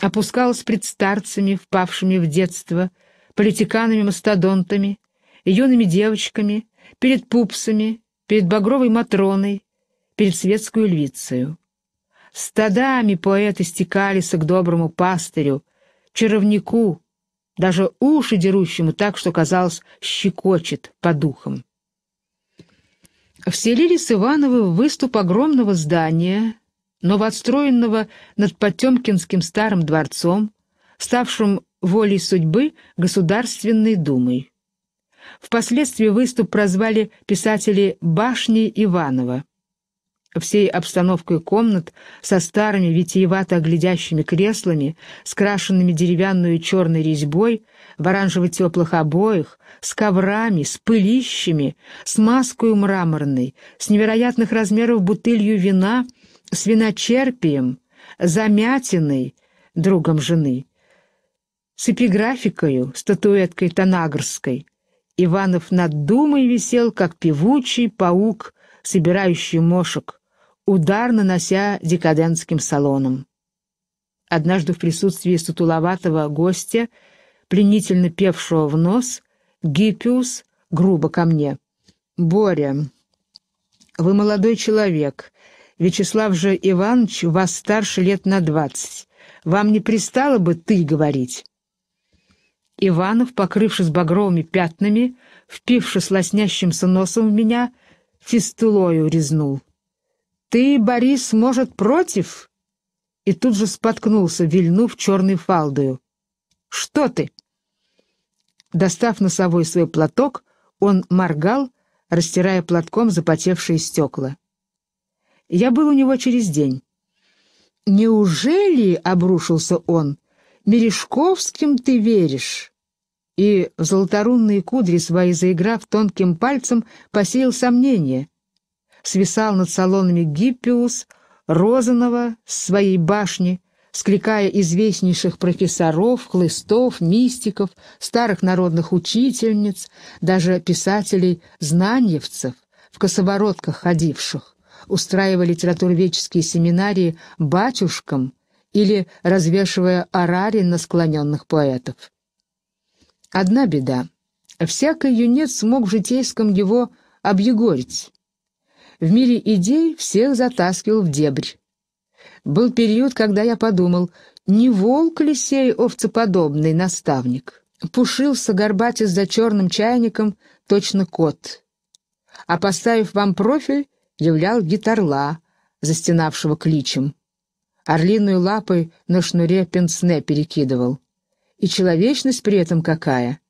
Опускалась пред старцами, впавшими в детство, политиканами-мастодонтами, юными девочками, перед пупсами, перед багровой Матроной, перед светскую львицею. Стадами поэты стекались к доброму пастырю, чаровнику, даже уши дерущему так, что, казалось, щекочет по духам. Вселились Ивановы в выступ огромного здания, новоотстроенного над Потемкинским старым дворцом, ставшим волей судьбы Государственной Думой. Впоследствии выступ прозвали писатели «Башней Иванова» всей обстановкой комнат, со старыми витиевато глядящими креслами, скрашенными деревянную черной резьбой, в оранжево-теплых обоях, с коврами, с пылищами, с маской мраморной, с невероятных размеров бутылью вина, с виночерпием, замятиной, другом жены, с эпиграфикою, статуэткой Танагрской. Иванов над думой висел, как певучий паук, собирающий мошек, удар нанося декадентским салоном. Однажды в присутствии сутуловатого гостя, пленительно певшего в нос, Гиппиус грубо ко мне. «Боря, вы молодой человек. Вячеслав же Иванович вас старше лет на двадцать. Вам не пристало бы «ты» говорить?» Иванов, покрывшись багровыми пятнами, впившись лоснящимся носом в меня, фистулою резнул. Ты, Борис, может, против? И тут же споткнулся, вильнув черной фалдою. Что ты? Достав носовой свой платок, он моргал, растирая платком запотевшие стекла. Я был у него через день. «Неужели, — обрушился он, — Мережковским ты веришь?» И в золоторунные кудри свои, заиграв тонким пальцем, посеял сомнение, свисал над салонами Гиппиус, Розанова с своей башни, скликая известнейших профессоров, хлыстов, мистиков, старых народных учительниц, даже писателей-знаниевцев, в косоворотках ходивших, устраивая литературоведческие семинарии батюшкам или развешивая арари на склоненных поэтов. Одна беда. Всякий юнец мог в житейском его объегорить, в мире идей всех затаскивал в дебрь. Был период, когда я подумал, не волк ли сей овцеподобный наставник? Пушился горбатис за черным чайником, точно кот. А поставив вам профиль, являл гитарла орла, застенавшего кличем. Орлиную лапой на шнуре пенсне перекидывал. И человечность при этом какая?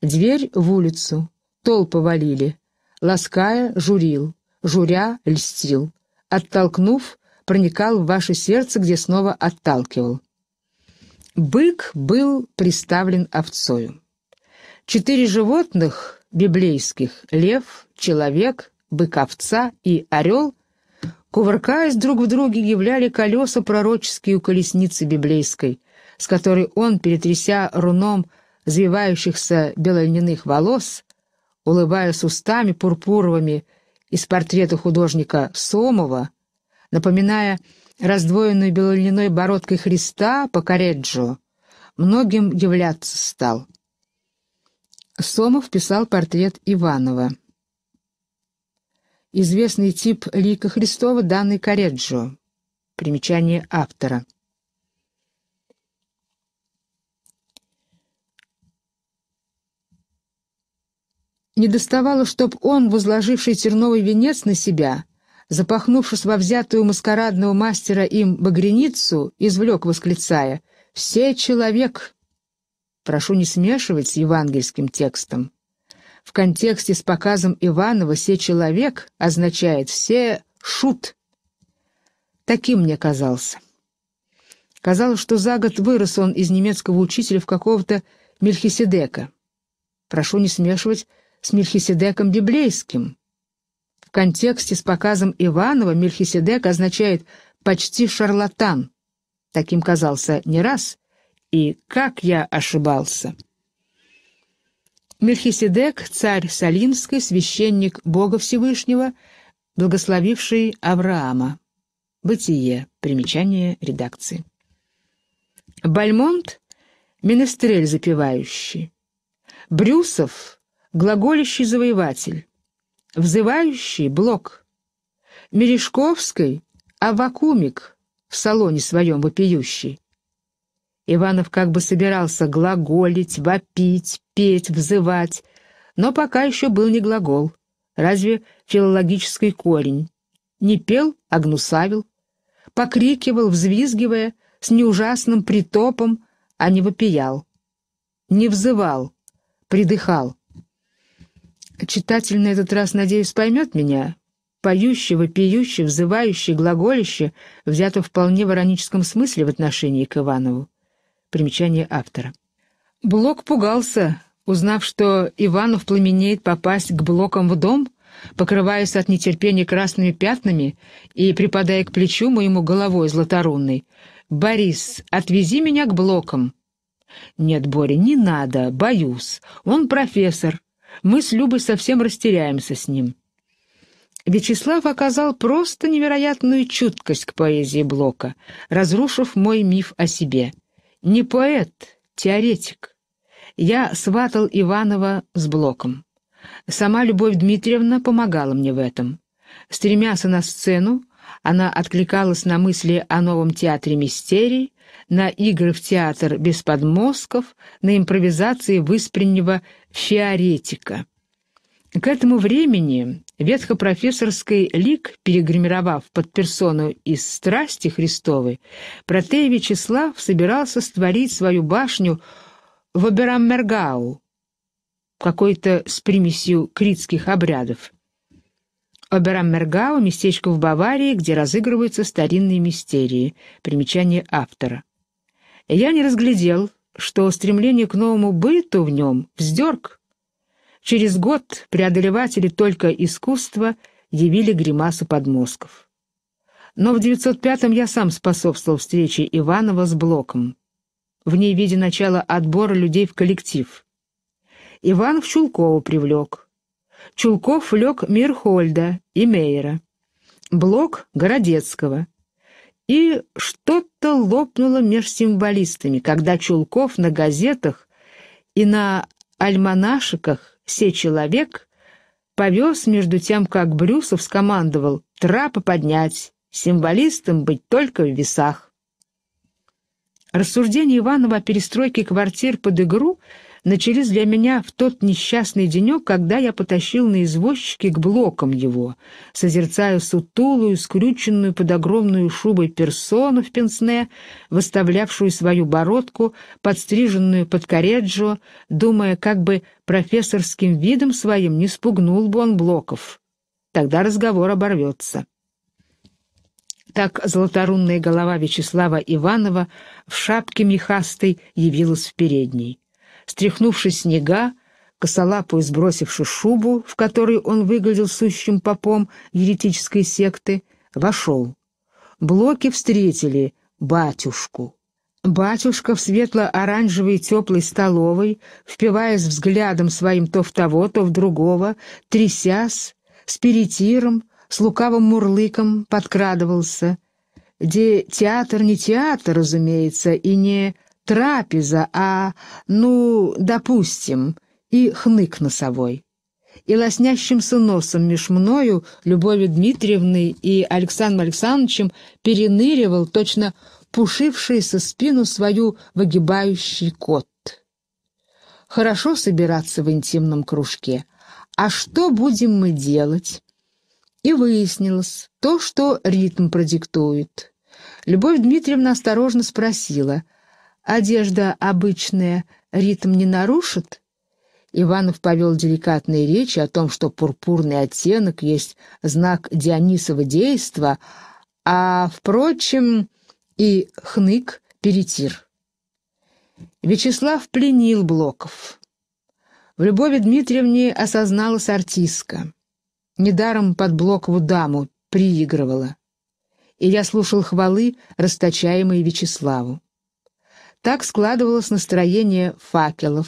Дверь в улицу, толпы валили, лаская журил журя, льстил. Оттолкнув, проникал в ваше сердце, где снова отталкивал. Бык был приставлен овцою. Четыре животных библейских — лев, человек, бык-овца и орел — кувыркаясь друг в друге, являли колеса пророческие у колесницы библейской, с которой он, перетряся руном взвивающихся белольняных волос, улыбаясь устами пурпуровыми, из портрета художника Сомова, напоминая раздвоенную белолиной бородкой Христа по Кореджо, многим являться стал. Сомов писал портрет Иванова. Известный тип лика Христова, данный Кореджо. Примечание автора. Не доставало, чтоб он, возложивший терновый венец на себя, запахнувшись во взятую маскарадного мастера им багряницу, извлек, восклицая «Все человек!» Прошу не смешивать с евангельским текстом. В контексте с показом Иванова «все человек» означает «все шут». Таким мне казался. Казалось, что за год вырос он из немецкого учителя в какого-то Мельхиседека. Прошу не смешивать с Мельхиседеком библейским. В контексте с показом Иванова Мельхиседек означает «почти шарлатан». Таким казался не раз, и как я ошибался. Мельхиседек, царь Салимский, священник Бога Всевышнего, благословивший Авраама. Бытие. Примечание редакции. Бальмонт — менестрель запевающий. Брюсов глаголящий завоеватель, взывающий блок, Мережковской авакумик в салоне своем вопиющий. Иванов как бы собирался глаголить, вопить, петь, взывать, но пока еще был не глагол, разве филологический корень. Не пел, а гнусавил, покрикивал, взвизгивая, с неужасным притопом, а не вопиял. Не взывал, придыхал. Читатель на этот раз, надеюсь, поймет меня. Поющий, вопиющий, взывающий, глаголище взято вполне в ироническом смысле в отношении к Иванову. Примечание автора. Блок пугался, узнав, что Иванов пламенеет попасть к блокам в дом, покрываясь от нетерпения красными пятнами и припадая к плечу моему головой златорунной. «Борис, отвези меня к блокам!» «Нет, Боря, не надо, боюсь. Он профессор, мы с Любой совсем растеряемся с ним. Вячеслав оказал просто невероятную чуткость к поэзии Блока, разрушив мой миф о себе. Не поэт, теоретик. Я сватал Иванова с Блоком. Сама Любовь Дмитриевна помогала мне в этом. Стремясь на сцену, она откликалась на мысли о новом театре мистерий, на игры в театр без подмозгов, на импровизации выспреннего фиоретика. К этому времени ветхопрофессорский лик, перегримировав под персону из «Страсти Христовой», протей Вячеслав собирался створить свою башню в Обераммергау, какой-то с примесью критских обрядов. Обераммергау — местечко в Баварии, где разыгрываются старинные мистерии. Примечание автора. Я не разглядел, что стремление к новому быту в нем вздерг. Через год преодолеватели только искусства явили гримасу подмозгов. Но в 905-м я сам способствовал встрече Иванова с Блоком. В ней виде начала отбора людей в коллектив. Иванов Чулкову привлек. Чулков влек Мирхольда и Мейера. Блок — Городецкого. И что-то лопнуло меж символистами, когда Чулков на газетах и на альманашиках «Се человек» повез между тем, как Брюсов скомандовал «Трапа поднять, символистам быть только в весах». Рассуждение Иванова о перестройке квартир под игру — начались для меня в тот несчастный денек, когда я потащил на извозчике к блокам его, созерцая сутулую, скрюченную под огромную шубой персону в пенсне, выставлявшую свою бородку, подстриженную под кореджо, думая, как бы профессорским видом своим не спугнул бы он блоков. Тогда разговор оборвется. Так золоторунная голова Вячеслава Иванова в шапке мехастой явилась в передней. Стряхнувший снега, косолапую сбросивши шубу, в которой он выглядел сущим попом еретической секты, вошел. Блоки встретили батюшку. Батюшка в светло-оранжевой теплой столовой, впиваясь взглядом своим то в того, то в другого, трясясь, с перетиром, с лукавым мурлыком подкрадывался. где театр не театр, разумеется, и не трапеза, а, ну, допустим, и хнык носовой. И лоснящимся носом меж мною, Любовью Дмитриевной и Александром Александровичем переныривал точно пушившийся спину свою выгибающий кот. Хорошо собираться в интимном кружке. А что будем мы делать? И выяснилось то, что ритм продиктует. Любовь Дмитриевна осторожно спросила — одежда обычная ритм не нарушит? Иванов повел деликатные речи о том, что пурпурный оттенок есть знак Дионисова действа, а, впрочем, и хнык перетир. Вячеслав пленил Блоков. В Любови Дмитриевне осозналась артистка. Недаром под Блокову даму приигрывала. и я слушал хвалы, расточаемые Вячеславу. Так складывалось настроение факелов,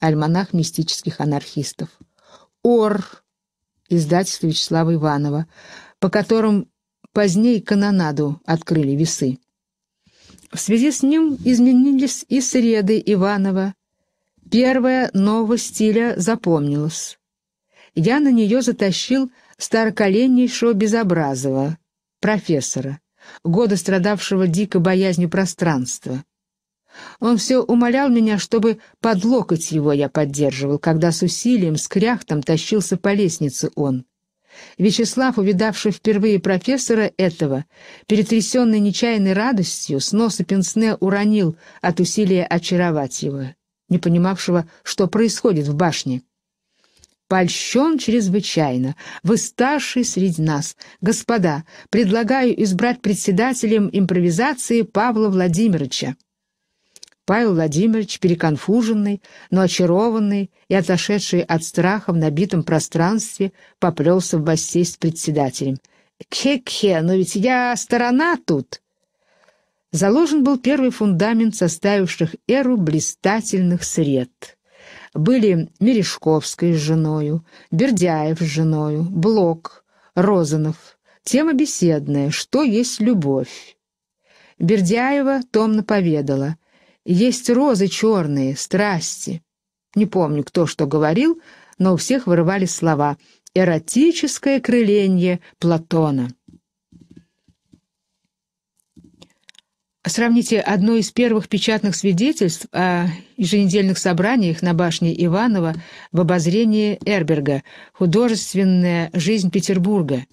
альманах мистических анархистов. «Ор» издательство Вячеслава Иванова, по которым позднее канонаду открыли весы. В связи с ним изменились и среды Иванова. Первая нового стиля запомнилась. Я на нее затащил староколеннейшего Безобразова, профессора, года страдавшего дикой боязнью пространства. Он все умолял меня, чтобы под локоть его я поддерживал, когда с усилием, с кряхтом тащился по лестнице он. Вячеслав, увидавший впервые профессора этого, перетрясенный нечаянной радостью, с носа пенсне уронил от усилия очаровать его, не понимавшего, что происходит в башне. «Польщен чрезвычайно. Вы старший среди нас. Господа, предлагаю избрать председателем импровизации Павла Владимировича». Павел Владимирович, переконфуженный, но очарованный и отошедший от страха в набитом пространстве, поплелся в гостей с председателем. Кхе-кхе, но ведь я сторона тут!» Заложен был первый фундамент составивших эру блистательных сред. Были Мережковская с женою, Бердяев с женою, Блок, Розанов. Тема беседная «Что есть любовь?». Бердяева томно поведала – есть розы черные, страсти. Не помню, кто что говорил, но у всех вырывались слова «эротическое крыленье Платона». Сравните одно из первых печатных свидетельств о еженедельных собраниях на башне Иванова в обозрении Эрберга «Художественная жизнь Петербурга».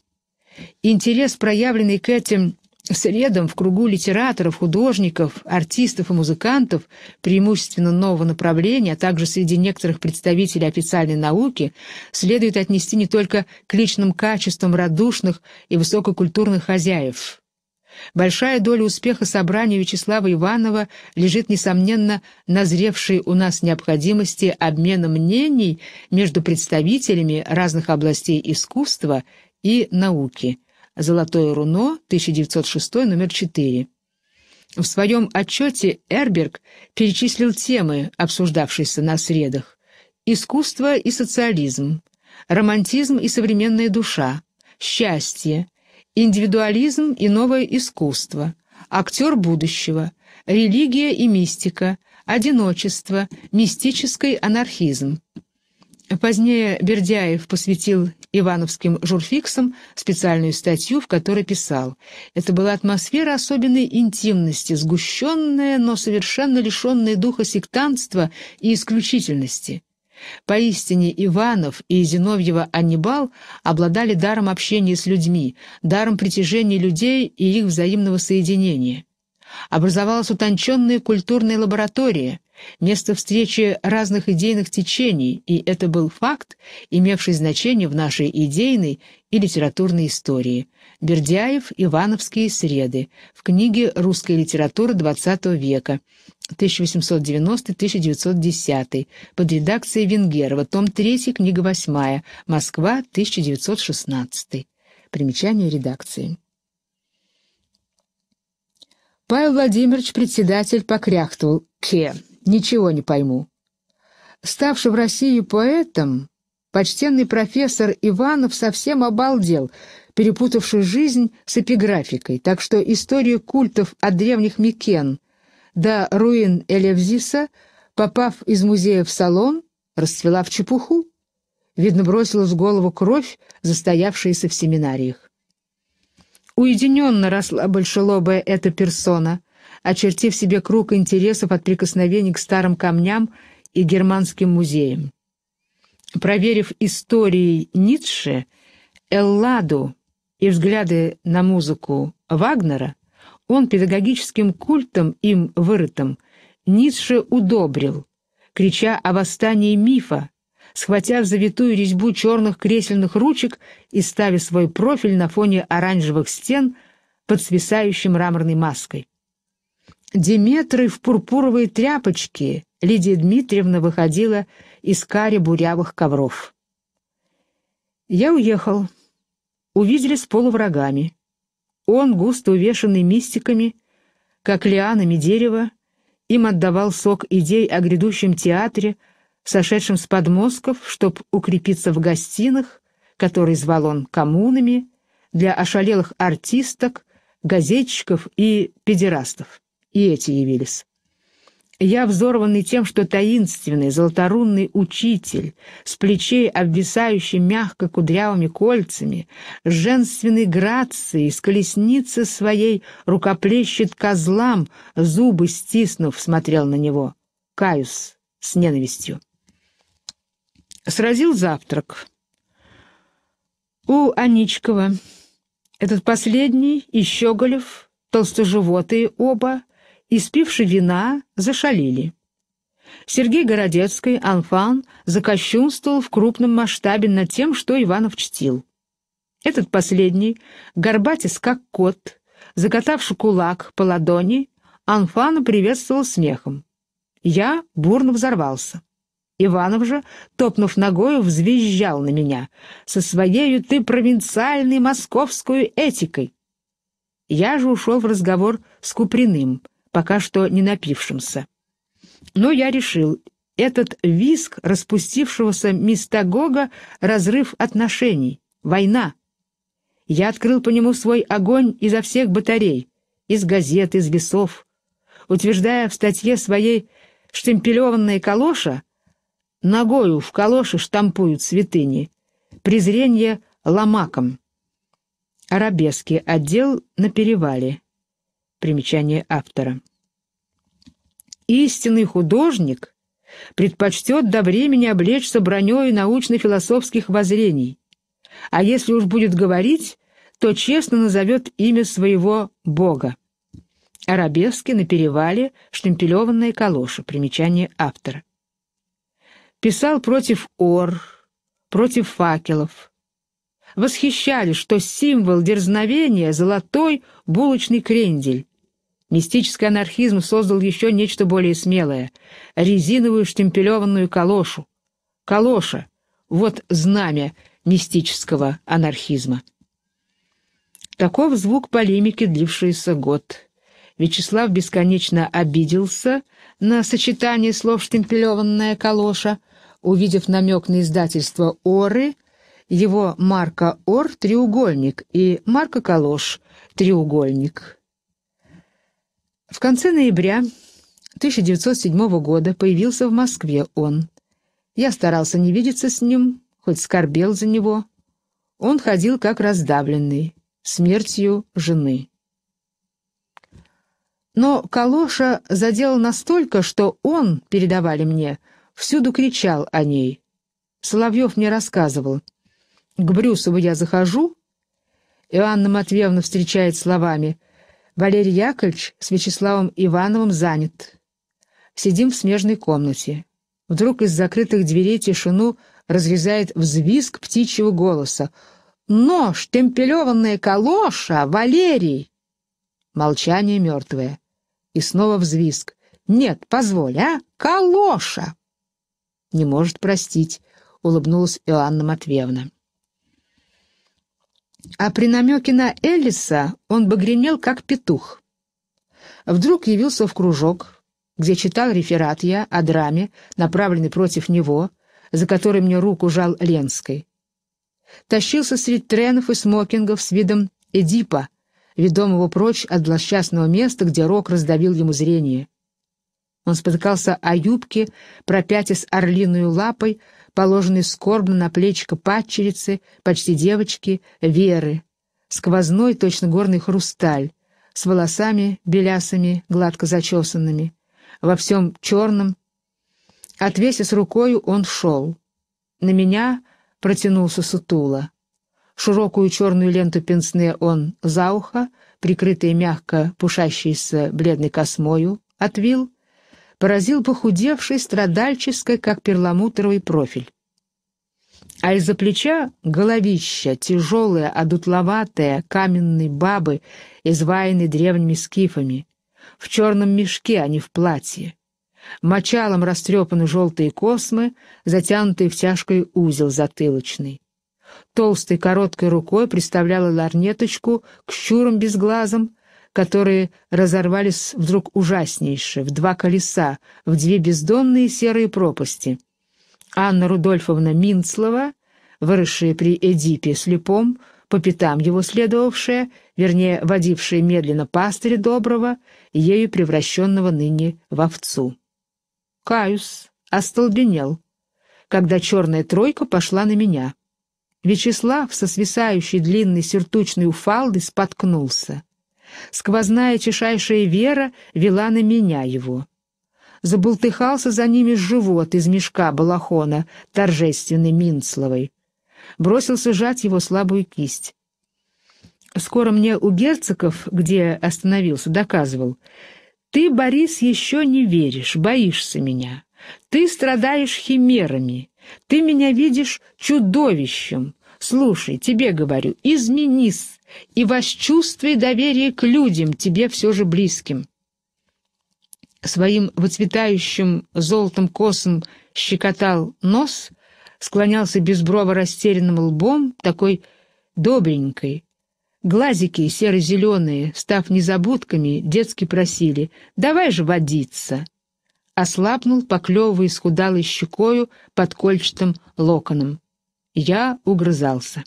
Интерес, проявленный к этим Средом в кругу литераторов, художников, артистов и музыкантов, преимущественно нового направления, а также среди некоторых представителей официальной науки, следует отнести не только к личным качествам радушных и высококультурных хозяев. Большая доля успеха собрания Вячеслава Иванова лежит, несомненно, назревшей у нас необходимости обмена мнений между представителями разных областей искусства и науки – «Золотое руно», 1906, номер 4. В своем отчете Эрберг перечислил темы, обсуждавшиеся на средах. «Искусство и социализм», «Романтизм и современная душа», «Счастье», «Индивидуализм и новое искусство», «Актер будущего», «Религия и мистика», «Одиночество», «Мистический анархизм». Позднее Бердяев посвятил ивановским журфиксом специальную статью, в которой писал. Это была атмосфера особенной интимности, сгущенная, но совершенно лишенная духа сектантства и исключительности. Поистине Иванов и Зиновьева Аннибал обладали даром общения с людьми, даром притяжения людей и их взаимного соединения. Образовалась утонченная культурная лаборатория, место встречи разных идейных течений, и это был факт, имевший значение в нашей идейной и литературной истории. Бердяев «Ивановские среды» в книге «Русская литература XX века» 1890-1910 под редакцией Венгерова, том 3, книга 8, Москва, 1916. Примечание редакции. Павел Владимирович, председатель, покряхтывал «Ке» ничего не пойму. Ставший в России поэтом, почтенный профессор Иванов совсем обалдел, перепутавший жизнь с эпиграфикой, так что историю культов от древних Микен до руин Элевзиса, попав из музея в салон, расцвела в чепуху. Видно, бросила с голову кровь, застоявшаяся в семинариях. Уединенно росла большелобая эта персона — очертив себе круг интересов от прикосновений к старым камням и германским музеям. Проверив истории Ницше, Элладу и взгляды на музыку Вагнера, он педагогическим культом им вырытым Ницше удобрил, крича о восстании мифа, схватя завитую резьбу черных кресельных ручек и ставя свой профиль на фоне оранжевых стен под свисающей мраморной маской. Диметры в пурпуровой тряпочке Лидия Дмитриевна выходила из кари бурявых ковров. Я уехал. Увидели с полуврагами. Он, густо увешанный мистиками, как лианами дерева, им отдавал сок идей о грядущем театре, сошедшем с подмозгов, чтоб укрепиться в гостинах, который звал он коммунами, для ошалелых артисток, газетчиков и педерастов и эти явились. Я взорванный тем, что таинственный, золоторунный учитель, с плечей обвисающий мягко кудрявыми кольцами, с женственной грацией, с колесницы своей рукоплещет козлам, зубы стиснув, смотрел на него. Каюс с ненавистью. Сразил завтрак. У Аничкова. Этот последний и Щеголев, толстоживотые оба, испивши вина, зашалили. Сергей Городецкий, Анфан, закощунствовал в крупном масштабе над тем, что Иванов чтил. Этот последний, горбатис как кот, закатавший кулак по ладони, Анфана приветствовал смехом. Я бурно взорвался. Иванов же, топнув ногою, взвизжал на меня. «Со своею ты провинциальной московской этикой!» Я же ушел в разговор с Куприным — пока что не напившимся. Но я решил, этот виск распустившегося мистагога — разрыв отношений, война. Я открыл по нему свой огонь изо всех батарей, из газет, из весов, утверждая в статье своей «Штемпелеванная калоша» ногою в калоши штампуют святыни, презрение ломаком. Арабеский отдел на перевале. Примечание автора. Истинный художник предпочтет до времени облечься броней научно-философских воззрений, а если уж будет говорить, то честно назовет имя своего Бога. Арабески на перевале, штемпелеванная калоша, примечание автора. Писал против ор, против факелов. Восхищались, что символ дерзновения — золотой булочный крендель, Мистический анархизм создал еще нечто более смелое — резиновую штемпелеванную калошу. Калоша — вот знамя мистического анархизма. Таков звук полемики, длившийся год. Вячеслав бесконечно обиделся на сочетание слов «штемпелеванная калоша», увидев намек на издательство «Оры», его марка «Ор» — треугольник и марка «Калош» — треугольник. В конце ноября 1907 года появился в Москве он. Я старался не видеться с ним, хоть скорбел за него. Он ходил как раздавленный, смертью жены. Но Калоша задел настолько, что он, передавали мне, всюду кричал о ней. Соловьев мне рассказывал. «К Брюсову я захожу». Иоанна Матвеевна встречает словами — Валерий Яковлевич с Вячеславом Ивановым занят. Сидим в смежной комнате. Вдруг из закрытых дверей тишину разрезает взвизг птичьего голоса. Нож штемпелеванная калоша, Валерий!» Молчание мертвое. И снова взвизг. «Нет, позволь, а! Калоша!» «Не может простить», — улыбнулась Иоанна Матвеевна а при намеке на Элиса он багренел, как петух. Вдруг явился в кружок, где читал реферат я о драме, направленной против него, за который мне руку жал Ленской. Тащился среди тренов и смокингов с видом Эдипа, ведомого прочь от злосчастного места, где рок раздавил ему зрение. Он спотыкался о юбке, пропятясь орлиную лапой, положенный скорбно на плечико падчерицы, почти девочки, Веры, сквозной, точно горный хрусталь, с волосами, белясами, гладко зачесанными, во всем черном. Отвесив рукою, он шел. На меня протянулся сутуло. Широкую черную ленту пенсне он за ухо, прикрытое мягко пушащейся бледной космою, отвил поразил похудевший, страдальческий, как перламутровый профиль. А из-за плеча головища, тяжелое, одутловатое, каменной бабы, изваянной древними скифами, в черном мешке, а не в платье. Мочалом растрепаны желтые космы, затянутые в тяжкий узел затылочный. Толстой короткой рукой приставляла ларнеточку к щурам без глазом, которые разорвались вдруг ужаснейше, в два колеса, в две бездонные серые пропасти. Анна Рудольфовна Минцлова, выросшая при Эдипе слепом, по пятам его следовавшая, вернее, водившая медленно пастыря доброго, ею превращенного ныне в овцу. Каюс остолбенел, когда черная тройка пошла на меня. Вячеслав со свисающей длинной сюртучной уфалды споткнулся. Сквозная чешайшая Вера вела на меня его. Забултыхался за ними живот из мешка балахона, торжественный Минцловой. Бросился жать его слабую кисть. Скоро мне у герцогов, где остановился, доказывал. «Ты, Борис, еще не веришь, боишься меня. Ты страдаешь химерами. Ты меня видишь чудовищем. Слушай, тебе говорю, изменись и восчувствие доверия к людям, тебе все же близким. Своим выцветающим золотом косом щекотал нос, склонялся безброво растерянным лбом, такой добренькой. Глазики серо-зеленые, став незабудками, детски просили «давай же водиться». Ослабнул, поклевывая исхудалой щекою под кольчатым локоном. Я угрызался.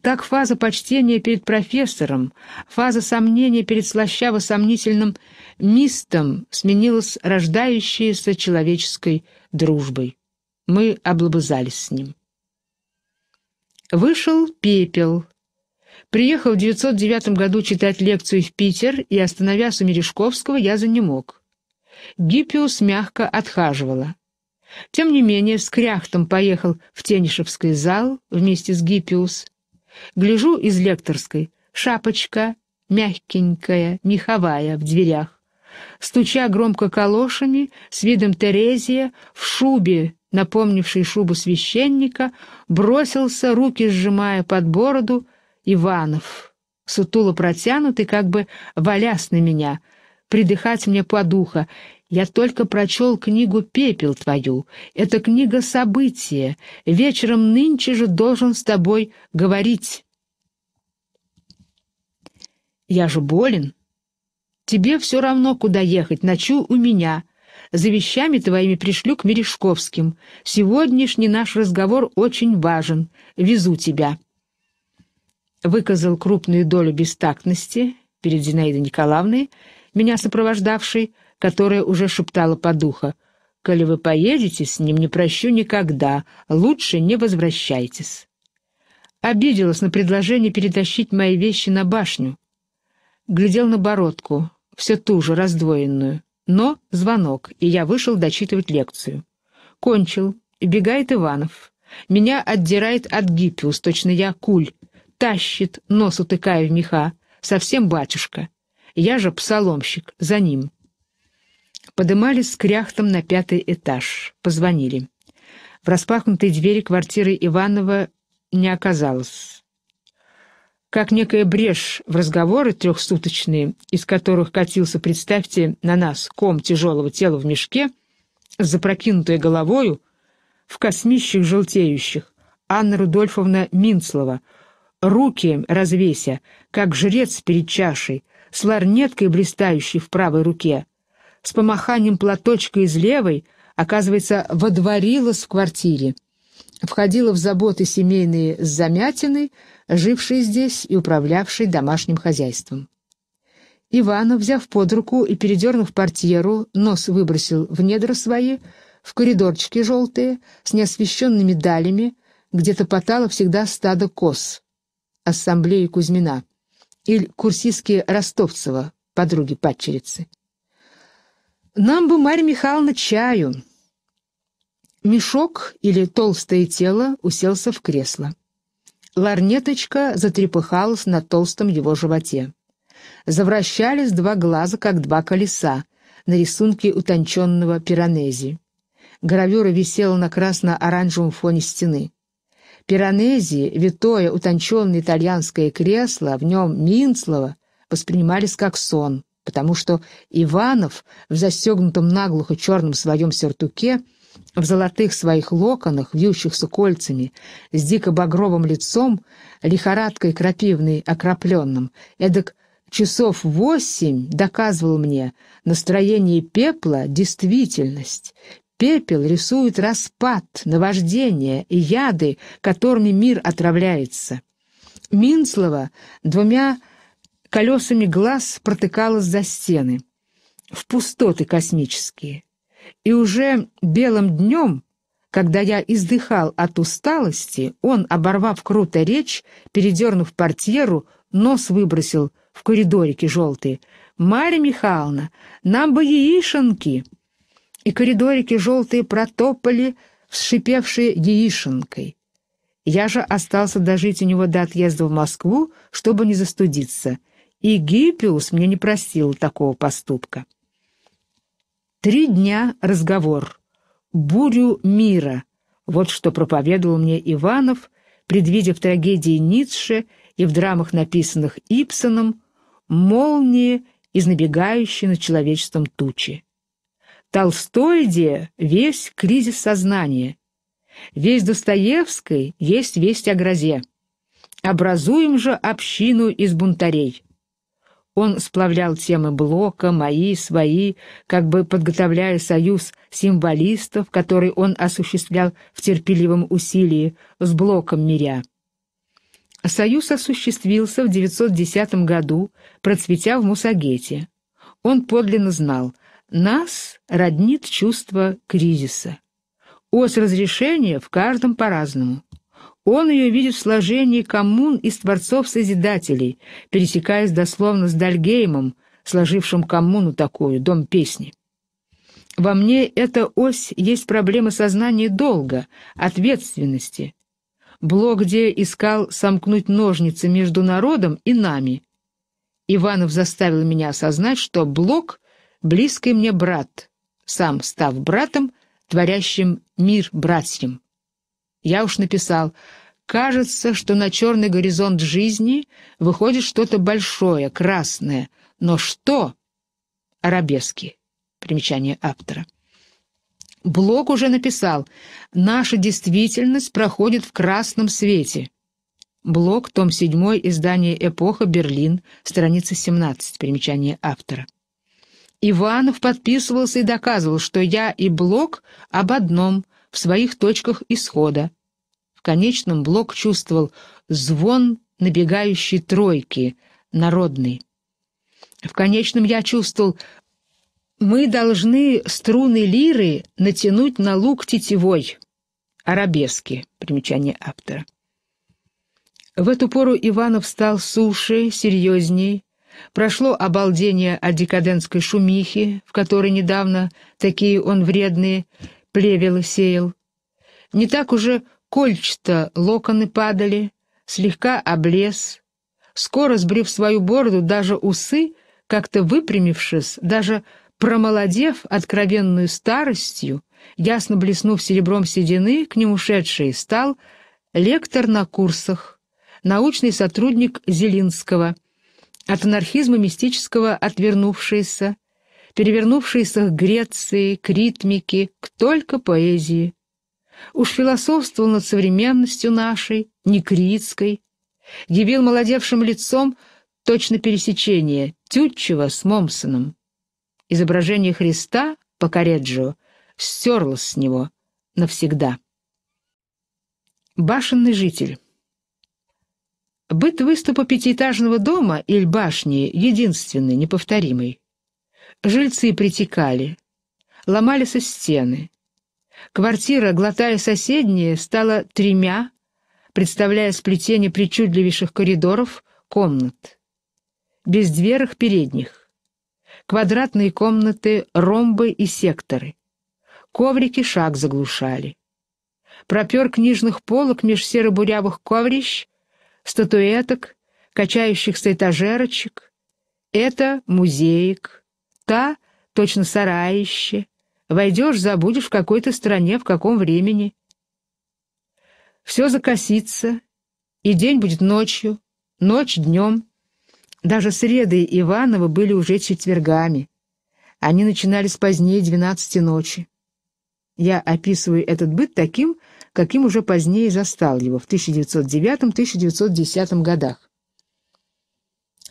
Так фаза почтения перед профессором, фаза сомнения перед слащаво-сомнительным мистом сменилась рождающейся человеческой дружбой. Мы облобызались с ним. Вышел пепел. Приехал в 909 году читать лекцию в Питер, и, остановясь у Мережковского, я за ним мог. Гиппиус мягко отхаживала. Тем не менее, с кряхтом поехал в Тенишевский зал вместе с Гиппиус, Гляжу из лекторской. Шапочка мягкенькая, меховая, в дверях. Стуча громко калошами, с видом Терезия, в шубе, напомнившей шубу священника, бросился, руки сжимая под бороду, Иванов, сутуло протянутый, как бы валясь на меня, придыхать мне подуха, я только прочел книгу «Пепел» твою. Это книга события. Вечером нынче же должен с тобой говорить. Я же болен. Тебе все равно, куда ехать. Ночу у меня. За вещами твоими пришлю к Мережковским. Сегодняшний наш разговор очень важен. Везу тебя. Выказал крупную долю бестактности перед Зинаидой Николаевной, меня сопровождавшей, которая уже шептала по духу. «Коли вы поедете с ним, не прощу никогда. Лучше не возвращайтесь». Обиделась на предложение перетащить мои вещи на башню. Глядел на бородку, все ту же, раздвоенную. Но звонок, и я вышел дочитывать лекцию. Кончил. Бегает Иванов. Меня отдирает от гиппиус, точно я куль. Тащит, нос утыкая в меха. Совсем батюшка. Я же псаломщик, за ним подымались с кряхтом на пятый этаж. Позвонили. В распахнутой двери квартиры Иванова не оказалось. Как некая брешь в разговоры трехсуточные, из которых катился, представьте, на нас ком тяжелого тела в мешке, с головою, в космищах желтеющих, Анна Рудольфовна Минцлова, руки развеся, как жрец перед чашей, с ларнеткой блистающей в правой руке, с помаханием платочка из левой, оказывается, водворилась в квартире. Входила в заботы семейные с Замятиной, жившей здесь и управлявшей домашним хозяйством. Ивана взяв под руку и передернув портьеру, нос выбросил в недра свои, в коридорчики желтые, с неосвещенными далями, где то потало всегда стадо коз. ассамблеи Кузьмина. Или курсистки Ростовцева, подруги падчерицы. Нам бы, Марья Михайловна, чаю. Мешок или толстое тело уселся в кресло. Ларнеточка затрепыхалась на толстом его животе. Завращались два глаза, как два колеса, на рисунке утонченного пиранези. Гравюра висела на красно-оранжевом фоне стены. Пиранези, витое утонченное итальянское кресло, в нем Минцлова, воспринимались как сон потому что Иванов в застегнутом наглухо черном своем сюртуке, в золотых своих локонах, вьющихся кольцами, с дико-багровым лицом, лихорадкой крапивной окропленным, эдак часов восемь доказывал мне настроение пепла — действительность. Пепел рисует распад, наваждение и яды, которыми мир отравляется. Минслова двумя колесами глаз протыкалась за стены, в пустоты космические. И уже белым днем, когда я издыхал от усталости, он, оборвав круто речь, передернув портьеру, нос выбросил в коридорики желтые. «Марья Михайловна, нам бы яишенки!» И коридорики желтые протопали, вшипевшие яишенкой. Я же остался дожить у него до отъезда в Москву, чтобы не застудиться — и Гиппиус мне не простил такого поступка. Три дня разговор. Бурю мира. Вот что проповедовал мне Иванов, предвидя в трагедии Ницше и в драмах, написанных Ипсоном, молнии из набегающей на человечеством тучи. Толстойде весь кризис сознания. Весь Достоевской есть весть о грозе. Образуем же общину из бунтарей. Он сплавлял темы Блока, мои, свои, как бы подготовляя союз символистов, который он осуществлял в терпеливом усилии с Блоком миря. Союз осуществился в 910 году, процветя в Мусагете. Он подлинно знал, нас роднит чувство кризиса. Ось разрешения в каждом по-разному. Он ее видит в сложении коммун из творцов-созидателей, пересекаясь дословно с Дальгеймом, сложившим коммуну такую, дом песни. Во мне эта ось есть проблема сознания долга, ответственности. Блок, где искал сомкнуть ножницы между народом и нами. Иванов заставил меня осознать, что Блок — близкий мне брат, сам став братом, творящим мир братьям. Я уж написал, кажется, что на черный горизонт жизни выходит что-то большое, красное. Но что? Арабески. Примечание автора. Блок уже написал, наша действительность проходит в красном свете. Блок, том 7, издание «Эпоха», Берлин, страница 17, примечание автора. Иванов подписывался и доказывал, что я и Блок об одном – в своих точках исхода. В конечном блок чувствовал звон набегающей тройки, народный. В конечном я чувствовал, мы должны струны лиры натянуть на лук тетевой. Арабески, примечание автора. В эту пору Иванов стал суше, серьезней. Прошло обалдение от декадентской шумихи, в которой недавно такие он вредные, плевелы сеял. Не так уже кольчато локоны падали, слегка облез. Скоро, сбрив свою бороду, даже усы, как-то выпрямившись, даже промолодев откровенную старостью, ясно блеснув серебром седины, к нему шедший стал лектор на курсах, научный сотрудник Зелинского, от анархизма мистического отвернувшийся, перевернувшейся к Греции, к ритмике, к только поэзии. Уж философствовал над современностью нашей, некритской, явил молодевшим лицом точно пересечение Тютчева с Момсоном. Изображение Христа по Кареджио стерлось с него навсегда. Башенный житель Быт выступа пятиэтажного дома или башни единственный, неповторимый. Жильцы притекали, ломались стены. Квартира, глотая соседние, стала тремя, представляя сплетение причудливейших коридоров, комнат. Без дверых передних. Квадратные комнаты, ромбы и секторы. Коврики шаг заглушали. Пропер книжных полок меж серо-бурявых коврищ, статуэток, качающихся этажерочек. Это музеик пуста, точно сараище. Войдешь, забудешь, в какой-то стране, в каком времени. Все закосится, и день будет ночью, ночь днем. Даже среды и Иванова были уже четвергами. Они начинались позднее двенадцати ночи. Я описываю этот быт таким, каким уже позднее застал его в 1909-1910 годах.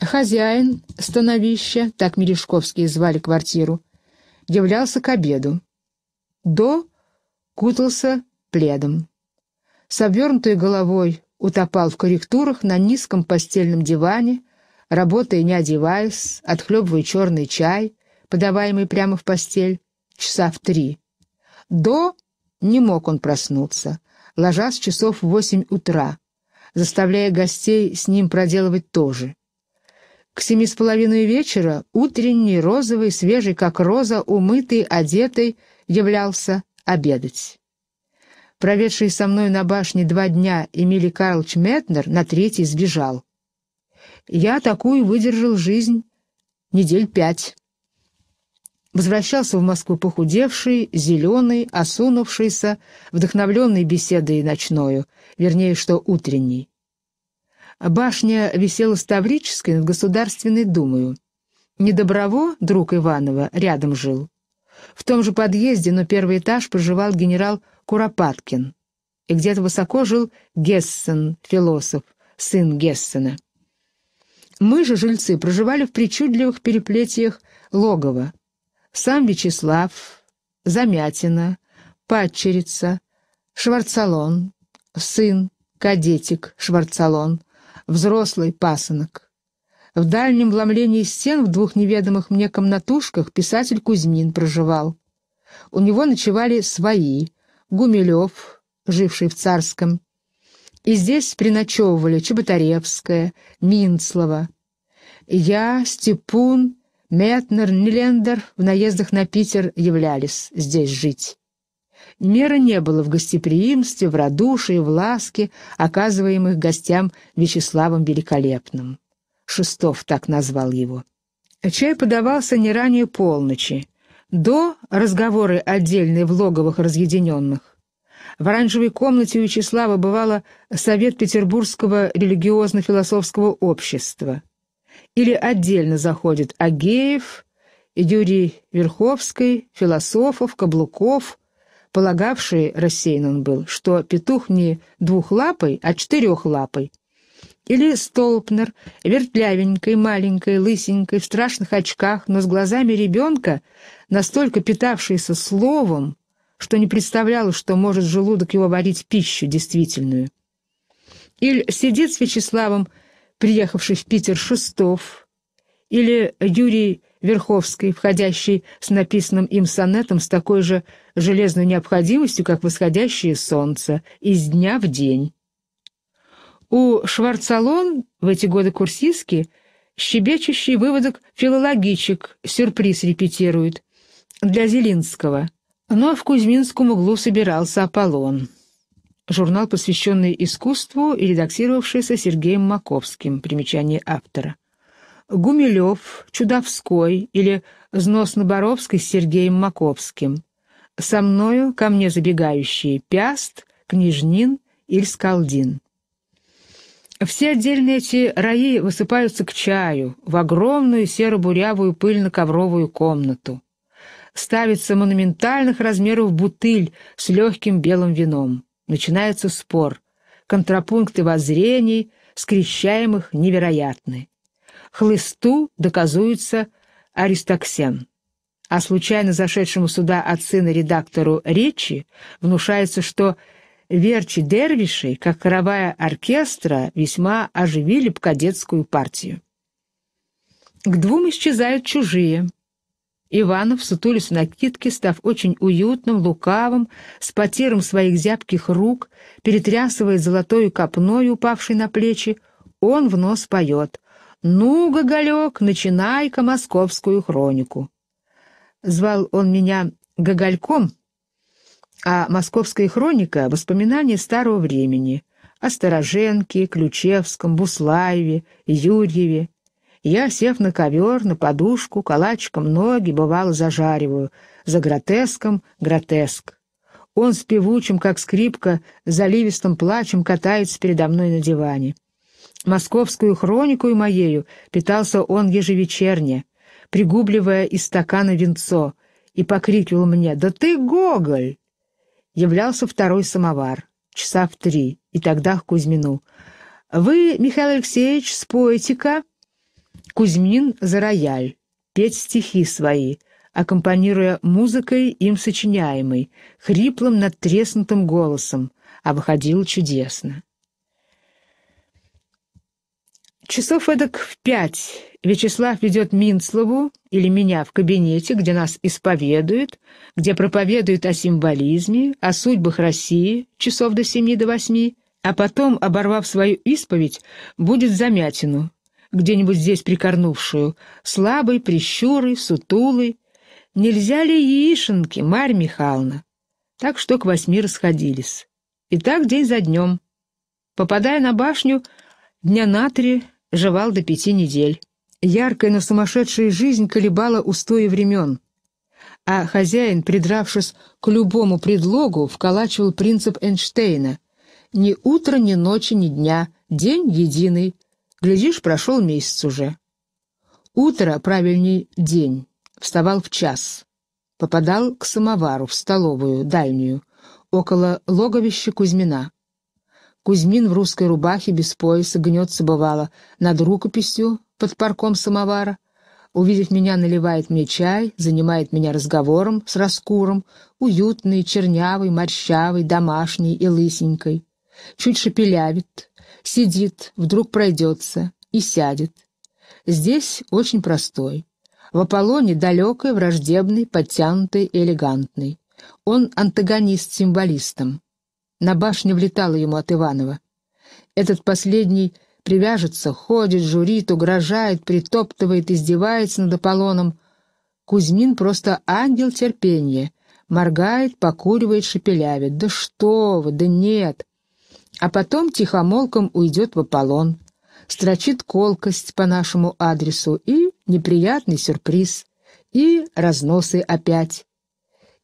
Хозяин становища, так Мережковские звали квартиру, являлся к обеду. До кутался пледом. С обвернутой головой утопал в корректурах на низком постельном диване, работая не одеваясь, отхлебывая черный чай, подаваемый прямо в постель, часа в три. До не мог он проснуться, ложась часов в восемь утра, заставляя гостей с ним проделывать то же. К семи с половиной вечера утренний, розовый, свежий, как роза, умытый, одетый, являлся обедать. Проведший со мной на башне два дня Эмили Карлч Метнер на третий сбежал. Я такую выдержал жизнь недель пять. Возвращался в Москву похудевший, зеленый, осунувшийся, вдохновленный беседой ночною, вернее, что утренней. Башня висела с над Государственной Думою. Недоброво, друг Иванова, рядом жил. В том же подъезде, но первый этаж проживал генерал Куропаткин. И где-то высоко жил Гессен, философ, сын Гессена. Мы же, жильцы, проживали в причудливых переплетиях логова. Сам Вячеслав, Замятина, Падчерица, Шварцалон, сын, кадетик Шварцалон, взрослый пасынок. В дальнем вломлении стен в двух неведомых мне комнатушках писатель Кузьмин проживал. У него ночевали свои, Гумилев, живший в Царском, и здесь приночевывали Чеботаревская, Минцлова. Я, Степун, Метнер, Нелендер в наездах на Питер являлись здесь жить. Меры не было в гостеприимстве, в радушии, в ласке, оказываемых гостям Вячеславом Великолепным. Шестов так назвал его. Чай подавался не ранее полночи. До — разговоры отдельные в логовых разъединенных. В оранжевой комнате у Вячеслава бывало Совет Петербургского религиозно-философского общества. Или отдельно заходит Агеев, Юрий Верховский, философов, Каблуков — полагавшие, рассеян он был, что петух не двухлапый, а четырехлапый. Или Столпнер, вертлявенькой, маленькой, лысенькой, в страшных очках, но с глазами ребенка, настолько питавшийся словом, что не представлял, что может желудок его варить пищу действительную. Или сидит с Вячеславом, приехавший в Питер Шестов, или Юрий Верховский, входящий с написанным им сонетом с такой же железной необходимостью, как восходящее солнце, из дня в день. У Шварцалон в эти годы курсистки щебечущий выводок филологичек сюрприз репетирует для Зелинского. Но в Кузьминском углу собирался Аполлон. Журнал, посвященный искусству и редактировавшийся Сергеем Маковским. Примечание автора. Гумилев, Чудовской или Зносноборовский с Сергеем Маковским. Со мною ко мне забегающие Пяст, Княжнин, или Скалдин. Все отдельные эти раи высыпаются к чаю, в огромную серо-бурявую пыльно-ковровую комнату. Ставится монументальных размеров бутыль с легким белым вином. Начинается спор. Контрапункты воззрений, скрещаемых, невероятны. Хлысту доказуется Аристоксен. А случайно зашедшему сюда от сына редактору речи внушается, что верчи дервишей, как хоровая оркестра, весьма оживили б кадетскую партию. К двум исчезают чужие. Иванов сутулись в накидке, став очень уютным, лукавым, с потером своих зябких рук, перетрясывает золотою копной, упавшей на плечи, он в нос поет. «Ну, Гоголек, начинай-ка московскую хронику». Звал он меня Гогольком, а «Московская хроника» — воспоминания старого времени о Стороженке, Ключевском, Буслаеве, Юрьеве. Я, сев на ковер, на подушку, калачиком ноги, бывало, зажариваю. За гротеском — гротеск. Он с певучим, как скрипка, заливистым плачем катается передо мной на диване. Московскую хронику и моею питался он ежевечерне, пригубливая из стакана венцо, и покрикивал мне «Да ты Гоголь!» Являлся второй самовар, часа в три, и тогда к Кузьмину. «Вы, Михаил Алексеевич, споете-ка?» Кузьмин за рояль, петь стихи свои, аккомпанируя музыкой, им сочиняемой, хриплым надтреснутым голосом, а выходило чудесно. Часов эдак в пять Вячеслав ведет Минслову или меня в кабинете, где нас исповедуют, где проповедуют о символизме, о судьбах России часов до семи до восьми, а потом, оборвав свою исповедь, будет замятину, где-нибудь здесь прикорнувшую, слабой, прищурой, сутулой. Нельзя ли яишенки, Марь Михайловна? Так что к восьми расходились. И так день за днем. Попадая на башню, дня на три жевал до пяти недель. Яркая, но сумасшедшая жизнь колебала устои времен. А хозяин, придравшись к любому предлогу, вколачивал принцип Эйнштейна. «Ни утро, ни ночи, ни дня, день единый. Глядишь, прошел месяц уже». Утро, правильней, день. Вставал в час. Попадал к самовару в столовую, дальнюю, около логовища Кузьмина. Кузьмин в русской рубахе без пояса гнется бывало над рукописью под парком самовара. Увидев меня, наливает мне чай, занимает меня разговором с Раскуром, уютный, чернявый, морщавый, домашний и лысенькой. Чуть шепелявит, сидит, вдруг пройдется и сядет. Здесь очень простой. В Аполлоне далекой, враждебный, подтянутый и элегантный. Он антагонист символистам. На башню влетала ему от Иванова. Этот последний привяжется, ходит, журит, угрожает, притоптывает, издевается над Аполлоном. Кузьмин просто ангел терпения. Моргает, покуривает, шепелявит. «Да что вы! Да нет!» А потом тихомолком уйдет в Аполлон. Строчит колкость по нашему адресу и неприятный сюрприз. И разносы опять.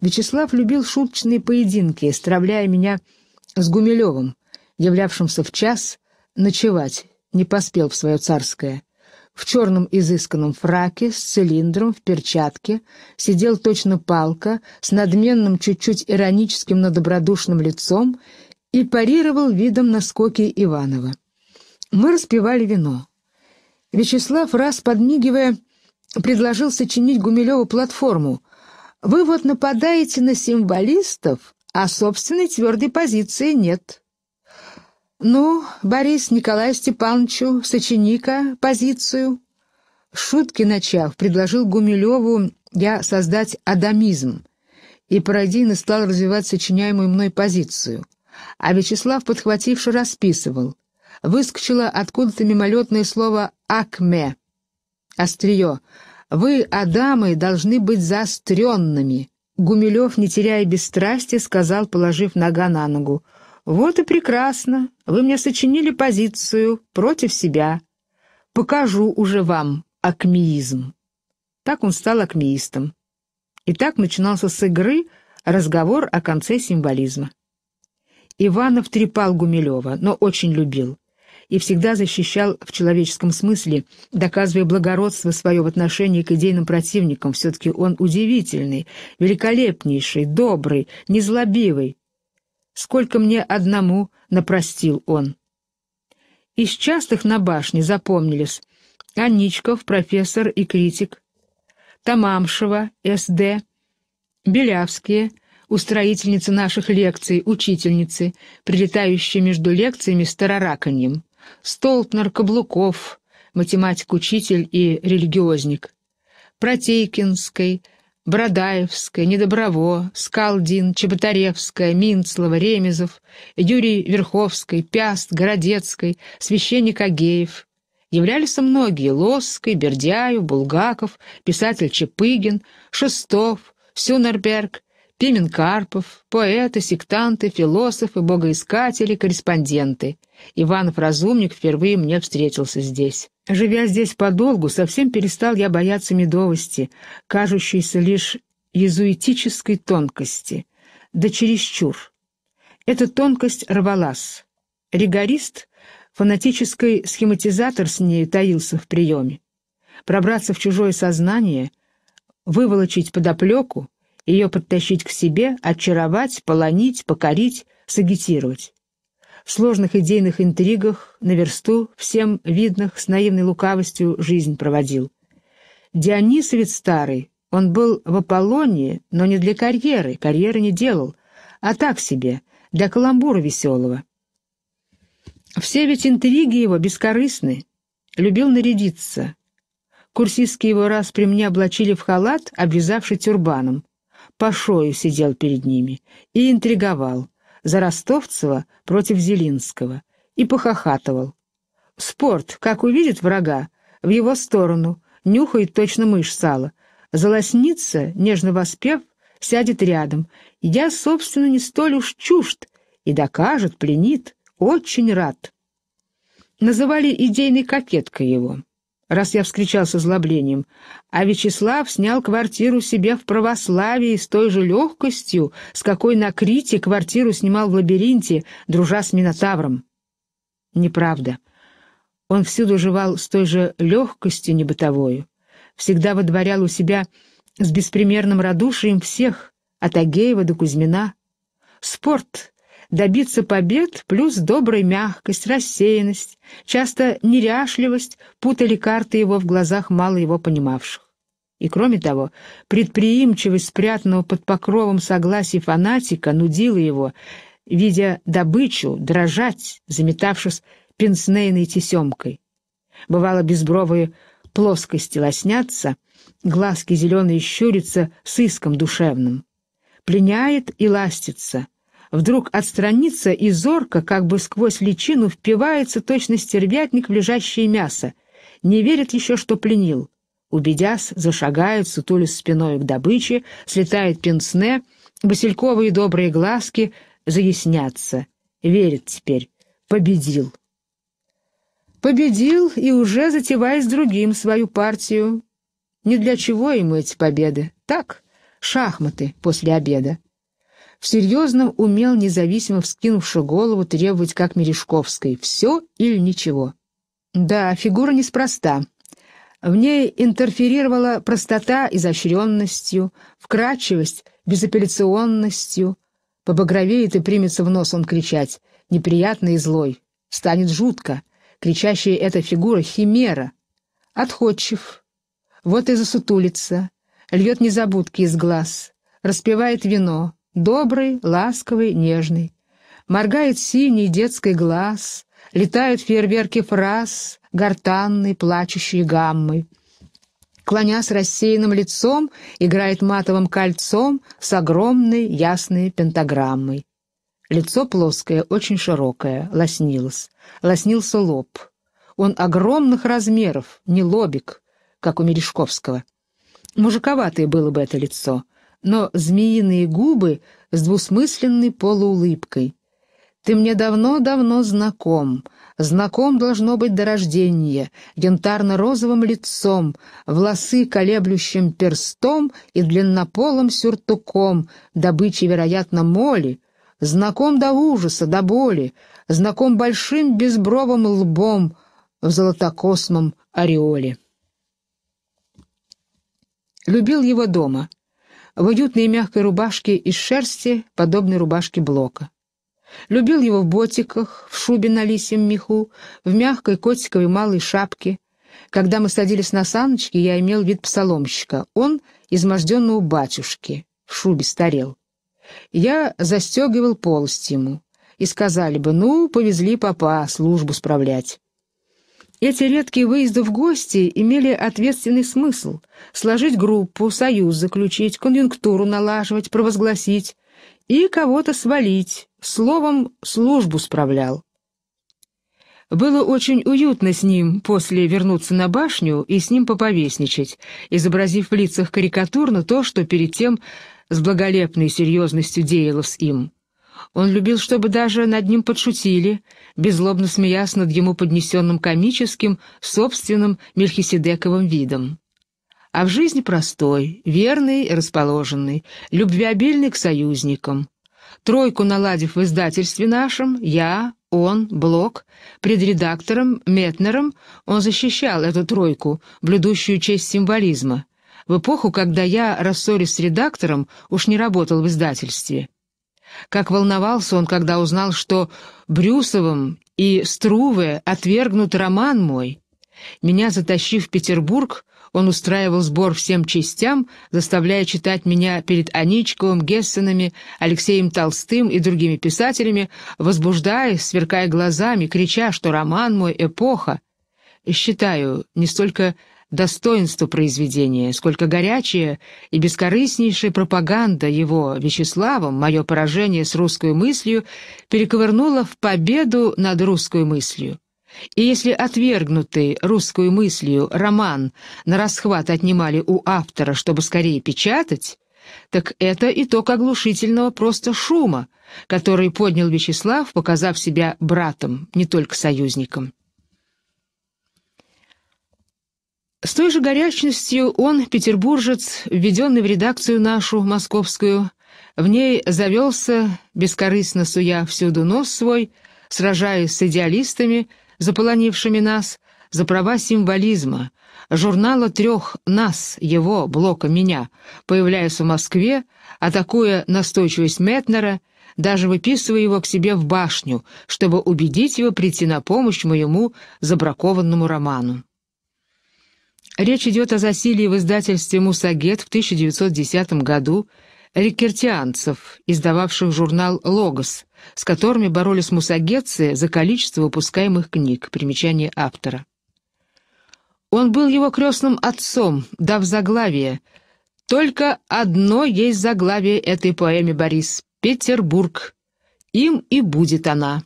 Вячеслав любил шуточные поединки, стравляя меня с Гумилевым, являвшимся в час ночевать, не поспел в свое царское. В черном изысканном фраке, с цилиндром, в перчатке, сидел точно палка, с надменным, чуть-чуть ироническим, но добродушным лицом и парировал видом на скоки Иванова. Мы распивали вино. Вячеслав, раз подмигивая, предложил сочинить Гумилеву платформу. «Вы вот нападаете на символистов, а собственной твердой позиции нет. Ну, Борис Николай Степановичу, сочиника позицию. Шутки начав, предложил Гумилеву я создать адамизм, и пародийно стал развивать сочиняемую мной позицию. А Вячеслав, подхвативши, расписывал. Выскочило откуда-то мимолетное слово «акме» — «острие». «Вы, адамы, должны быть заостренными». Гумилев, не теряя бесстрастия, сказал, положив нога на ногу. «Вот и прекрасно. Вы мне сочинили позицию против себя. Покажу уже вам акмеизм». Так он стал акмеистом. И так начинался с игры разговор о конце символизма. Иванов трепал Гумилева, но очень любил и всегда защищал в человеческом смысле, доказывая благородство свое в отношении к идейным противникам. Все-таки он удивительный, великолепнейший, добрый, незлобивый. Сколько мне одному напростил он. Из частых на башне запомнились Анничков профессор и критик, Тамамшева, С.Д., Белявские, устроительницы наших лекций, учительницы, прилетающие между лекциями с тарараканьем. Столпнер Каблуков, математик-учитель и религиозник, Протейкинской, Бродаевская, Недоброво, Скалдин, Чеботаревская, Минцлова, Ремезов, Юрий Верховской, Пяст, Городецкой, священник Агеев. Являлись многие — Лосской, Бердяев, Булгаков, писатель Чепыгин, Шестов, Сюнерберг, Пимен Карпов, поэты, сектанты, философы, богоискатели, корреспонденты. Иванов-разумник впервые мне встретился здесь. Живя здесь подолгу, совсем перестал я бояться медовости, кажущейся лишь езуитической тонкости, да чересчур. Эта тонкость рвалась. Ригорист, фанатический схематизатор с ней таился в приеме. Пробраться в чужое сознание, выволочить подоплеку — ее подтащить к себе, очаровать, полонить, покорить, сагитировать. В сложных идейных интригах, на версту, всем видных, с наивной лукавостью жизнь проводил. Дионисовец старый, он был в Аполлонии, но не для карьеры, карьеры не делал, а так себе, для каламбура веселого. Все ведь интриги его бескорыстны. Любил нарядиться. Курсистки его раз при мне облачили в халат, обвязавший тюрбаном, Пашою сидел перед ними и интриговал за Ростовцева против Зелинского и похохатывал. Спорт, как увидит врага, в его сторону, нюхает точно мышь сала. Залоснится, нежно воспев, сядет рядом. Я, собственно, не столь уж чужд, и докажет, пленит, очень рад. Называли идейной кокеткой его раз я вскричал с озлоблением, а Вячеслав снял квартиру себе в православии с той же легкостью, с какой на Крите квартиру снимал в лабиринте, дружа с Минотавром. Неправда. Он всюду жевал с той же легкостью небытовою, всегда водворял у себя с беспримерным радушием всех, от Агеева до Кузьмина. Спорт добиться побед плюс добрая мягкость, рассеянность, часто неряшливость путали карты его в глазах мало его понимавших. И кроме того, предприимчивость спрятанного под покровом согласия фанатика нудила его, видя добычу, дрожать, заметавшись пенснейной тесемкой. Бывало, безбровые плоскости лоснятся, глазки зеленые щурятся с иском душевным. Пленяет и ластится — вдруг отстранится и зорко, как бы сквозь личину, впивается точно стервятник в лежащее мясо. Не верит еще, что пленил. Убедясь, зашагает, сутулясь спиной к добыче, слетает пенсне, васильковые добрые глазки заяснятся. Верит теперь. Победил. Победил и уже затевает с другим свою партию. Не для чего ему эти победы. Так, шахматы после обеда в серьезном умел независимо вскинувшую голову требовать, как Мережковской, все или ничего. Да, фигура неспроста. В ней интерферировала простота изощренностью, вкрадчивость безапелляционностью. Побагровеет и примется в нос он кричать, неприятный и злой. Станет жутко. Кричащая эта фигура — химера. Отходчив. Вот и засутулится. Льет незабудки из глаз. Распевает вино. Добрый, ласковый, нежный. Моргает синий детский глаз, летают фейерверки фраз, гортанный, плачущий гаммой. Клонясь рассеянным лицом, играет матовым кольцом с огромной ясной пентаграммой. Лицо плоское, очень широкое, лоснилось. Лоснился лоб. Он огромных размеров, не лобик, как у Мережковского. Мужиковатое было бы это лицо — но змеиные губы с двусмысленной полуулыбкой. «Ты мне давно-давно знаком, знаком должно быть до рождения, янтарно-розовым лицом, волосы колеблющим перстом и длиннополым сюртуком, добычи вероятно, моли, знаком до ужаса, до боли, знаком большим безбровым лбом в золотокосмом ореоле». Любил его дома в уютной мягкой рубашке из шерсти, подобной рубашке Блока. Любил его в ботиках, в шубе на лисьем меху, в мягкой котиковой малой шапке. Когда мы садились на саночки, я имел вид псаломщика. Он изможденно у батюшки, в шубе старел. Я застегивал полость ему. И сказали бы, ну, повезли папа службу справлять. Эти редкие выезды в гости имели ответственный смысл – сложить группу, союз заключить, конъюнктуру налаживать, провозгласить и кого-то свалить, словом, службу справлял. Было очень уютно с ним после вернуться на башню и с ним поповесничать, изобразив в лицах карикатурно то, что перед тем с благолепной серьезностью деялось им – он любил, чтобы даже над ним подшутили, беззлобно смеясь над ему поднесенным комическим, собственным мельхиседековым видом. А в жизни простой, верный и расположенный, любвеобильный к союзникам. Тройку наладив в издательстве нашем, я, он, Блок, предредактором, Метнером, он защищал эту тройку, блюдущую честь символизма, в эпоху, когда я, рассорясь с редактором, уж не работал в издательстве. Как волновался он, когда узнал, что Брюсовым и Струве отвергнут роман мой. Меня, затащив в Петербург, он устраивал сбор всем частям, заставляя читать меня перед Аничковым, Гессенами, Алексеем Толстым и другими писателями, возбуждая, сверкая глазами, крича, что роман мой — эпоха. Считаю, не столько достоинство произведения, сколько горячая и бескорыстнейшая пропаганда его Вячеславом, мое поражение с русской мыслью, перековырнула в победу над русской мыслью. И если отвергнутый русской мыслью роман на расхват отнимали у автора, чтобы скорее печатать, так это итог оглушительного просто шума, который поднял Вячеслав, показав себя братом, не только союзником. С той же горячностью он, петербуржец, введенный в редакцию нашу, московскую, в ней завелся, бескорыстно суя всюду нос свой, сражаясь с идеалистами, заполонившими нас, за права символизма, журнала трех «Нас», его, Блока, меня, появляясь в Москве, атакуя настойчивость Метнера, даже выписывая его к себе в башню, чтобы убедить его прийти на помощь моему забракованному роману. Речь идет о засилии в издательстве «Мусагет» в 1910 году рекертианцев, издававших журнал «Логос», с которыми боролись мусагетцы за количество выпускаемых книг, примечание автора. Он был его крестным отцом, дав заглавие. Только одно есть заглавие этой поэме, Борис — «Петербург». Им и будет она.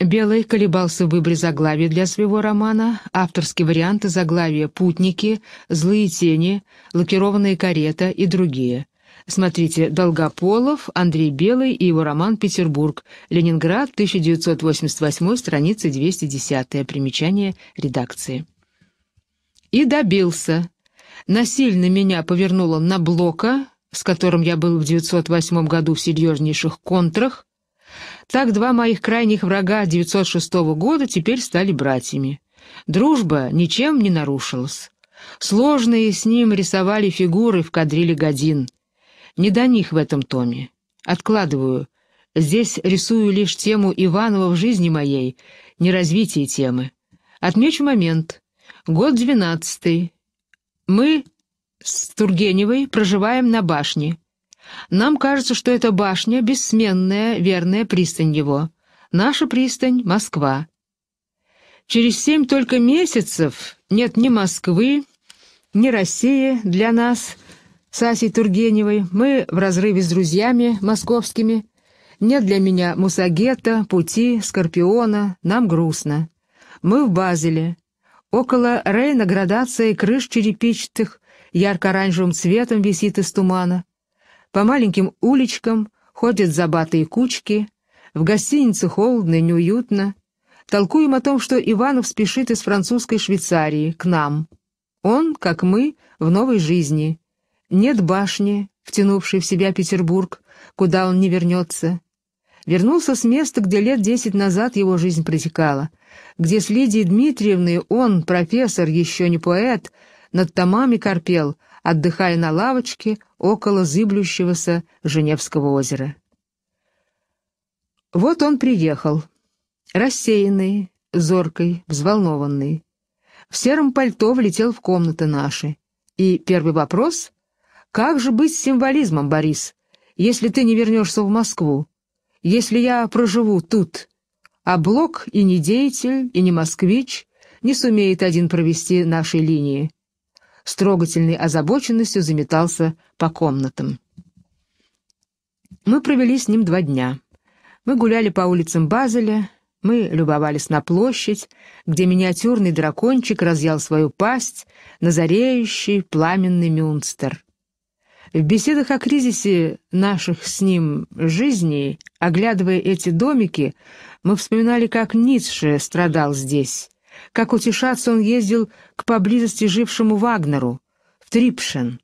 Белый колебался в выборе заглавия для своего романа, авторские варианты заглавия «Путники», «Злые тени», «Лакированная карета» и другие. Смотрите «Долгополов», «Андрей Белый» и его роман «Петербург», «Ленинград», 1988, страница 210, примечание редакции. И добился. Насильно меня повернуло на Блока, с которым я был в 1908 году в серьезнейших контрах, так два моих крайних врага 906 года теперь стали братьями. Дружба ничем не нарушилась. Сложные с ним рисовали фигуры в кадриле годин. Не до них в этом томе. Откладываю. Здесь рисую лишь тему Иванова в жизни моей, не развитие темы. Отмечу момент. Год двенадцатый. Мы с Тургеневой проживаем на башне. Нам кажется, что эта башня — бессменная, верная пристань его. Наша пристань — Москва. Через семь только месяцев нет ни Москвы, ни России для нас с Асей Тургеневой. Мы в разрыве с друзьями московскими. Нет для меня Мусагета, Пути, Скорпиона. Нам грустно. Мы в Базеле. Около Рейна градация крыш черепичатых ярко-оранжевым цветом висит из тумана. По маленьким уличкам ходят забатые кучки, в гостинице холодно и неуютно. Толкуем о том, что Иванов спешит из французской Швейцарии к нам. Он, как мы, в новой жизни. Нет башни, втянувшей в себя Петербург, куда он не вернется. Вернулся с места, где лет десять назад его жизнь протекала, где с Лидией Дмитриевной он, профессор, еще не поэт, над томами корпел — отдыхая на лавочке около зыблющегося Женевского озера. Вот он приехал, рассеянный, зоркой, взволнованный. В сером пальто влетел в комнаты наши. И первый вопрос — «Как же быть с символизмом, Борис, если ты не вернешься в Москву? Если я проживу тут?» А Блок и не деятель, и не москвич не сумеет один провести нашей линии с трогательной озабоченностью заметался по комнатам. Мы провели с ним два дня. Мы гуляли по улицам Базеля, мы любовались на площадь, где миниатюрный дракончик разъял свою пасть на зареющий пламенный Мюнстер. В беседах о кризисе наших с ним жизней, оглядывая эти домики, мы вспоминали, как Ницше страдал здесь, как утешаться он ездил к поблизости жившему Вагнеру, в Трипшен.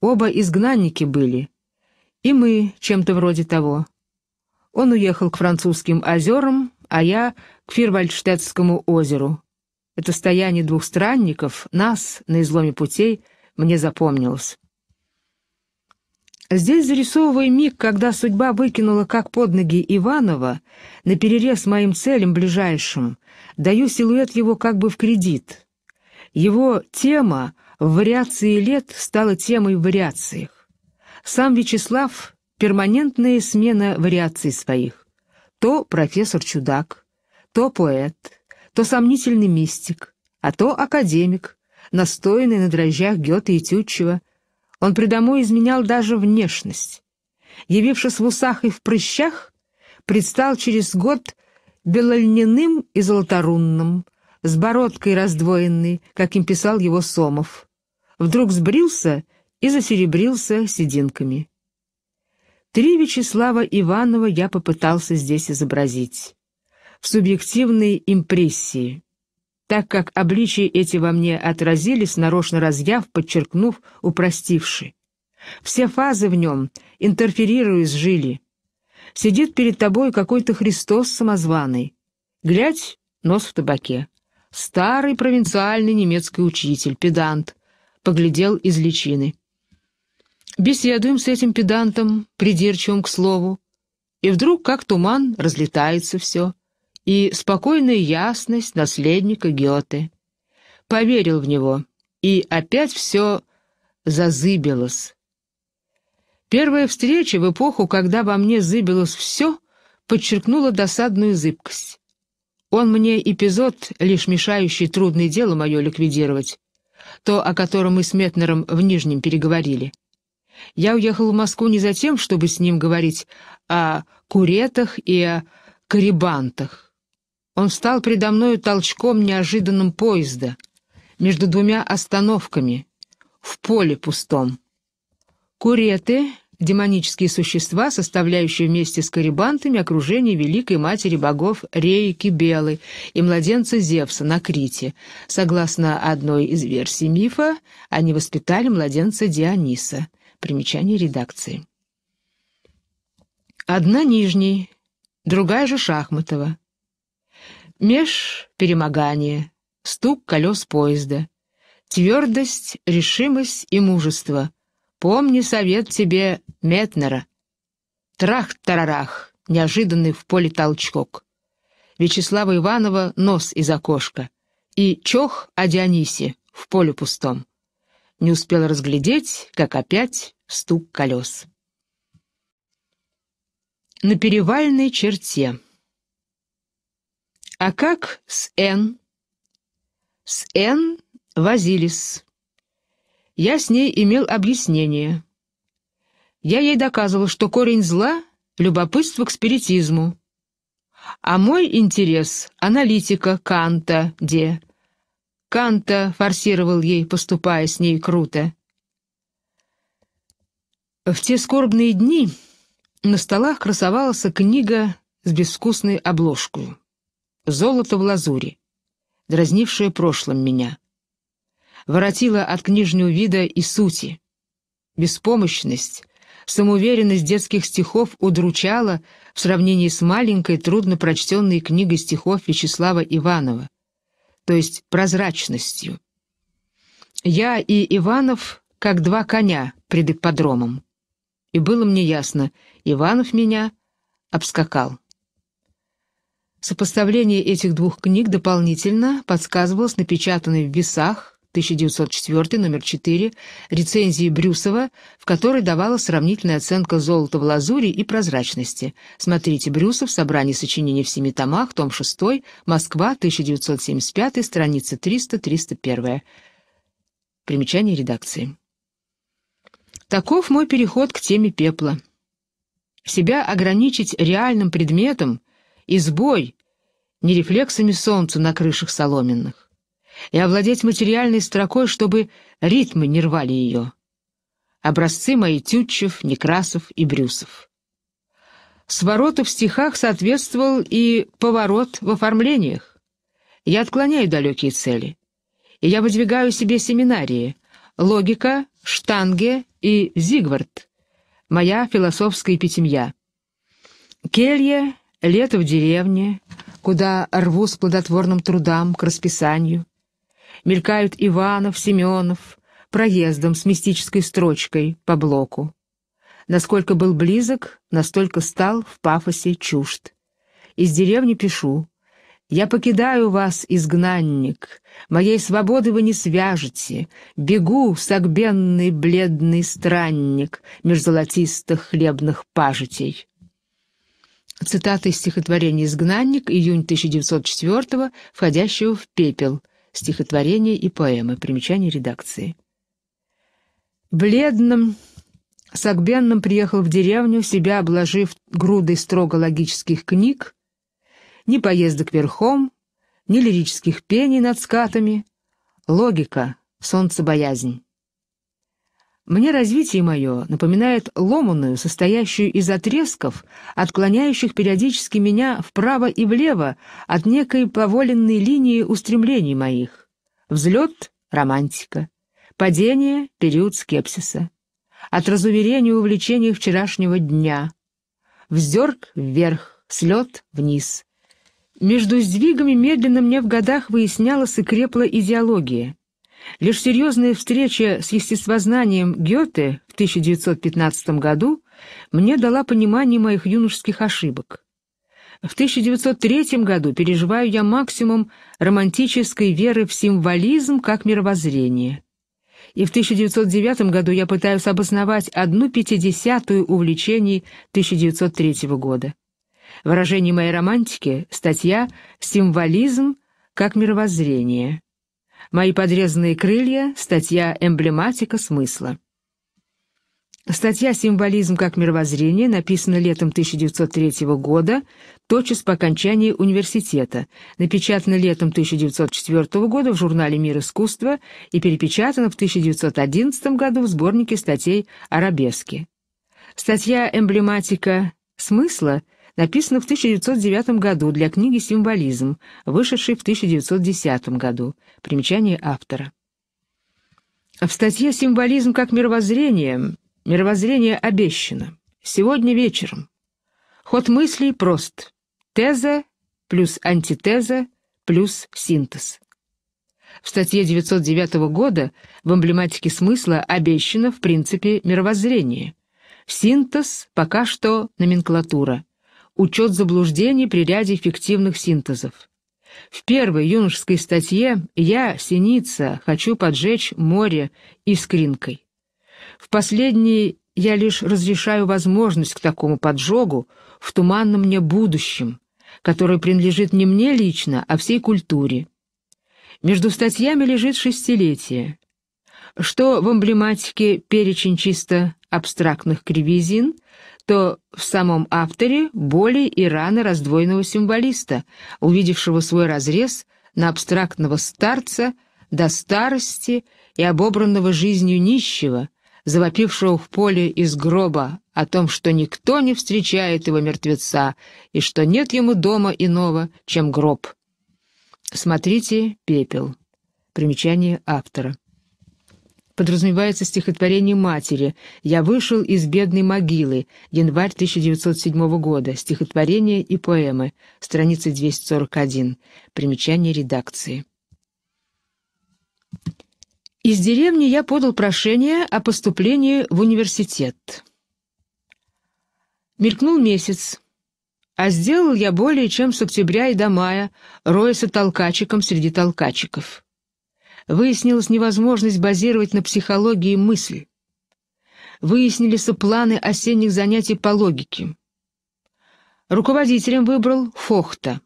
Оба изгнанники были. И мы чем-то вроде того. Он уехал к французским озерам, а я к Фирвальдштетскому озеру. Это стояние двух странников, нас, на изломе путей, мне запомнилось. Здесь зарисовывая миг, когда судьба выкинула как под ноги Иванова, перерез моим целям ближайшим, даю силуэт его как бы в кредит. Его тема в вариации лет стала темой в вариациях. Сам Вячеслав — перманентная смена вариаций своих. То профессор-чудак, то поэт, то сомнительный мистик, а то академик, настойный на дрожжах Гёте и Тютчева. Он предо изменял даже внешность. Явившись в усах и в прыщах, предстал через год — белольняным и золоторунным, с бородкой раздвоенной, как им писал его Сомов. Вдруг сбрился и засеребрился сединками. Три Вячеслава Иванова я попытался здесь изобразить. В субъективной импрессии. Так как обличия эти во мне отразились, нарочно разъяв, подчеркнув, упростивши. Все фазы в нем, интерферируя с жили. Сидит перед тобой какой-то Христос самозваный. Глядь, нос в табаке. Старый провинциальный немецкий учитель, педант. Поглядел из личины. Беседуем с этим педантом, придирчивым к слову. И вдруг, как туман, разлетается все. И спокойная ясность наследника Гёте. Поверил в него. И опять все зазыбилось. Первая встреча в эпоху, когда во мне зыбилось все, подчеркнула досадную зыбкость. Он мне эпизод, лишь мешающий трудное дело мое ликвидировать, то, о котором мы с Метнером в Нижнем переговорили. Я уехал в Москву не за тем, чтобы с ним говорить о куретах и о карибантах. Он стал предо мною толчком неожиданным поезда, между двумя остановками, в поле пустом. Куреты — демонические существа, составляющие вместе с карибантами окружение Великой Матери Богов Рейки Белой и младенца Зевса на Крите. Согласно одной из версий мифа, они воспитали младенца Диониса. Примечание редакции. Одна нижней, другая же Шахматова. Меж перемогание, стук колес поезда, твердость, решимость и мужество — Помни совет тебе Метнера. Трах-тарарах, неожиданный в поле толчок. Вячеслава Иванова нос из окошка. И чох о Дионисе в поле пустом. Не успел разглядеть, как опять стук колес. На перевальной черте. А как с Н? С Н возились. Я с ней имел объяснение. Я ей доказывал, что корень зла — любопытство к спиритизму. А мой интерес — аналитика Канта, где... Канта форсировал ей, поступая с ней круто. В те скорбные дни на столах красовалась книга с безвкусной обложкой «Золото в лазуре, дразнившая прошлым меня воротила от книжного вида и сути. Беспомощность, самоуверенность детских стихов удручала в сравнении с маленькой, трудно прочтенной книгой стихов Вячеслава Иванова, то есть прозрачностью. Я и Иванов как два коня пред ипподромом. И было мне ясно, Иванов меня обскакал. Сопоставление этих двух книг дополнительно подсказывалось напечатанной в весах 1904, номер 4, рецензии Брюсова, в которой давала сравнительная оценка золота в лазури и прозрачности. Смотрите Брюсов, собрание сочинений в семи томах, том 6, Москва, 1975, страница 300-301. Примечание редакции. Таков мой переход к теме пепла. Себя ограничить реальным предметом, избой, не рефлексами солнца на крышах соломенных и овладеть материальной строкой, чтобы ритмы не рвали ее. Образцы мои Тютчев, Некрасов и Брюсов. Свороту в стихах соответствовал и поворот в оформлениях. Я отклоняю далекие цели, и я выдвигаю себе семинарии «Логика», «Штанге» и «Зигвард» — моя философская пятимья. Келья, лето в деревне, куда рву с плодотворным трудам, к расписанию мелькают Иванов, Семенов, проездом с мистической строчкой по блоку. Насколько был близок, настолько стал в пафосе чужд. Из деревни пишу. «Я покидаю вас, изгнанник, моей свободы вы не свяжете, бегу, согбенный бледный странник меж золотистых хлебных пажитей». Цитата из стихотворения «Изгнанник», июнь 1904 входящего в «Пепел», Стихотворения и поэмы. Примечание редакции. Бледным Сагбенным приехал в деревню, себя обложив грудой строго логических книг, ни поездок верхом, ни лирических пений над скатами. Логика, солнцебоязнь. Мне развитие мое напоминает ломаную, состоящую из отрезков, отклоняющих периодически меня вправо и влево от некой поволенной линии устремлений моих. Взлет — романтика, падение — период скепсиса, от разуверения увлечений вчерашнего дня, вздерг вверх, слет вниз. Между сдвигами медленно мне в годах выяснялась и крепла идеология — Лишь серьезная встреча с естествознанием Гёте в 1915 году мне дала понимание моих юношеских ошибок. В 1903 году переживаю я максимум романтической веры в символизм как мировоззрение. И в 1909 году я пытаюсь обосновать одну пятидесятую увлечений 1903 года. Выражение моей романтики – статья «Символизм как мировоззрение». Мои подрезанные крылья, статья «Эмблематика смысла». Статья «Символизм как мировоззрение» написана летом 1903 года, тотчас по окончании университета, напечатана летом 1904 года в журнале «Мир искусства» и перепечатана в 1911 году в сборнике статей «Арабески». Статья «Эмблематика смысла» написано в 1909 году для книги «Символизм», вышедшей в 1910 году. Примечание автора. А в статье «Символизм как мировоззрение» мировоззрение обещано. Сегодня вечером. Ход мыслей прост. Теза плюс антитеза плюс синтез. В статье 909 года в эмблематике смысла обещано в принципе мировоззрение. Синтез пока что номенклатура учет заблуждений при ряде эффективных синтезов. В первой юношеской статье «Я, синица, хочу поджечь море искринкой». В последней я лишь разрешаю возможность к такому поджогу в туманном мне будущем, которое принадлежит не мне лично, а всей культуре. Между статьями лежит шестилетие. Что в эмблематике перечень чисто абстрактных кривизин, что в самом авторе боли и раны раздвоенного символиста, увидевшего свой разрез на абстрактного старца до старости и обобранного жизнью нищего, завопившего в поле из гроба о том, что никто не встречает его мертвеца и что нет ему дома иного, чем гроб. Смотрите «Пепел». Примечание автора подразумевается стихотворение матери «Я вышел из бедной могилы», январь 1907 года, стихотворение и поэмы, страница 241, примечание редакции. Из деревни я подал прошение о поступлении в университет. Мелькнул месяц. А сделал я более чем с октября и до мая, роясь толкачиком среди толкачиков. Выяснилась невозможность базировать на психологии мысли. Выяснились планы осенних занятий по логике. Руководителем выбрал Фохта.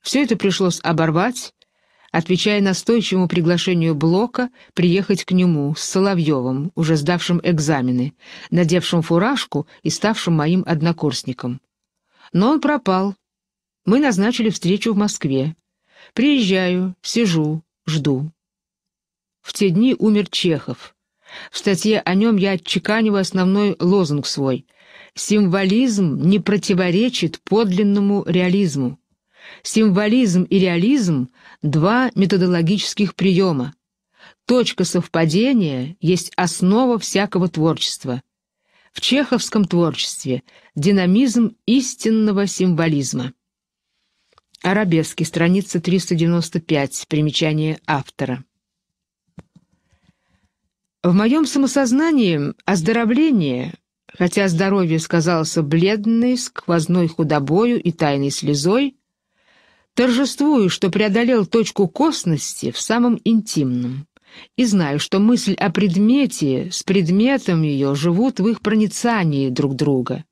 Все это пришлось оборвать, отвечая настойчивому приглашению Блока приехать к нему с Соловьевым, уже сдавшим экзамены, надевшим фуражку и ставшим моим однокурсником. Но он пропал. Мы назначили встречу в Москве. Приезжаю, сижу, жду. В те дни умер Чехов. В статье о нем я отчеканиваю основной лозунг свой. Символизм не противоречит подлинному реализму. Символизм и реализм – два методологических приема. Точка совпадения есть основа всякого творчества. В чеховском творчестве – динамизм истинного символизма. Арабески, страница 395, примечание автора. В моем самосознании оздоровление, хотя здоровье сказалось бледной, сквозной худобою и тайной слезой, торжествую, что преодолел точку косности в самом интимном, и знаю, что мысль о предмете с предметом ее живут в их проницании друг друга.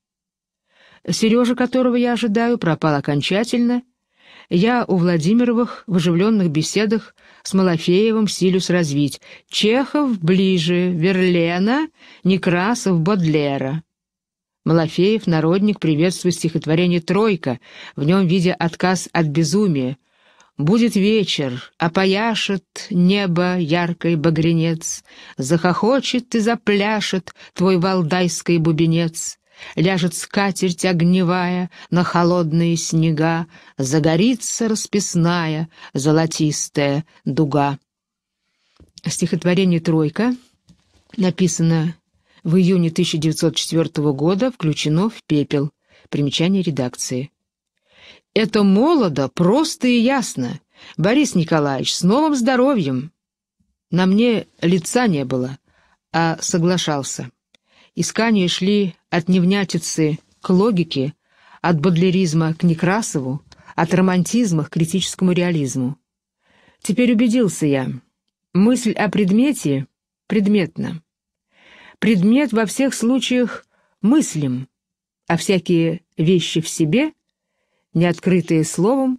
Сережа, которого я ожидаю, пропал окончательно — я у Владимировых в оживленных беседах с Малафеевым силюсь развить. Чехов ближе, Верлена, Некрасов, Бодлера. Малафеев, народник, приветствует стихотворение «Тройка», в нем видя отказ от безумия. Будет вечер, опояшет небо яркой багренец, Захохочет и запляшет твой валдайский бубенец. Ляжет скатерть огневая на холодные снега, Загорится расписная золотистая дуга. Стихотворение «Тройка» написано в июне 1904 года, включено в «Пепел». Примечание редакции. «Это молодо, просто и ясно. Борис Николаевич, с новым здоровьем!» На мне лица не было, а соглашался. Искания шли от невнятицы к логике, от бодлеризма к Некрасову, от романтизма к критическому реализму. Теперь убедился я. Мысль о предмете предметна. Предмет во всех случаях мыслим, а всякие вещи в себе, не открытые словом,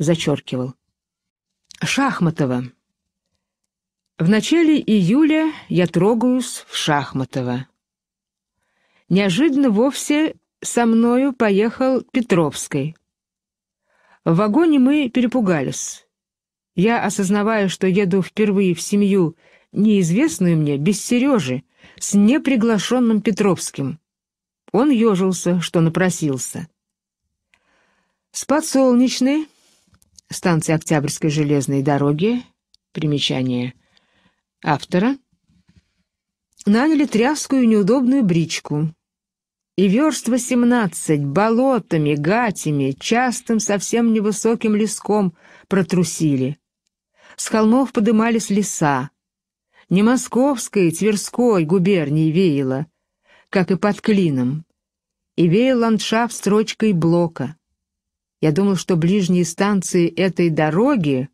зачеркивал. Шахматова. В начале июля я трогаюсь в Шахматово неожиданно вовсе со мною поехал Петровской. В вагоне мы перепугались. Я, осознавая, что еду впервые в семью, неизвестную мне, без Сережи, с неприглашенным Петровским. Он ежился, что напросился. С подсолнечной, станция Октябрьской железной дороги, примечание автора, наняли тряскую неудобную бричку и верст восемнадцать болотами, гатями, частым совсем невысоким леском протрусили. С холмов подымались леса. Не московской, Тверской губернии веяло, как и под клином, и веял ландшафт строчкой блока. Я думал, что ближние станции этой дороги,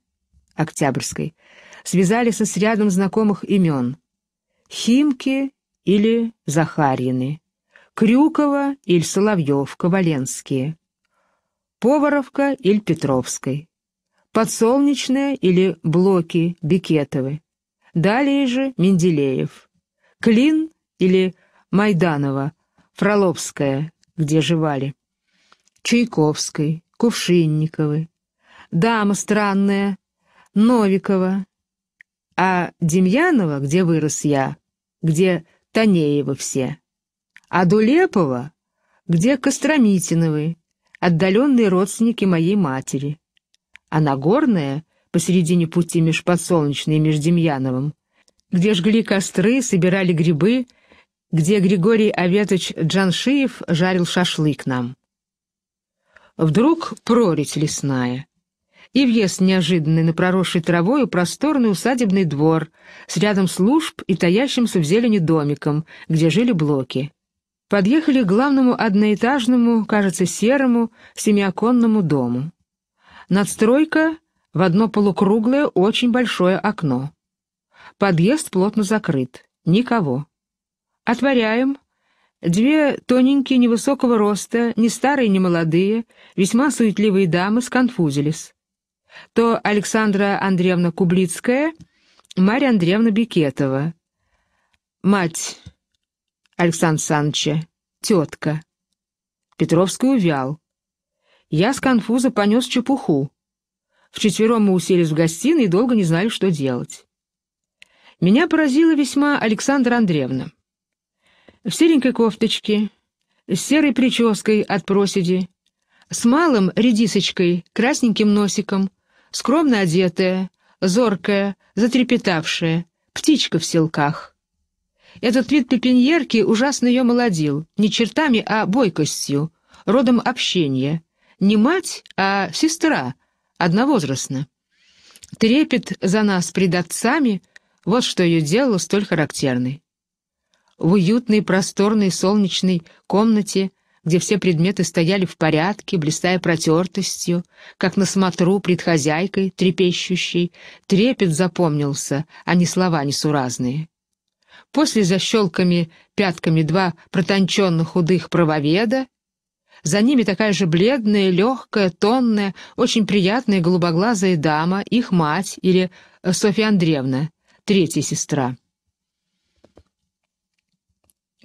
Октябрьской, связались с рядом знакомых имен — Химки или Захарьины. Крюкова или Соловьев, Коваленские, Поваровка или Петровской, Подсолнечная или Блоки, Бекетовы, далее же Менделеев, Клин или Майданова, Фроловская, где жевали, Чайковской, Кувшинниковы, Дама странная, Новикова, а Демьянова, где вырос я, где Танеева все а Дулепова, где Костромитиновы, отдаленные родственники моей матери, а Нагорная посередине пути меж Подсолнечной и меж Демьяновым, где жгли костры, собирали грибы, где Григорий Аветович Джаншиев жарил шашлык нам. Вдруг прорить лесная, и въезд неожиданный на проросшей травою просторный усадебный двор с рядом служб и таящимся в зелени домиком, где жили блоки подъехали к главному одноэтажному, кажется, серому, семиоконному дому. Надстройка в одно полукруглое, очень большое окно. Подъезд плотно закрыт. Никого. Отворяем. Две тоненькие, невысокого роста, не старые, не молодые, весьма суетливые дамы сконфузились. То Александра Андреевна Кублицкая, Марья Андреевна Бекетова. Мать Александра Саныча, тетка. Петровский увял. Я с конфуза понес чепуху. Вчетвером мы уселись в гостиной и долго не знали, что делать. Меня поразила весьма Александра Андреевна. В серенькой кофточке, с серой прической от проседи, с малым редисочкой, красненьким носиком, скромно одетая, зоркая, затрепетавшая, птичка в селках. Этот вид пепеньерки ужасно ее молодил, не чертами, а бойкостью, родом общения. Не мать, а сестра, одновозрастно. Трепет за нас пред отцами — вот что ее делало столь характерной. В уютной, просторной, солнечной комнате, где все предметы стояли в порядке, блистая протертостью, как на смотру пред хозяйкой, трепещущей, трепет запомнился, а не слова несуразные после за щелками пятками два протонченных худых правоведа, за ними такая же бледная, легкая, тонная, очень приятная голубоглазая дама, их мать или э, Софья Андреевна, третья сестра.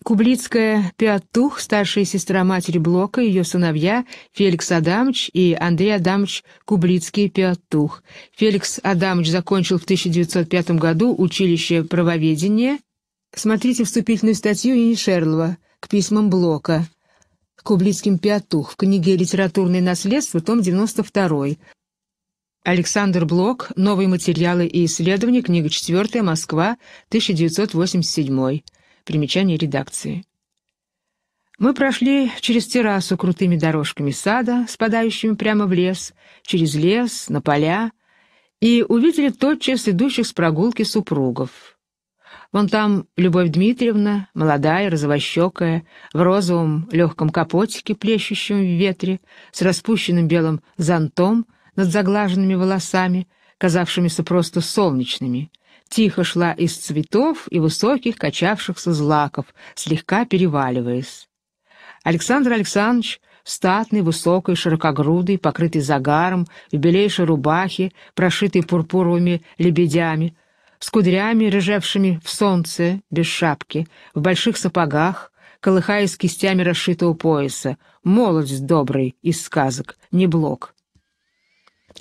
Кублицкая Пятух, старшая сестра матери Блока, ее сыновья Феликс Адамович и Андрей Адамович Кублицкий Пятух. Феликс Адамович закончил в 1905 году училище правоведения – Смотрите вступительную статью Ини Шерлова к письмам Блока Кублицким Пятух в книге «Литературное наследство», том 92. Александр Блок, «Новые материалы и исследования», книга 4, Москва, 1987. Примечание редакции. Мы прошли через террасу крутыми дорожками сада, спадающими прямо в лес, через лес, на поля, и увидели тотчас идущих с прогулки супругов. Вон там Любовь Дмитриевна, молодая, розовощекая, в розовом легком капотике, плещущем в ветре, с распущенным белым зонтом над заглаженными волосами, казавшимися просто солнечными, тихо шла из цветов и высоких качавшихся злаков, слегка переваливаясь. Александр Александрович статный, высокий, широкогрудый, покрытый загаром, в белейшей рубахе, прошитый пурпуровыми лебедями, с кудрями, рыжевшими в солнце, без шапки, в больших сапогах, колыхаясь кистями расшитого пояса, молодец добрый из сказок, не блок.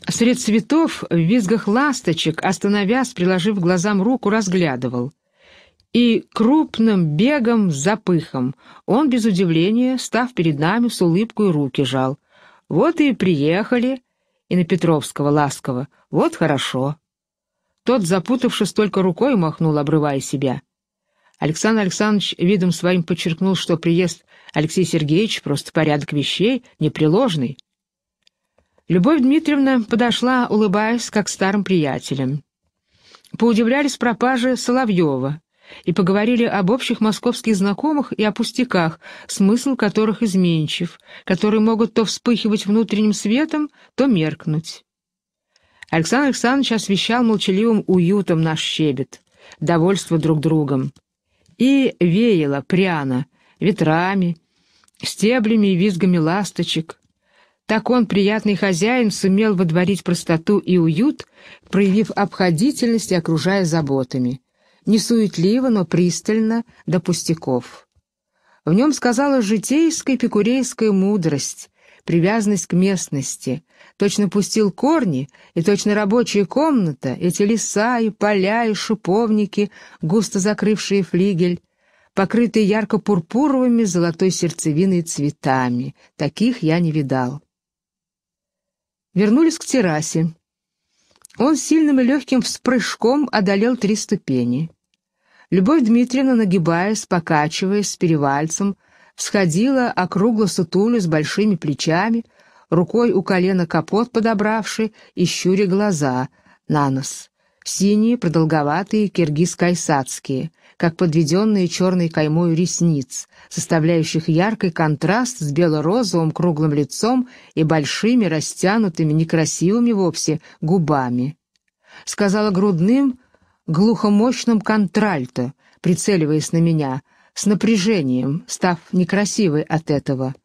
Сред цветов в визгах ласточек, остановясь, приложив глазам руку, разглядывал. И крупным бегом, запыхом, он без удивления, став перед нами, с улыбкой руки жал. «Вот и приехали!» — и на Петровского ласково. «Вот хорошо!» Тот, запутавшись, только рукой махнул, обрывая себя. Александр Александрович видом своим подчеркнул, что приезд Алексея Сергеевича — просто порядок вещей, непреложный. Любовь Дмитриевна подошла, улыбаясь, как старым приятелям. Поудивлялись пропаже Соловьева и поговорили об общих московских знакомых и о пустяках, смысл которых изменчив, которые могут то вспыхивать внутренним светом, то меркнуть. Александр Александрович освещал молчаливым уютом наш щебет, довольство друг другом. И веяло пряно, ветрами, стеблями и визгами ласточек. Так он, приятный хозяин, сумел водворить простоту и уют, проявив обходительность и окружая заботами. Не суетливо, но пристально, до пустяков. В нем сказала житейская пикурейская мудрость, привязанность к местности, точно пустил корни, и точно рабочая комната, эти леса и поля и шиповники, густо закрывшие флигель, покрытые ярко-пурпуровыми золотой сердцевиной цветами. Таких я не видал. Вернулись к террасе. Он сильным и легким вспрыжком одолел три ступени. Любовь Дмитриевна, нагибаясь, покачиваясь, с перевальцем, всходила округло сутулю с большими плечами — рукой у колена капот подобравши и щуря глаза, на нос. Синие, продолговатые, киргиз-кайсацкие, как подведенные черной каймой ресниц, составляющих яркий контраст с бело-розовым круглым лицом и большими, растянутыми, некрасивыми вовсе, губами. Сказала грудным, глухомощным контральто, прицеливаясь на меня, с напряжением, став некрасивой от этого —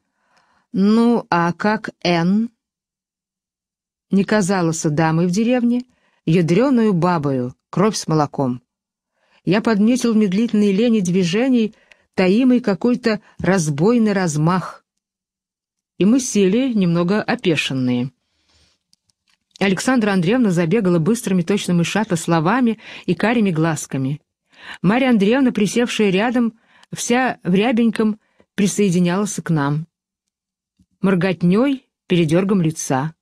«Ну, а как Энн?» Не казалась дамой в деревне, ядреную бабою, кровь с молоком. Я подметил в медлительной лени движений таимый какой-то разбойный размах. И мы сели, немного опешенные. Александра Андреевна забегала быстрыми, точно мышата, словами и карими глазками. Марья Андреевна, присевшая рядом, вся в рябеньком, присоединялась к нам морготней, передергом лица.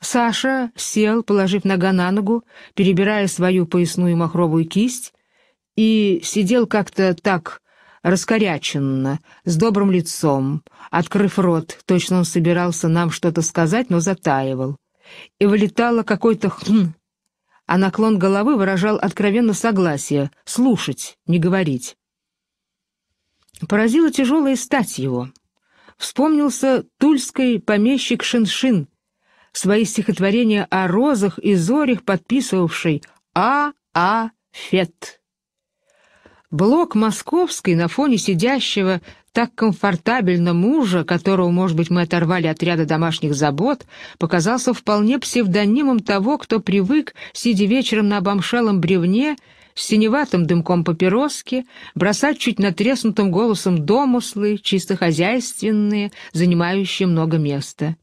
Саша сел, положив нога на ногу, перебирая свою поясную махровую кисть, и сидел как-то так раскоряченно, с добрым лицом, открыв рот, точно он собирался нам что-то сказать, но затаивал. И вылетало какой-то «хм», а наклон головы выражал откровенно согласие — слушать, не говорить. Поразила тяжелая стать его вспомнился тульский помещик Шиншин, свои стихотворения о розах и зорях подписывавший А. А. Фет. Блок московский на фоне сидящего так комфортабельно мужа, которого, может быть, мы оторвали от ряда домашних забот, показался вполне псевдонимом того, кто привык, сидя вечером на обомшалом бревне, с синеватым дымком папироски, бросать чуть натреснутым голосом домыслы, чисто хозяйственные, занимающие много места.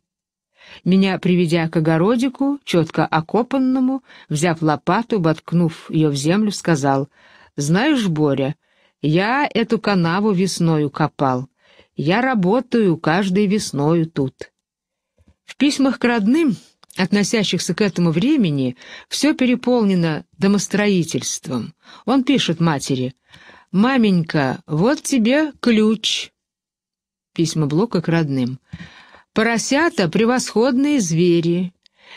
Меня, приведя к огородику, четко окопанному, взяв лопату, боткнув ее в землю, сказал, «Знаешь, Боря, я эту канаву весною копал. Я работаю каждой весною тут». В письмах к родным относящихся к этому времени, все переполнено домостроительством. Он пишет матери «Маменька, вот тебе ключ». Письма Блока к родным. «Поросята — превосходные звери.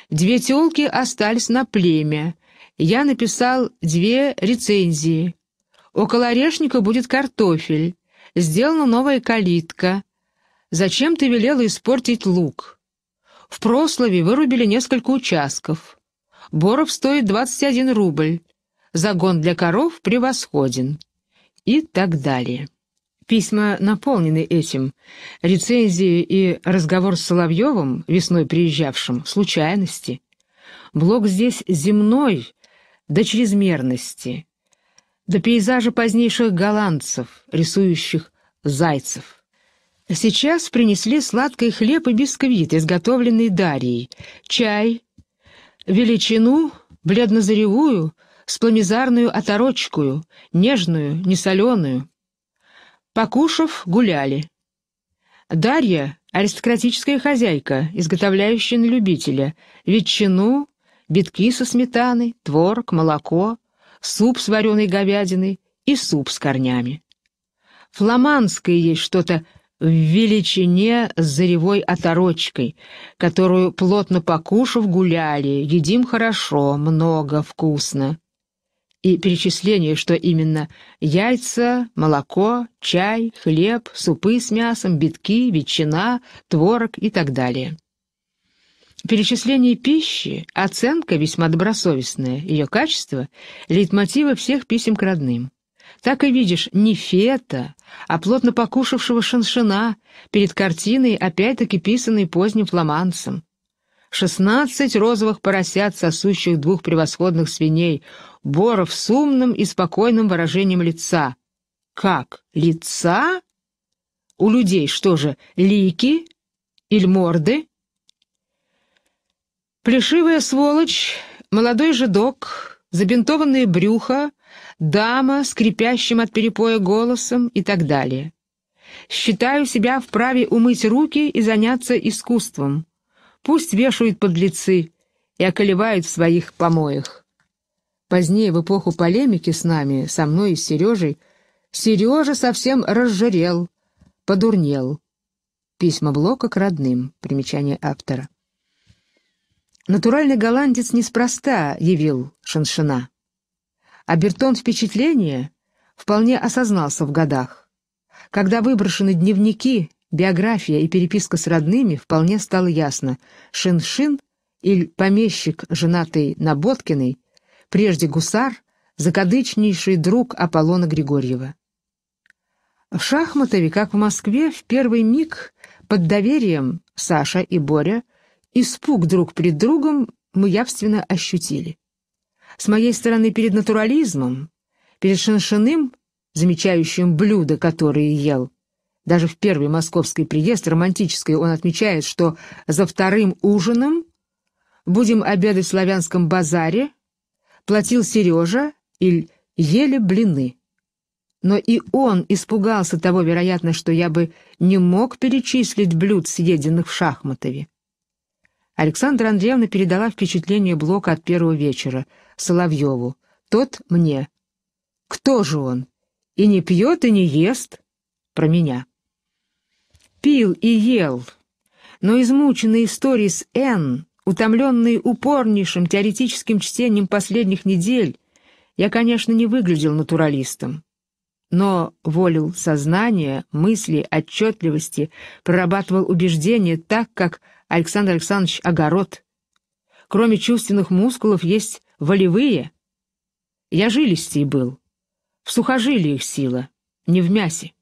Две тёлки остались на племя. Я написал две рецензии. Около орешника будет картофель. Сделана новая калитка. Зачем ты велела испортить лук?» В Прославе вырубили несколько участков. Боров стоит 21 рубль. Загон для коров превосходен. И так далее. Письма наполнены этим. Рецензии и разговор с Соловьевым, весной приезжавшим, случайности. Блок здесь земной до чрезмерности, до пейзажа позднейших голландцев, рисующих зайцев. Сейчас принесли сладкий хлеб и бисквит, изготовленный Дарьей, чай, величину, бледнозаревую, с пламизарную оторочкую, нежную, несоленую. Покушав, гуляли. Дарья — аристократическая хозяйка, изготовляющая на любителя ветчину, битки со сметаной, творог, молоко, суп с вареной говядиной и суп с корнями. Фламандское есть что-то в величине с заревой оторочкой, которую, плотно покушав, гуляли, едим хорошо, много, вкусно. И перечисление, что именно яйца, молоко, чай, хлеб, супы с мясом, битки, ветчина, творог и так далее. Перечисление пищи — оценка весьма добросовестная, ее качество — лейтмотивы всех писем к родным. Так и видишь, не фета, а плотно покушавшего шиншина перед картиной, опять-таки писанной поздним фламандцем. Шестнадцать розовых поросят, сосущих двух превосходных свиней, Боров с умным и спокойным выражением лица. Как? Лица? У людей что же, лики? Или морды? Плешивая сволочь, молодой жидок, забинтованное брюхо, дама, скрипящим от перепоя голосом и так далее. Считаю себя вправе умыть руки и заняться искусством. Пусть вешают подлецы и околевают в своих помоях. Позднее, в эпоху полемики с нами, со мной и с Сережей, Сережа совсем разжирел, подурнел. Письма Блока к родным. Примечание автора. Натуральный голландец неспроста явил Шаншина а Бертон впечатление вполне осознался в годах. Когда выброшены дневники, биография и переписка с родными, вполне стало ясно, Шин-Шин или помещик, женатый на Боткиной, прежде гусар, закадычнейший друг Аполлона Григорьева. В Шахматове, как в Москве, в первый миг под доверием Саша и Боря испуг друг перед другом мы явственно ощутили. С моей стороны перед натурализмом, перед шаншиным, замечающим блюда, которые ел, даже в первый московский приезд, романтический, он отмечает, что за вторым ужином будем обедать в славянском базаре, платил Сережа или ели блины. Но и он испугался того, вероятно, что я бы не мог перечислить блюд, съеденных в Шахматове. Александра Андреевна передала впечатление Блока от первого вечера — Соловьеву, тот мне. Кто же он? И не пьет, и не ест? Про меня. Пил и ел, но измученный историей с Н, утомленный упорнейшим теоретическим чтением последних недель, я, конечно, не выглядел натуралистом, но волил сознание, мысли, отчетливости, прорабатывал убеждения так, как Александр Александрович Огород. Кроме чувственных мускулов есть волевые. Я жилистей был. В сухожилиях сила, не в мясе.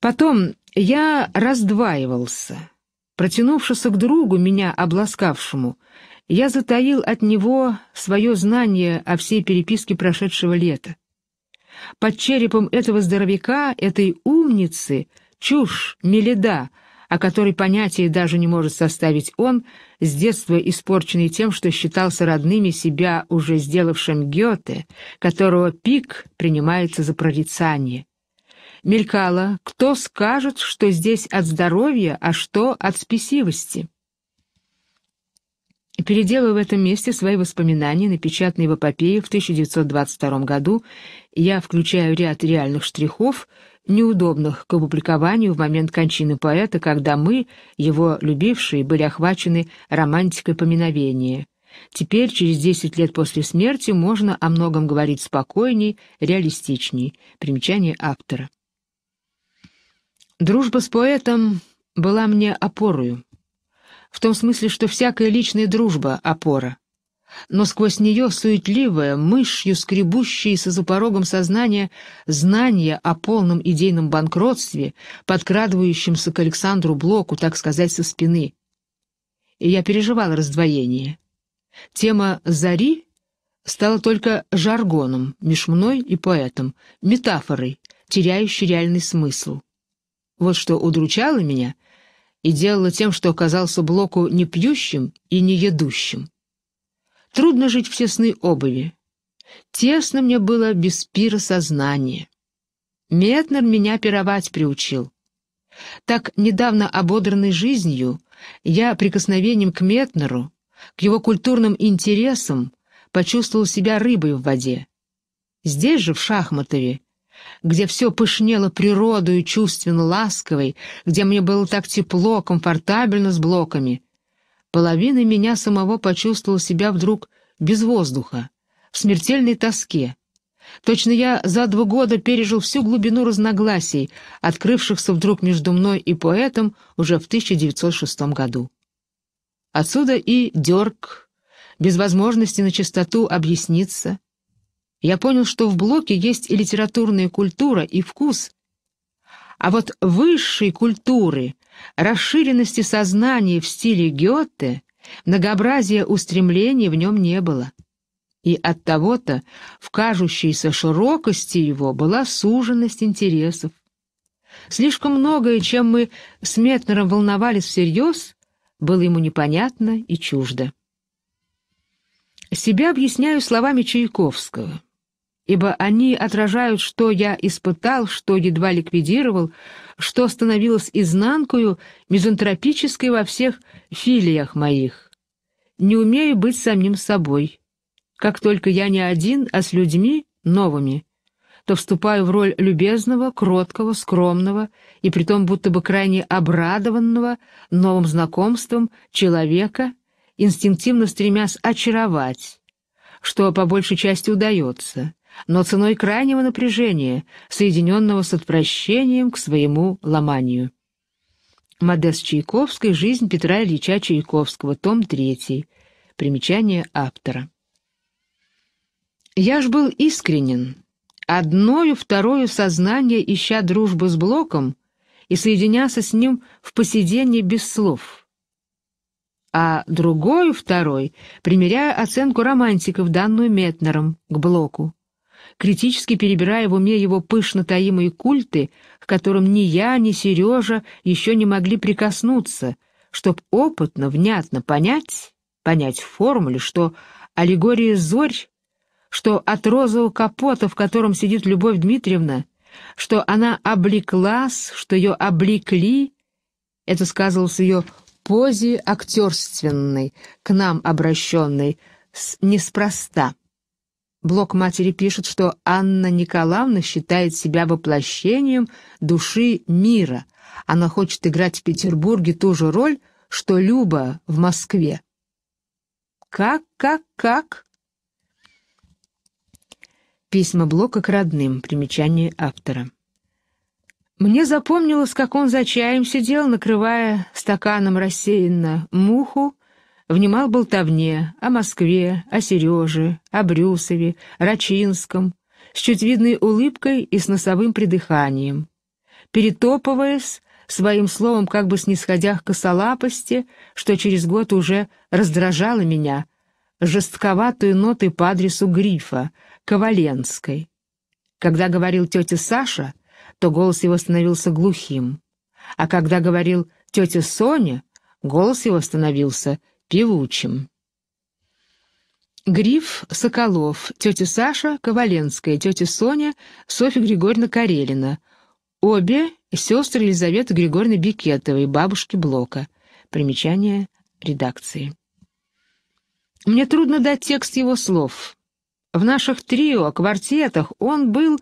Потом я раздваивался. Протянувшись к другу, меня обласкавшему, я затаил от него свое знание о всей переписке прошедшего лета. Под черепом этого здоровяка, этой умницы, чушь, меледа — о которой понятия даже не может составить он, с детства испорченный тем, что считался родными себя уже сделавшим Гёте, которого пик принимается за прорицание. Мелькало, кто скажет, что здесь от здоровья, а что от спесивости. переделывая в этом месте свои воспоминания, напечатанные в эпопее в 1922 году, я включаю ряд реальных штрихов — неудобных к опубликованию в момент кончины поэта, когда мы, его любившие, были охвачены романтикой поминовения. Теперь, через десять лет после смерти, можно о многом говорить спокойней, реалистичней. Примечание автора. Дружба с поэтом была мне опорою. В том смысле, что всякая личная дружба — опора но сквозь нее суетливое, мышью скребущееся за порогом сознания знание о полном идейном банкротстве, подкрадывающемся к Александру Блоку, так сказать, со спины. И я переживал раздвоение. Тема «Зари» стала только жаргоном меж мной и поэтом, метафорой, теряющей реальный смысл. Вот что удручало меня и делало тем, что оказался Блоку не пьющим и не едущим. Трудно жить в тесной обуви. Тесно мне было без пира сознания. Метнер меня пировать приучил. Так недавно ободранной жизнью, я прикосновением к Метнеру, к его культурным интересам, почувствовал себя рыбой в воде. Здесь же, в Шахматове, где все пышнело природою чувственно ласковой, где мне было так тепло, комфортабельно с блоками — Половины меня самого почувствовал себя вдруг без воздуха, в смертельной тоске. Точно я за два года пережил всю глубину разногласий, открывшихся вдруг между мной и поэтом уже в 1906 году. Отсюда и дерг, без возможности на чистоту объясниться. Я понял, что в блоке есть и литературная культура, и вкус, а вот высшей культуры, расширенности сознания в стиле Гёте, многообразия устремлений в нем не было. И от того то в кажущейся широкости его была суженность интересов. Слишком многое, чем мы с Метнером волновались всерьез, было ему непонятно и чуждо. Себя объясняю словами Чайковского — ибо они отражают, что я испытал, что едва ликвидировал, что становилось изнанкою, мизантропической во всех филиях моих. Не умею быть самим собой. Как только я не один, а с людьми новыми, то вступаю в роль любезного, кроткого, скромного и притом будто бы крайне обрадованного новым знакомством человека, инстинктивно стремясь очаровать, что по большей части удается но ценой крайнего напряжения, соединенного с отвращением к своему ломанию. Модест Чайковской «Жизнь Петра Ильича Чайковского», том 3. Примечание автора. Я ж был искренен. Одною, второю сознание, ища дружбы с Блоком и соединялся с ним в посидении без слов. А другой, второй, примеряя оценку романтиков, данную Метнером, к Блоку критически перебирая в уме его пышно таимые культы, к которым ни я, ни Сережа еще не могли прикоснуться, чтоб опытно, внятно понять, понять в формуле, что аллегория зорь, что от розового капота, в котором сидит Любовь Дмитриевна, что она облеклась, что ее облекли, это сказывалось ее позе актерственной, к нам обращенной, с неспроста. Блок матери пишет, что Анна Николаевна считает себя воплощением души мира. Она хочет играть в Петербурге ту же роль, что Люба в Москве. Как, как, как? Письма Блока к родным. Примечание автора. Мне запомнилось, как он за чаем сидел, накрывая стаканом рассеянно муху, внимал болтовне о Москве, о Сереже, о Брюсове, Рачинском, с чуть видной улыбкой и с носовым придыханием. Перетопываясь, своим словом как бы снисходя к косолапости, что через год уже раздражало меня, жестковатую ноты по адресу грифа, Коваленской. Когда говорил тетя Саша, то голос его становился глухим, а когда говорил тетя Соня, голос его становился певучим. Гриф Соколов, тетя Саша Коваленская, тетя Соня Софья Григорьевна Карелина. Обе сестры Елизаветы Григорьевны Бикетовой, бабушки Блока. Примечание редакции. Мне трудно дать текст его слов. В наших трио, квартетах он был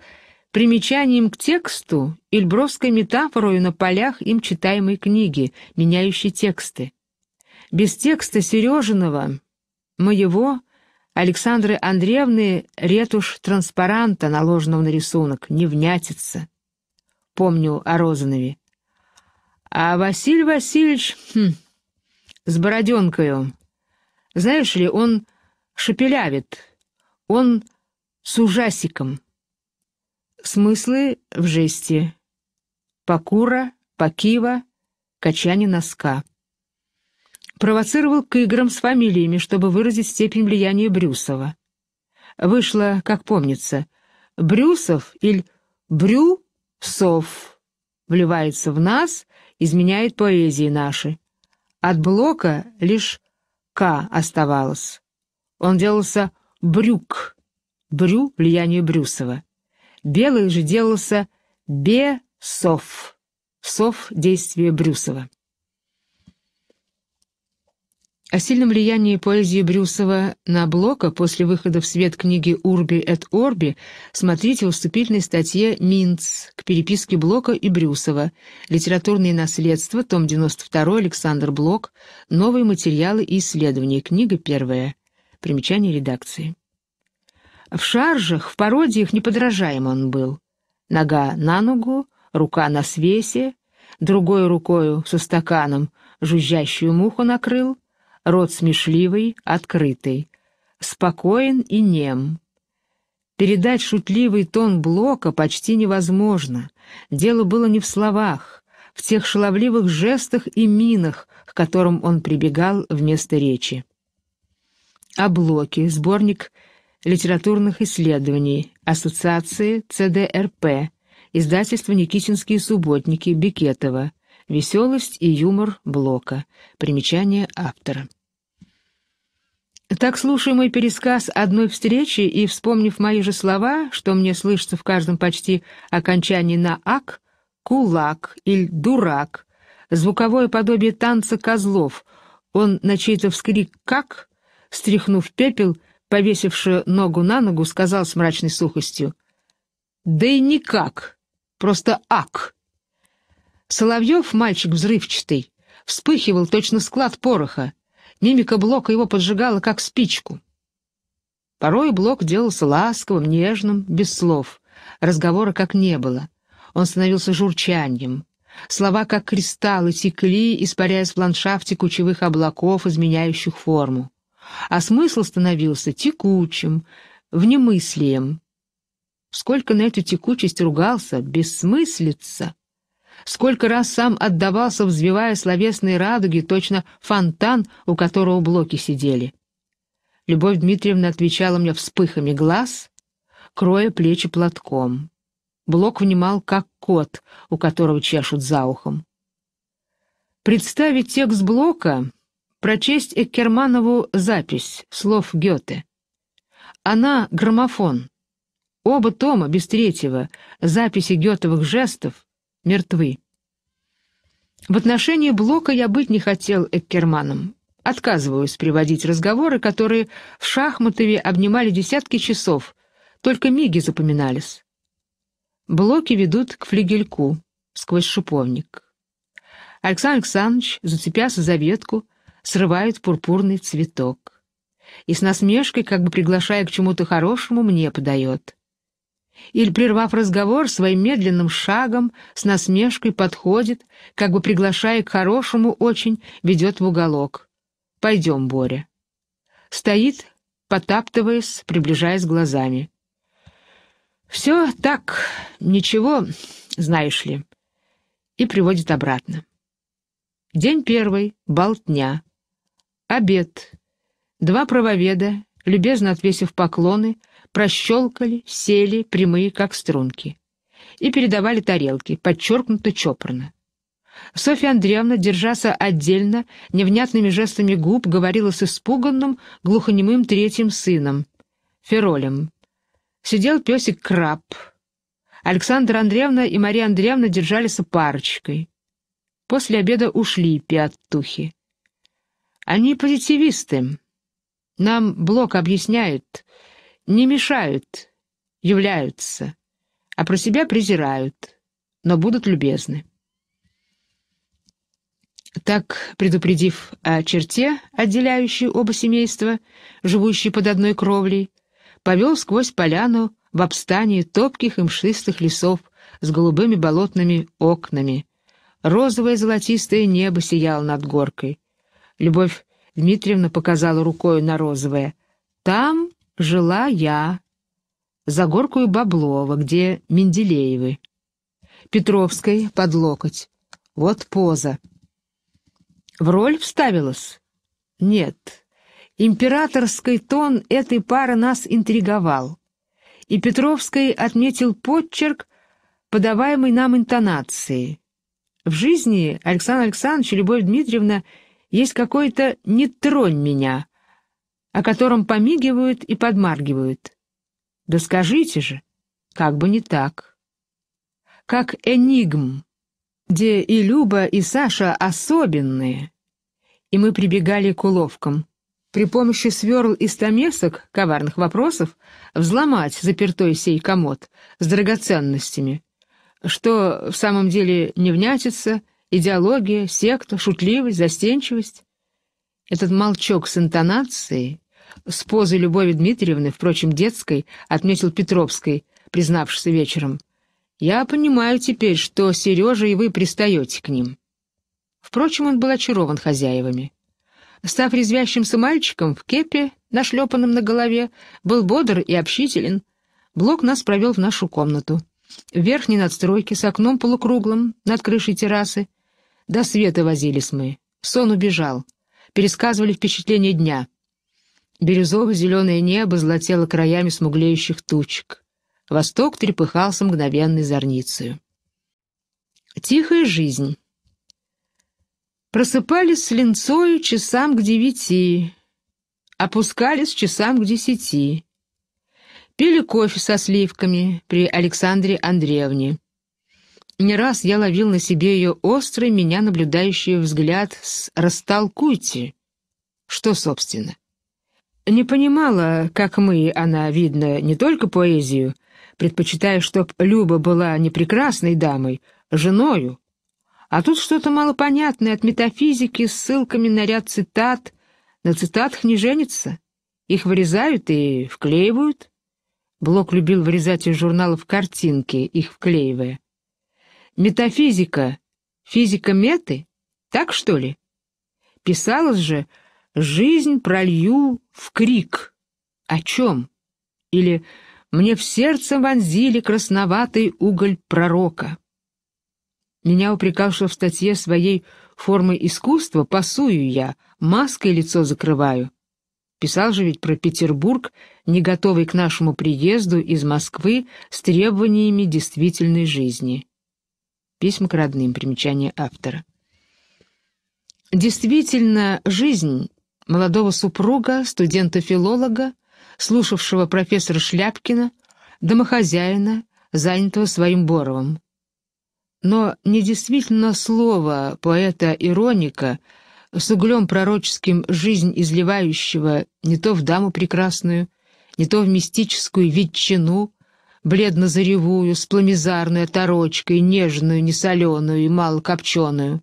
примечанием к тексту, ильбровской метафорой на полях им читаемой книги, меняющей тексты. Без текста Сережиного, моего, Александры Андреевны ретушь транспаранта, наложенного на рисунок, не внятится. Помню о Розанове. А Василий Васильевич хм, с бороденкою. Знаешь ли, он шепелявит, он с ужасиком. Смыслы в жести. Покура, покива, качание носка провоцировал к играм с фамилиями, чтобы выразить степень влияния Брюсова. Вышло, как помнится, Брюсов или Брюсов вливается в нас, изменяет поэзии наши. От Блока лишь «к» оставалось. Он делался «брюк», «брю» влиянию Брюсова. Белый же делался «бесов», «сов» действие Брюсова. О сильном влиянии поэзии Брюсова на Блока после выхода в свет книги «Урби эт Орби» смотрите в вступительной статье «Минц» к переписке Блока и Брюсова, «Литературные наследства», том 92, Александр Блок, «Новые материалы и исследования», книга первая, примечание редакции. В шаржах, в пародиях неподражаем он был. Нога на ногу, рука на свесе, другой рукою со стаканом жужжащую муху накрыл — рот смешливый, открытый, спокоен и нем. Передать шутливый тон Блока почти невозможно. Дело было не в словах, в тех шаловливых жестах и минах, к которым он прибегал вместо речи. О Блоке, сборник литературных исследований, ассоциации ЦДРП, издательство «Никитинские субботники» Бекетова, «Веселость и юмор Блока», примечание автора. Так, слушая мой пересказ одной встречи и вспомнив мои же слова, что мне слышится в каждом почти окончании на «ак», «кулак» или «дурак», звуковое подобие танца козлов, он на чей-то вскрик «как», стряхнув пепел, повесивши ногу на ногу, сказал с мрачной сухостью, «Да и никак, просто «ак». Соловьев, мальчик взрывчатый, вспыхивал точно склад пороха, Мимика Блока его поджигала, как спичку. Порой Блок делался ласковым, нежным, без слов. Разговора как не было. Он становился журчанием. Слова, как кристаллы, текли, испаряясь в ландшафте кучевых облаков, изменяющих форму. А смысл становился текучим, внемыслием. Сколько на эту текучесть ругался, бессмыслица сколько раз сам отдавался, взвивая словесные радуги, точно фонтан, у которого блоки сидели. Любовь Дмитриевна отвечала мне вспыхами глаз, кроя плечи платком. Блок внимал, как кот, у которого чешут за ухом. Представить текст Блока, прочесть Эккерманову запись слов Гёте. Она — граммофон. Оба тома, без третьего, записи Гётовых жестов, мертвы. В отношении Блока я быть не хотел Эккерманом. Отказываюсь приводить разговоры, которые в Шахматове обнимали десятки часов, только миги запоминались. Блоки ведут к флигельку, сквозь шиповник. Александр Александрович, зацепясь за ветку, срывает пурпурный цветок. И с насмешкой, как бы приглашая к чему-то хорошему, мне подает. Иль, прервав разговор, своим медленным шагом с насмешкой подходит, как бы приглашая к хорошему очень, ведет в уголок. «Пойдем, Боря». Стоит, потаптываясь, приближаясь глазами. «Все так, ничего, знаешь ли». И приводит обратно. День первый, болтня. Обед. Два правоведа, любезно отвесив поклоны, прощелкали, сели, прямые, как струнки, и передавали тарелки, подчеркнуто чопорно. Софья Андреевна, держася отдельно, невнятными жестами губ, говорила с испуганным, глухонемым третьим сыном, Феролем. Сидел песик Краб. Александра Андреевна и Мария Андреевна держались парочкой. После обеда ушли пятухи. Они позитивисты. Нам Блок объясняет, не мешают, являются, а про себя презирают, но будут любезны. Так, предупредив о черте, отделяющей оба семейства, живущие под одной кровлей, повел сквозь поляну в обстании топких и мшистых лесов с голубыми болотными окнами. Розовое золотистое небо сияло над горкой. Любовь Дмитриевна показала рукой на розовое. Там жила я за горкую Баблова, где Менделеевы. Петровской под локоть. Вот поза. В роль вставилась? Нет. Императорский тон этой пары нас интриговал. И Петровской отметил подчерк, подаваемой нам интонации. В жизни, Александр Александрович и Любовь Дмитриевна, есть какой-то «не тронь меня», о котором помигивают и подмаргивают. Да скажите же, как бы не так. Как «Энигм», где и Люба, и Саша особенные. И мы прибегали к уловкам. При помощи сверл и стамесок, коварных вопросов, взломать запертой сей комод с драгоценностями, что в самом деле не невнятица, идеология, секта, шутливость, застенчивость. Этот молчок с интонацией с позой Любови Дмитриевны, впрочем, детской, отметил Петровской, признавшись вечером. «Я понимаю теперь, что Сережа и вы пристаете к ним». Впрочем, он был очарован хозяевами. Став резвящимся мальчиком в кепе, нашлепанном на голове, был бодр и общителен. Блок нас провел в нашу комнату. В верхней надстройке с окном полукруглым, над крышей террасы. До света возились мы. Сон убежал. Пересказывали впечатление дня. Бирюзово-зеленое небо злотело краями смуглеющих тучек. Восток трепыхался мгновенной зорницею. Тихая жизнь. Просыпались с линцою часам к девяти, опускались часам к десяти. Пили кофе со сливками при Александре Андреевне. Не раз я ловил на себе ее острый, меня наблюдающий взгляд с «растолкуйте». Что, собственно? — не понимала, как мы, она, видно, не только поэзию, предпочитая, чтоб Люба была не прекрасной дамой, женою. А тут что-то малопонятное от метафизики с ссылками на ряд цитат. На цитатах не женится. Их вырезают и вклеивают. Блок любил вырезать из журналов картинки, их вклеивая. Метафизика. Физика меты? Так, что ли? Писалось же, Жизнь пролью в крик. О чем? Или мне в сердце вонзили красноватый уголь пророка. Меня упрекавшего в статье своей формы искусства пасую я, маской лицо закрываю. Писал же ведь про Петербург, не готовый к нашему приезду из Москвы с требованиями действительной жизни. Письма к родным, примечание автора. Действительно, жизнь молодого супруга, студента-филолога, слушавшего профессора Шляпкина, домохозяина, занятого своим Боровым. Но недействительно слово поэта-ироника с углем пророческим жизнь изливающего не то в даму прекрасную, не то в мистическую ветчину, бледно-заревую, с пламизарной оторочкой, нежную, несоленую и малокопченую.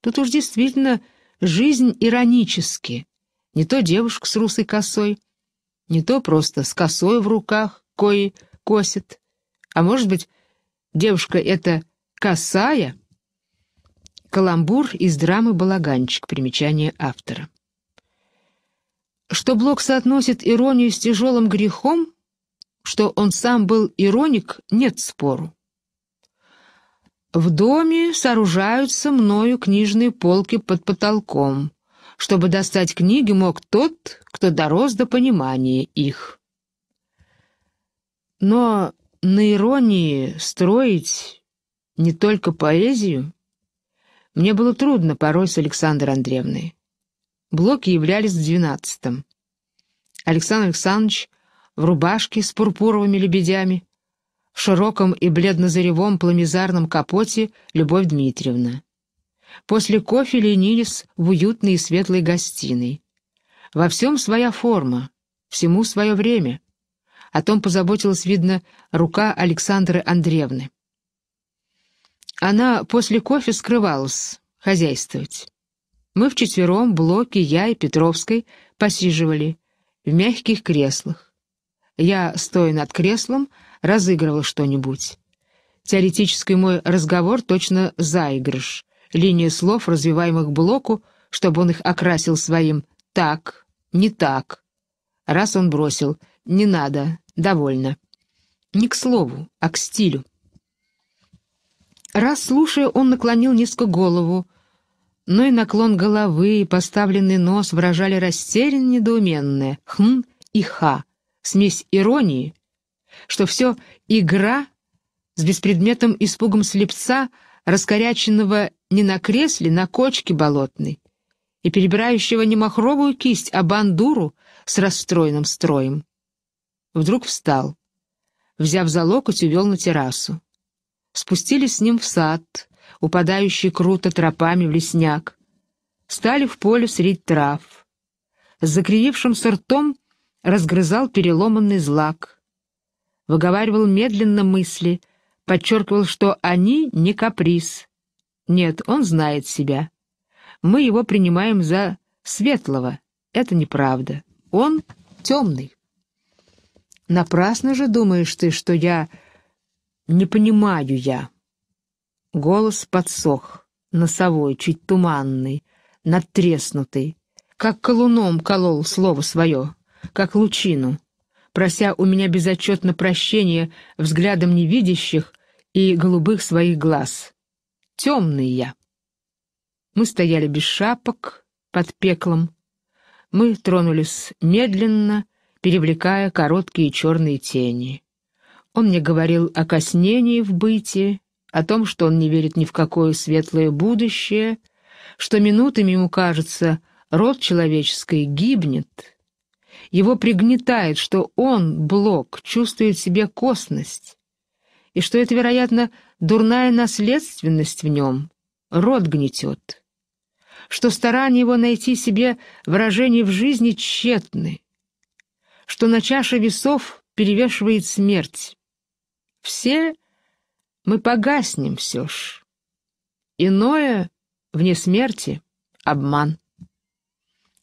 Тут уж действительно жизнь иронически. Не то девушка с русой косой, не то просто с косой в руках кои косит. А может быть, девушка эта косая? Каламбур из драмы «Балаганчик», примечание автора. Что Блок соотносит иронию с тяжелым грехом, что он сам был ироник, нет спору. В доме сооружаются мною книжные полки под потолком. Чтобы достать книги мог тот, кто дорос до понимания их. Но на иронии строить не только поэзию мне было трудно порой с Александрой Андреевной. Блоки являлись в двенадцатом. Александр Александрович в рубашке с пурпуровыми лебедями, в широком и бледно-заревом пламезарном капоте Любовь Дмитриевна. После кофе ленились в уютной и светлой гостиной. Во всем своя форма, всему свое время. О том позаботилась, видно, рука Александры Андреевны. Она после кофе скрывалась хозяйствовать. Мы вчетвером, блоке я и Петровской, посиживали в мягких креслах. Я, стоя над креслом, разыгрывал что-нибудь. теоретический мой разговор точно заигрыш, линия слов, развиваемых Блоку, чтобы он их окрасил своим «так», «не так». Раз он бросил «не надо», «довольно». Не к слову, а к стилю. Раз слушая, он наклонил низко голову, но и наклон головы и поставленный нос выражали растерянно недоуменное «хм» и «ха», смесь иронии что все игра с беспредметным испугом слепца, раскоряченного не на кресле, на кочке болотной, и перебирающего не махровую кисть, а бандуру с расстроенным строем. Вдруг встал. Взяв за локоть, увел на террасу. Спустились с ним в сад, упадающий круто тропами в лесняк. Стали в поле средь трав. С закривившимся ртом разгрызал переломанный злак — выговаривал медленно мысли, подчеркивал, что они не каприз. Нет, он знает себя. Мы его принимаем за светлого. Это неправда. Он темный. Напрасно же думаешь ты, что я... Не понимаю я. Голос подсох, носовой, чуть туманный, надтреснутый, как колуном колол слово свое, как лучину прося у меня безотчетно прощения взглядом невидящих и голубых своих глаз. Темный я. Мы стояли без шапок, под пеклом. Мы тронулись медленно, перевлекая короткие черные тени. Он мне говорил о коснении в бытии, о том, что он не верит ни в какое светлое будущее, что минутами ему кажется, род человеческий гибнет, его пригнетает, что он, Блок, чувствует в себе косность, и что это, вероятно, дурная наследственность в нем, рот гнетет, что старания его найти себе выражение в жизни тщетны, что на чаше весов перевешивает смерть. Все мы погаснем все ж. Иное вне смерти — обман.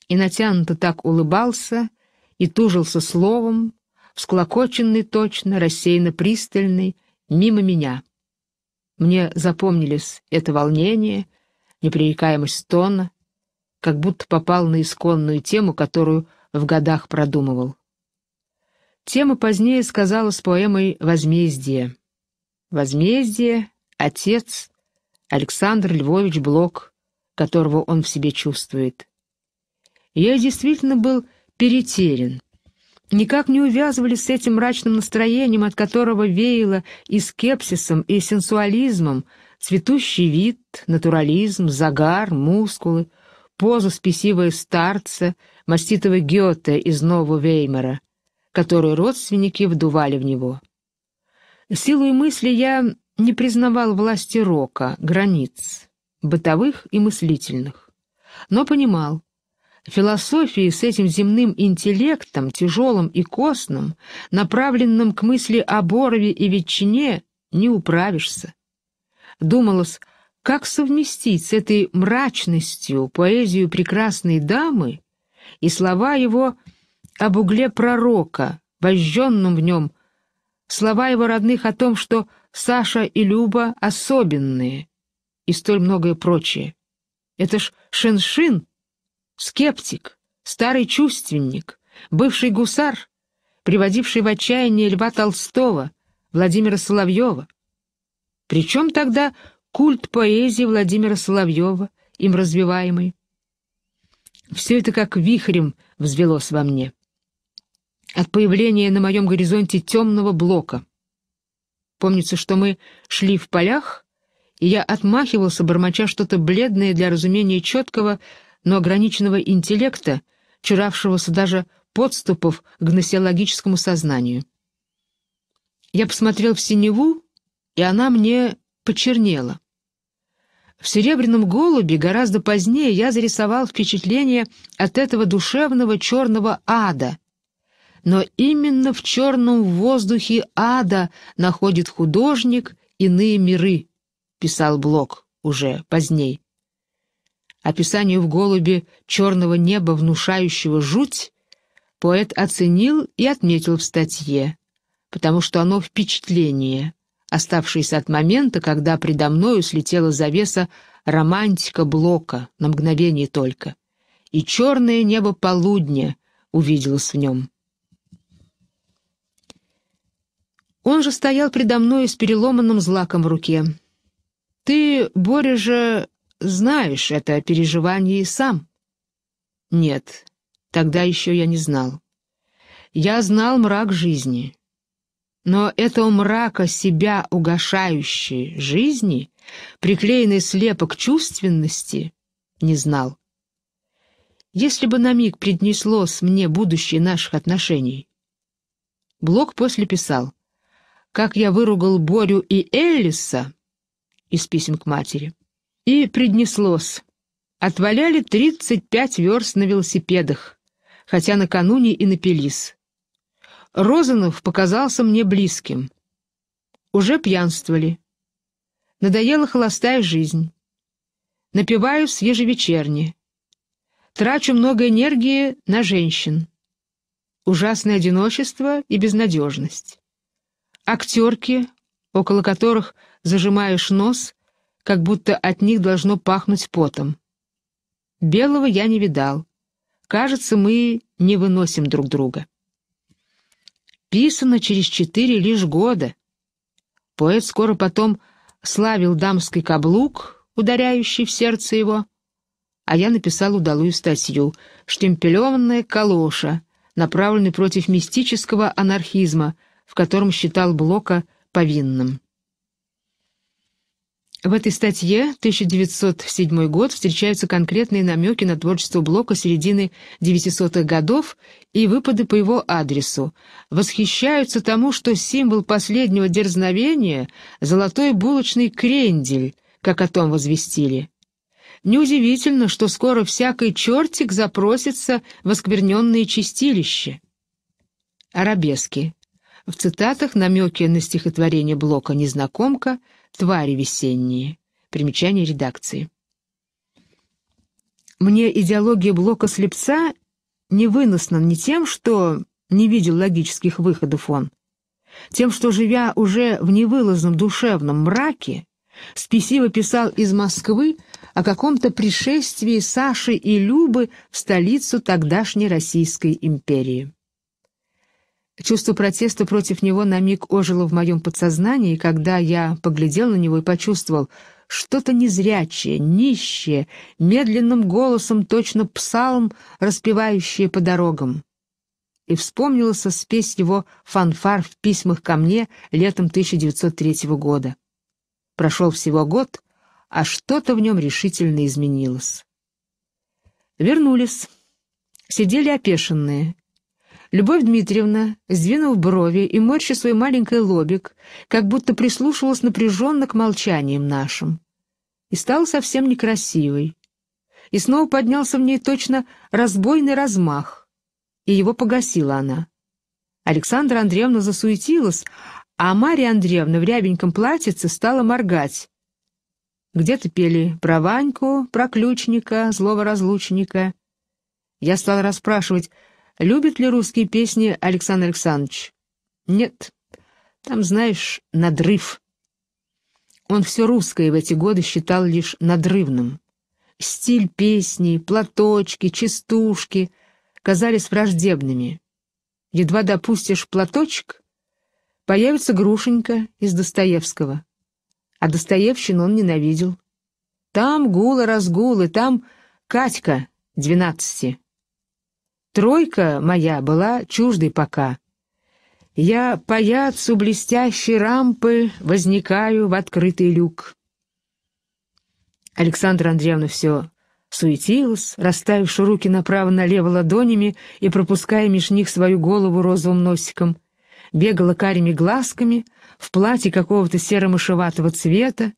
И натянуто так улыбался, и тужился словом, всклокоченный точно, рассеянно пристальный, мимо меня. Мне запомнились это волнение, непререкаемость тона, как будто попал на исконную тему, которую в годах продумывал. Тема позднее сказала с поэмой «Возмездие». «Возмездие», «Отец», Александр Львович Блок, которого он в себе чувствует. Я действительно был Перетерен, Никак не увязывались с этим мрачным настроением, от которого веяло и скепсисом, и сенсуализмом, цветущий вид, натурализм, загар, мускулы, поза спесивая старца, маститого Гёте из Нового Веймара, которую родственники вдували в него. Силой мысли я не признавал власти рока, границ, бытовых и мыслительных, но понимал, философии с этим земным интеллектом, тяжелым и костным, направленным к мысли о борове и ветчине, не управишься. Думалось, как совместить с этой мрачностью поэзию прекрасной дамы и слова его об угле пророка, вожженном в нем, слова его родных о том, что Саша и Люба особенные, и столь многое прочее. Это ж Шеншин Скептик, старый чувственник, бывший гусар, приводивший в отчаяние Льва Толстого, Владимира Соловьева. Причем тогда культ поэзии Владимира Соловьева, им развиваемый? Все это как вихрем взвелось во мне. От появления на моем горизонте темного блока. Помнится, что мы шли в полях, и я отмахивался, бормоча что-то бледное для разумения четкого, но ограниченного интеллекта, чуравшегося даже подступов к гносеологическому сознанию. Я посмотрел в синеву, и она мне почернела. В «Серебряном голубе» гораздо позднее я зарисовал впечатление от этого душевного черного ада. Но именно в черном воздухе ада находит художник иные миры, писал Блок уже поздней описанию в голубе черного неба, внушающего жуть, поэт оценил и отметил в статье, потому что оно впечатление, оставшееся от момента, когда предо мною слетела завеса романтика Блока на мгновение только, и черное небо полудня увиделось в нем. Он же стоял предо мной с переломанным злаком в руке. «Ты, Боря же, знаешь это переживание и сам. Нет, тогда еще я не знал. Я знал мрак жизни. Но этого мрака себя угошающей жизни, приклеенный слепок чувственности, не знал. Если бы на миг преднеслось мне будущее наших отношений. Блок после писал, как я выругал Борю и Эллиса из писем к матери и Приднеслос. Отваляли 35 верст на велосипедах, хотя накануне и напились. Розанов показался мне близким. Уже пьянствовали. Надоела холостая жизнь. Напиваюсь ежевечерне. Трачу много энергии на женщин. Ужасное одиночество и безнадежность. Актерки, около которых зажимаешь нос, как будто от них должно пахнуть потом. Белого я не видал. Кажется, мы не выносим друг друга. Писано через четыре лишь года. Поэт скоро потом славил дамский каблук, ударяющий в сердце его, а я написал удалую статью «Штемпелеванная калоша», направленный против мистического анархизма, в котором считал Блока повинным. В этой статье 1907 год встречаются конкретные намеки на творчество Блока середины 900-х годов и выпады по его адресу. Восхищаются тому, что символ последнего дерзновения – золотой булочный крендель, как о том возвестили. Неудивительно, что скоро всякий чертик запросится в оскверненные чистилище. Арабески. В цитатах намеки на стихотворение Блока «Незнакомка» – твари весенние. Примечание редакции. Мне идеология Блока слепца невыносна не тем, что не видел логических выходов он, тем, что, живя уже в невылазном душевном мраке, спесиво писал из Москвы о каком-то пришествии Саши и Любы в столицу тогдашней Российской империи. Чувство протеста против него на миг ожило в моем подсознании, когда я поглядел на него и почувствовал что-то незрячее, нищее, медленным голосом точно псалм, распевающее по дорогам. И вспомнился спесь его фанфар в письмах ко мне летом 1903 года. Прошел всего год, а что-то в нем решительно изменилось. Вернулись. Сидели опешенные, Любовь Дмитриевна, сдвинув брови и морща свой маленький лобик, как будто прислушивалась напряженно к молчаниям нашим, и стала совсем некрасивой. И снова поднялся в ней точно разбойный размах, и его погасила она. Александра Андреевна засуетилась, а Марья Андреевна в рябеньком платьице стала моргать. Где-то пели про Ваньку, про ключника, злого разлучника. Я стал расспрашивать, Любит ли русские песни Александр Александрович? Нет. Там, знаешь, надрыв. Он все русское в эти годы считал лишь надрывным. Стиль песни, платочки, частушки казались враждебными. Едва допустишь платочек, появится грушенька из Достоевского. А Достоевщину он ненавидел. Там гула-разгулы, там Катька, двенадцати. Тройка моя была чуждой пока. Я по яцу блестящей рампы возникаю в открытый люк. Александра Андреевна все суетилась, расставивши руки направо-налево ладонями и пропуская меж них свою голову розовым носиком. Бегала карими глазками, в платье какого-то серо-мышеватого цвета.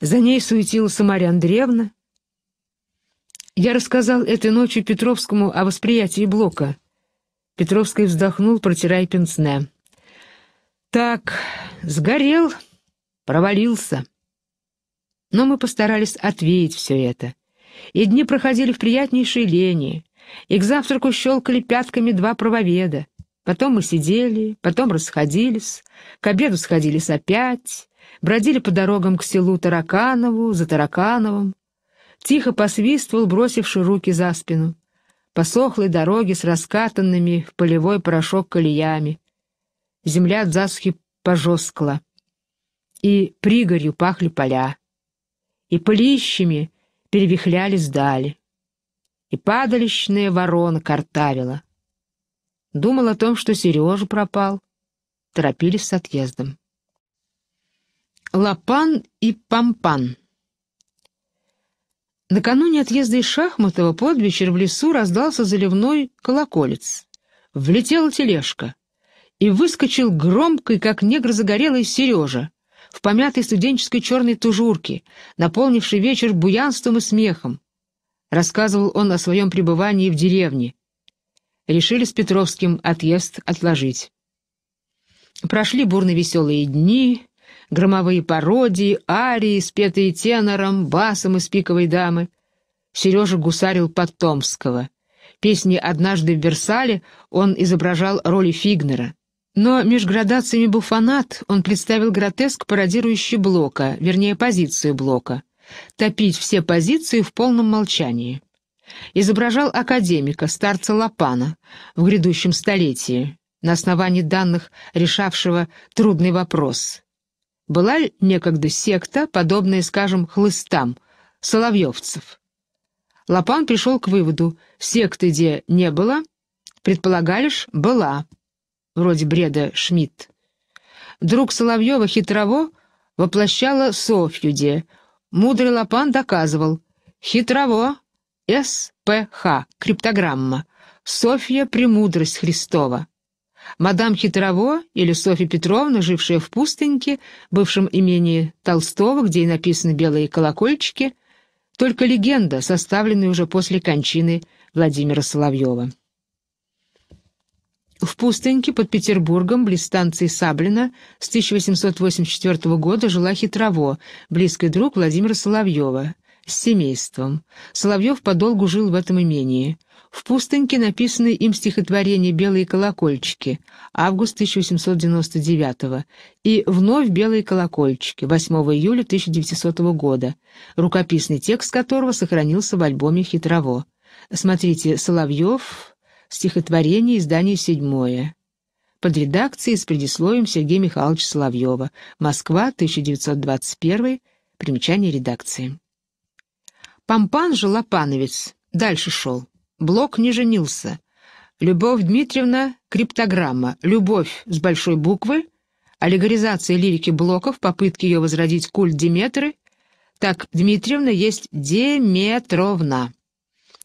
За ней суетилась Марья Андреевна, я рассказал этой ночью Петровскому о восприятии Блока. Петровский вздохнул, протирая пенсне. «Так, сгорел, провалился». Но мы постарались отвеять все это. И дни проходили в приятнейшей лени, и к завтраку щелкали пятками два правоведа. Потом мы сидели, потом расходились, к обеду сходились опять, бродили по дорогам к селу Тараканову, за Таракановым, тихо посвистывал, бросивший руки за спину. По дороги с раскатанными в полевой порошок колеями. Земля от засухи пожескла. И пригорью пахли поля. И пылищами перевихлялись дали. И падалищная ворона картавила. Думал о том, что Сережа пропал. Торопились с отъездом. Лапан и Пампан Накануне отъезда из Шахматова под вечер в лесу раздался заливной колоколец. Влетела тележка. И выскочил громкий, как негр загорелый, Сережа, в помятой студенческой черной тужурке, наполнивший вечер буянством и смехом. Рассказывал он о своем пребывании в деревне. Решили с Петровским отъезд отложить. Прошли бурно веселые дни, громовые пародии, арии, спетые тенором, басом из пиковой дамы. Сережа гусарил Потомского. Песни «Однажды в Версале» он изображал роли Фигнера. Но меж градациями был фанат, он представил гротеск, пародирующий Блока, вернее, позицию Блока. Топить все позиции в полном молчании. Изображал академика, старца Лапана в грядущем столетии, на основании данных, решавшего трудный вопрос была ли некогда секта, подобная, скажем, хлыстам, соловьевцев. Лапан пришел к выводу, секты где не было, предполагалишь, была, вроде бреда Шмидт. Друг Соловьева хитрово воплощала Софью где, мудрый Лапан доказывал, хитрово, СПХ, криптограмма, Софья премудрость Христова. Мадам Хитрово или Софья Петровна, жившая в пустыньке, бывшем имении Толстого, где и написаны белые колокольчики, только легенда, составленная уже после кончины Владимира Соловьева. В пустыньке под Петербургом, близ станции Саблина, с 1884 года жила Хитрово, близкий друг Владимира Соловьева, с семейством. Соловьев подолгу жил в этом имении – в пустынке написаны им стихотворение «Белые колокольчики» август 1899 и «Вновь белые колокольчики» 8 июля 1900 года, рукописный текст которого сохранился в альбоме «Хитрово». Смотрите «Соловьев», стихотворение, издание седьмое. Под редакцией с предисловием Сергея Михайловича Соловьева. Москва, 1921, примечание редакции. Пампан Желопановец. Дальше шел. Блок не женился. Любовь Дмитриевна — криптограмма. Любовь с большой буквы. Аллегоризация лирики Блоков, попытки ее возродить культ Диметры. Так, Дмитриевна есть Деметровна.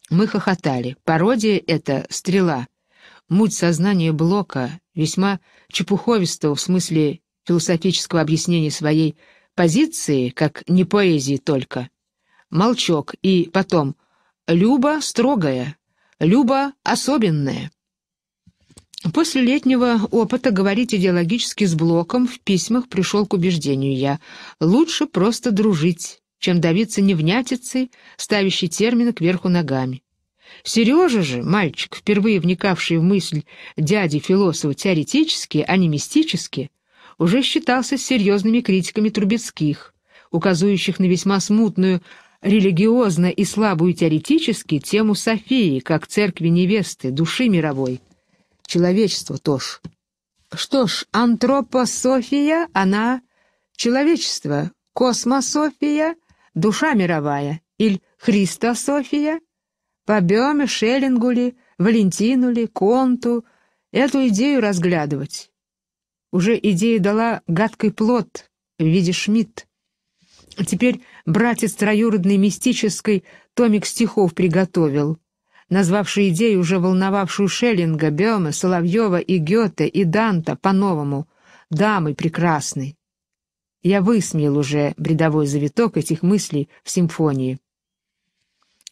Мы хохотали. Пародия — это «Стрела». Муть сознания Блока, весьма чепуховистого в смысле философического объяснения своей позиции, как не поэзии только. Молчок и потом «Люба строгая», Люба особенная. После летнего опыта говорить идеологически с Блоком в письмах пришел к убеждению я. Лучше просто дружить, чем давиться невнятицей, ставящей термины кверху ногами. Сережа же, мальчик, впервые вникавший в мысль дяди-философа теоретически, а не мистически, уже считался серьезными критиками Трубецких, указывающих на весьма смутную религиозно и слабую теоретически тему Софии, как церкви невесты, души мировой. Человечество тоже. Что ж, антропософия, она человечество, космософия, душа мировая, или христософия. По Беме, Шеллингу Валентинули Конту эту идею разглядывать. Уже идея дала гадкий плод в виде Шмидт. А теперь братец троюродный мистической томик стихов приготовил, назвавший идею, уже волновавшую Шеллинга, Бема, Соловьева и Гёте, и Данта по-новому, дамой прекрасной. Я высмеял уже бредовой завиток этих мыслей в симфонии.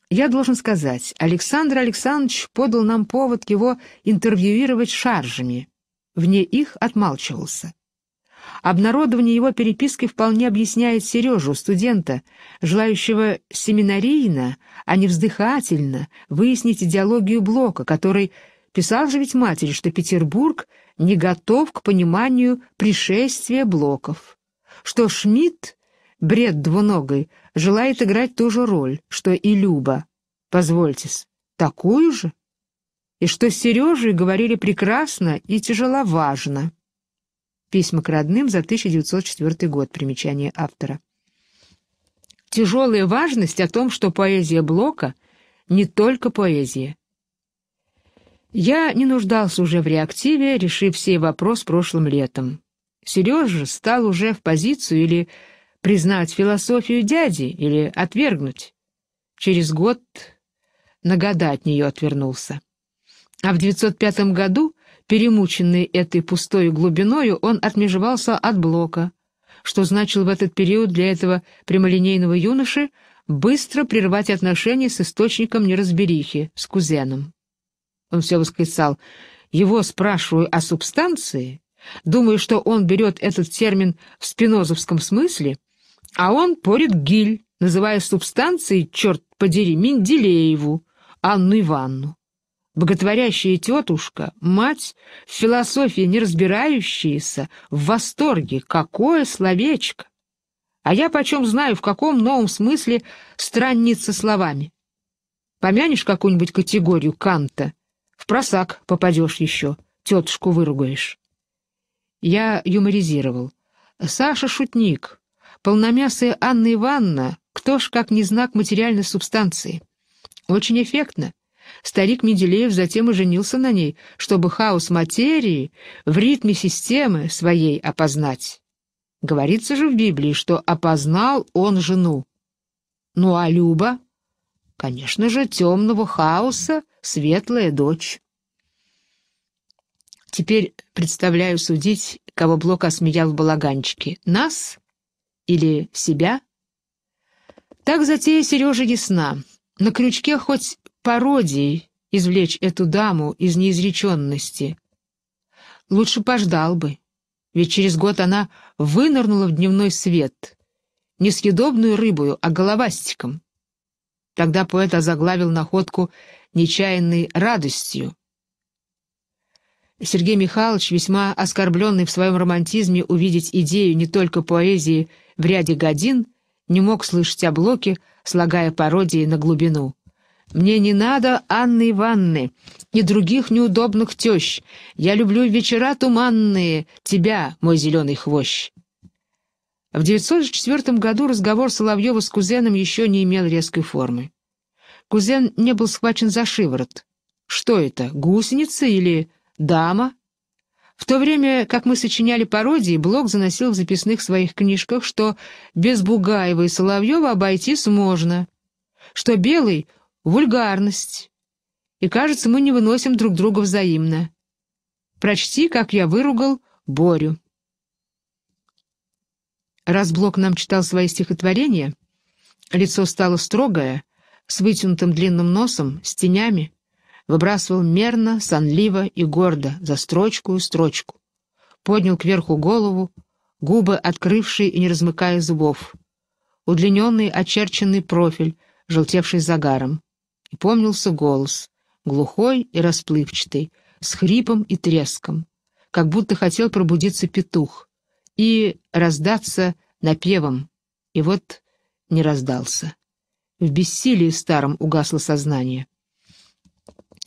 Я должен сказать, Александр Александрович подал нам повод его интервьюировать шаржами. Вне их отмалчивался. Обнародование его переписки вполне объясняет Сережу, студента, желающего семинарийно, а не вздыхательно, выяснить идеологию Блока, который писал же ведь матери, что Петербург не готов к пониманию пришествия Блоков, что Шмидт, бред двуногой, желает играть ту же роль, что и Люба. Позвольтесь, такую же? И что с Сережей говорили прекрасно и тяжеловажно. Письма к родным за 1904 год. Примечание автора. Тяжелая важность о том, что поэзия Блока не только поэзия. Я не нуждался уже в реактиве, решив сей вопрос прошлым летом. Сережа стал уже в позицию или признать философию дяди или отвергнуть. Через год на года от нее отвернулся. А в 905 году Перемученный этой пустой глубиною, он отмежевался от блока, что значил в этот период для этого прямолинейного юноши быстро прервать отношения с источником неразберихи, с кузеном. Он все восклицал. «Его спрашиваю о субстанции, думаю, что он берет этот термин в спинозовском смысле, а он порит гиль, называя субстанцией, черт подери, Менделееву, Анну Иванну". Боготворящая тетушка, мать, в философии не разбирающаяся, в восторге, какое словечко! А я почем знаю, в каком новом смысле странница словами. Помянешь какую-нибудь категорию Канта, в просак попадешь еще, тетушку выругаешь. Я юморизировал. Саша шутник, полномясая Анна Ивановна, кто ж как не знак материальной субстанции. Очень эффектно старик Менделеев затем и женился на ней, чтобы хаос материи в ритме системы своей опознать. Говорится же в Библии, что опознал он жену. Ну а Люба? Конечно же, темного хаоса светлая дочь. Теперь представляю судить, кого Блок осмеял в балаганчике. Нас или себя? Так затея Сережи ясна. На крючке хоть пародией извлечь эту даму из неизреченности. Лучше пождал бы, ведь через год она вынырнула в дневной свет. Не съедобную рыбою, а головастиком. Тогда поэт озаглавил находку нечаянной радостью. Сергей Михайлович, весьма оскорбленный в своем романтизме увидеть идею не только поэзии в ряде годин, не мог слышать о Блоке, слагая пародии на глубину. Мне не надо Анны Ивановны и других неудобных тещ. Я люблю вечера туманные, тебя, мой зеленый хвощ». В 904 году разговор Соловьева с кузеном еще не имел резкой формы. Кузен не был схвачен за шиворот. Что это, гусеница или дама? В то время, как мы сочиняли пародии, Блок заносил в записных своих книжках, что без Бугаева и Соловьева обойтись можно, что Белый вульгарность, и, кажется, мы не выносим друг друга взаимно. Прочти, как я выругал Борю. Раз Блок нам читал свои стихотворения, лицо стало строгое, с вытянутым длинным носом, с тенями, выбрасывал мерно, сонливо и гордо, за строчку и строчку. Поднял кверху голову, губы открывшие и не размыкая зубов. Удлиненный очерченный профиль, желтевший загаром и помнился голос, глухой и расплывчатый, с хрипом и треском, как будто хотел пробудиться петух и раздаться напевом, и вот не раздался. В бессилии старом угасло сознание.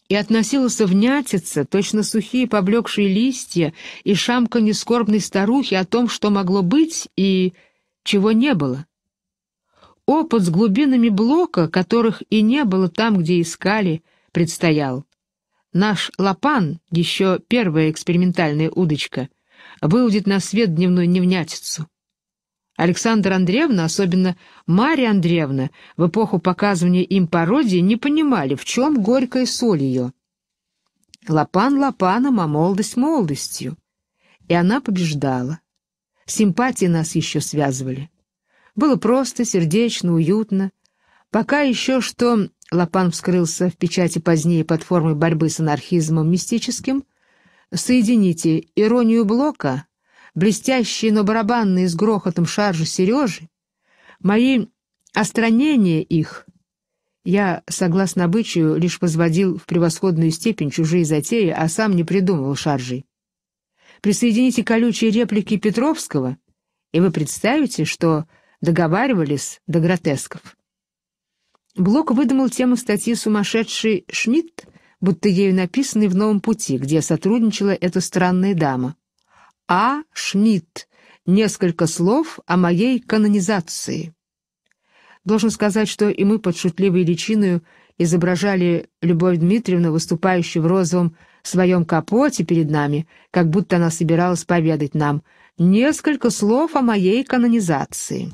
И относился внятица, точно сухие поблекшие листья, и шамка нескорбной старухи о том, что могло быть и чего не было опыт с глубинами блока, которых и не было там, где искали, предстоял. Наш лапан, еще первая экспериментальная удочка, выудит на свет дневную невнятицу. Александра Андреевна, особенно Мария Андреевна, в эпоху показывания им пародии не понимали, в чем горькая соль ее. Лапан лапаном, а молодость молодостью. И она побеждала. Симпатии нас еще связывали. Было просто, сердечно, уютно. Пока еще что Лапан вскрылся в печати позднее под формой борьбы с анархизмом мистическим, соедините иронию Блока, блестящие, но барабанные с грохотом шаржи Сережи, мои остранения их, я, согласно обычаю, лишь возводил в превосходную степень чужие затеи, а сам не придумывал шаржей. Присоедините колючие реплики Петровского, и вы представите, что договаривались до гротесков. Блок выдумал тему статьи «Сумасшедший Шмидт», будто ею написанной в «Новом пути», где сотрудничала эта странная дама. «А. Шмидт. Несколько слов о моей канонизации». Должен сказать, что и мы под шутливой личиною изображали Любовь Дмитриевну, выступающую в розовом своем капоте перед нами, как будто она собиралась поведать нам несколько слов о моей канонизации.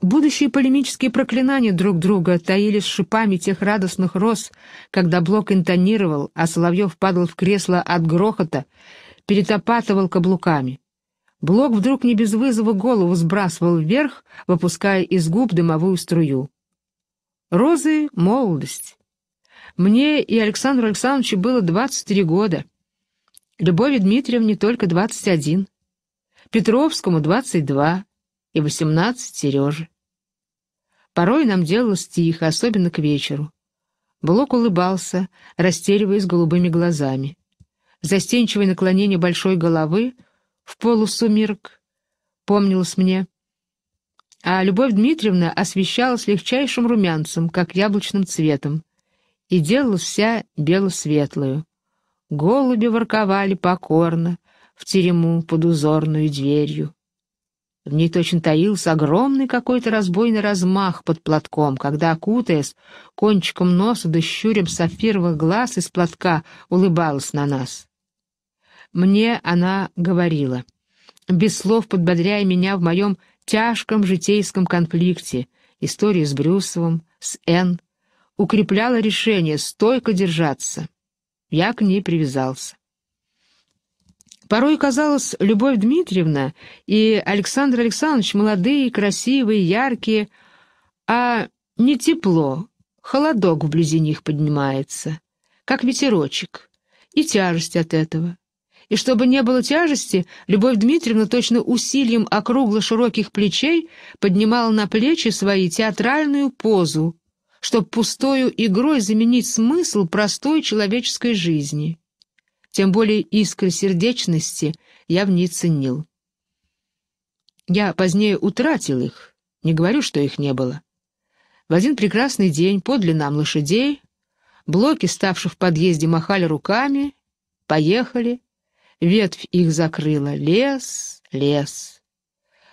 Будущие полемические проклинания друг друга таились шипами тех радостных роз, когда Блок интонировал, а Соловьев падал в кресло от грохота, перетопатывал каблуками. Блок вдруг не без вызова голову сбрасывал вверх, выпуская из губ дымовую струю. Розы — молодость. Мне и Александру Александровичу было 23 года. Любови Дмитриевне только 21. Петровскому — 22 и восемнадцать Сережи. Порой нам делалось тихо, особенно к вечеру. Блок улыбался, растериваясь голубыми глазами. Застенчивое наклонение большой головы в полусумерк помнилось мне. А Любовь Дмитриевна освещалась легчайшим румянцем, как яблочным цветом, и делалась вся бело-светлую. Голуби ворковали покорно в терему под узорную дверью. В ней точно таился огромный какой-то разбойный размах под платком, когда, окутаясь кончиком носа да щурем сапфировых глаз из платка, улыбалась на нас. Мне она говорила, без слов подбодряя меня в моем тяжком житейском конфликте, истории с Брюсовым, с Н, укрепляла решение стойко держаться. Я к ней привязался. Порой казалось, Любовь Дмитриевна и Александр Александрович молодые, красивые, яркие, а не тепло, холодок вблизи них поднимается, как ветерочек, и тяжесть от этого. И чтобы не было тяжести, Любовь Дмитриевна точно усилием округло-широких плечей поднимала на плечи свои театральную позу, чтобы пустою игрой заменить смысл простой человеческой жизни тем более искры сердечности я в ней ценил. Я позднее утратил их, не говорю, что их не было. В один прекрасный день подле нам лошадей, блоки, ставшие в подъезде, махали руками, поехали, ветвь их закрыла, лес, лес.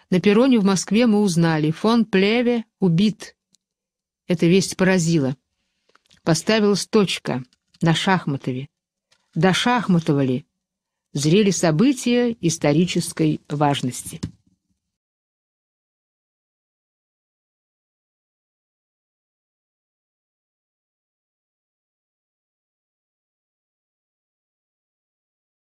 На перроне в Москве мы узнали, фон Плеве убит. Эта весть поразила. Поставилась точка на Шахматове дошахматовали, зрели события исторической важности.